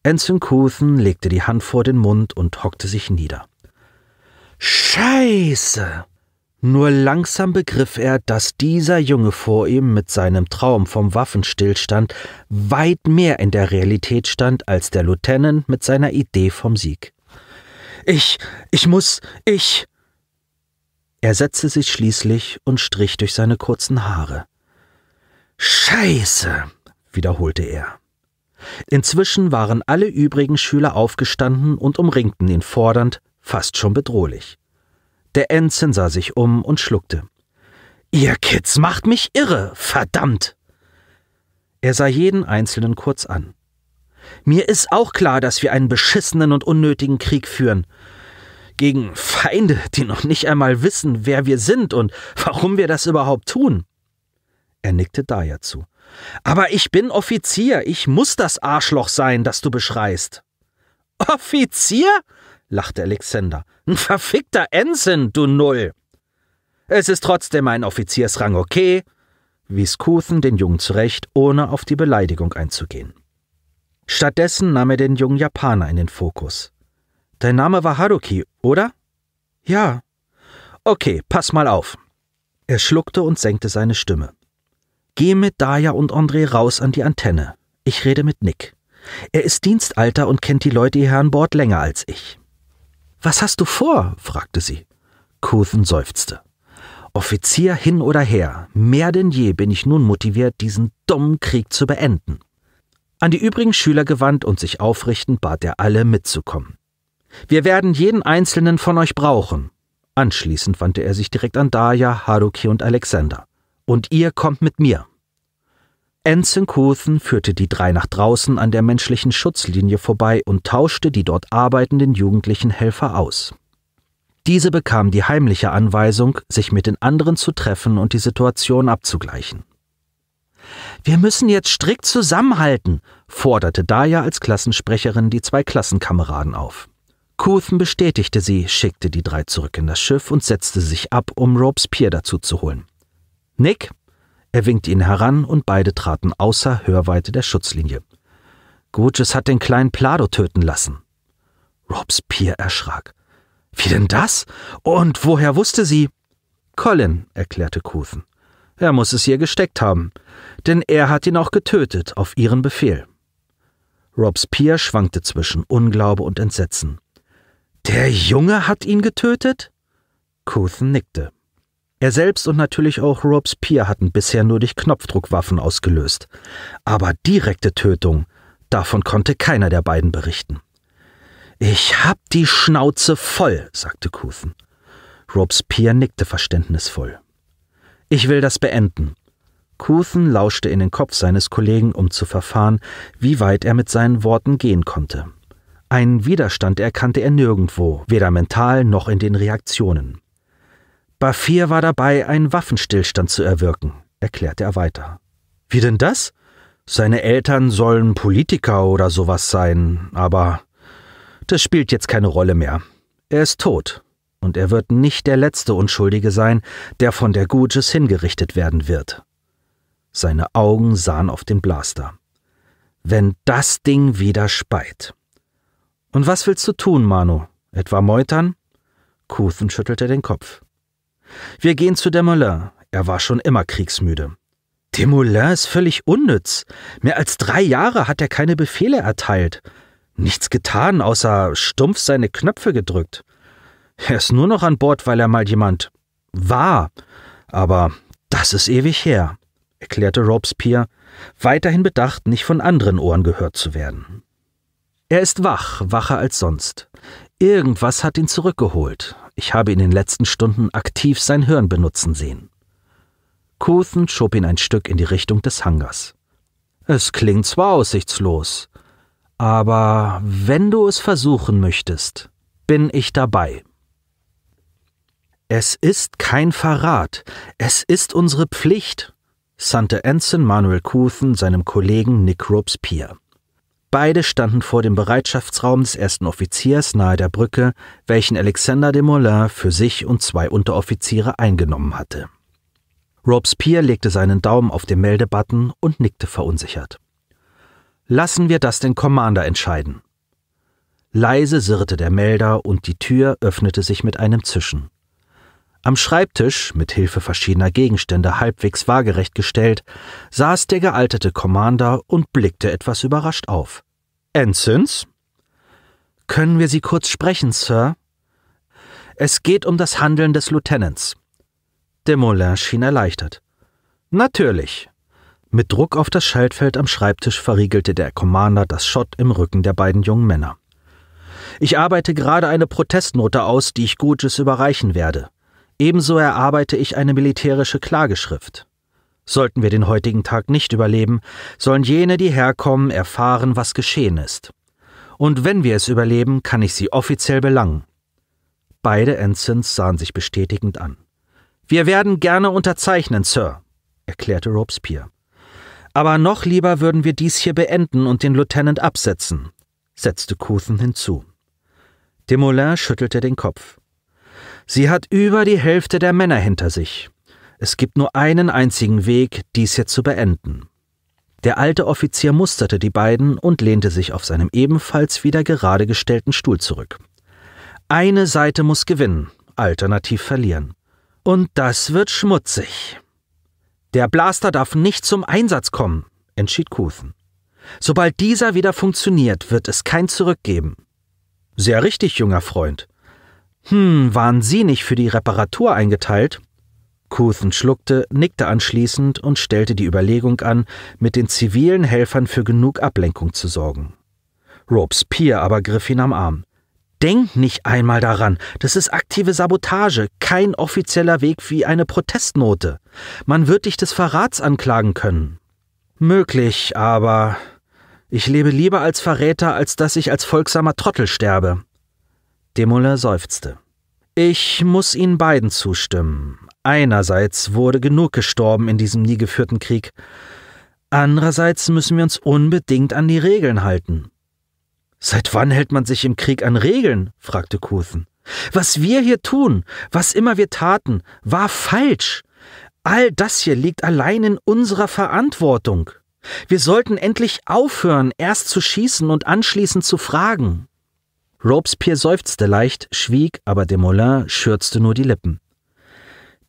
Ensign Kuthen legte die Hand vor den Mund und hockte sich nieder. Scheiße! Nur langsam begriff er, dass dieser Junge vor ihm mit seinem Traum vom Waffenstillstand weit mehr in der Realität stand als der Lieutenant mit seiner Idee vom Sieg. Ich, ich muss, ich. Er setzte sich schließlich und strich durch seine kurzen Haare. Scheiße, wiederholte er. Inzwischen waren alle übrigen Schüler aufgestanden und umringten ihn fordernd, fast schon bedrohlich. Der Ensign sah sich um und schluckte. Ihr Kids macht mich irre, verdammt! Er sah jeden Einzelnen kurz an. Mir ist auch klar, dass wir einen beschissenen und unnötigen Krieg führen. Gegen Feinde, die noch nicht einmal wissen, wer wir sind und warum wir das überhaupt tun. Er nickte Daya zu. Aber ich bin Offizier, ich muss das Arschloch sein, das du beschreist. Offizier? lachte Alexander. Ein verfickter Ensign, du Null! Es ist trotzdem ein Offiziersrang, okay? wies Kuthen den Jungen zurecht, ohne auf die Beleidigung einzugehen. Stattdessen nahm er den jungen Japaner in den Fokus. Dein Name war Haruki, oder? Ja. Okay, pass mal auf. Er schluckte und senkte seine Stimme. Geh mit Daya und André raus an die Antenne. Ich rede mit Nick. Er ist Dienstalter und kennt die Leute hier an Bord länger als ich. Was hast du vor? fragte sie. Cothen seufzte. Offizier hin oder her, mehr denn je bin ich nun motiviert, diesen dummen Krieg zu beenden. An die übrigen Schüler gewandt und sich aufrichtend bat er alle mitzukommen. Wir werden jeden einzelnen von euch brauchen. Anschließend wandte er sich direkt an Daya, Haruki und Alexander. Und ihr kommt mit mir. Anson Enzenkothen führte die drei nach draußen an der menschlichen Schutzlinie vorbei und tauschte die dort arbeitenden jugendlichen Helfer aus. Diese bekamen die heimliche Anweisung, sich mit den anderen zu treffen und die Situation abzugleichen. Wir müssen jetzt strikt zusammenhalten, forderte Daya als Klassensprecherin die zwei Klassenkameraden auf. Couthen bestätigte sie, schickte die drei zurück in das Schiff und setzte sich ab, um Robespierre dazu zu holen. Nick, er winkte ihn heran und beide traten außer Hörweite der Schutzlinie. Gurges hat den kleinen Plado töten lassen. Robespierre erschrak. Wie denn das? Und woher wusste sie? Colin, erklärte Kuthen. Er muss es ihr gesteckt haben, denn er hat ihn auch getötet, auf ihren Befehl. Robespierre schwankte zwischen Unglaube und Entsetzen. Der Junge hat ihn getötet? Kuthen nickte. Er selbst und natürlich auch Robespierre hatten bisher nur durch Knopfdruckwaffen ausgelöst. Aber direkte Tötung, davon konnte keiner der beiden berichten. Ich hab die Schnauze voll, sagte Kuthen. Robespierre nickte verständnisvoll. Ich will das beenden. Kuthen lauschte in den Kopf seines Kollegen, um zu verfahren, wie weit er mit seinen Worten gehen konnte. Einen Widerstand erkannte er nirgendwo, weder mental noch in den Reaktionen. Bafir war dabei, einen Waffenstillstand zu erwirken, erklärte er weiter. Wie denn das? Seine Eltern sollen Politiker oder sowas sein, aber das spielt jetzt keine Rolle mehr. Er ist tot, und er wird nicht der letzte Unschuldige sein, der von der Guges hingerichtet werden wird. Seine Augen sahen auf den Blaster. Wenn das Ding wieder speit. Und was willst du tun, Manu? Etwa meutern? Kuthen schüttelte den Kopf. Wir gehen zu Desmoulins. Er war schon immer kriegsmüde. Desmoulins ist völlig unnütz. Mehr als drei Jahre hat er keine Befehle erteilt. Nichts getan, außer stumpf seine Knöpfe gedrückt. Er ist nur noch an Bord, weil er mal jemand war. Aber das ist ewig her, erklärte Robespierre, weiterhin bedacht, nicht von anderen Ohren gehört zu werden. Er ist wach, wacher als sonst. Irgendwas hat ihn zurückgeholt, ich habe ihn in den letzten Stunden aktiv sein Hirn benutzen sehen. Kuthen schob ihn ein Stück in die Richtung des Hangars. Es klingt zwar aussichtslos, aber wenn du es versuchen möchtest, bin ich dabei. Es ist kein Verrat, es ist unsere Pflicht, sandte Ensign Manuel Kuthen seinem Kollegen Nick Robespierre. Beide standen vor dem Bereitschaftsraum des ersten Offiziers nahe der Brücke, welchen Alexander de Molin für sich und zwei Unteroffiziere eingenommen hatte. Robespierre legte seinen Daumen auf den Meldebutton und nickte verunsichert. Lassen wir das den Commander entscheiden. Leise sirrte der Melder und die Tür öffnete sich mit einem Zischen. Am Schreibtisch, mit Hilfe verschiedener Gegenstände halbwegs waagerecht gestellt, saß der gealtete Commander und blickte etwas überrascht auf. Ensigns? Können wir Sie kurz sprechen, Sir? Es geht um das Handeln des Lieutenants. Desmoulins schien erleichtert. Natürlich. Mit Druck auf das Schaltfeld am Schreibtisch verriegelte der Commander das Schott im Rücken der beiden jungen Männer. Ich arbeite gerade eine Protestnote aus, die ich Gutes überreichen werde. Ebenso erarbeite ich eine militärische Klageschrift. Sollten wir den heutigen Tag nicht überleben, sollen jene, die herkommen, erfahren, was geschehen ist. Und wenn wir es überleben, kann ich sie offiziell belangen. Beide Ensigns sahen sich bestätigend an. Wir werden gerne unterzeichnen, Sir, erklärte Robespierre. Aber noch lieber würden wir dies hier beenden und den Lieutenant absetzen, setzte Couthon hinzu. Desmoulins schüttelte den Kopf. Sie hat über die Hälfte der Männer hinter sich. Es gibt nur einen einzigen Weg, dies hier zu beenden. Der alte Offizier musterte die beiden und lehnte sich auf seinem ebenfalls wieder gerade gestellten Stuhl zurück. Eine Seite muss gewinnen, alternativ verlieren. Und das wird schmutzig. Der Blaster darf nicht zum Einsatz kommen, entschied Kuthen. Sobald dieser wieder funktioniert, wird es kein Zurück geben. Sehr richtig, junger Freund. Hm, waren Sie nicht für die Reparatur eingeteilt? Couthen schluckte, nickte anschließend und stellte die Überlegung an, mit den zivilen Helfern für genug Ablenkung zu sorgen. Robespierre aber griff ihn am Arm. Denk nicht einmal daran, das ist aktive Sabotage, kein offizieller Weg wie eine Protestnote. Man wird dich des Verrats anklagen können. Möglich, aber ich lebe lieber als Verräter, als dass ich als folgsamer Trottel sterbe. Demoulin seufzte. Ich muss Ihnen beiden zustimmen. Einerseits wurde genug gestorben in diesem nie geführten Krieg. Andererseits müssen wir uns unbedingt an die Regeln halten. Seit wann hält man sich im Krieg an Regeln? fragte Kuthen. Was wir hier tun, was immer wir taten, war falsch. All das hier liegt allein in unserer Verantwortung. Wir sollten endlich aufhören, erst zu schießen und anschließend zu fragen. Robespierre seufzte leicht, schwieg, aber Desmoulins schürzte nur die Lippen.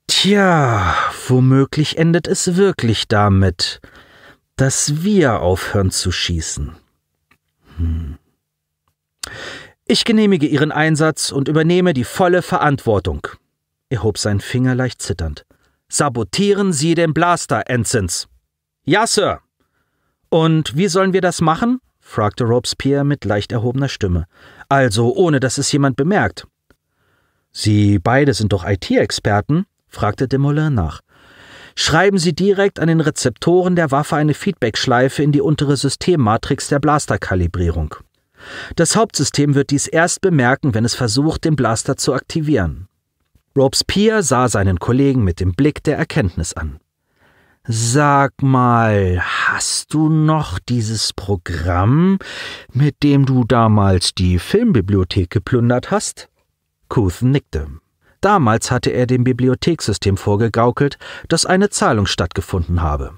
Tja, womöglich endet es wirklich damit, dass wir aufhören zu schießen. Hm. Ich genehmige Ihren Einsatz und übernehme die volle Verantwortung. Er hob seinen Finger leicht zitternd. Sabotieren Sie den Blaster, Ensigns. Ja, Sir. Und wie sollen wir das machen? fragte Robespierre mit leicht erhobener Stimme. Also, ohne dass es jemand bemerkt. Sie beide sind doch IT-Experten fragte Desmoulins nach. Schreiben Sie direkt an den Rezeptoren der Waffe eine Feedbackschleife in die untere Systemmatrix der Blasterkalibrierung. Das Hauptsystem wird dies erst bemerken, wenn es versucht, den Blaster zu aktivieren. Robespierre sah seinen Kollegen mit dem Blick der Erkenntnis an. Sag mal, hast du noch dieses Programm, mit dem du damals die Filmbibliothek geplündert hast? Kuth nickte. Damals hatte er dem Bibliothekssystem vorgegaukelt, dass eine Zahlung stattgefunden habe.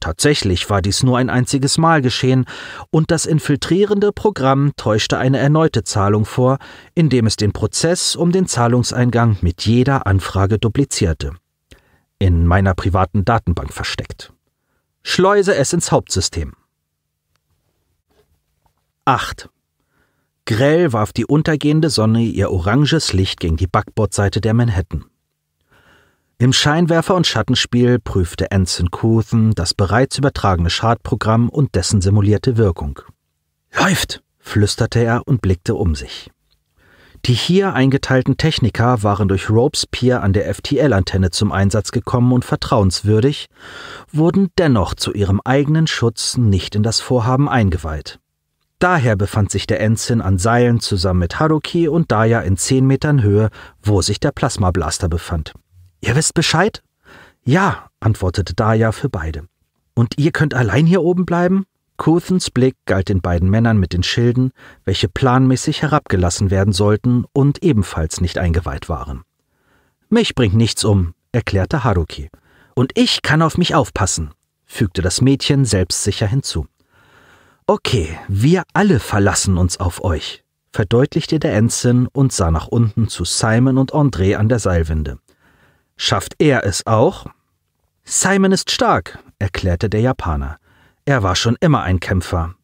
Tatsächlich war dies nur ein einziges Mal geschehen, und das infiltrierende Programm täuschte eine erneute Zahlung vor, indem es den Prozess um den Zahlungseingang mit jeder Anfrage duplizierte. In meiner privaten Datenbank versteckt. Schleuse es ins Hauptsystem. 8. Grell warf die untergehende Sonne ihr oranges Licht gegen die Backbordseite der Manhattan. Im Scheinwerfer- und Schattenspiel prüfte Anson Couthen das bereits übertragene Schadprogramm und dessen simulierte Wirkung. Läuft! flüsterte er und blickte um sich. Die hier eingeteilten Techniker waren durch Robespierre an der FTL-Antenne zum Einsatz gekommen und vertrauenswürdig, wurden dennoch zu ihrem eigenen Schutz nicht in das Vorhaben eingeweiht. Daher befand sich der Ensign an Seilen zusammen mit Haruki und Daya in zehn Metern Höhe, wo sich der Plasmablaster befand. Ihr wisst Bescheid? Ja, antwortete Daya für beide. Und ihr könnt allein hier oben bleiben? Kuthens Blick galt den beiden Männern mit den Schilden, welche planmäßig herabgelassen werden sollten und ebenfalls nicht eingeweiht waren. Mich bringt nichts um, erklärte Haruki. Und ich kann auf mich aufpassen, fügte das Mädchen selbstsicher hinzu. Okay, wir alle verlassen uns auf euch, verdeutlichte der Ensign und sah nach unten zu Simon und André an der Seilwinde. Schafft er es auch? Simon ist stark, erklärte der Japaner. Er war schon immer ein Kämpfer.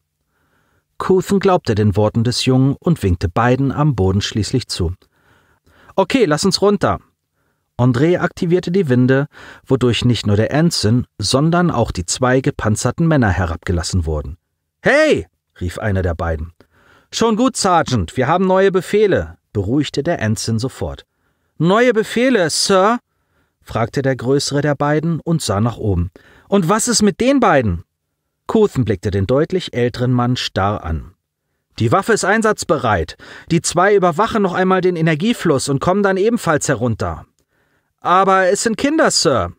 Kuthen glaubte den Worten des Jungen und winkte beiden am Boden schließlich zu. Okay, lass uns runter. André aktivierte die Winde, wodurch nicht nur der Ensign, sondern auch die zwei gepanzerten Männer herabgelassen wurden. Hey! rief einer der beiden. Schon gut, Sergeant, wir haben neue Befehle, beruhigte der Ensign sofort. Neue Befehle, Sir? fragte der größere der beiden und sah nach oben. Und was ist mit den beiden? Kothen blickte den deutlich älteren Mann starr an. Die Waffe ist einsatzbereit. Die zwei überwachen noch einmal den Energiefluss und kommen dann ebenfalls herunter. Aber es sind Kinder, Sir.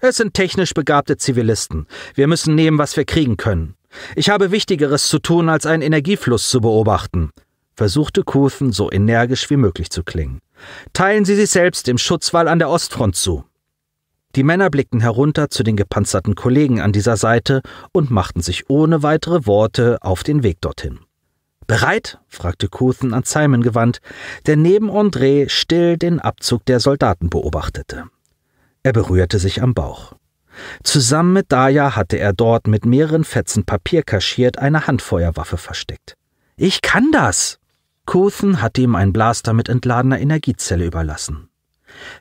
Es sind technisch begabte Zivilisten. Wir müssen nehmen, was wir kriegen können. Ich habe Wichtigeres zu tun, als einen Energiefluss zu beobachten, versuchte Couthen so energisch wie möglich zu klingen. Teilen Sie sich selbst dem Schutzwall an der Ostfront zu. Die Männer blickten herunter zu den gepanzerten Kollegen an dieser Seite und machten sich ohne weitere Worte auf den Weg dorthin. Bereit? fragte Couthen an Simon gewandt, der neben André still den Abzug der Soldaten beobachtete. Er berührte sich am Bauch. Zusammen mit Daya hatte er dort mit mehreren Fetzen Papier kaschiert eine Handfeuerwaffe versteckt. Ich kann das! Kothen hatte ihm einen Blaster mit entladener Energiezelle überlassen.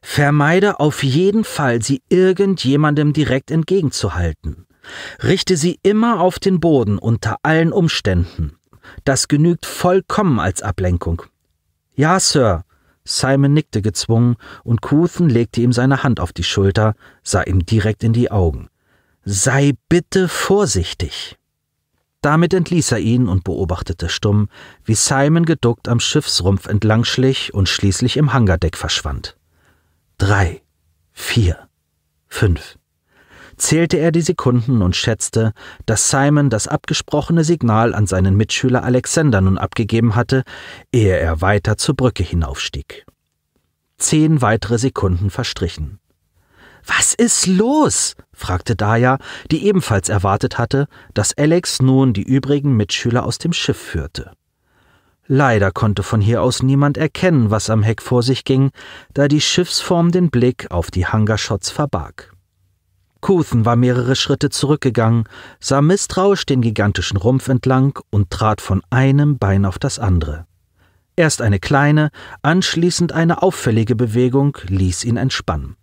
Vermeide auf jeden Fall, sie irgendjemandem direkt entgegenzuhalten. Richte sie immer auf den Boden unter allen Umständen. Das genügt vollkommen als Ablenkung. Ja, Sir, Simon nickte gezwungen und Kuthen legte ihm seine Hand auf die Schulter, sah ihm direkt in die Augen. Sei bitte vorsichtig. Damit entließ er ihn und beobachtete stumm, wie Simon geduckt am Schiffsrumpf entlang schlich und schließlich im Hangardeck verschwand. Drei, vier, fünf zählte er die Sekunden und schätzte, dass Simon das abgesprochene Signal an seinen Mitschüler Alexander nun abgegeben hatte, ehe er weiter zur Brücke hinaufstieg. Zehn weitere Sekunden verstrichen. Was ist los? fragte Daya, die ebenfalls erwartet hatte, dass Alex nun die übrigen Mitschüler aus dem Schiff führte. Leider konnte von hier aus niemand erkennen, was am Heck vor sich ging, da die Schiffsform den Blick auf die Hangarschots verbarg. Kuthen war mehrere Schritte zurückgegangen, sah misstrauisch den gigantischen Rumpf entlang und trat von einem Bein auf das andere. Erst eine kleine, anschließend eine auffällige Bewegung ließ ihn entspannen.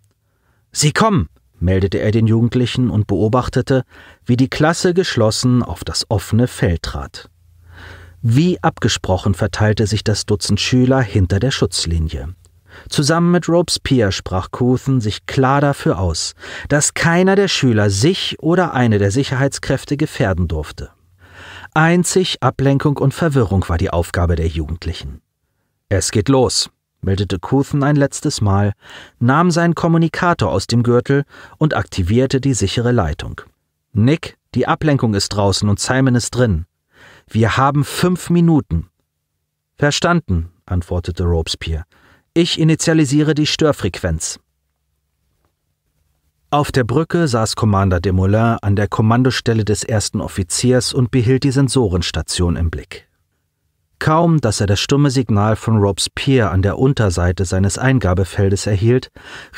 Sie kommen, meldete er den Jugendlichen und beobachtete, wie die Klasse geschlossen auf das offene Feld trat. Wie abgesprochen verteilte sich das Dutzend Schüler hinter der Schutzlinie. Zusammen mit Robespierre sprach Kuthen sich klar dafür aus, dass keiner der Schüler sich oder eine der Sicherheitskräfte gefährden durfte. Einzig Ablenkung und Verwirrung war die Aufgabe der Jugendlichen. Es geht los, meldete Kuthen ein letztes Mal, nahm seinen Kommunikator aus dem Gürtel und aktivierte die sichere Leitung. Nick, die Ablenkung ist draußen und Simon ist drin. Wir haben fünf Minuten. Verstanden, antwortete Robespierre ich initialisiere die Störfrequenz. Auf der Brücke saß Commander Demoulin an der Kommandostelle des ersten Offiziers und behielt die Sensorenstation im Blick. Kaum, dass er das stumme Signal von Robespierre an der Unterseite seines Eingabefeldes erhielt,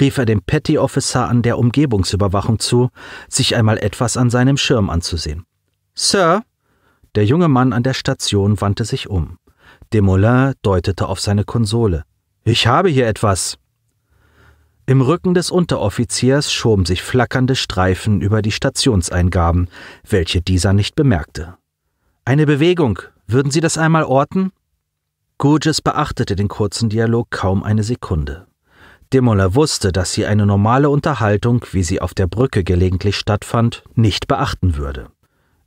rief er dem Petty Officer an der Umgebungsüberwachung zu, sich einmal etwas an seinem Schirm anzusehen. Sir? Der junge Mann an der Station wandte sich um. Demoulin deutete auf seine Konsole. Ich habe hier etwas. Im Rücken des Unteroffiziers schoben sich flackernde Streifen über die Stationseingaben, welche dieser nicht bemerkte. Eine Bewegung. Würden Sie das einmal orten? Gurges beachtete den kurzen Dialog kaum eine Sekunde. Demoller wusste, dass sie eine normale Unterhaltung, wie sie auf der Brücke gelegentlich stattfand, nicht beachten würde.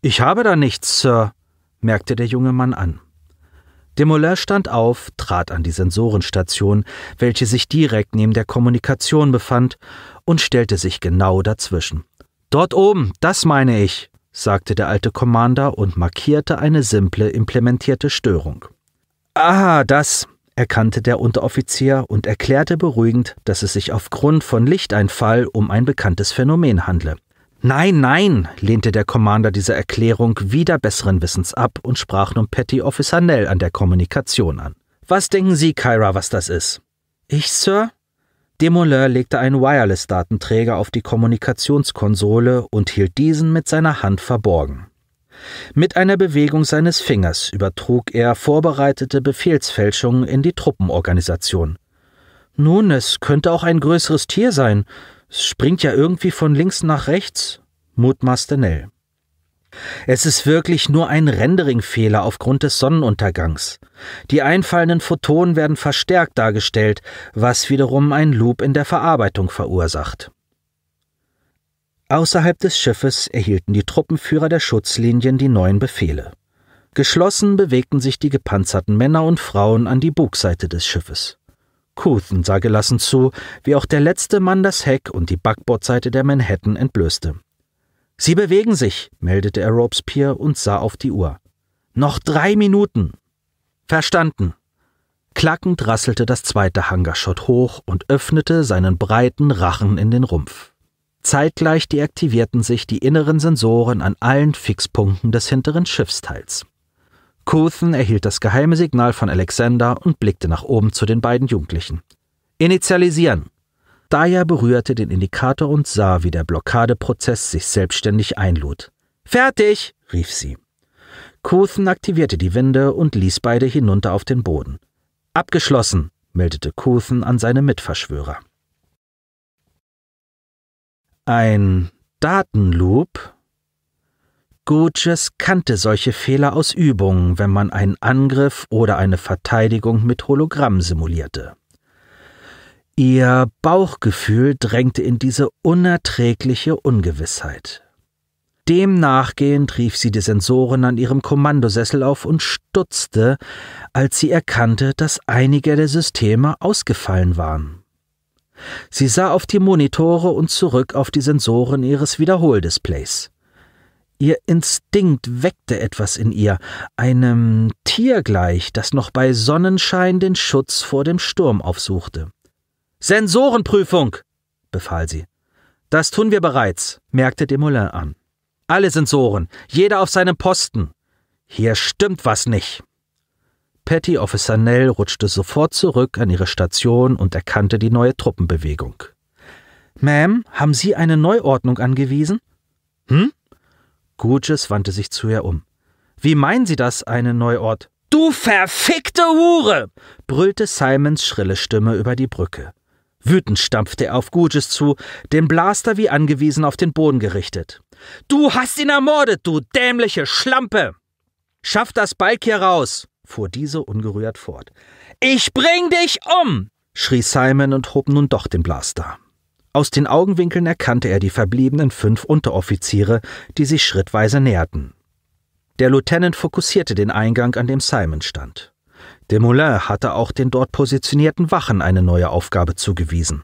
Ich habe da nichts, Sir, merkte der junge Mann an. Demolin stand auf, trat an die Sensorenstation, welche sich direkt neben der Kommunikation befand, und stellte sich genau dazwischen. Dort oben, das meine ich, sagte der alte Commander und markierte eine simple implementierte Störung. Ah, das, erkannte der Unteroffizier und erklärte beruhigend, dass es sich aufgrund von Lichteinfall um ein bekanntes Phänomen handle. Nein, nein, lehnte der Commander diese Erklärung wieder besseren Wissens ab und sprach nun Petty Officer Nell an der Kommunikation an. Was denken Sie, Kyra, was das ist? Ich, Sir? Demoleur legte einen Wireless-Datenträger auf die Kommunikationskonsole und hielt diesen mit seiner Hand verborgen. Mit einer Bewegung seines Fingers übertrug er vorbereitete Befehlsfälschungen in die Truppenorganisation. Nun, es könnte auch ein größeres Tier sein, es springt ja irgendwie von links nach rechts, mutmaßte Nell. Es ist wirklich nur ein Rendering-Fehler aufgrund des Sonnenuntergangs. Die einfallenden Photonen werden verstärkt dargestellt, was wiederum einen Loop in der Verarbeitung verursacht. Außerhalb des Schiffes erhielten die Truppenführer der Schutzlinien die neuen Befehle. Geschlossen bewegten sich die gepanzerten Männer und Frauen an die Bugseite des Schiffes. Couthen sah gelassen zu, wie auch der letzte Mann das Heck und die Backbordseite der Manhattan entblößte. Sie bewegen sich, meldete er Robespierre und sah auf die Uhr. Noch drei Minuten. Verstanden. Klackend rasselte das zweite Hangarschott hoch und öffnete seinen breiten Rachen in den Rumpf. Zeitgleich deaktivierten sich die inneren Sensoren an allen Fixpunkten des hinteren Schiffsteils. Cuthen erhielt das geheime Signal von Alexander und blickte nach oben zu den beiden Jugendlichen. Initialisieren! Daya berührte den Indikator und sah, wie der Blockadeprozess sich selbstständig einlud. Fertig! rief sie. Cuthen aktivierte die Winde und ließ beide hinunter auf den Boden. Abgeschlossen! meldete Cuthen an seine Mitverschwörer. Ein Datenloop Gurges kannte solche Fehler aus Übung, wenn man einen Angriff oder eine Verteidigung mit Hologramm simulierte. Ihr Bauchgefühl drängte in diese unerträgliche Ungewissheit. Dem nachgehend rief sie die Sensoren an ihrem Kommandosessel auf und stutzte, als sie erkannte, dass einige der Systeme ausgefallen waren. Sie sah auf die Monitore und zurück auf die Sensoren ihres Wiederholdisplays. Ihr Instinkt weckte etwas in ihr, einem Tier gleich, das noch bei Sonnenschein den Schutz vor dem Sturm aufsuchte. Sensorenprüfung, befahl sie. Das tun wir bereits, merkte Desmoulins an. Alle Sensoren, jeder auf seinem Posten. Hier stimmt was nicht. Petty Officer Nell rutschte sofort zurück an ihre Station und erkannte die neue Truppenbewegung. Ma'am, haben Sie eine Neuordnung angewiesen? Hm? Gurges wandte sich zu ihr um. Wie meinen Sie das, einen Neuort? Du verfickte Hure! brüllte Simons schrille Stimme über die Brücke. Wütend stampfte er auf Gurges zu, den Blaster wie angewiesen auf den Boden gerichtet. Du hast ihn ermordet, du dämliche Schlampe! Schaff das Balk hier raus! fuhr diese ungerührt fort. Ich bring dich um! schrie Simon und hob nun doch den Blaster. Aus den Augenwinkeln erkannte er die verbliebenen fünf Unteroffiziere, die sich schrittweise näherten. Der Lieutenant fokussierte den Eingang, an dem Simon stand. Desmoulins hatte auch den dort positionierten Wachen eine neue Aufgabe zugewiesen.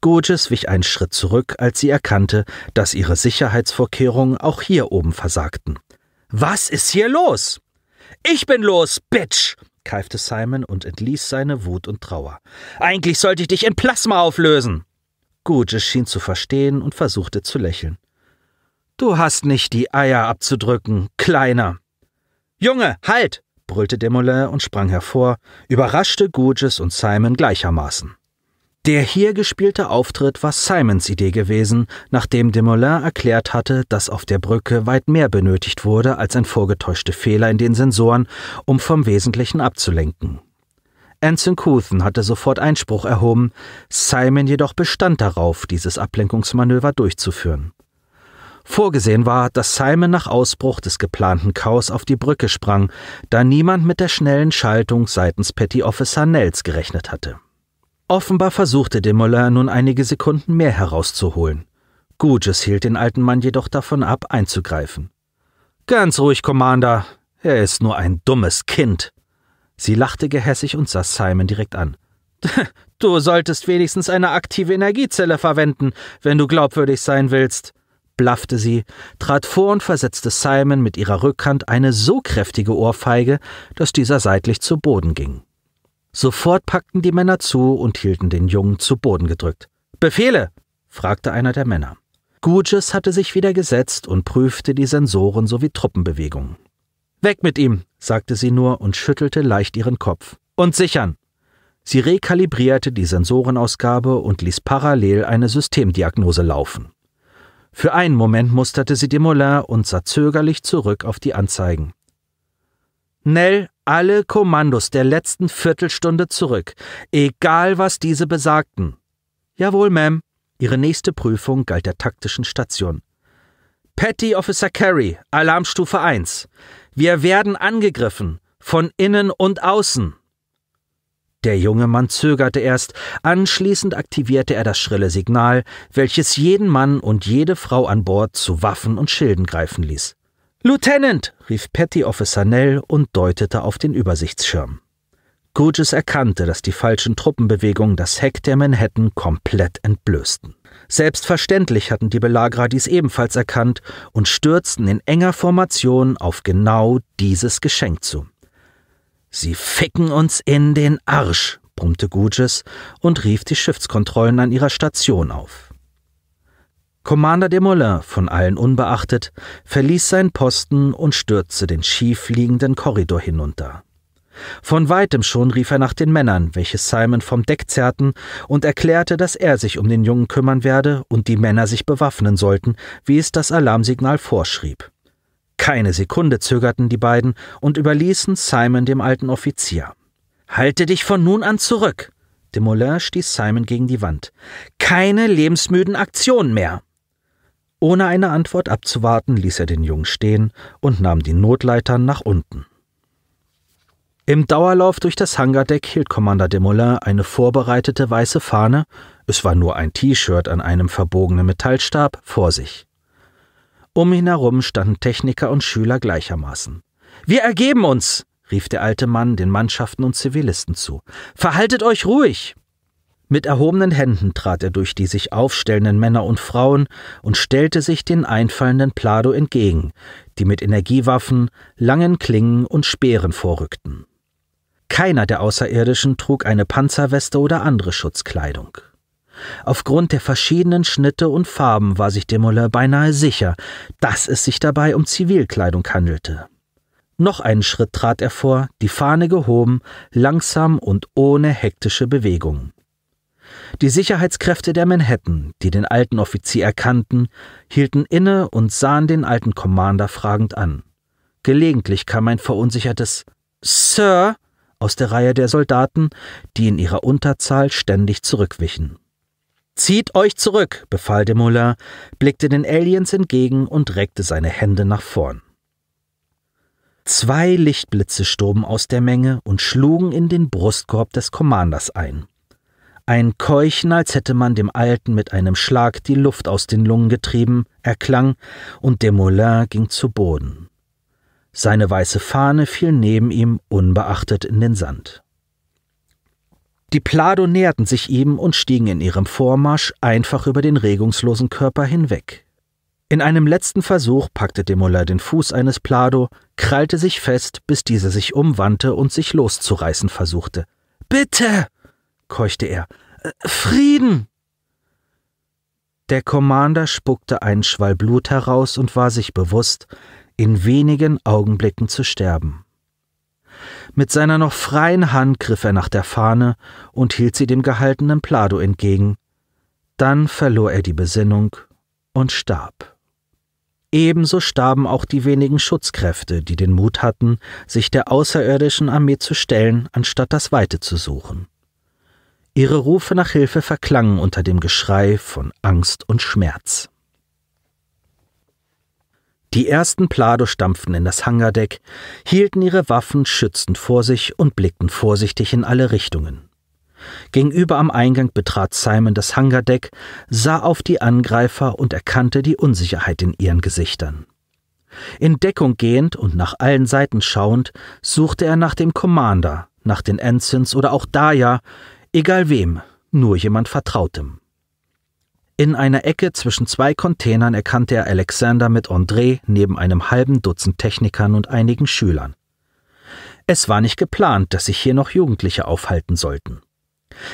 Gurges wich einen Schritt zurück, als sie erkannte, dass ihre Sicherheitsvorkehrungen auch hier oben versagten. Was ist hier los? Ich bin los, Bitch! keifte Simon und entließ seine Wut und Trauer. Eigentlich sollte ich dich in Plasma auflösen! Guge schien zu verstehen und versuchte zu lächeln. Du hast nicht die Eier abzudrücken, Kleiner. Junge, halt! brüllte Desmoulins und sprang hervor, überraschte Guges und Simon gleichermaßen. Der hier gespielte Auftritt war Simons Idee gewesen, nachdem Desmoulins erklärt hatte, dass auf der Brücke weit mehr benötigt wurde als ein vorgetäuschte Fehler in den Sensoren, um vom Wesentlichen abzulenken. Anson Couthen hatte sofort Einspruch erhoben, Simon jedoch bestand darauf, dieses Ablenkungsmanöver durchzuführen. Vorgesehen war, dass Simon nach Ausbruch des geplanten Chaos auf die Brücke sprang, da niemand mit der schnellen Schaltung seitens Petty Officer Nels gerechnet hatte. Offenbar versuchte de nun einige Sekunden mehr herauszuholen. Gouges hielt den alten Mann jedoch davon ab, einzugreifen. Ganz ruhig, Commander. Er ist nur ein dummes Kind. Sie lachte gehässig und sah Simon direkt an. Du solltest wenigstens eine aktive Energiezelle verwenden, wenn du glaubwürdig sein willst, blaffte sie, trat vor und versetzte Simon mit ihrer Rückhand eine so kräftige Ohrfeige, dass dieser seitlich zu Boden ging. Sofort packten die Männer zu und hielten den Jungen zu Boden gedrückt. Befehle! fragte einer der Männer. Gurges hatte sich wieder gesetzt und prüfte die Sensoren sowie Truppenbewegungen. Weg mit ihm, sagte sie nur und schüttelte leicht ihren Kopf. Und sichern. Sie rekalibrierte die Sensorenausgabe und ließ parallel eine Systemdiagnose laufen. Für einen Moment musterte sie Desmoulins und sah zögerlich zurück auf die Anzeigen. Nell, alle Kommandos der letzten Viertelstunde zurück, egal was diese besagten. Jawohl, Ma'am. Ihre nächste Prüfung galt der taktischen Station. Petty Officer Carey, Alarmstufe 1. Wir werden angegriffen, von innen und außen. Der junge Mann zögerte erst, anschließend aktivierte er das schrille Signal, welches jeden Mann und jede Frau an Bord zu Waffen und Schilden greifen ließ. Lieutenant! rief Petty Officer Nell und deutete auf den Übersichtsschirm. Gouges erkannte, dass die falschen Truppenbewegungen das Heck der Manhattan komplett entblößten. Selbstverständlich hatten die Belagerer dies ebenfalls erkannt und stürzten in enger Formation auf genau dieses Geschenk zu. Sie ficken uns in den Arsch, brummte Guges und rief die Schiffskontrollen an ihrer Station auf. Commander Desmoulins, von allen unbeachtet, verließ seinen Posten und stürzte den schief liegenden Korridor hinunter. Von weitem schon rief er nach den Männern, welche Simon vom Deck zerrten, und erklärte, dass er sich um den Jungen kümmern werde und die Männer sich bewaffnen sollten, wie es das Alarmsignal vorschrieb. Keine Sekunde zögerten die beiden und überließen Simon dem alten Offizier. Halte dich von nun an zurück! Demoulin stieß Simon gegen die Wand. Keine lebensmüden Aktionen mehr! Ohne eine Antwort abzuwarten, ließ er den Jungen stehen und nahm die Notleitern nach unten. Im Dauerlauf durch das Hangardeck hielt Commander Desmoulins eine vorbereitete weiße Fahne, es war nur ein T-Shirt an einem verbogenen Metallstab, vor sich. Um ihn herum standen Techniker und Schüler gleichermaßen. Wir ergeben uns, rief der alte Mann den Mannschaften und Zivilisten zu. Verhaltet euch ruhig. Mit erhobenen Händen trat er durch die sich aufstellenden Männer und Frauen und stellte sich den einfallenden Plado entgegen, die mit Energiewaffen, langen Klingen und Speeren vorrückten. Keiner der Außerirdischen trug eine Panzerweste oder andere Schutzkleidung. Aufgrund der verschiedenen Schnitte und Farben war sich Demolin beinahe sicher, dass es sich dabei um Zivilkleidung handelte. Noch einen Schritt trat er vor, die Fahne gehoben, langsam und ohne hektische Bewegung. Die Sicherheitskräfte der Manhattan, die den alten Offizier erkannten, hielten inne und sahen den alten Commander fragend an. Gelegentlich kam ein verunsichertes Sir aus der Reihe der Soldaten, die in ihrer Unterzahl ständig zurückwichen. Zieht euch zurück, befahl Moulin, blickte den Aliens entgegen und reckte seine Hände nach vorn. Zwei Lichtblitze stoben aus der Menge und schlugen in den Brustkorb des Commanders ein. Ein Keuchen, als hätte man dem Alten mit einem Schlag die Luft aus den Lungen getrieben, erklang, und Moulin ging zu Boden. Seine weiße Fahne fiel neben ihm unbeachtet in den Sand. Die Plado näherten sich ihm und stiegen in ihrem Vormarsch einfach über den regungslosen Körper hinweg. In einem letzten Versuch packte Demola den Fuß eines Plado, krallte sich fest, bis dieser sich umwandte und sich loszureißen versuchte. Bitte! keuchte er. Äh, Frieden! Der Commander spuckte einen Schwall Blut heraus und war sich bewusst, in wenigen Augenblicken zu sterben. Mit seiner noch freien Hand griff er nach der Fahne und hielt sie dem gehaltenen Plado entgegen. Dann verlor er die Besinnung und starb. Ebenso starben auch die wenigen Schutzkräfte, die den Mut hatten, sich der außerirdischen Armee zu stellen, anstatt das Weite zu suchen. Ihre Rufe nach Hilfe verklangen unter dem Geschrei von Angst und Schmerz. Die ersten Plado stampften in das Hangardeck, hielten ihre Waffen schützend vor sich und blickten vorsichtig in alle Richtungen. Gegenüber am Eingang betrat Simon das Hangardeck, sah auf die Angreifer und erkannte die Unsicherheit in ihren Gesichtern. In Deckung gehend und nach allen Seiten schauend, suchte er nach dem Commander, nach den Ensigns oder auch Daya, egal wem, nur jemand Vertrautem. In einer Ecke zwischen zwei Containern erkannte er Alexander mit André neben einem halben Dutzend Technikern und einigen Schülern. Es war nicht geplant, dass sich hier noch Jugendliche aufhalten sollten.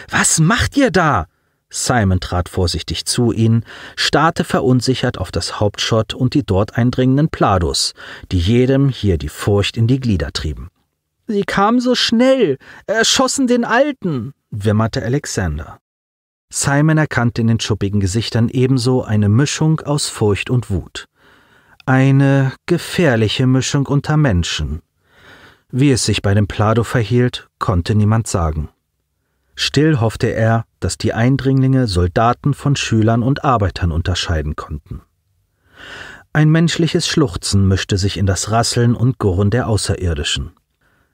Was macht ihr da? Simon trat vorsichtig zu ihnen, starrte verunsichert auf das Hauptschott und die dort eindringenden Pladus, die jedem hier die Furcht in die Glieder trieben. Sie kamen so schnell, erschossen den Alten, wimmerte Alexander. Simon erkannte in den schuppigen Gesichtern ebenso eine Mischung aus Furcht und Wut. Eine gefährliche Mischung unter Menschen. Wie es sich bei dem Plado verhielt, konnte niemand sagen. Still hoffte er, dass die Eindringlinge Soldaten von Schülern und Arbeitern unterscheiden konnten. Ein menschliches Schluchzen mischte sich in das Rasseln und Gurren der Außerirdischen.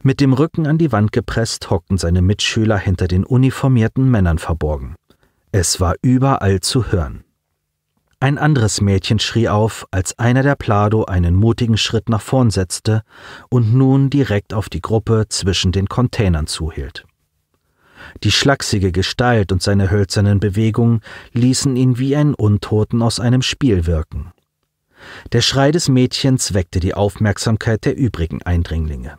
Mit dem Rücken an die Wand gepresst hockten seine Mitschüler hinter den uniformierten Männern verborgen. Es war überall zu hören. Ein anderes Mädchen schrie auf, als einer der Plado einen mutigen Schritt nach vorn setzte und nun direkt auf die Gruppe zwischen den Containern zuhielt. Die schlachsige Gestalt und seine hölzernen Bewegungen ließen ihn wie einen Untoten aus einem Spiel wirken. Der Schrei des Mädchens weckte die Aufmerksamkeit der übrigen Eindringlinge.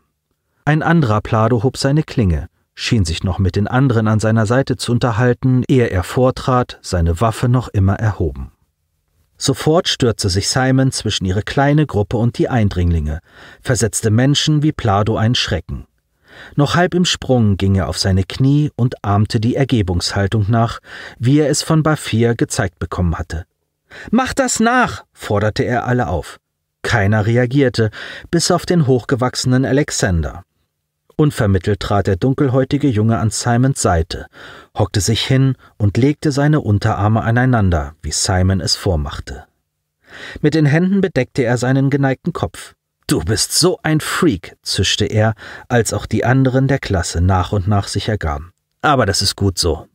Ein anderer Plado hob seine Klinge, schien sich noch mit den anderen an seiner Seite zu unterhalten, ehe er vortrat, seine Waffe noch immer erhoben. Sofort stürzte sich Simon zwischen ihre kleine Gruppe und die Eindringlinge, versetzte Menschen wie Plado einen Schrecken. Noch halb im Sprung ging er auf seine Knie und ahmte die Ergebungshaltung nach, wie er es von Bafir gezeigt bekommen hatte. Mach das nach! forderte er alle auf. Keiner reagierte, bis auf den hochgewachsenen Alexander. Unvermittelt trat der dunkelhäutige Junge an Simons Seite, hockte sich hin und legte seine Unterarme aneinander, wie Simon es vormachte. Mit den Händen bedeckte er seinen geneigten Kopf. Du bist so ein Freak, zischte er, als auch die anderen der Klasse nach und nach sich ergaben. Aber das ist gut so.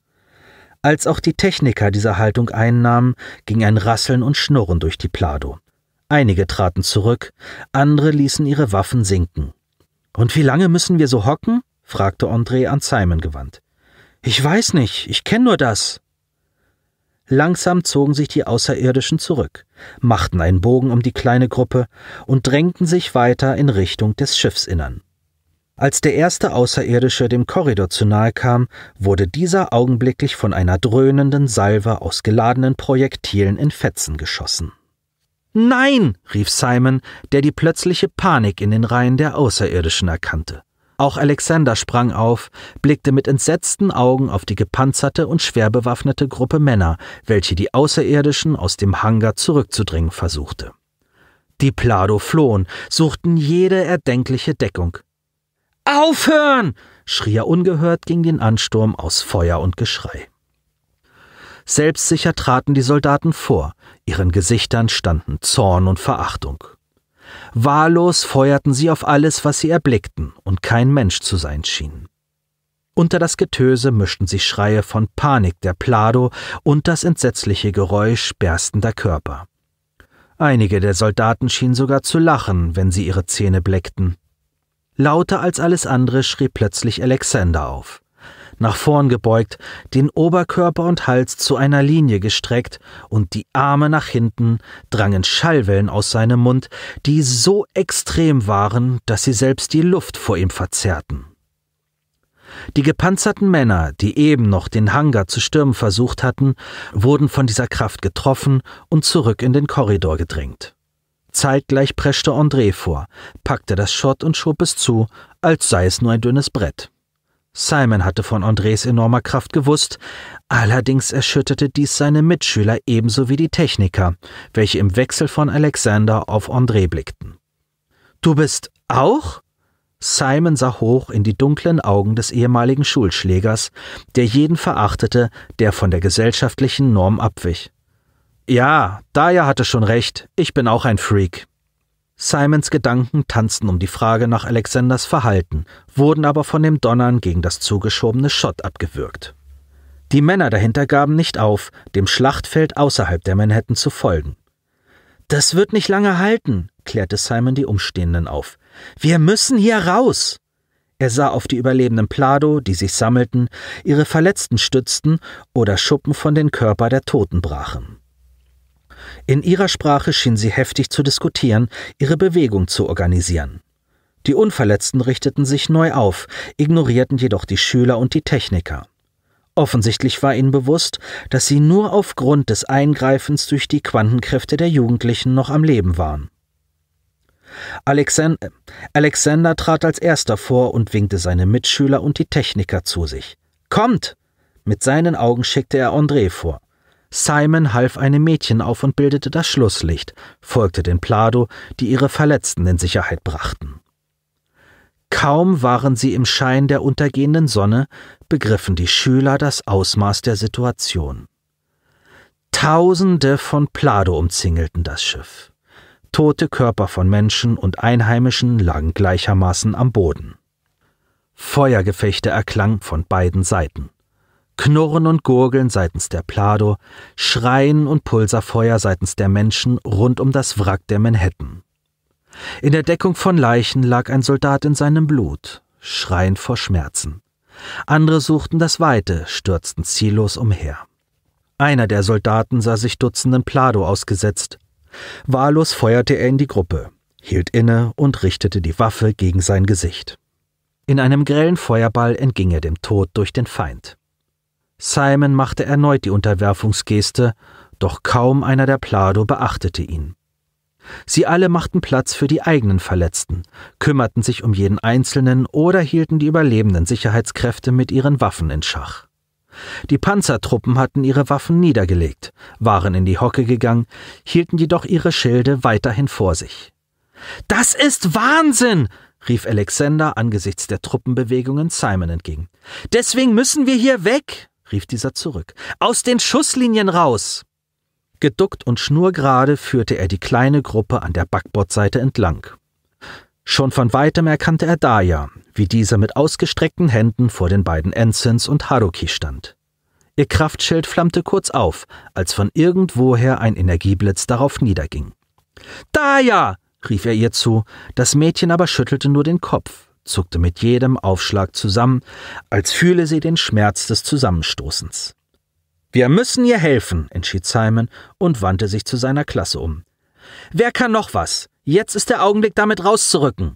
Als auch die Techniker diese Haltung einnahmen, ging ein Rasseln und Schnurren durch die Plado. Einige traten zurück, andere ließen ihre Waffen sinken. Und wie lange müssen wir so hocken? fragte André an Simon gewandt. Ich weiß nicht, ich kenne nur das. Langsam zogen sich die Außerirdischen zurück, machten einen Bogen um die kleine Gruppe und drängten sich weiter in Richtung des Schiffsinnern. Als der erste Außerirdische dem Korridor zu nahe kam, wurde dieser augenblicklich von einer dröhnenden Salve aus geladenen Projektilen in Fetzen geschossen. Nein, rief Simon, der die plötzliche Panik in den Reihen der Außerirdischen erkannte. Auch Alexander sprang auf, blickte mit entsetzten Augen auf die gepanzerte und schwer bewaffnete Gruppe Männer, welche die Außerirdischen aus dem Hangar zurückzudringen versuchte. Die Plado flohen, suchten jede erdenkliche Deckung. Aufhören! schrie er ungehört gegen den Ansturm aus Feuer und Geschrei. Selbstsicher traten die Soldaten vor, Ihren Gesichtern standen Zorn und Verachtung. Wahllos feuerten sie auf alles, was sie erblickten und kein Mensch zu sein schien. Unter das Getöse mischten sich Schreie von Panik der Plado und das entsetzliche Geräusch berstender Körper. Einige der Soldaten schienen sogar zu lachen, wenn sie ihre Zähne bleckten. Lauter als alles andere schrie plötzlich Alexander auf nach vorn gebeugt, den Oberkörper und Hals zu einer Linie gestreckt und die Arme nach hinten, drangen Schallwellen aus seinem Mund, die so extrem waren, dass sie selbst die Luft vor ihm verzerrten. Die gepanzerten Männer, die eben noch den Hangar zu stürmen versucht hatten, wurden von dieser Kraft getroffen und zurück in den Korridor gedrängt. Zeitgleich preschte André vor, packte das Schott und schob es zu, als sei es nur ein dünnes Brett. Simon hatte von Andres enormer Kraft gewusst, allerdings erschütterte dies seine Mitschüler ebenso wie die Techniker, welche im Wechsel von Alexander auf André blickten. Du bist auch? Simon sah hoch in die dunklen Augen des ehemaligen Schulschlägers, der jeden verachtete, der von der gesellschaftlichen Norm abwich. Ja, Daya hatte schon recht, ich bin auch ein Freak. Simons Gedanken tanzten um die Frage nach Alexanders Verhalten, wurden aber von dem Donnern gegen das zugeschobene Schott abgewürgt. Die Männer dahinter gaben nicht auf, dem Schlachtfeld außerhalb der Manhattan zu folgen. Das wird nicht lange halten, klärte Simon die Umstehenden auf. Wir müssen hier raus. Er sah auf die Überlebenden Plado, die sich sammelten, ihre Verletzten stützten oder Schuppen von den Körper der Toten brachen. In ihrer Sprache schien sie heftig zu diskutieren, ihre Bewegung zu organisieren. Die Unverletzten richteten sich neu auf, ignorierten jedoch die Schüler und die Techniker. Offensichtlich war ihnen bewusst, dass sie nur aufgrund des Eingreifens durch die Quantenkräfte der Jugendlichen noch am Leben waren. Alexander, Alexander trat als erster vor und winkte seine Mitschüler und die Techniker zu sich. Kommt! Mit seinen Augen schickte er André vor. Simon half einem Mädchen auf und bildete das Schlusslicht, folgte den Plado, die ihre Verletzten in Sicherheit brachten. Kaum waren sie im Schein der untergehenden Sonne, begriffen die Schüler das Ausmaß der Situation. Tausende von Plado umzingelten das Schiff. Tote Körper von Menschen und Einheimischen lagen gleichermaßen am Boden. Feuergefechte erklangen von beiden Seiten. Knurren und Gurgeln seitens der Plado, Schreien und Pulserfeuer seitens der Menschen rund um das Wrack der Manhattan. In der Deckung von Leichen lag ein Soldat in seinem Blut, schreiend vor Schmerzen. Andere suchten das Weite, stürzten ziellos umher. Einer der Soldaten sah sich Dutzenden Plado ausgesetzt. Wahllos feuerte er in die Gruppe, hielt inne und richtete die Waffe gegen sein Gesicht. In einem grellen Feuerball entging er dem Tod durch den Feind. Simon machte erneut die Unterwerfungsgeste, doch kaum einer der Plado beachtete ihn. Sie alle machten Platz für die eigenen Verletzten, kümmerten sich um jeden Einzelnen oder hielten die überlebenden Sicherheitskräfte mit ihren Waffen in Schach. Die Panzertruppen hatten ihre Waffen niedergelegt, waren in die Hocke gegangen, hielten jedoch ihre Schilde weiterhin vor sich. Das ist Wahnsinn! rief Alexander angesichts der Truppenbewegungen Simon entgegen. Deswegen müssen wir hier weg! rief dieser zurück. Aus den Schusslinien raus! Geduckt und schnurgerade führte er die kleine Gruppe an der Backbordseite entlang. Schon von weitem erkannte er Daya, wie dieser mit ausgestreckten Händen vor den beiden Ensigns und Haruki stand. Ihr Kraftschild flammte kurz auf, als von irgendwoher ein Energieblitz darauf niederging. Daya! rief er ihr zu, das Mädchen aber schüttelte nur den Kopf zuckte mit jedem Aufschlag zusammen, als fühle sie den Schmerz des Zusammenstoßens. Wir müssen ihr helfen, entschied Simon und wandte sich zu seiner Klasse um. Wer kann noch was? Jetzt ist der Augenblick, damit rauszurücken.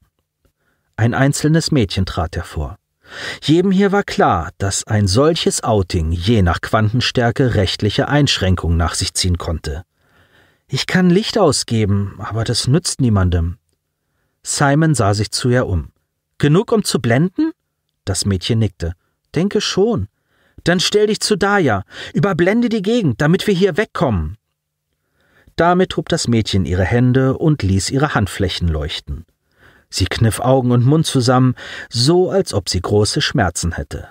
Ein einzelnes Mädchen trat hervor. Jedem hier war klar, dass ein solches Outing je nach Quantenstärke rechtliche Einschränkungen nach sich ziehen konnte. Ich kann Licht ausgeben, aber das nützt niemandem. Simon sah sich zu ihr um. Genug, um zu blenden? Das Mädchen nickte. Denke schon. Dann stell dich zu Daya, überblende die Gegend, damit wir hier wegkommen. Damit hob das Mädchen ihre Hände und ließ ihre Handflächen leuchten. Sie kniff Augen und Mund zusammen, so als ob sie große Schmerzen hätte.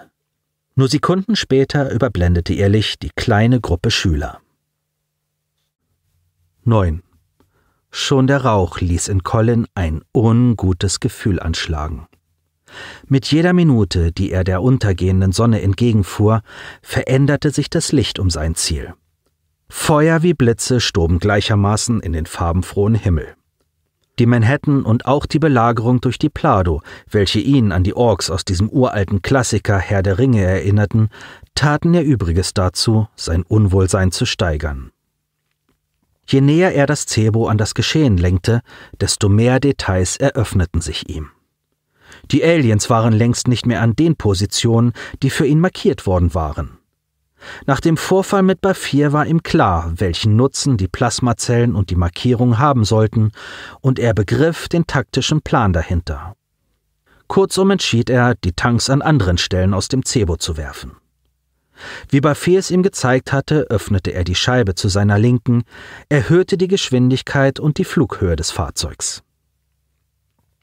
Nur Sekunden später überblendete ihr Licht die kleine Gruppe Schüler. 9. Schon der Rauch ließ in Colin ein ungutes Gefühl anschlagen. Mit jeder Minute, die er der untergehenden Sonne entgegenfuhr, veränderte sich das Licht um sein Ziel. Feuer wie Blitze stoben gleichermaßen in den farbenfrohen Himmel. Die Manhattan und auch die Belagerung durch die Plado, welche ihn an die Orks aus diesem uralten Klassiker Herr der Ringe erinnerten, taten ihr Übriges dazu, sein Unwohlsein zu steigern. Je näher er das Zebo an das Geschehen lenkte, desto mehr Details eröffneten sich ihm. Die Aliens waren längst nicht mehr an den Positionen, die für ihn markiert worden waren. Nach dem Vorfall mit Bafir war ihm klar, welchen Nutzen die Plasmazellen und die Markierung haben sollten, und er begriff den taktischen Plan dahinter. Kurzum entschied er, die Tanks an anderen Stellen aus dem Cebo zu werfen. Wie Bafir es ihm gezeigt hatte, öffnete er die Scheibe zu seiner Linken, erhöhte die Geschwindigkeit und die Flughöhe des Fahrzeugs.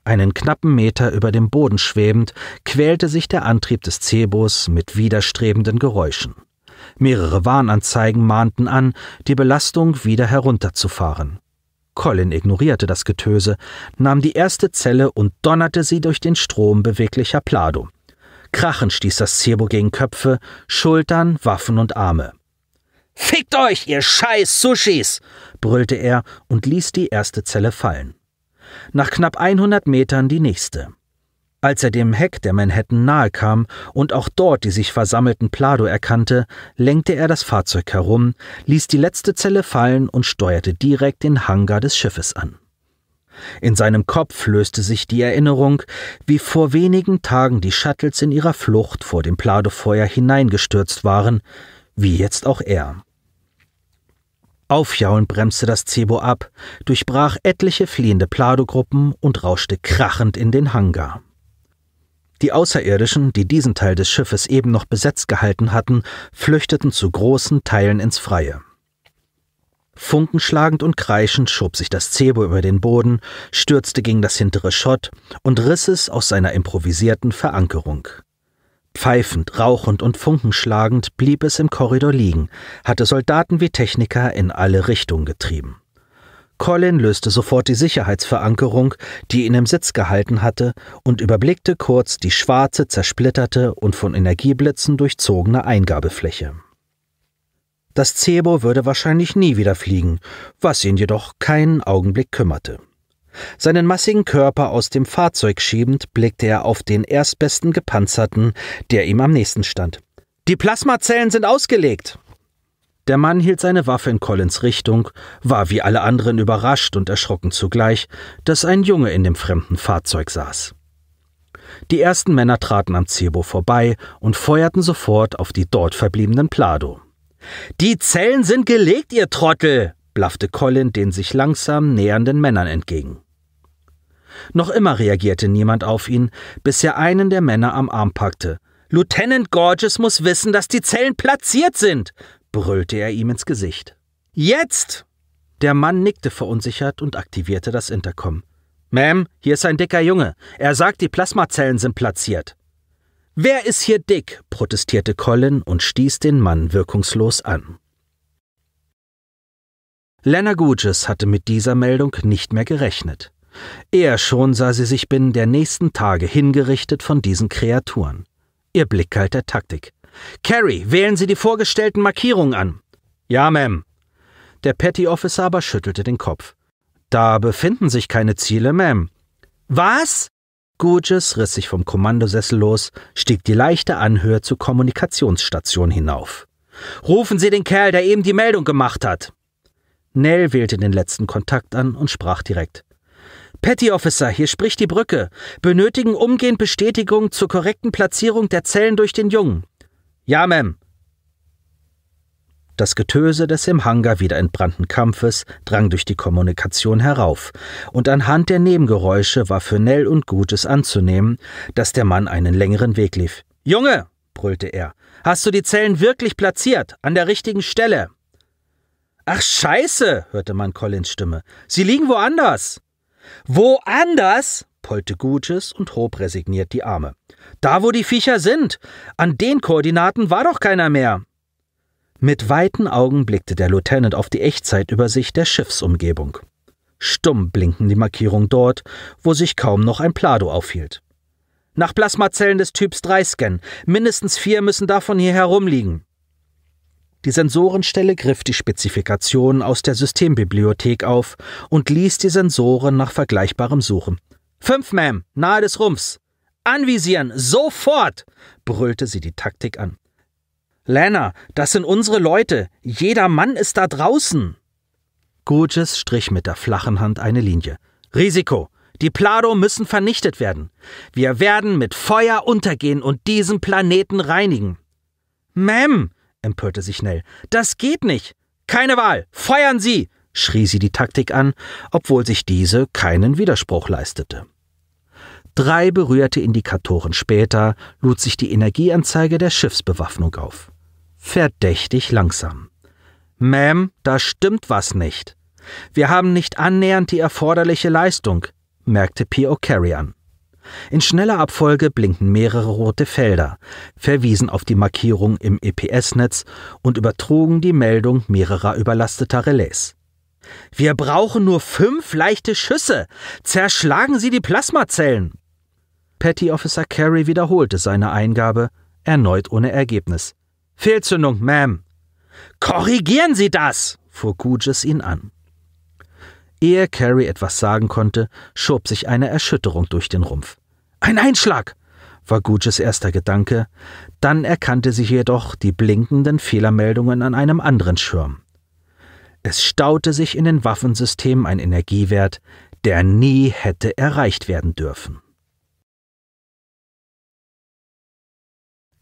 Einen knappen Meter über dem Boden schwebend, quälte sich der Antrieb des Cebos mit widerstrebenden Geräuschen. Mehrere Warnanzeigen mahnten an, die Belastung wieder herunterzufahren. Colin ignorierte das Getöse, nahm die erste Zelle und donnerte sie durch den Strom beweglicher Plado. Krachen stieß das Cebo gegen Köpfe, Schultern, Waffen und Arme. Fickt euch, ihr scheiß Sushis! brüllte er und ließ die erste Zelle fallen nach knapp 100 Metern die nächste. Als er dem Heck der Manhattan nahe kam und auch dort die sich versammelten Plado erkannte, lenkte er das Fahrzeug herum, ließ die letzte Zelle fallen und steuerte direkt den Hangar des Schiffes an. In seinem Kopf löste sich die Erinnerung, wie vor wenigen Tagen die Shuttles in ihrer Flucht vor dem Pladofeuer hineingestürzt waren, wie jetzt auch er. Aufjaulend bremste das Zebo ab, durchbrach etliche fliehende Pladogruppen und rauschte krachend in den Hangar. Die Außerirdischen, die diesen Teil des Schiffes eben noch besetzt gehalten hatten, flüchteten zu großen Teilen ins Freie. Funkenschlagend und kreischend schob sich das Zebo über den Boden, stürzte gegen das hintere Schott und riss es aus seiner improvisierten Verankerung. Pfeifend, rauchend und funkenschlagend blieb es im Korridor liegen, hatte Soldaten wie Techniker in alle Richtungen getrieben. Colin löste sofort die Sicherheitsverankerung, die ihn im Sitz gehalten hatte, und überblickte kurz die schwarze, zersplitterte und von Energieblitzen durchzogene Eingabefläche. Das Zebo würde wahrscheinlich nie wieder fliegen, was ihn jedoch keinen Augenblick kümmerte. Seinen massigen Körper aus dem Fahrzeug schiebend, blickte er auf den erstbesten Gepanzerten, der ihm am nächsten stand. Die Plasmazellen sind ausgelegt! Der Mann hielt seine Waffe in Collins Richtung, war wie alle anderen überrascht und erschrocken zugleich, dass ein Junge in dem fremden Fahrzeug saß. Die ersten Männer traten am Zebo vorbei und feuerten sofort auf die dort verbliebenen Plado. Die Zellen sind gelegt, ihr Trottel! blaffte Colin den sich langsam nähernden Männern entgegen. Noch immer reagierte niemand auf ihn, bis er einen der Männer am Arm packte. Lieutenant Gorges muss wissen, dass die Zellen platziert sind, brüllte er ihm ins Gesicht. Jetzt! Der Mann nickte verunsichert und aktivierte das Intercom. Ma'am, hier ist ein dicker Junge. Er sagt, die Plasmazellen sind platziert. Wer ist hier dick? protestierte Colin und stieß den Mann wirkungslos an. Lena Gouges hatte mit dieser Meldung nicht mehr gerechnet. Er schon sah sie sich binnen der nächsten Tage hingerichtet von diesen Kreaturen. Ihr Blick galt der Taktik. Carrie, wählen Sie die vorgestellten Markierungen an. Ja, Ma'am. Der Petty Officer aber schüttelte den Kopf. Da befinden sich keine Ziele, Ma'am. Was? Gurges riss sich vom Kommandosessel los, stieg die leichte Anhöhe zur Kommunikationsstation hinauf. Rufen Sie den Kerl, der eben die Meldung gemacht hat. Nell wählte den letzten Kontakt an und sprach direkt. Petty Officer, hier spricht die Brücke. Benötigen umgehend Bestätigung zur korrekten Platzierung der Zellen durch den Jungen. Ja, Ma'am. Das Getöse des im Hangar wieder entbrannten Kampfes drang durch die Kommunikation herauf, und anhand der Nebengeräusche war für Nell und Gutes anzunehmen, dass der Mann einen längeren Weg lief. Junge, brüllte er, hast du die Zellen wirklich platziert, an der richtigen Stelle? Ach Scheiße, hörte man Collins Stimme. Sie liegen woanders. Woanders, pollte Gutes und hob resigniert die Arme. Da, wo die Viecher sind. An den Koordinaten war doch keiner mehr. Mit weiten Augen blickte der Lieutenant auf die Echtzeitübersicht der Schiffsumgebung. Stumm blinken die Markierungen dort, wo sich kaum noch ein Plado aufhielt. Nach Plasmazellen des Typs 3 scannen. Mindestens vier müssen davon hier herumliegen. Die Sensorenstelle griff die Spezifikationen aus der Systembibliothek auf und ließ die Sensoren nach vergleichbarem suchen. Fünf, Ma'am, nahe des Rumpfs. Anvisieren, sofort! brüllte sie die Taktik an. Lana, das sind unsere Leute. Jeder Mann ist da draußen. Gurges strich mit der flachen Hand eine Linie. Risiko. Die Plado müssen vernichtet werden. Wir werden mit Feuer untergehen und diesen Planeten reinigen. Ma'am, empörte sich Nell. Das geht nicht! Keine Wahl! Feuern Sie! schrie sie die Taktik an, obwohl sich diese keinen Widerspruch leistete. Drei berührte Indikatoren später lud sich die Energieanzeige der Schiffsbewaffnung auf. Verdächtig langsam. Ma'am, da stimmt was nicht. Wir haben nicht annähernd die erforderliche Leistung, merkte P. O'Carry an. In schneller Abfolge blinkten mehrere rote Felder, verwiesen auf die Markierung im EPS-Netz und übertrugen die Meldung mehrerer überlasteter Relais. Wir brauchen nur fünf leichte Schüsse. Zerschlagen Sie die Plasmazellen. Petty Officer Carey wiederholte seine Eingabe, erneut ohne Ergebnis. Fehlzündung, Ma'am. Korrigieren Sie das, fuhr Guges ihn an. Ehe Carrie etwas sagen konnte, schob sich eine Erschütterung durch den Rumpf. Ein Einschlag! war Guges erster Gedanke, dann erkannte sie jedoch die blinkenden Fehlermeldungen an einem anderen Schirm. Es staute sich in den Waffensystemen ein Energiewert, der nie hätte erreicht werden dürfen.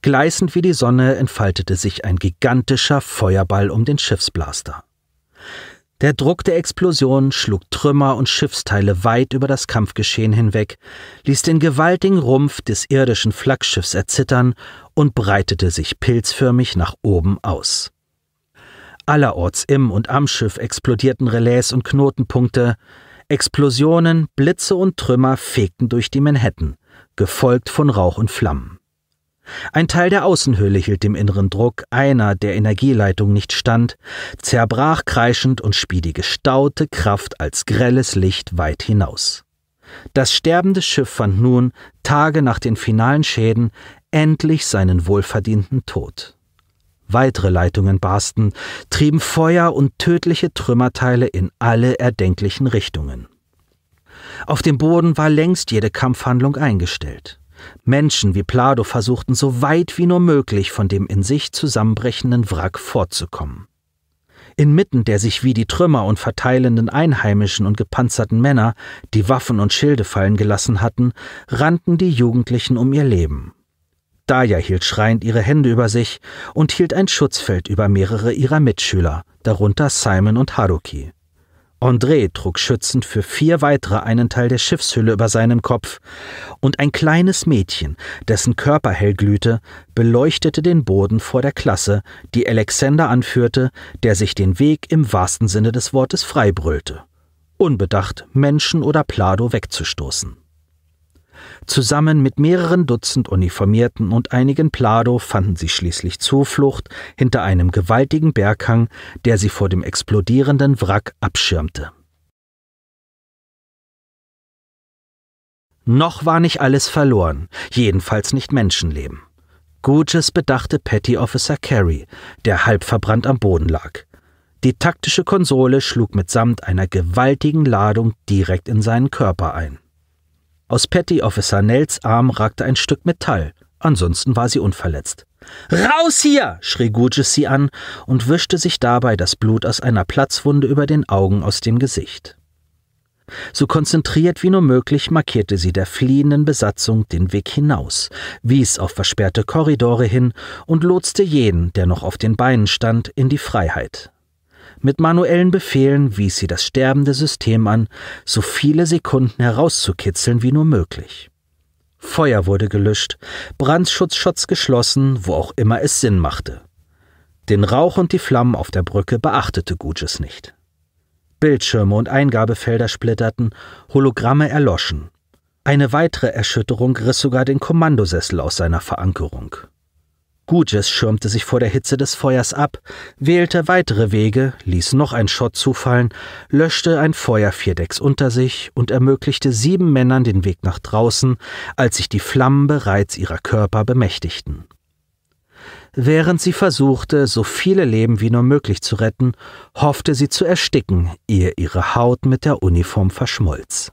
Gleißend wie die Sonne entfaltete sich ein gigantischer Feuerball um den Schiffsblaster. Der Druck der Explosion schlug Trümmer und Schiffsteile weit über das Kampfgeschehen hinweg, ließ den gewaltigen Rumpf des irdischen Flaggschiffs erzittern und breitete sich pilzförmig nach oben aus. Allerorts im und am Schiff explodierten Relais und Knotenpunkte, Explosionen, Blitze und Trümmer fegten durch die Manhattan, gefolgt von Rauch und Flammen. Ein Teil der Außenhöhle hielt dem inneren Druck einer der Energieleitung nicht stand, zerbrach kreischend und spie die gestaute Kraft als grelles Licht weit hinaus. Das sterbende Schiff fand nun, Tage nach den finalen Schäden, endlich seinen wohlverdienten Tod. Weitere Leitungen barsten, trieben Feuer und tödliche Trümmerteile in alle erdenklichen Richtungen. Auf dem Boden war längst jede Kampfhandlung eingestellt. Menschen wie Plado versuchten so weit wie nur möglich von dem in sich zusammenbrechenden Wrack fortzukommen. Inmitten der sich wie die Trümmer und verteilenden Einheimischen und gepanzerten Männer, die Waffen und Schilde fallen gelassen hatten, rannten die Jugendlichen um ihr Leben. Daya hielt schreiend ihre Hände über sich und hielt ein Schutzfeld über mehrere ihrer Mitschüler, darunter Simon und Haruki. André trug schützend für vier weitere einen Teil der Schiffshülle über seinem Kopf, und ein kleines Mädchen, dessen Körper hell glühte, beleuchtete den Boden vor der Klasse, die Alexander anführte, der sich den Weg im wahrsten Sinne des Wortes freibrüllte, unbedacht Menschen oder Plado wegzustoßen. Zusammen mit mehreren Dutzend Uniformierten und einigen Plado fanden sie schließlich Zuflucht hinter einem gewaltigen Berghang, der sie vor dem explodierenden Wrack abschirmte. Noch war nicht alles verloren, jedenfalls nicht Menschenleben. Gutes bedachte Petty Officer Carey, der halb verbrannt am Boden lag. Die taktische Konsole schlug mitsamt einer gewaltigen Ladung direkt in seinen Körper ein. Aus Petty Officer Nels Arm ragte ein Stück Metall, ansonsten war sie unverletzt. Raus hier! schrie Gurgis sie an und wischte sich dabei das Blut aus einer Platzwunde über den Augen aus dem Gesicht. So konzentriert wie nur möglich markierte sie der fliehenden Besatzung den Weg hinaus, wies auf versperrte Korridore hin und lotste jeden, der noch auf den Beinen stand, in die Freiheit. Mit manuellen Befehlen wies sie das sterbende System an, so viele Sekunden herauszukitzeln wie nur möglich. Feuer wurde gelöscht, Brandschutzschutz geschlossen, wo auch immer es Sinn machte. Den Rauch und die Flammen auf der Brücke beachtete Guges nicht. Bildschirme und Eingabefelder splitterten, Hologramme erloschen. Eine weitere Erschütterung riss sogar den Kommandosessel aus seiner Verankerung. Guges schirmte sich vor der Hitze des Feuers ab, wählte weitere Wege, ließ noch ein Schott zufallen, löschte ein Feuer vierecks unter sich und ermöglichte sieben Männern den Weg nach draußen, als sich die Flammen bereits ihrer Körper bemächtigten. Während sie versuchte, so viele Leben wie nur möglich zu retten, hoffte sie zu ersticken, ehe ihre Haut mit der Uniform verschmolz.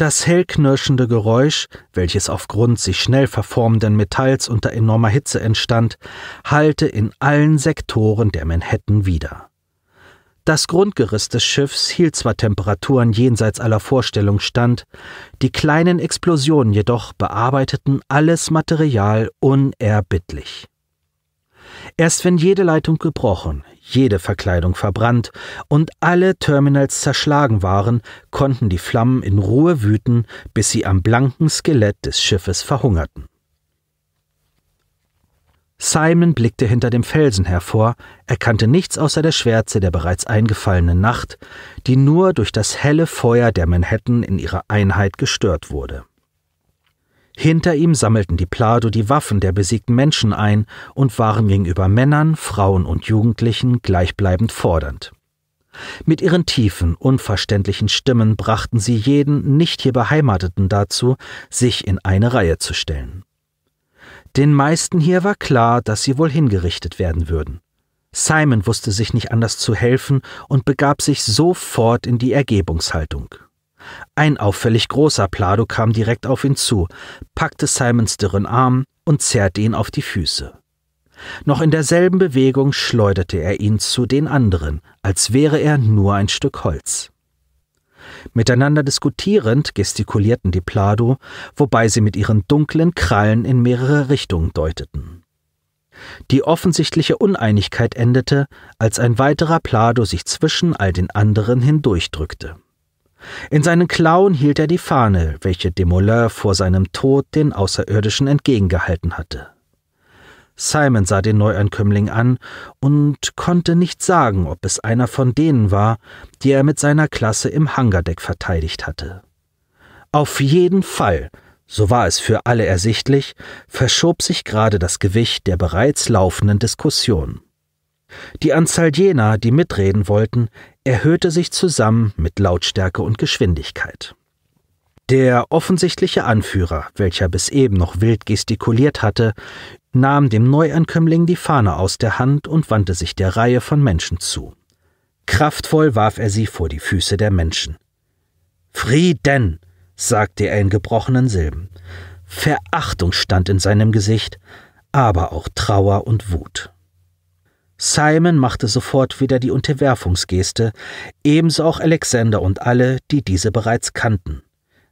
Das hellknirschende Geräusch, welches aufgrund sich schnell verformenden Metalls unter enormer Hitze entstand, hallte in allen Sektoren der Manhattan wieder. Das Grundgeriss des Schiffs hielt zwar Temperaturen jenseits aller Vorstellung stand, die kleinen Explosionen jedoch bearbeiteten alles Material unerbittlich. Erst wenn jede Leitung gebrochen, jede Verkleidung verbrannt und alle Terminals zerschlagen waren, konnten die Flammen in Ruhe wüten, bis sie am blanken Skelett des Schiffes verhungerten. Simon blickte hinter dem Felsen hervor, erkannte nichts außer der Schwärze der bereits eingefallenen Nacht, die nur durch das helle Feuer der Manhattan in ihrer Einheit gestört wurde. Hinter ihm sammelten die Plado die Waffen der besiegten Menschen ein und waren gegenüber Männern, Frauen und Jugendlichen gleichbleibend fordernd. Mit ihren tiefen, unverständlichen Stimmen brachten sie jeden nicht hier Beheimateten dazu, sich in eine Reihe zu stellen. Den meisten hier war klar, dass sie wohl hingerichtet werden würden. Simon wusste sich nicht anders zu helfen und begab sich sofort in die Ergebungshaltung. Ein auffällig großer Plado kam direkt auf ihn zu, packte Simons dürren Arm und zerrte ihn auf die Füße. Noch in derselben Bewegung schleuderte er ihn zu den anderen, als wäre er nur ein Stück Holz. Miteinander diskutierend gestikulierten die Plado, wobei sie mit ihren dunklen Krallen in mehrere Richtungen deuteten. Die offensichtliche Uneinigkeit endete, als ein weiterer Plado sich zwischen all den anderen hindurchdrückte. In seinen Klauen hielt er die Fahne, welche Desmoulins vor seinem Tod den Außerirdischen entgegengehalten hatte. Simon sah den Neuankömmling an und konnte nicht sagen, ob es einer von denen war, die er mit seiner Klasse im Hangardeck verteidigt hatte. Auf jeden Fall, so war es für alle ersichtlich, verschob sich gerade das Gewicht der bereits laufenden Diskussion. Die Anzahl jener, die mitreden wollten, erhöhte sich zusammen mit Lautstärke und Geschwindigkeit. Der offensichtliche Anführer, welcher bis eben noch wild gestikuliert hatte, nahm dem Neuankömmling die Fahne aus der Hand und wandte sich der Reihe von Menschen zu. Kraftvoll warf er sie vor die Füße der Menschen. Frieden, sagte er in gebrochenen Silben. Verachtung stand in seinem Gesicht, aber auch Trauer und Wut. Simon machte sofort wieder die Unterwerfungsgeste, ebenso auch Alexander und alle, die diese bereits kannten.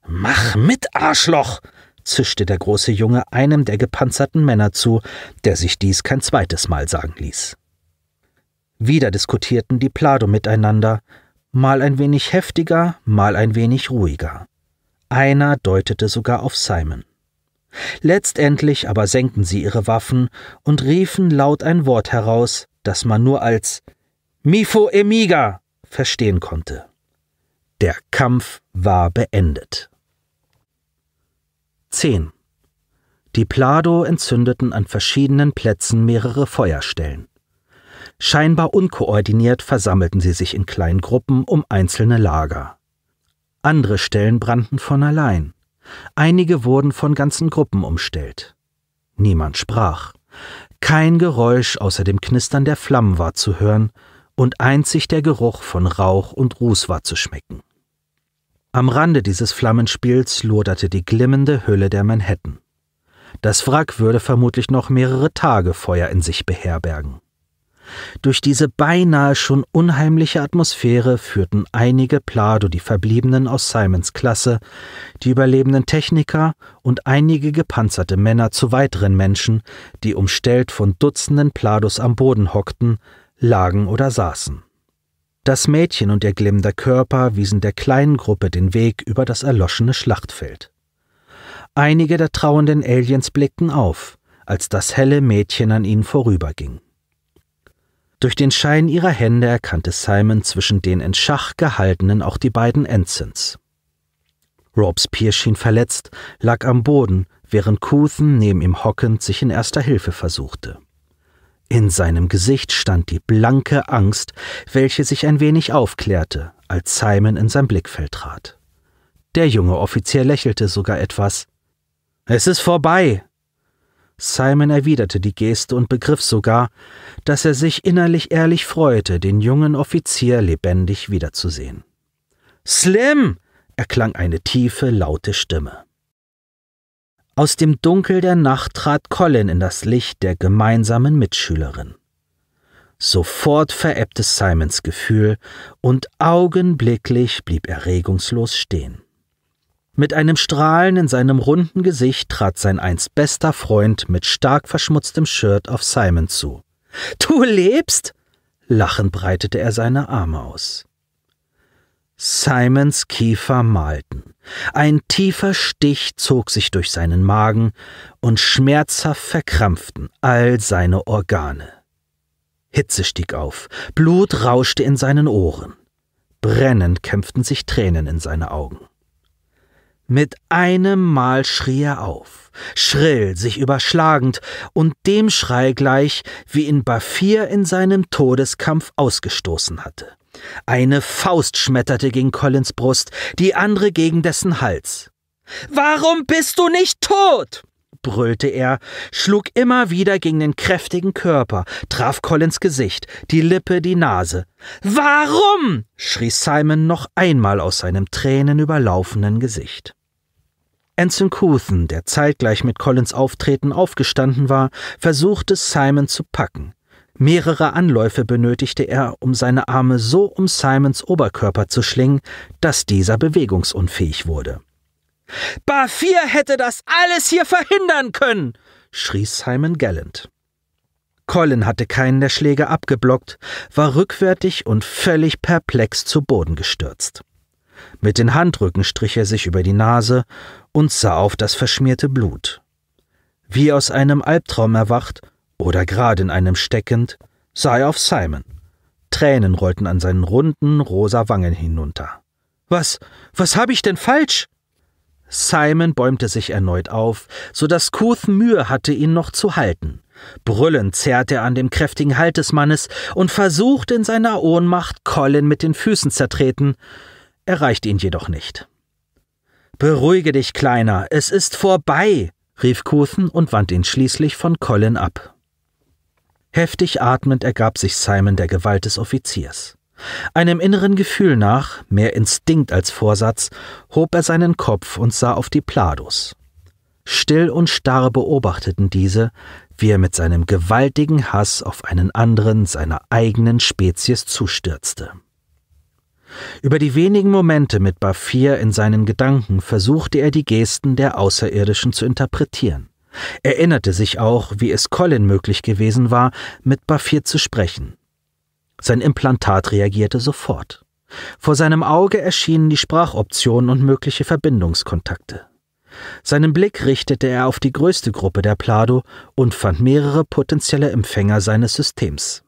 Mach mit, Arschloch! zischte der große Junge einem der gepanzerten Männer zu, der sich dies kein zweites Mal sagen ließ. Wieder diskutierten die Plado miteinander, mal ein wenig heftiger, mal ein wenig ruhiger. Einer deutete sogar auf Simon. Letztendlich aber senkten sie ihre Waffen und riefen laut ein Wort heraus, das man nur als Mifo Emiga verstehen konnte. Der Kampf war beendet. 10. Die Plado entzündeten an verschiedenen Plätzen mehrere Feuerstellen. Scheinbar unkoordiniert versammelten sie sich in kleinen Gruppen um einzelne Lager. Andere Stellen brannten von allein. Einige wurden von ganzen Gruppen umstellt. Niemand sprach. Kein Geräusch außer dem Knistern der Flammen war zu hören, und einzig der Geruch von Rauch und Ruß war zu schmecken. Am Rande dieses Flammenspiels loderte die glimmende Hülle der Manhattan. Das Wrack würde vermutlich noch mehrere Tage Feuer in sich beherbergen. Durch diese beinahe schon unheimliche Atmosphäre führten einige Plado die Verbliebenen aus Simons Klasse, die überlebenden Techniker und einige gepanzerte Männer zu weiteren Menschen, die umstellt von Dutzenden Plados am Boden hockten, lagen oder saßen. Das Mädchen und ihr glimmender Körper wiesen der kleinen Gruppe den Weg über das erloschene Schlachtfeld. Einige der trauenden Aliens blickten auf, als das helle Mädchen an ihnen vorüberging. Durch den Schein ihrer Hände erkannte Simon zwischen den in Schach gehaltenen auch die beiden Ensigns. Robespierre schien verletzt, lag am Boden, während Couthen neben ihm hockend sich in erster Hilfe versuchte. In seinem Gesicht stand die blanke Angst, welche sich ein wenig aufklärte, als Simon in sein Blickfeld trat. Der junge Offizier lächelte sogar etwas. Es ist vorbei, Simon erwiderte die Geste und begriff sogar, dass er sich innerlich ehrlich freute, den jungen Offizier lebendig wiederzusehen. Slim! erklang eine tiefe, laute Stimme. Aus dem Dunkel der Nacht trat Colin in das Licht der gemeinsamen Mitschülerin. Sofort verebbte Simons Gefühl und augenblicklich blieb er regungslos stehen. Mit einem Strahlen in seinem runden Gesicht trat sein einst bester Freund mit stark verschmutztem Shirt auf Simon zu. Du lebst? Lachend breitete er seine Arme aus. Simons Kiefer malten. Ein tiefer Stich zog sich durch seinen Magen und schmerzhaft verkrampften all seine Organe. Hitze stieg auf, Blut rauschte in seinen Ohren. Brennend kämpften sich Tränen in seine Augen. Mit einem Mal schrie er auf, schrill sich überschlagend und dem Schrei gleich, wie ihn Bafir in seinem Todeskampf ausgestoßen hatte. Eine Faust schmetterte gegen Collins Brust, die andere gegen dessen Hals. Warum bist du nicht tot? brüllte er, schlug immer wieder gegen den kräftigen Körper, traf Collins Gesicht, die Lippe, die Nase. Warum? schrie Simon noch einmal aus seinem tränenüberlaufenen Gesicht. Anson Couthen, der zeitgleich mit Collins Auftreten aufgestanden war, versuchte Simon zu packen. Mehrere Anläufe benötigte er, um seine Arme so um Simons Oberkörper zu schlingen, dass dieser bewegungsunfähig wurde. Barfier hätte das alles hier verhindern können, schrie Simon Gallant. Colin hatte keinen der Schläge abgeblockt, war rückwärtig und völlig perplex zu Boden gestürzt. Mit den Handrücken strich er sich über die Nase und sah auf das verschmierte Blut. Wie aus einem Albtraum erwacht oder gerade in einem steckend, sah er auf Simon. Tränen rollten an seinen runden, rosa Wangen hinunter. Was, was habe ich denn falsch? Simon bäumte sich erneut auf, so dass Kuth Mühe hatte, ihn noch zu halten. Brüllend zerrte er an dem kräftigen Halt des Mannes und versuchte in seiner Ohnmacht Colin mit den Füßen zertreten, erreicht ihn jedoch nicht. Beruhige dich, Kleiner, es ist vorbei, rief Cuthen und wand ihn schließlich von Colin ab. Heftig atmend ergab sich Simon der Gewalt des Offiziers. Einem inneren Gefühl nach, mehr Instinkt als Vorsatz, hob er seinen Kopf und sah auf die Plados. Still und starr beobachteten diese, wie er mit seinem gewaltigen Hass auf einen anderen seiner eigenen Spezies zustürzte. Über die wenigen Momente mit Bafir in seinen Gedanken versuchte er die Gesten der Außerirdischen zu interpretieren. Erinnerte sich auch, wie es Colin möglich gewesen war, mit Bafir zu sprechen. Sein Implantat reagierte sofort. Vor seinem Auge erschienen die Sprachoptionen und mögliche Verbindungskontakte. Seinen Blick richtete er auf die größte Gruppe der Plado und fand mehrere potenzielle Empfänger seines Systems.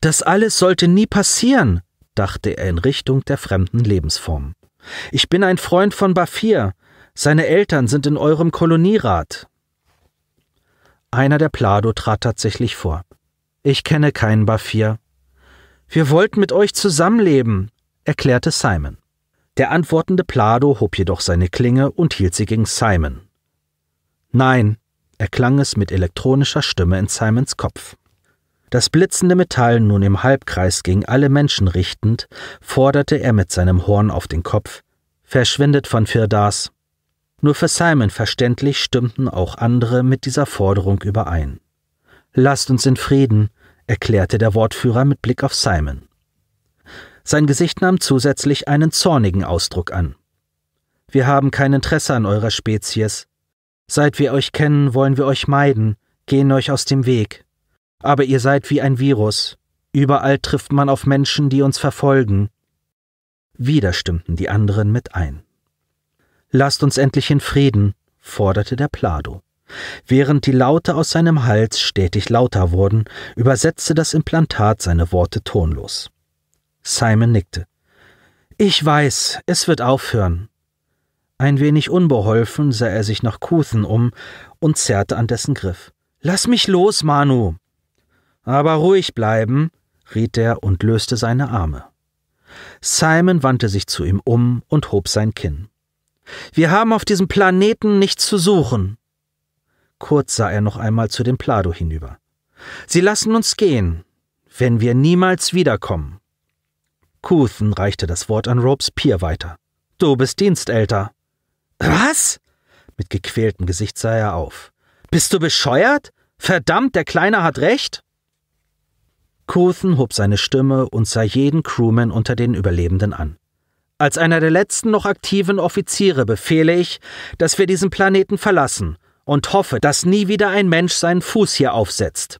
Das alles sollte nie passieren, dachte er in Richtung der fremden Lebensform. Ich bin ein Freund von Bafir. Seine Eltern sind in eurem Kolonierat. Einer der Plado trat tatsächlich vor. Ich kenne keinen Bafir. Wir wollten mit euch zusammenleben, erklärte Simon. Der antwortende Plado hob jedoch seine Klinge und hielt sie gegen Simon. Nein, erklang es mit elektronischer Stimme in Simons Kopf das blitzende Metall nun im Halbkreis gegen alle Menschen richtend, forderte er mit seinem Horn auf den Kopf Verschwindet von Firdas. Nur für Simon verständlich stimmten auch andere mit dieser Forderung überein. Lasst uns in Frieden, erklärte der Wortführer mit Blick auf Simon. Sein Gesicht nahm zusätzlich einen zornigen Ausdruck an. Wir haben kein Interesse an eurer Spezies. Seit wir euch kennen, wollen wir euch meiden, gehen euch aus dem Weg. Aber ihr seid wie ein Virus. Überall trifft man auf Menschen, die uns verfolgen. Wieder stimmten die anderen mit ein. Lasst uns endlich in Frieden, forderte der Plado. Während die Laute aus seinem Hals stetig lauter wurden, übersetzte das Implantat seine Worte tonlos. Simon nickte. Ich weiß, es wird aufhören. Ein wenig unbeholfen sah er sich nach Kuthen um und zerrte an dessen Griff. Lass mich los, Manu! Aber ruhig bleiben, riet er und löste seine Arme. Simon wandte sich zu ihm um und hob sein Kinn. Wir haben auf diesem Planeten nichts zu suchen. Kurz sah er noch einmal zu dem Plado hinüber. Sie lassen uns gehen, wenn wir niemals wiederkommen. Kuthen reichte das Wort an Robes Pier weiter. Du bist Dienstälter. Was? Mit gequältem Gesicht sah er auf. Bist du bescheuert? Verdammt, der Kleine hat recht. Cuthon hob seine Stimme und sah jeden Crewman unter den Überlebenden an. Als einer der letzten noch aktiven Offiziere befehle ich, dass wir diesen Planeten verlassen und hoffe, dass nie wieder ein Mensch seinen Fuß hier aufsetzt.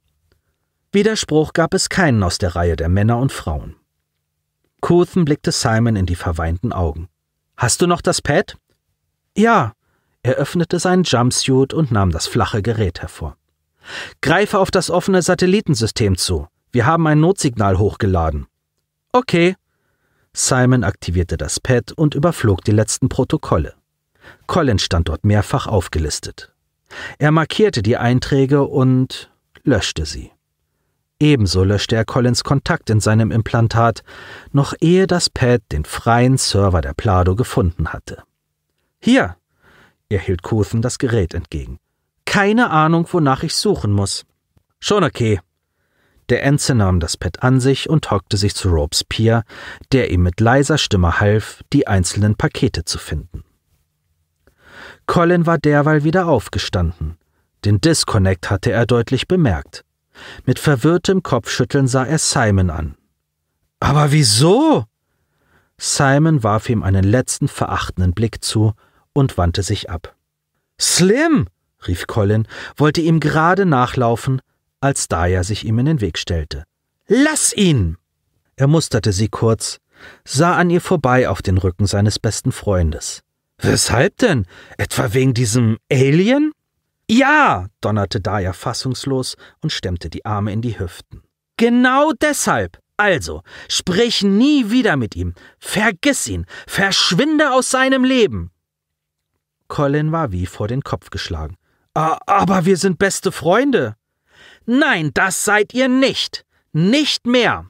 Widerspruch gab es keinen aus der Reihe der Männer und Frauen. Cuthon blickte Simon in die verweinten Augen. Hast du noch das Pad? Ja. Er öffnete seinen Jumpsuit und nahm das flache Gerät hervor. Greife auf das offene Satellitensystem zu. Wir haben ein Notsignal hochgeladen. Okay. Simon aktivierte das Pad und überflog die letzten Protokolle. Collins stand dort mehrfach aufgelistet. Er markierte die Einträge und löschte sie. Ebenso löschte er Collins Kontakt in seinem Implantat, noch ehe das Pad den freien Server der Plado gefunden hatte. Hier! erhielt hielt Kuthen das Gerät entgegen. Keine Ahnung, wonach ich suchen muss. Schon okay, der Enze nahm das Pad an sich und hockte sich zu Robespierre, der ihm mit leiser Stimme half, die einzelnen Pakete zu finden. Colin war derweil wieder aufgestanden. Den Disconnect hatte er deutlich bemerkt. Mit verwirrtem Kopfschütteln sah er Simon an. Aber wieso? Simon warf ihm einen letzten verachtenden Blick zu und wandte sich ab. Slim! rief Colin, wollte ihm gerade nachlaufen, als Daya sich ihm in den Weg stellte. Lass ihn! Er musterte sie kurz, sah an ihr vorbei auf den Rücken seines besten Freundes. Weshalb denn? Etwa wegen diesem Alien? Ja, donnerte Daya fassungslos und stemmte die Arme in die Hüften. Genau deshalb. Also, sprich nie wieder mit ihm. Vergiss ihn. Verschwinde aus seinem Leben. Colin war wie vor den Kopf geschlagen. Aber wir sind beste Freunde. Nein, das seid ihr nicht. Nicht mehr.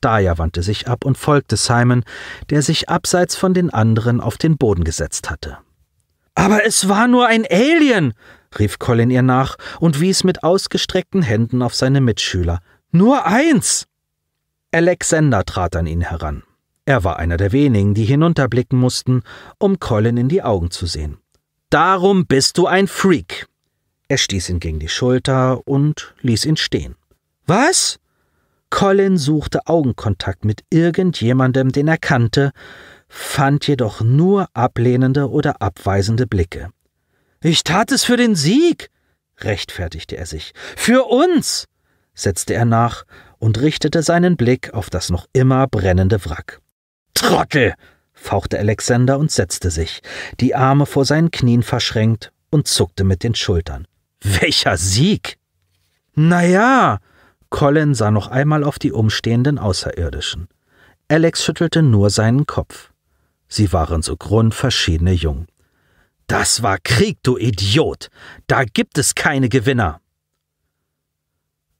Daya wandte sich ab und folgte Simon, der sich abseits von den anderen auf den Boden gesetzt hatte. Aber es war nur ein Alien, rief Colin ihr nach und wies mit ausgestreckten Händen auf seine Mitschüler. Nur eins. Alexander trat an ihn heran. Er war einer der wenigen, die hinunterblicken mussten, um Colin in die Augen zu sehen. Darum bist du ein Freak. Er stieß ihn gegen die Schulter und ließ ihn stehen. Was? Colin suchte Augenkontakt mit irgendjemandem, den er kannte, fand jedoch nur ablehnende oder abweisende Blicke. Ich tat es für den Sieg, rechtfertigte er sich. Für uns, setzte er nach und richtete seinen Blick auf das noch immer brennende Wrack. Trottel, fauchte Alexander und setzte sich, die Arme vor seinen Knien verschränkt und zuckte mit den Schultern. Welcher Sieg! Na ja, Colin sah noch einmal auf die umstehenden Außerirdischen. Alex schüttelte nur seinen Kopf. Sie waren so grundverschiedene jung. Das war Krieg, du Idiot! Da gibt es keine Gewinner!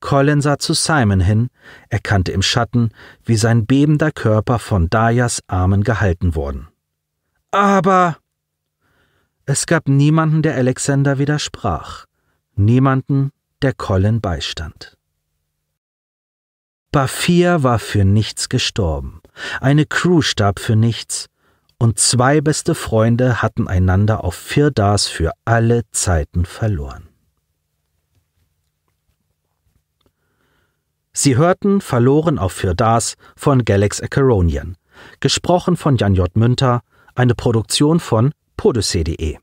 Colin sah zu Simon hin, erkannte im Schatten, wie sein bebender Körper von Dayas Armen gehalten worden. Aber. Es gab niemanden, der Alexander widersprach niemanden, der Colin beistand. Bafir war für nichts gestorben, eine Crew starb für nichts, und zwei beste Freunde hatten einander auf Firdars für alle Zeiten verloren. Sie hörten Verloren auf Firdars von Galax Acheronian, gesprochen von Jan J. Münter, eine Produktion von podyssee.de.